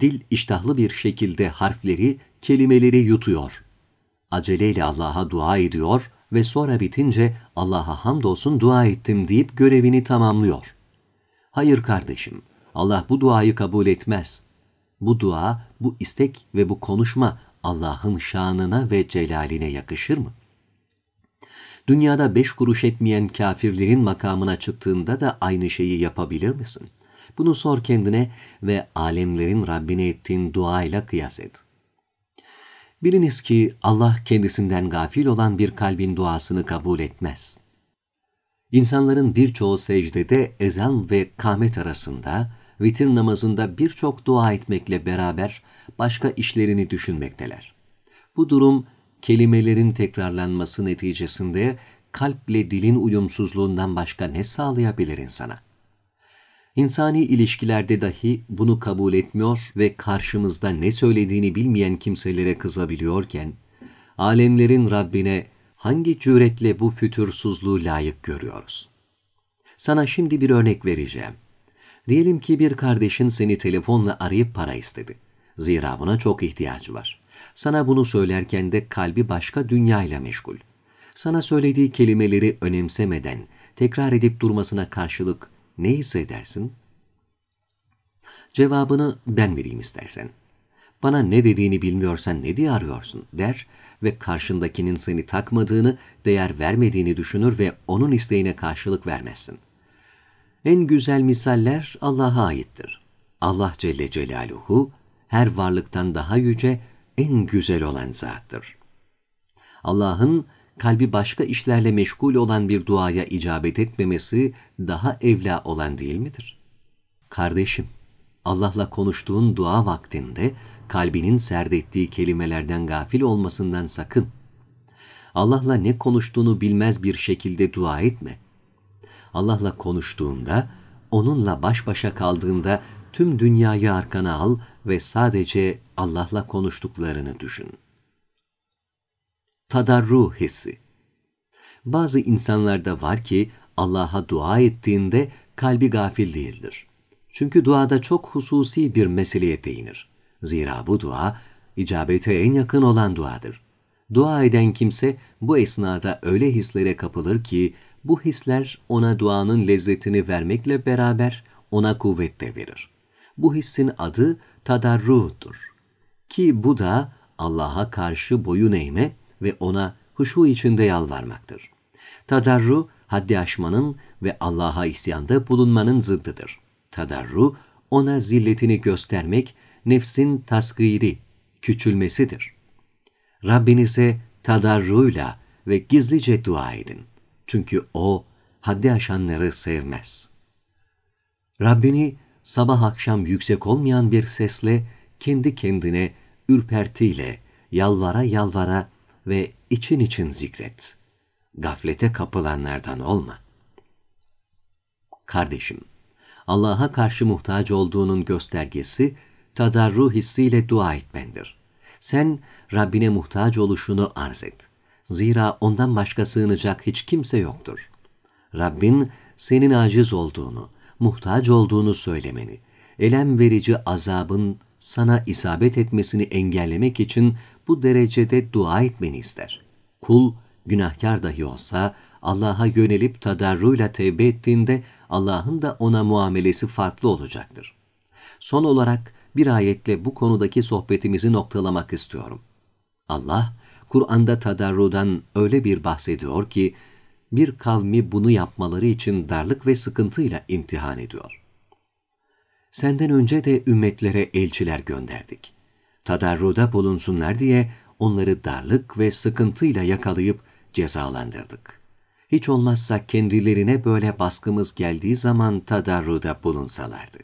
[SPEAKER 1] Dil iştahlı bir şekilde harfleri, kelimeleri yutuyor. Aceleyle Allah'a dua ediyor ve sonra bitince Allah'a hamdolsun dua ettim deyip görevini tamamlıyor. Hayır kardeşim, Allah bu duayı kabul etmez. Bu dua, bu istek ve bu konuşma Allah'ın şanına ve celaline yakışır mı? Dünyada beş kuruş etmeyen kafirlerin makamına çıktığında da aynı şeyi yapabilir misin? Bunu sor kendine ve alemlerin Rabbine ettiğin duayla kıyas et. Biliniz ki Allah kendisinden gafil olan bir kalbin duasını kabul etmez. İnsanların birçoğu secdede ezan ve kamet arasında vitir namazında birçok dua etmekle beraber başka işlerini düşünmekteler. Bu durum kelimelerin tekrarlanması neticesinde kalple dilin uyumsuzluğundan başka ne sağlayabilir insana? İnsani ilişkilerde dahi bunu kabul etmiyor ve karşımızda ne söylediğini bilmeyen kimselere kızabiliyorken, alemlerin Rabbine hangi cüretle bu fütursuzluğu layık görüyoruz? Sana şimdi bir örnek vereceğim.'' Diyelim ki bir kardeşin seni telefonla arayıp para istedi. Zira buna çok ihtiyacı var. Sana bunu söylerken de kalbi başka dünyayla meşgul. Sana söylediği kelimeleri önemsemeden, tekrar edip durmasına karşılık ne hissedersin? Cevabını ben vereyim istersen. Bana ne dediğini bilmiyorsan ne diye arıyorsun der ve karşındakinin seni takmadığını, değer vermediğini düşünür ve onun isteğine karşılık vermezsin.'' En güzel misaller Allah'a aittir. Allah Celle Celaluhu her varlıktan daha yüce, en güzel olan zattır. Allah'ın kalbi başka işlerle meşgul olan bir duaya icabet etmemesi daha evla olan değil midir? Kardeşim, Allah'la konuştuğun dua vaktinde kalbinin serdettiği kelimelerden gafil olmasından sakın. Allah'la ne konuştuğunu bilmez bir şekilde dua etme.'' Allah'la konuştuğunda, onunla baş başa kaldığında tüm dünyayı arkana al ve sadece Allah'la konuştuklarını düşün. Tadarru hissi Bazı insanlarda var ki Allah'a dua ettiğinde kalbi gafil değildir. Çünkü duada çok hususi bir meseleye değinir. Zira bu dua icabete en yakın olan duadır. Dua eden kimse bu esnada öyle hislere kapılır ki bu hisler ona duanın lezzetini vermekle beraber ona kuvvet de verir. Bu hissin adı tadarruhtur. Ki bu da Allah'a karşı boyun eğme ve ona huşu içinde yalvarmaktır. Tadarru, haddi aşmanın ve Allah'a isyanda bulunmanın zıddıdır. Tadarru, ona zilletini göstermek, nefsin tasgiri, küçülmesidir. Rabbinize tadarruyla ve gizlice dua edin. Çünkü o haddi aşanları sevmez. Rabbini sabah akşam yüksek olmayan bir sesle kendi kendine ürpertiyle yalvara yalvara ve için için zikret. Gaflete kapılanlardan olma. Kardeşim, Allah'a karşı muhtaç olduğunun göstergesi tadarru hissiyle dua etmendir. Sen Rabbine muhtaç oluşunu arz et. Zira ondan başka sığınacak hiç kimse yoktur. Rabbin senin aciz olduğunu, muhtaç olduğunu söylemeni, elem verici azabın sana isabet etmesini engellemek için bu derecede dua etmeni ister. Kul, günahkar dahi olsa, Allah'a yönelip tadarruyla tevbe ettiğinde Allah'ın da ona muamelesi farklı olacaktır. Son olarak bir ayetle bu konudaki sohbetimizi noktalamak istiyorum. Allah, Kur'an'da tadarrudan öyle bir bahsediyor ki, bir kavmi bunu yapmaları için darlık ve sıkıntıyla imtihan ediyor. Senden önce de ümmetlere elçiler gönderdik. Tadarruda bulunsunlar diye onları darlık ve sıkıntıyla yakalayıp cezalandırdık. Hiç olmazsa kendilerine böyle baskımız geldiği zaman tadarruda bulunsalardı.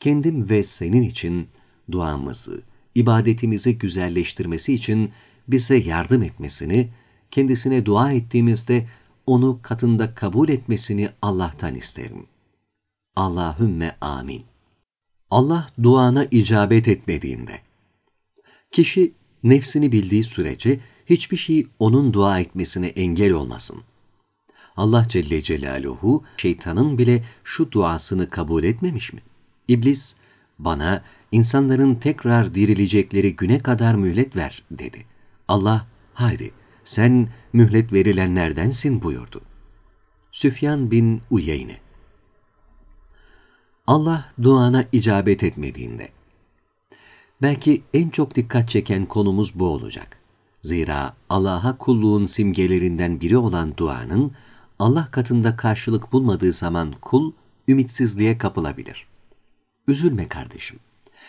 [SPEAKER 1] Kendim ve senin için duamızı, ibadetimizi güzelleştirmesi için bize yardım etmesini, kendisine dua ettiğimizde onu katında kabul etmesini Allah'tan isterim. Allahümme amin. Allah duana icabet etmediğinde. Kişi nefsini bildiği sürece hiçbir şey onun dua etmesine engel olmasın. Allah Celle Celaluhu şeytanın bile şu duasını kabul etmemiş mi? İblis bana insanların tekrar dirilecekleri güne kadar mühlet ver dedi.'' Allah, haydi sen mühlet verilenlerdensin buyurdu. Süfyan bin Uyeyne Allah duana icabet etmediğinde Belki en çok dikkat çeken konumuz bu olacak. Zira Allah'a kulluğun simgelerinden biri olan duanın Allah katında karşılık bulmadığı zaman kul ümitsizliğe kapılabilir. Üzülme kardeşim.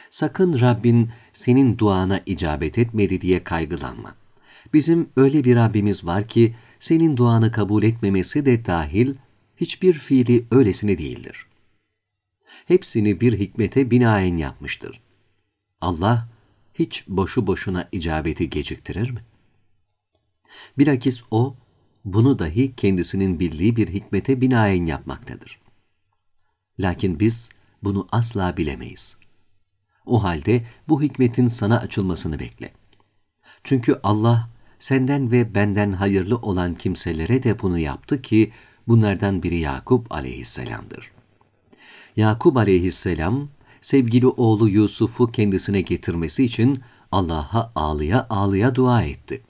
[SPEAKER 1] Sakın Rabbin senin duana icabet etmedi diye kaygılanma. Bizim öyle bir Rabbimiz var ki senin duanı kabul etmemesi de dahil hiçbir fiili öylesine değildir. Hepsini bir hikmete binaen yapmıştır. Allah hiç boşu boşuna icabeti geciktirir mi? Bilakis o bunu dahi kendisinin bildiği bir hikmete binaen yapmaktadır. Lakin biz bunu asla bilemeyiz. O halde bu hikmetin sana açılmasını bekle. Çünkü Allah senden ve benden hayırlı olan kimselere de bunu yaptı ki bunlardan biri Yakup aleyhisselamdır. Yakup aleyhisselam sevgili oğlu Yusuf'u kendisine getirmesi için Allah'a ağlıya ağlıya dua etti.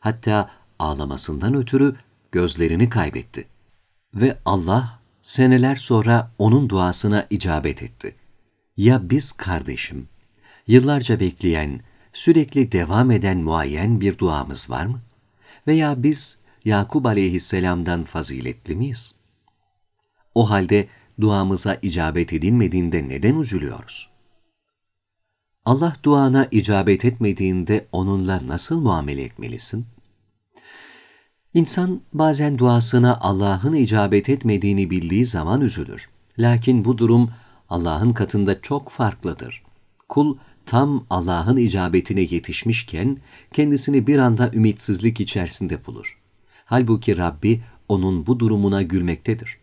[SPEAKER 1] Hatta ağlamasından ötürü gözlerini kaybetti. Ve Allah seneler sonra onun duasına icabet etti. Ya biz kardeşim, yıllarca bekleyen, sürekli devam eden muayyen bir duamız var mı? Veya biz Yakub aleyhisselamdan faziletli miyiz? O halde duamıza icabet edilmediğinde neden üzülüyoruz? Allah duana icabet etmediğinde onunla nasıl muamele etmelisin? İnsan bazen duasına Allah'ın icabet etmediğini bildiği zaman üzülür. Lakin bu durum Allah'ın katında çok farklıdır. Kul tam Allah'ın icabetine yetişmişken kendisini bir anda ümitsizlik içerisinde bulur. Halbuki Rabbi onun bu durumuna gülmektedir.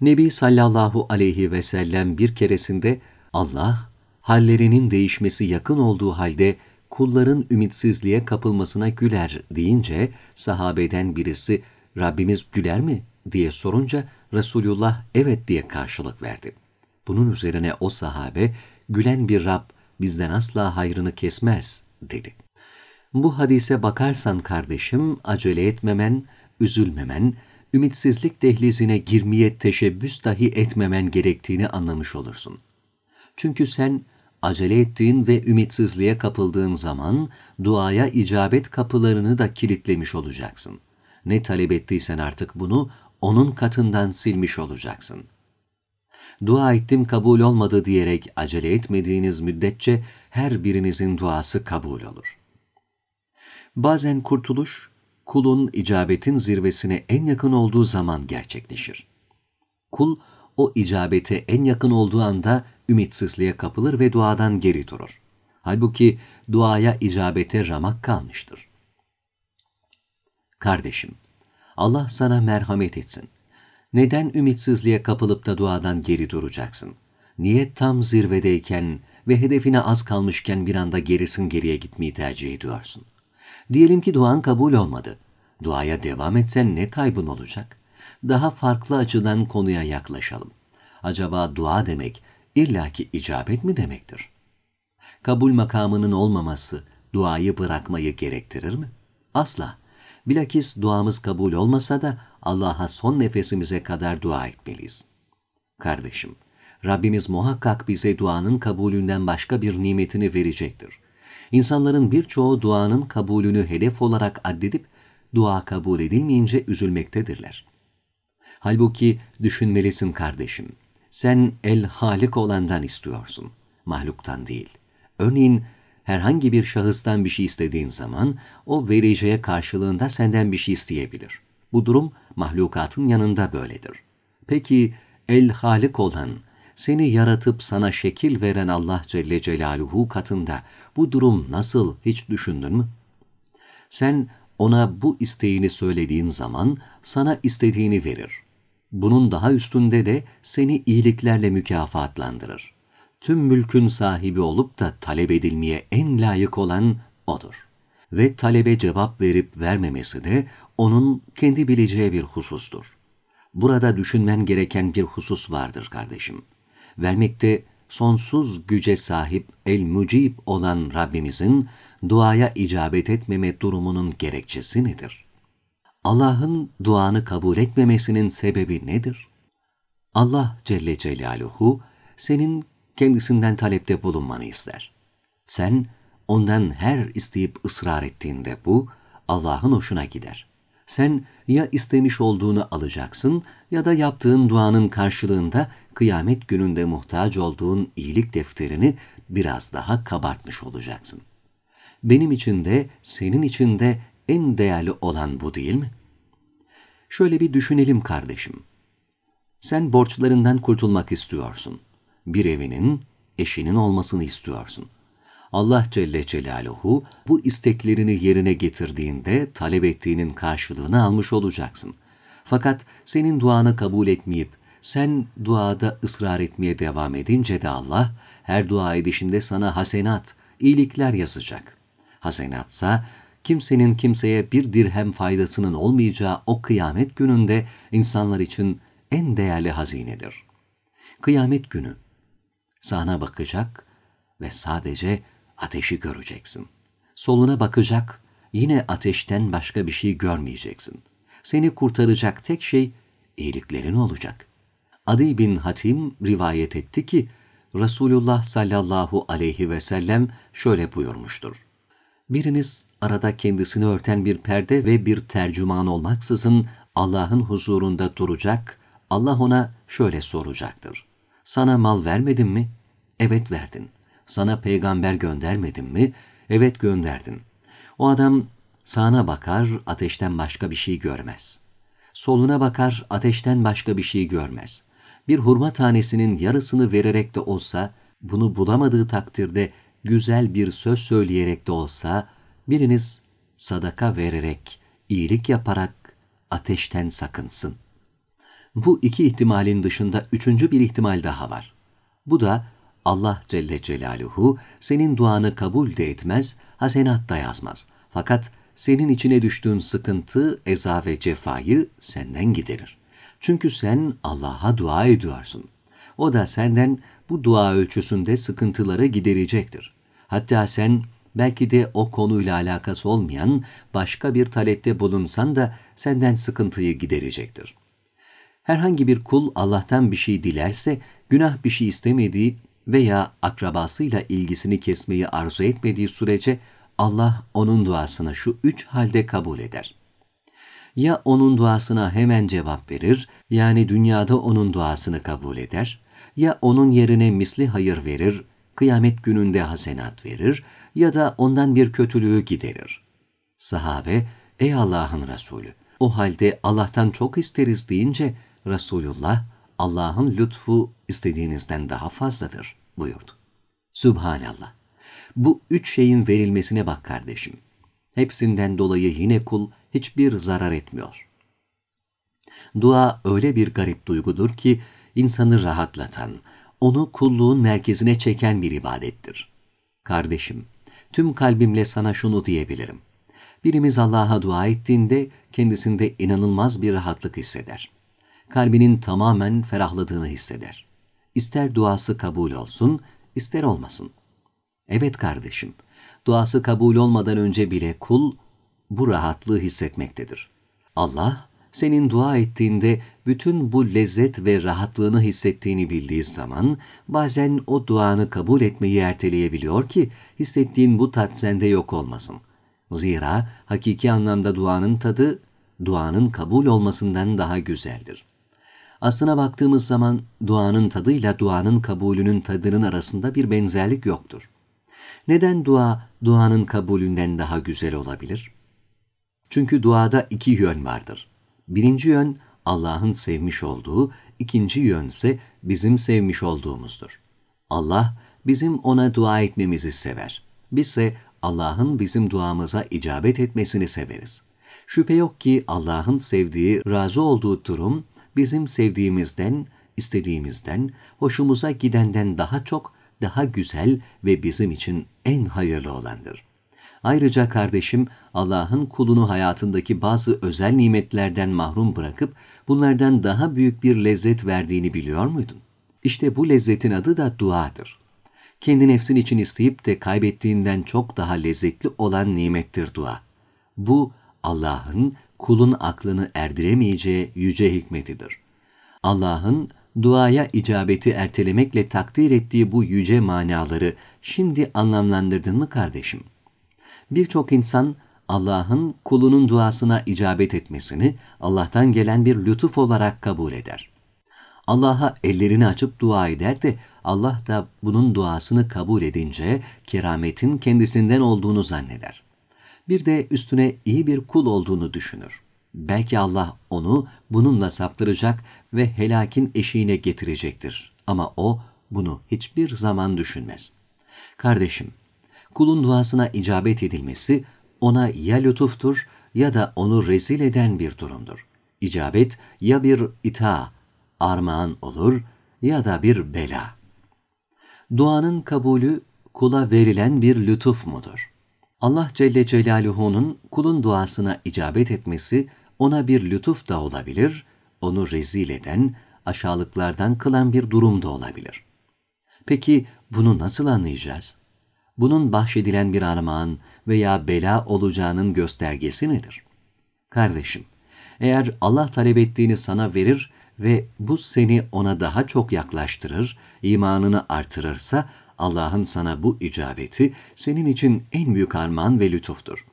[SPEAKER 1] Nebi sallallahu aleyhi ve sellem bir keresinde Allah hallerinin değişmesi yakın olduğu halde kulların ümitsizliğe kapılmasına güler deyince sahabeden birisi Rabbimiz güler mi diye sorunca Resulullah evet diye karşılık verdi. Bunun üzerine o sahabe gülen bir Rab bizden asla hayrını kesmez dedi. Bu hadise bakarsan kardeşim acele etmemen, üzülmemen, ümitsizlik dehlizine girmeye teşebbüs dahi etmemen gerektiğini anlamış olursun. Çünkü sen acele ettiğin ve ümitsizliğe kapıldığın zaman duaya icabet kapılarını da kilitlemiş olacaksın. Ne talep ettiysen artık bunu onun katından silmiş olacaksın. Dua ettim kabul olmadı diyerek acele etmediğiniz müddetçe her birinizin duası kabul olur. Bazen kurtuluş, kulun icabetin zirvesine en yakın olduğu zaman gerçekleşir. Kul, o icabete en yakın olduğu anda ümitsizliğe kapılır ve duadan geri durur. Halbuki duaya icabete ramak kalmıştır. Kardeşim, Allah sana merhamet etsin. Neden ümitsizliğe kapılıp da duadan geri duracaksın? Niyet tam zirvedeyken ve hedefine az kalmışken bir anda gerisin geriye gitmeyi tercih ediyorsun? Diyelim ki duan kabul olmadı. Duaya devam etsen ne kaybın olacak? Daha farklı açıdan konuya yaklaşalım. Acaba dua demek illaki icabet mi demektir? Kabul makamının olmaması duayı bırakmayı gerektirir mi? Asla. Bilakis duamız kabul olmasa da Allah'a son nefesimize kadar dua etmeliyiz. Kardeşim, Rabbimiz muhakkak bize duanın kabulünden başka bir nimetini verecektir. İnsanların birçoğu duanın kabulünü hedef olarak addedip dua kabul edilmeyince üzülmektedirler. Halbuki düşünmelisin kardeşim. Sen el halik olandan istiyorsun, mahluktan değil. Örneğin herhangi bir şahıstan bir şey istediğin zaman o vereceğe karşılığında senden bir şey isteyebilir. Bu durum mahlukatın yanında böyledir. Peki el halik olan, seni yaratıp sana şekil veren Allah Celle Celaluhu katında bu durum nasıl hiç düşündün mü? Sen ona bu isteğini söylediğin zaman sana istediğini verir. Bunun daha üstünde de seni iyiliklerle mükafatlandırır tüm mülkün sahibi olup da talep edilmeye en layık olan odur. Ve talebe cevap verip vermemesi de onun kendi bileceği bir husustur. Burada düşünmen gereken bir husus vardır kardeşim. Vermekte sonsuz güce sahip el-mücib olan Rabbimizin duaya icabet etmeme durumunun gerekçesi nedir? Allah'ın duanı kabul etmemesinin sebebi nedir? Allah Celle Celaluhu senin kendisinden talepte bulunmanı ister. Sen ondan her isteyip ısrar ettiğinde bu Allah'ın hoşuna gider. Sen ya istemiş olduğunu alacaksın ya da yaptığın duanın karşılığında kıyamet gününde muhtaç olduğun iyilik defterini biraz daha kabartmış olacaksın. Benim için de senin için de en değerli olan bu değil mi? Şöyle bir düşünelim kardeşim. Sen borçlarından kurtulmak istiyorsun bir evinin, eşinin olmasını istiyorsun. Allah Celle Celaluhu bu isteklerini yerine getirdiğinde talep ettiğinin karşılığını almış olacaksın. Fakat senin duanı kabul etmeyip sen duada ısrar etmeye devam edince de Allah her dua edişinde sana hasenat, iyilikler yazacak. Hasenatsa kimsenin kimseye bir dirhem faydasının olmayacağı o kıyamet gününde insanlar için en değerli hazinedir. Kıyamet günü Sağına bakacak ve sadece ateşi göreceksin. Soluna bakacak, yine ateşten başka bir şey görmeyeceksin. Seni kurtaracak tek şey iyiliklerin olacak. Adi bin Hatim rivayet etti ki, Resulullah sallallahu aleyhi ve sellem şöyle buyurmuştur. Biriniz arada kendisini örten bir perde ve bir tercüman olmaksızın Allah'ın huzurunda duracak, Allah ona şöyle soracaktır. Sana mal vermedim mi? Evet verdin. Sana peygamber göndermedim mi? Evet gönderdin. O adam sağına bakar, ateşten başka bir şey görmez. Soluna bakar, ateşten başka bir şey görmez. Bir hurma tanesinin yarısını vererek de olsa, bunu bulamadığı takdirde güzel bir söz söyleyerek de olsa, biriniz sadaka vererek, iyilik yaparak ateşten sakınsın. Bu iki ihtimalin dışında üçüncü bir ihtimal daha var. Bu da Allah Celle Celaluhu senin duanı kabul de etmez, hasenat da yazmaz. Fakat senin içine düştüğün sıkıntı, eza ve cefayı senden giderir. Çünkü sen Allah'a dua ediyorsun. O da senden bu dua ölçüsünde sıkıntıları giderecektir. Hatta sen belki de o konuyla alakası olmayan başka bir talepte bulunsan da senden sıkıntıyı giderecektir. Herhangi bir kul Allah'tan bir şey dilerse günah bir şey istemediği veya akrabasıyla ilgisini kesmeyi arzu etmediği sürece Allah onun duasını şu üç halde kabul eder. Ya onun duasına hemen cevap verir, yani dünyada onun duasını kabul eder, ya onun yerine misli hayır verir, kıyamet gününde hasenat verir ya da ondan bir kötülüğü giderir. Sahabe, ey Allah'ın Resulü, o halde Allah'tan çok isteriz deyince Resulullah, Allah'ın lütfu istediğinizden daha fazladır buyurdu. Subhanallah. Bu üç şeyin verilmesine bak kardeşim. Hepsinden dolayı yine kul hiçbir zarar etmiyor. Dua öyle bir garip duygudur ki insanı rahatlatan, onu kulluğun merkezine çeken bir ibadettir. Kardeşim, tüm kalbimle sana şunu diyebilirim. Birimiz Allah'a dua ettiğinde kendisinde inanılmaz bir rahatlık hisseder. Kalbinin tamamen ferahladığını hisseder. İster duası kabul olsun, ister olmasın. Evet kardeşim, duası kabul olmadan önce bile kul bu rahatlığı hissetmektedir. Allah senin dua ettiğinde bütün bu lezzet ve rahatlığını hissettiğini bildiği zaman bazen o duanı kabul etmeyi erteleyebiliyor ki hissettiğin bu tat sende yok olmasın. Zira hakiki anlamda duanın tadı duanın kabul olmasından daha güzeldir.'' Aslına baktığımız zaman duanın tadıyla duanın kabulünün tadının arasında bir benzerlik yoktur. Neden dua duanın kabulünden daha güzel olabilir? Çünkü duada iki yön vardır. Birinci yön Allah'ın sevmiş olduğu, ikinci yön ise bizim sevmiş olduğumuzdur. Allah bizim ona dua etmemizi sever. Biz Bizse Allah'ın bizim duamıza icabet etmesini severiz. Şüphe yok ki Allah'ın sevdiği, razı olduğu durum bizim sevdiğimizden, istediğimizden, hoşumuza gidenden daha çok, daha güzel ve bizim için en hayırlı olandır. Ayrıca kardeşim Allah'ın kulunu hayatındaki bazı özel nimetlerden mahrum bırakıp bunlardan daha büyük bir lezzet verdiğini biliyor muydun? İşte bu lezzetin adı da duadır. Kendi nefsin için isteyip de kaybettiğinden çok daha lezzetli olan nimettir dua. Bu Allah'ın kulun aklını erdiremeyeceği yüce hikmetidir. Allah'ın duaya icabeti ertelemekle takdir ettiği bu yüce manaları şimdi anlamlandırdın mı kardeşim? Birçok insan Allah'ın kulunun duasına icabet etmesini Allah'tan gelen bir lütuf olarak kabul eder. Allah'a ellerini açıp dua eder de Allah da bunun duasını kabul edince kerametin kendisinden olduğunu zanneder bir de üstüne iyi bir kul olduğunu düşünür. Belki Allah onu bununla saptıracak ve helakin eşiğine getirecektir. Ama o bunu hiçbir zaman düşünmez. Kardeşim, kulun duasına icabet edilmesi ona ya lütuftur ya da onu rezil eden bir durumdur. İcabet ya bir ita, armağan olur ya da bir bela. Duanın kabulü kula verilen bir lütuf mudur? Allah Celle Celaluhu'nun kulun duasına icabet etmesi ona bir lütuf da olabilir, onu rezil eden, aşağılıklardan kılan bir durum da olabilir. Peki bunu nasıl anlayacağız? Bunun bahşedilen bir armağan veya bela olacağının göstergesi nedir? Kardeşim, eğer Allah talep ettiğini sana verir ve bu seni ona daha çok yaklaştırır, imanını artırırsa Allah'ın sana bu icabeti senin için en büyük armağan ve lütuftur.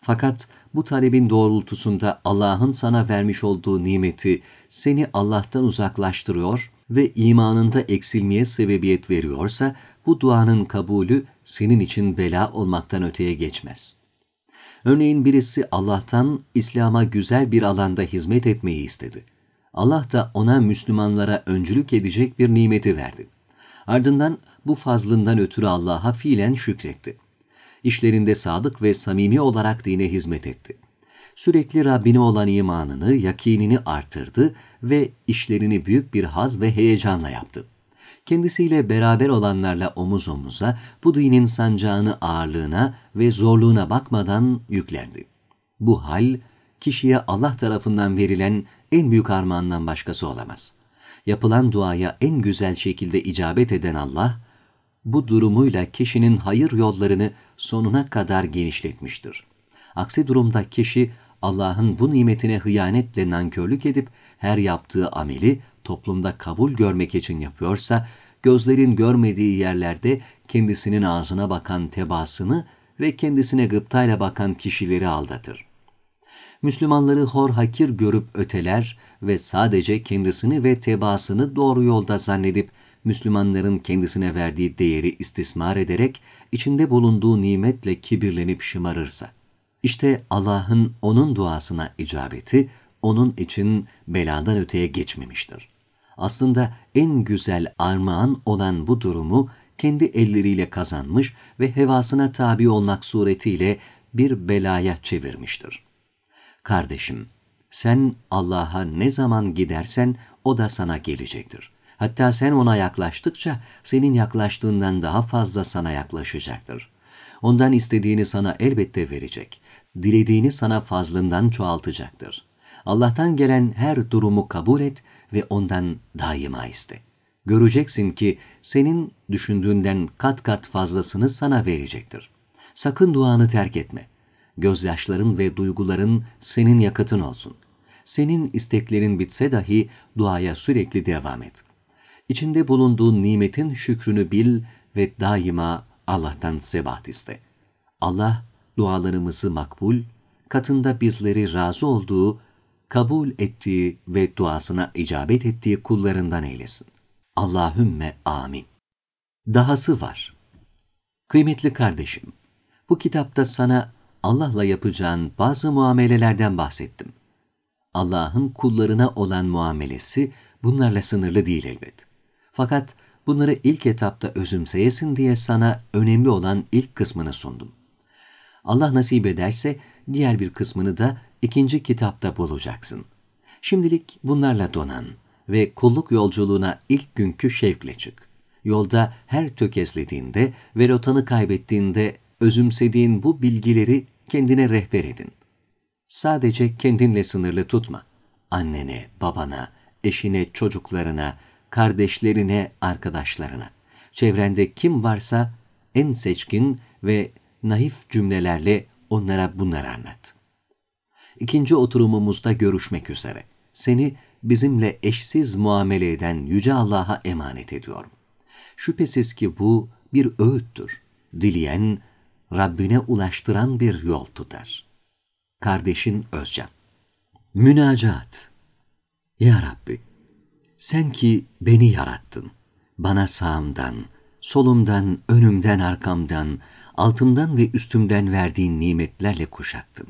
[SPEAKER 1] Fakat bu talebin doğrultusunda Allah'ın sana vermiş olduğu nimeti seni Allah'tan uzaklaştırıyor ve imanında eksilmeye sebebiyet veriyorsa bu duanın kabulü senin için bela olmaktan öteye geçmez. Örneğin birisi Allah'tan İslam'a güzel bir alanda hizmet etmeyi istedi. Allah da ona Müslümanlara öncülük edecek bir nimeti verdi. Ardından bu fazlından ötürü Allah'a fiilen şükretti. İşlerinde sadık ve samimi olarak dine hizmet etti. Sürekli Rabbine olan imanını, yakinini artırdı ve işlerini büyük bir haz ve heyecanla yaptı kendisiyle beraber olanlarla omuz omuza bu dinin sancağını ağırlığına ve zorluğuna bakmadan yüklendi. Bu hal kişiye Allah tarafından verilen en büyük armağandan başkası olamaz. Yapılan duaya en güzel şekilde icabet eden Allah bu durumuyla kişinin hayır yollarını sonuna kadar genişletmiştir. Aksi durumda kişi Allah'ın bu nimetine hıyanetle nankörlük edip her yaptığı ameli toplumda kabul görmek için yapıyorsa, gözlerin görmediği yerlerde kendisinin ağzına bakan tebasını ve kendisine gıptayla bakan kişileri aldatır. Müslümanları hor hakir görüp öteler ve sadece kendisini ve tebasını doğru yolda zannedip Müslümanların kendisine verdiği değeri istismar ederek içinde bulunduğu nimetle kibirlenip şımarırsa. İşte Allah'ın onun duasına icabeti onun için beladan öteye geçmemiştir. Aslında en güzel armağan olan bu durumu kendi elleriyle kazanmış ve hevasına tabi olmak suretiyle bir belaya çevirmiştir. Kardeşim, sen Allah'a ne zaman gidersen o da sana gelecektir. Hatta sen ona yaklaştıkça senin yaklaştığından daha fazla sana yaklaşacaktır. Ondan istediğini sana elbette verecek. Dilediğini sana fazlından çoğaltacaktır. Allah'tan gelen her durumu kabul et ve ondan daima iste. Göreceksin ki senin düşündüğünden kat kat fazlasını sana verecektir. Sakın duanı terk etme. Gözyaşların ve duyguların senin yakıtın olsun. Senin isteklerin bitse dahi duaya sürekli devam et.'' içinde bulunduğun nimetin şükrünü bil ve daima Allah'tan sebat iste. Allah dualarımızı makbul, katında bizleri razı olduğu, kabul ettiği ve duasına icabet ettiği kullarından eylesin. Allahümme amin. Dahası var. Kıymetli kardeşim, bu kitapta sana Allah'la yapacağın bazı muamelelerden bahsettim. Allah'ın kullarına olan muamelesi bunlarla sınırlı değil elbet. Fakat bunları ilk etapta özümseyesin diye sana önemli olan ilk kısmını sundum. Allah nasip ederse diğer bir kısmını da ikinci kitapta bulacaksın. Şimdilik bunlarla donan ve kulluk yolculuğuna ilk günkü şevkle çık. Yolda her tökezlediğinde ve rotanı kaybettiğinde özümsediğin bu bilgileri kendine rehber edin. Sadece kendinle sınırlı tutma. Annene, babana, eşine, çocuklarına, kardeşlerine, arkadaşlarına. Çevrende kim varsa en seçkin ve naif cümlelerle onlara bunları anlat. İkinci oturumumuzda görüşmek üzere. Seni bizimle eşsiz muamele eden Yüce Allah'a emanet ediyorum. Şüphesiz ki bu bir öğüttür. Dileyen, Rabbine ulaştıran bir yol tutar. Kardeşin Özcan Münacat Ya Rabbi! Sen ki beni yarattın. Bana sağımdan, solumdan, önümden, arkamdan, altımdan ve üstümden verdiğin nimetlerle kuşattın.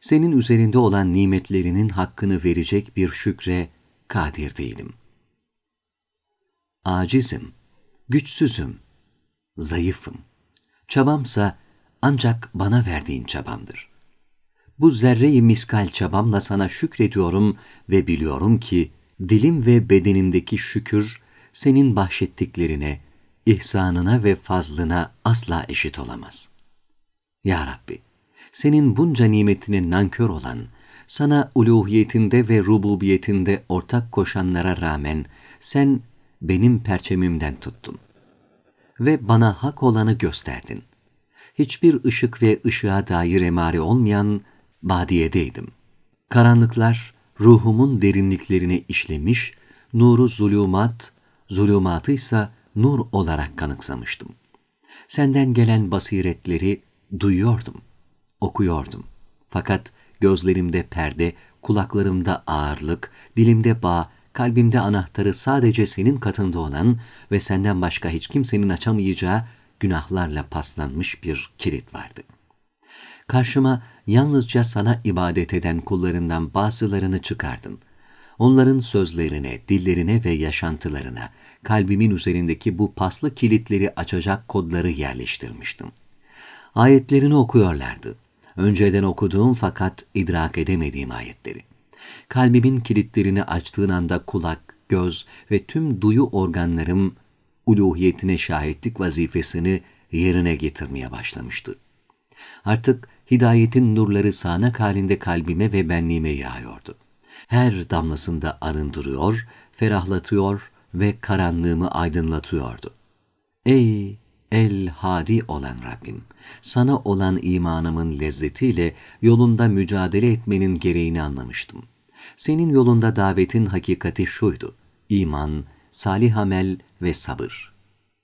[SPEAKER 1] Senin üzerinde olan nimetlerinin hakkını verecek bir şükre kadir değilim. Acizim, güçsüzüm, zayıfım. Çabamsa ancak bana verdiğin çabamdır. Bu zerreyi miskal çabamla sana şükrediyorum ve biliyorum ki dilim ve bedenimdeki şükür senin bahşettiklerine, ihsanına ve fazlına asla eşit olamaz. Ya Rabbi, senin bunca nimetine nankör olan, sana uluhiyetinde ve rububiyetinde ortak koşanlara rağmen sen benim perçemimden tuttun ve bana hak olanı gösterdin. Hiçbir ışık ve ışığa dair emari olmayan badiyedeydim. Karanlıklar ruhumun derinliklerine işlemiş, nuru zulümat, zulümatı ise nur olarak kanıksamıştım. Senden gelen basiretleri duyuyordum, okuyordum. Fakat gözlerimde perde, kulaklarımda ağırlık, dilimde bağ, kalbimde anahtarı sadece senin katında olan ve senden başka hiç kimsenin açamayacağı günahlarla paslanmış bir kilit vardı. Karşıma yalnızca sana ibadet eden kullarından bazılarını çıkardın. Onların sözlerine, dillerine ve yaşantılarına, kalbimin üzerindeki bu paslı kilitleri açacak kodları yerleştirmiştim. Ayetlerini okuyorlardı. Önceden okuduğum fakat idrak edemediğim ayetleri. Kalbimin kilitlerini açtığın anda kulak, göz ve tüm duyu organlarım uluhiyetine şahitlik vazifesini yerine getirmeye başlamıştı. Artık hidayetin nurları sağanak halinde kalbime ve benliğime yağıyordu. Her damlasında arındırıyor, ferahlatıyor ve karanlığımı aydınlatıyordu. Ey El-Hadi olan Rabbim! Sana olan imanımın lezzetiyle yolunda mücadele etmenin gereğini anlamıştım. Senin yolunda davetin hakikati şuydu. İman, salih amel ve sabır.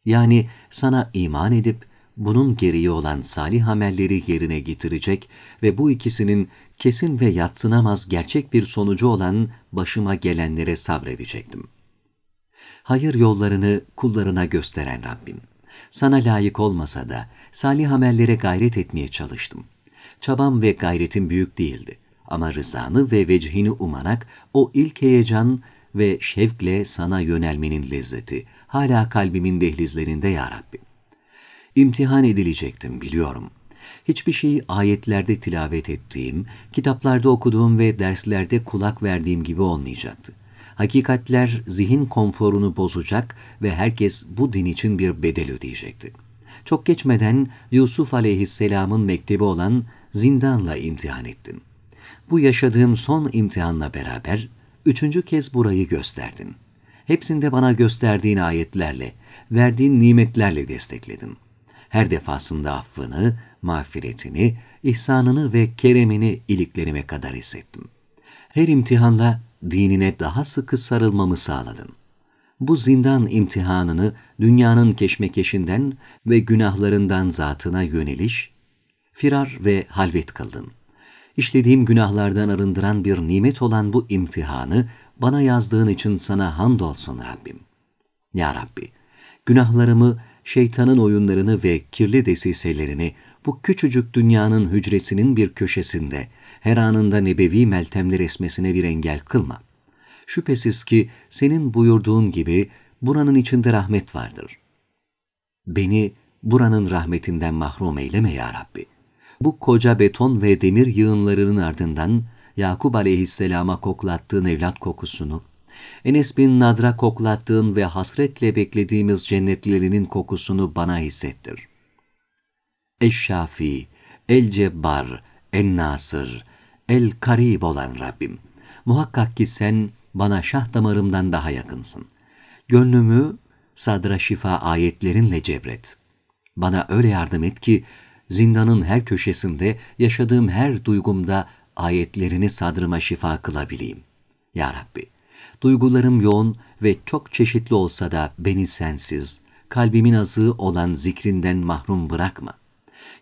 [SPEAKER 1] Yani sana iman edip bunun geriye olan salih amelleri yerine getirecek ve bu ikisinin kesin ve yatsınamaz gerçek bir sonucu olan başıma gelenlere sabredecektim. Hayır yollarını kullarına gösteren Rabbim. Sana layık olmasa da salih amellere gayret etmeye çalıştım. Çabam ve gayretim büyük değildi. Ama rızanı ve vecihini umanak o ilk heyecan ve şevkle sana yönelmenin lezzeti hala kalbimin dehlizlerinde ya Rabbim. İmtihan edilecektim biliyorum. Hiçbir şeyi ayetlerde tilavet ettiğim, kitaplarda okuduğum ve derslerde kulak verdiğim gibi olmayacaktı. Hakikatler zihin konforunu bozacak ve herkes bu din için bir bedel ödeyecekti. Çok geçmeden Yusuf aleyhisselamın mektebi olan zindanla imtihan ettim. Bu yaşadığım son imtihanla beraber üçüncü kez burayı gösterdin. Hepsinde bana gösterdiğin ayetlerle, verdiğin nimetlerle destekledin her defasında affını, mağfiretini, ihsanını ve keremini iliklerime kadar hissettim. Her imtihanla dinine daha sıkı sarılmamı sağladın. Bu zindan imtihanını dünyanın keşmekeşinden ve günahlarından zatına yöneliş, firar ve halvet kıldın. İşlediğim günahlardan arındıran bir nimet olan bu imtihanı bana yazdığın için sana hamdolsun Rabbim. Ya Rabbi, günahlarımı şeytanın oyunlarını ve kirli desiselerini bu küçücük dünyanın hücresinin bir köşesinde her anında nebevi meltemler esmesine bir engel kılma. Şüphesiz ki senin buyurduğun gibi buranın içinde rahmet vardır. Beni buranın rahmetinden mahrum eyleme ya Rabbi. Bu koca beton ve demir yığınlarının ardından Yakup aleyhisselama koklattığın evlat kokusunu Enes bin Nadra koklattığın ve hasretle beklediğimiz cennetlerinin kokusunu bana hissettir. Eşşafi, El Cebbar, El Nasır, El Karib olan Rabbim, muhakkak ki sen bana şah damarımdan daha yakınsın. Gönlümü sadra şifa ayetlerinle cebret. Bana öyle yardım et ki zindanın her köşesinde, yaşadığım her duygumda ayetlerini sadrıma şifa kılabileyim. Ya Rabbi, Duygularım yoğun ve çok çeşitli olsa da beni sensiz, kalbimin azığı olan zikrinden mahrum bırakma.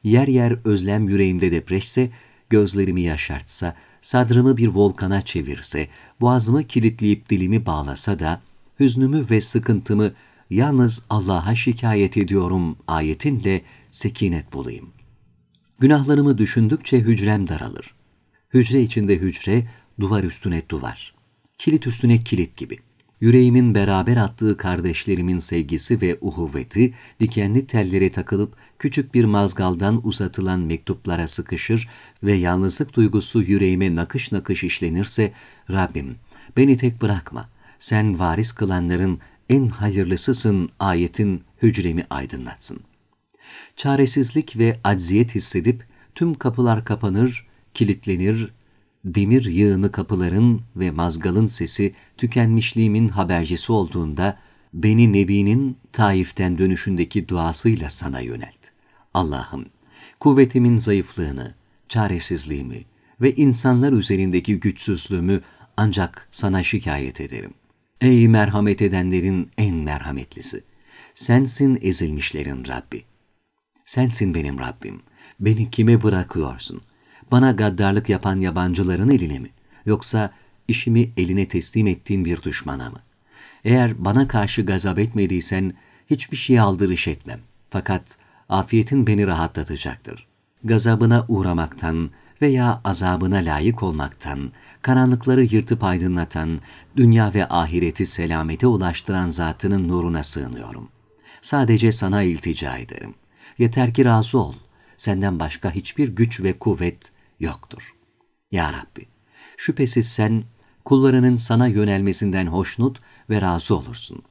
[SPEAKER 1] Yer yer özlem yüreğimde depreşse, gözlerimi yaşartsa, sadrımı bir volkana çevirse, boğazımı kilitleyip dilimi bağlasa da, hüznümü ve sıkıntımı yalnız Allah'a şikayet ediyorum ayetinle sekinet bulayım. Günahlarımı düşündükçe hücrem daralır. Hücre içinde hücre, duvar üstüne duvar kilit üstüne kilit gibi. Yüreğimin beraber attığı kardeşlerimin sevgisi ve uhuvveti dikenli tellere takılıp küçük bir mazgaldan uzatılan mektuplara sıkışır ve yalnızlık duygusu yüreğime nakış nakış işlenirse Rabbim beni tek bırakma. Sen varis kılanların en hayırlısısın ayetin hücremi aydınlatsın. Çaresizlik ve acziyet hissedip tüm kapılar kapanır, kilitlenir, demir yığını kapıların ve mazgalın sesi tükenmişliğimin habercisi olduğunda beni Nebi'nin Taif'ten dönüşündeki duasıyla sana yönelt. Allah'ım, kuvvetimin zayıflığını, çaresizliğimi ve insanlar üzerindeki güçsüzlüğümü ancak sana şikayet ederim. Ey merhamet edenlerin en merhametlisi! Sensin ezilmişlerin Rabbi. Sensin benim Rabbim. Beni kime bırakıyorsun?'' Bana gaddarlık yapan yabancıların eline mi? Yoksa işimi eline teslim ettiğin bir düşmana mı? Eğer bana karşı gazap etmediysen hiçbir şey aldırış etmem. Fakat afiyetin beni rahatlatacaktır. Gazabına uğramaktan veya azabına layık olmaktan, karanlıkları yırtıp aydınlatan, dünya ve ahireti selamete ulaştıran zatının nuruna sığınıyorum. Sadece sana iltica ederim. Yeter ki razı ol. Senden başka hiçbir güç ve kuvvet yoktur. Ya Rabbi, şüphesiz sen kullarının sana yönelmesinden hoşnut ve razı olursun.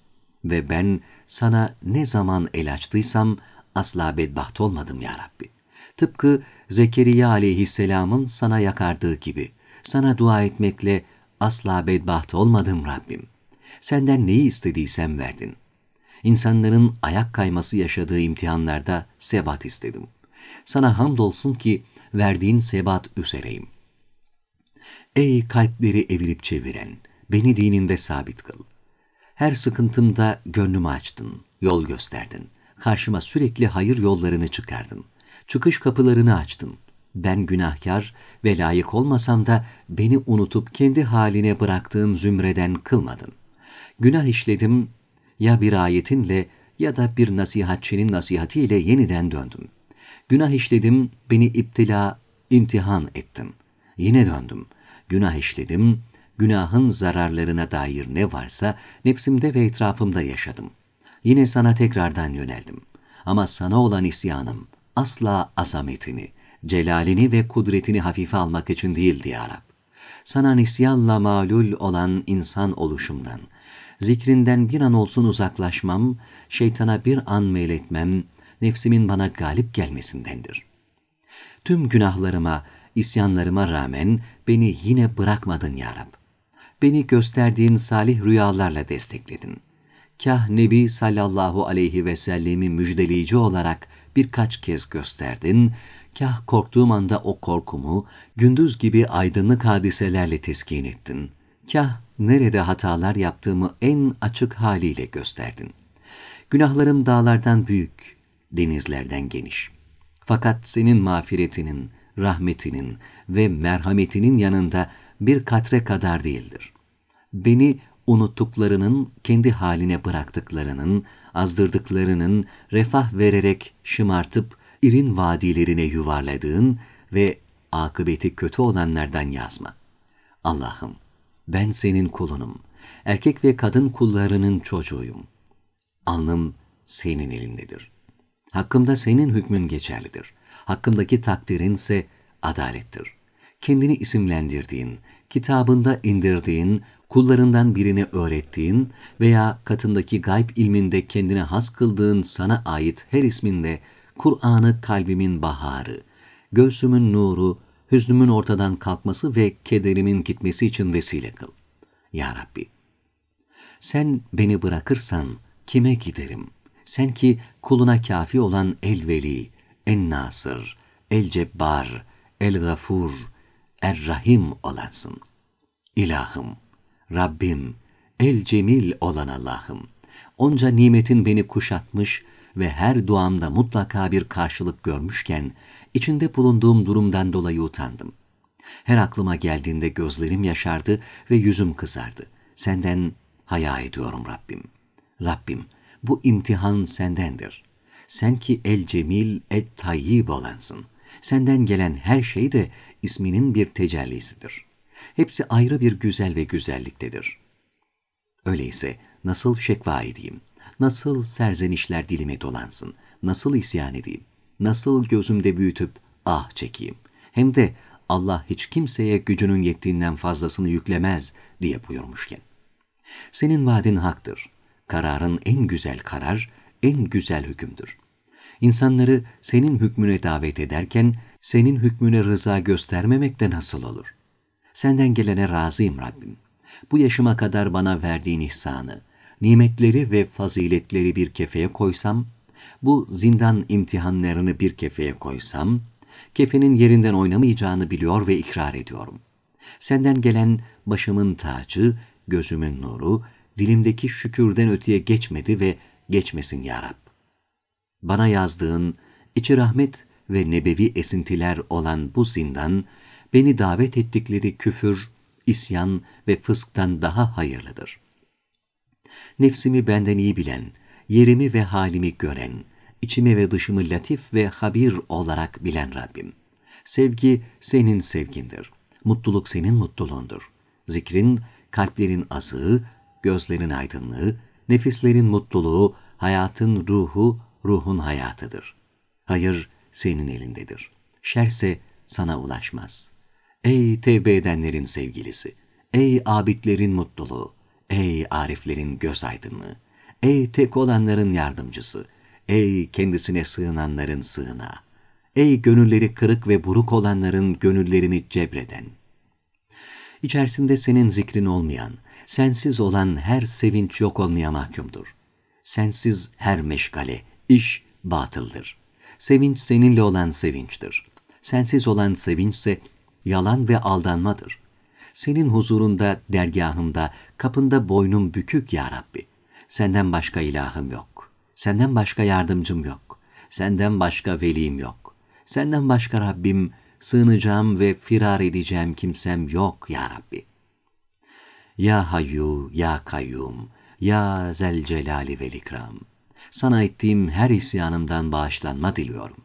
[SPEAKER 1] Ve ben sana ne zaman el açtıysam asla bedbaht olmadım ya Rabbi. Tıpkı Zekeriya aleyhisselamın sana yakardığı gibi sana dua etmekle asla bedbaht olmadım Rabbim. Senden neyi istediysem verdin. İnsanların ayak kayması yaşadığı imtihanlarda sebat istedim. Sana hamdolsun ki verdiğin sebat üzereyim. Ey kalpleri evirip çeviren, beni dininde sabit kıl. Her sıkıntımda gönlümü açtın, yol gösterdin. Karşıma sürekli hayır yollarını çıkardın. Çıkış kapılarını açtın. Ben günahkar ve layık olmasam da beni unutup kendi haline bıraktığın zümreden kılmadın. Günah işledim ya bir ayetinle ya da bir nasihatçinin nasihatiyle yeniden döndüm.'' Günah işledim, beni iptila, imtihan ettin. Yine döndüm. Günah işledim, günahın zararlarına dair ne varsa nefsimde ve etrafımda yaşadım. Yine sana tekrardan yöneldim. Ama sana olan isyanım asla azametini, celalini ve kudretini hafife almak için değildi ya Rab. Sana nisyanla malul olan insan oluşumdan, zikrinden bir an olsun uzaklaşmam, şeytana bir an meyletmem, nefsimin bana galip gelmesindendir. Tüm günahlarıma, isyanlarıma rağmen beni yine bırakmadın ya Rab. Beni gösterdiğin salih rüyalarla destekledin. Kah Nebi sallallahu aleyhi ve sellemi müjdeleyici olarak birkaç kez gösterdin, kah korktuğum anda o korkumu gündüz gibi aydınlık hadiselerle teskin ettin. Kah nerede hatalar yaptığımı en açık haliyle gösterdin. Günahlarım dağlardan büyük, denizlerden geniş. Fakat senin mağfiretinin, rahmetinin ve merhametinin yanında bir katre kadar değildir. Beni unuttuklarının, kendi haline bıraktıklarının, azdırdıklarının refah vererek şımartıp irin vadilerine yuvarladığın ve akıbeti kötü olanlardan yazma. Allah'ım ben senin kulunum. Erkek ve kadın kullarının çocuğuyum. Alnım senin elindedir. Hakkımda senin hükmün geçerlidir. Hakkımdaki takdirin ise adalettir. Kendini isimlendirdiğin, kitabında indirdiğin, kullarından birine öğrettiğin veya katındaki gayb ilminde kendine has kıldığın sana ait her isminle Kur'an'ı kalbimin baharı, göğsümün nuru, hüznümün ortadan kalkması ve kederimin gitmesi için vesile kıl. Ya Rabbi, sen beni bırakırsan kime giderim?'' Sen ki kuluna kafi olan Elveli, Veli, En Nasır, El Cebbar, El Gafur, Er Rahim olansın. İlahım, Rabbim, El Cemil olan Allah'ım. Onca nimetin beni kuşatmış ve her duamda mutlaka bir karşılık görmüşken, içinde bulunduğum durumdan dolayı utandım. Her aklıma geldiğinde gözlerim yaşardı ve yüzüm kızardı. Senden haya ediyorum Rabbim. Rabbim, bu imtihan sendendir. Sen ki el cemil, et tayyib olansın. Senden gelen her şey de isminin bir tecellisidir. Hepsi ayrı bir güzel ve güzelliktedir. Öyleyse nasıl şekva edeyim? Nasıl serzenişler dilime dolansın? Nasıl isyan edeyim? Nasıl gözümde büyütüp ah çekeyim? Hem de Allah hiç kimseye gücünün yettiğinden fazlasını yüklemez diye buyurmuşken. Senin vaadin haktır. Kararın en güzel karar, en güzel hükümdür. İnsanları senin hükmüne davet ederken senin hükmüne rıza göstermemek de nasıl olur? Senden gelene razıyım Rabbim. Bu yaşıma kadar bana verdiğin ihsanı, nimetleri ve faziletleri bir kefeye koysam, bu zindan imtihanlarını bir kefeye koysam, kefenin yerinden oynamayacağını biliyor ve ikrar ediyorum. Senden gelen başımın tacı, gözümün nuru, dilimdeki şükürden öteye geçmedi ve geçmesin ya Rab. Bana yazdığın içi rahmet ve nebevi esintiler olan bu zindan, beni davet ettikleri küfür, isyan ve fısktan daha hayırlıdır. Nefsimi benden iyi bilen, yerimi ve halimi gören, içimi ve dışımı latif ve habir olarak bilen Rabbim. Sevgi senin sevgindir. Mutluluk senin mutluluğundur. Zikrin, kalplerin azığı gözlerin aydınlığı, nefislerin mutluluğu, hayatın ruhu, ruhun hayatıdır. Hayır senin elindedir. Şerse sana ulaşmaz. Ey tevbe edenlerin sevgilisi, ey abidlerin mutluluğu, ey ariflerin göz aydınlığı, ey tek olanların yardımcısı, ey kendisine sığınanların sığınağı, ey gönülleri kırık ve buruk olanların gönüllerini cebreden. İçerisinde senin zikrin olmayan, Sensiz olan her sevinç yok olmaya mahkumdur. Sensiz her meşgale, iş batıldır. Sevinç seninle olan sevinçtir. Sensiz olan sevinçse yalan ve aldanmadır. Senin huzurunda, dergahında, kapında boynum bükük ya Rabbi. Senden başka ilahım yok. Senden başka yardımcım yok. Senden başka velim yok. Senden başka Rabbim, sığınacağım ve firar edeceğim kimsem yok ya Rabbi. Ya Hayyu, Ya Kayyum, Ya Zel Celali vel İkram. Sana ettiğim her isyanımdan bağışlanma diliyorum.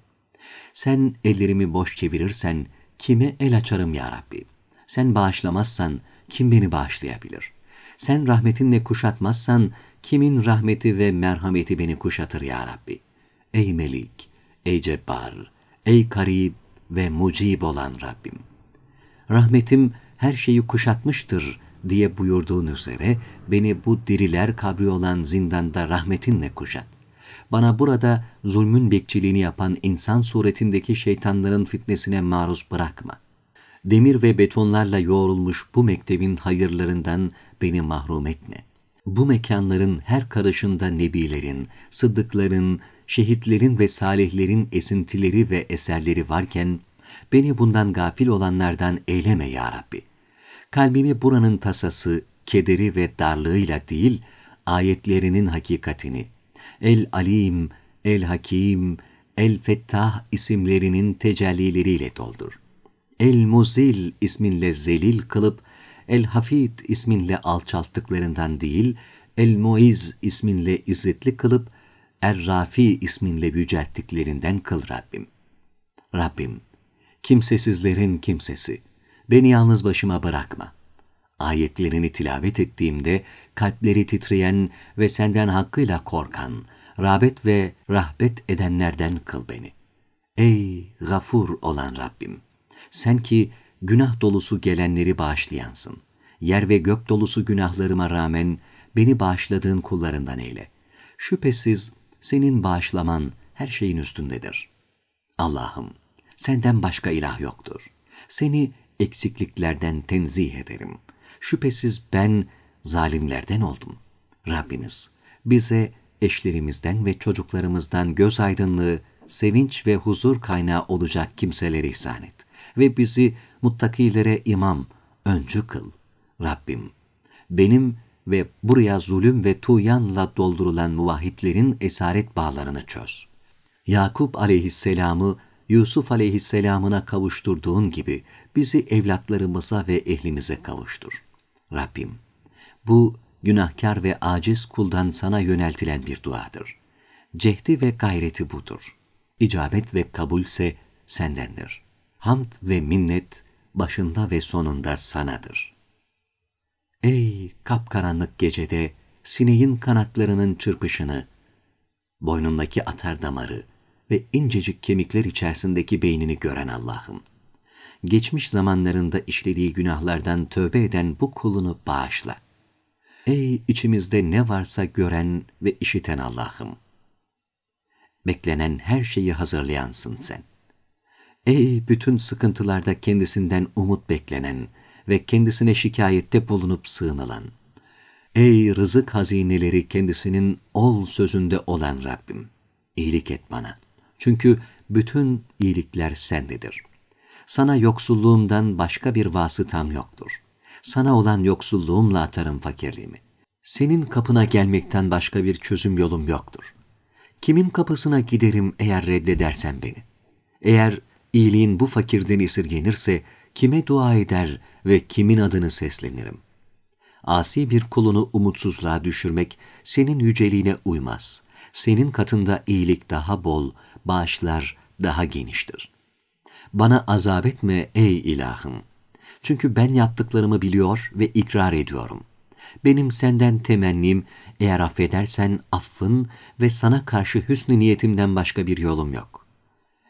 [SPEAKER 1] Sen ellerimi boş çevirirsen kime el açarım ya Rabbi? Sen bağışlamazsan kim beni bağışlayabilir? Sen rahmetinle kuşatmazsan kimin rahmeti ve merhameti beni kuşatır ya Rabbi? Ey Melik, ey Cebbar, ey Karib ve Mucib olan Rabbim. Rahmetim her şeyi kuşatmıştır diye buyurduğun üzere beni bu diriler kabri olan zindanda rahmetinle kuşat. Bana burada zulmün bekçiliğini yapan insan suretindeki şeytanların fitnesine maruz bırakma. Demir ve betonlarla yoğrulmuş bu mektebin hayırlarından beni mahrum etme. Bu mekanların her karışında nebilerin, sıddıkların, şehitlerin ve salihlerin esintileri ve eserleri varken beni bundan gafil olanlardan eyleme ya Rabbi kalbimi buranın tasası, kederi ve darlığıyla değil, ayetlerinin hakikatini, El-Alim, El-Hakim, El-Fettah isimlerinin tecellileriyle doldur. El-Muzil isminle zelil kılıp, El-Hafid isminle alçalttıklarından değil, El-Muiz isminle izzetli kılıp, Er-Rafi isminle yücelttiklerinden kıl Rabbim. Rabbim, kimsesizlerin kimsesi, beni yalnız başıma bırakma. Ayetlerini tilavet ettiğimde kalpleri titreyen ve senden hakkıyla korkan, rağbet ve rahbet edenlerden kıl beni. Ey gafur olan Rabbim! Sen ki günah dolusu gelenleri bağışlayansın. Yer ve gök dolusu günahlarıma rağmen beni bağışladığın kullarından eyle. Şüphesiz senin bağışlaman her şeyin üstündedir. Allah'ım senden başka ilah yoktur. Seni eksikliklerden tenzih ederim. Şüphesiz ben zalimlerden oldum. Rabbimiz bize eşlerimizden ve çocuklarımızdan göz aydınlığı, sevinç ve huzur kaynağı olacak kimseleri ihsan et. Ve bizi muttakilere imam, öncü kıl. Rabbim, benim ve buraya zulüm ve tuyanla doldurulan muvahitlerin esaret bağlarını çöz. Yakup aleyhisselamı Yusuf aleyhisselamına kavuşturduğun gibi bizi evlatlarımıza ve ehlimize kavuştur. Rabbim, bu günahkar ve aciz kuldan sana yöneltilen bir duadır. Cehdi ve gayreti budur. İcabet ve kabulse sendendir. Hamd ve minnet başında ve sonunda sanadır. Ey kapkaranlık gecede sineğin kanatlarının çırpışını, boynundaki atar damarı, ve incecik kemikler içerisindeki beynini gören Allah'ım. Geçmiş zamanlarında işlediği günahlardan tövbe eden bu kulunu bağışla. Ey içimizde ne varsa gören ve işiten Allah'ım. Beklenen her şeyi hazırlayansın sen. Ey bütün sıkıntılarda kendisinden umut beklenen ve kendisine şikayette bulunup sığınılan. Ey rızık hazineleri kendisinin ol sözünde olan Rabbim. İyilik et bana.'' Çünkü bütün iyilikler sendedir. Sana yoksulluğumdan başka bir vasıtam yoktur. Sana olan yoksulluğumla atarım fakirliğimi. Senin kapına gelmekten başka bir çözüm yolum yoktur. Kimin kapısına giderim eğer reddedersen beni? Eğer iyiliğin bu fakirden esirgenirse kime dua eder ve kimin adını seslenirim? Asi bir kulunu umutsuzluğa düşürmek senin yüceliğine uymaz. Senin katında iyilik daha bol, bağışlar daha geniştir. Bana azap etme ey ilahım. Çünkü ben yaptıklarımı biliyor ve ikrar ediyorum. Benim senden temennim eğer affedersen affın ve sana karşı hüsnü niyetimden başka bir yolum yok.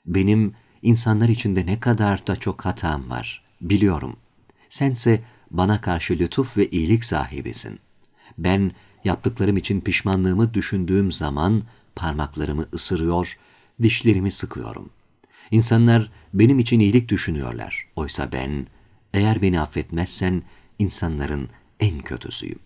[SPEAKER 1] Benim insanlar içinde ne kadar da çok hatam var. Biliyorum. Sense bana karşı lütuf ve iyilik sahibisin. Ben yaptıklarım için pişmanlığımı düşündüğüm zaman parmaklarımı ısırıyor dişlerimi sıkıyorum. İnsanlar benim için iyilik düşünüyorlar. Oysa ben, eğer beni affetmezsen insanların en kötüsüyüm.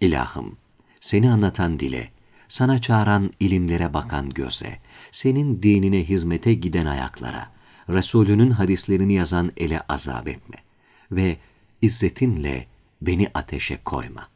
[SPEAKER 1] İlahım, seni anlatan dile, sana çağıran ilimlere bakan göze, senin dinine hizmete giden ayaklara, Resulünün hadislerini yazan ele azap etme ve izzetinle beni ateşe koyma.''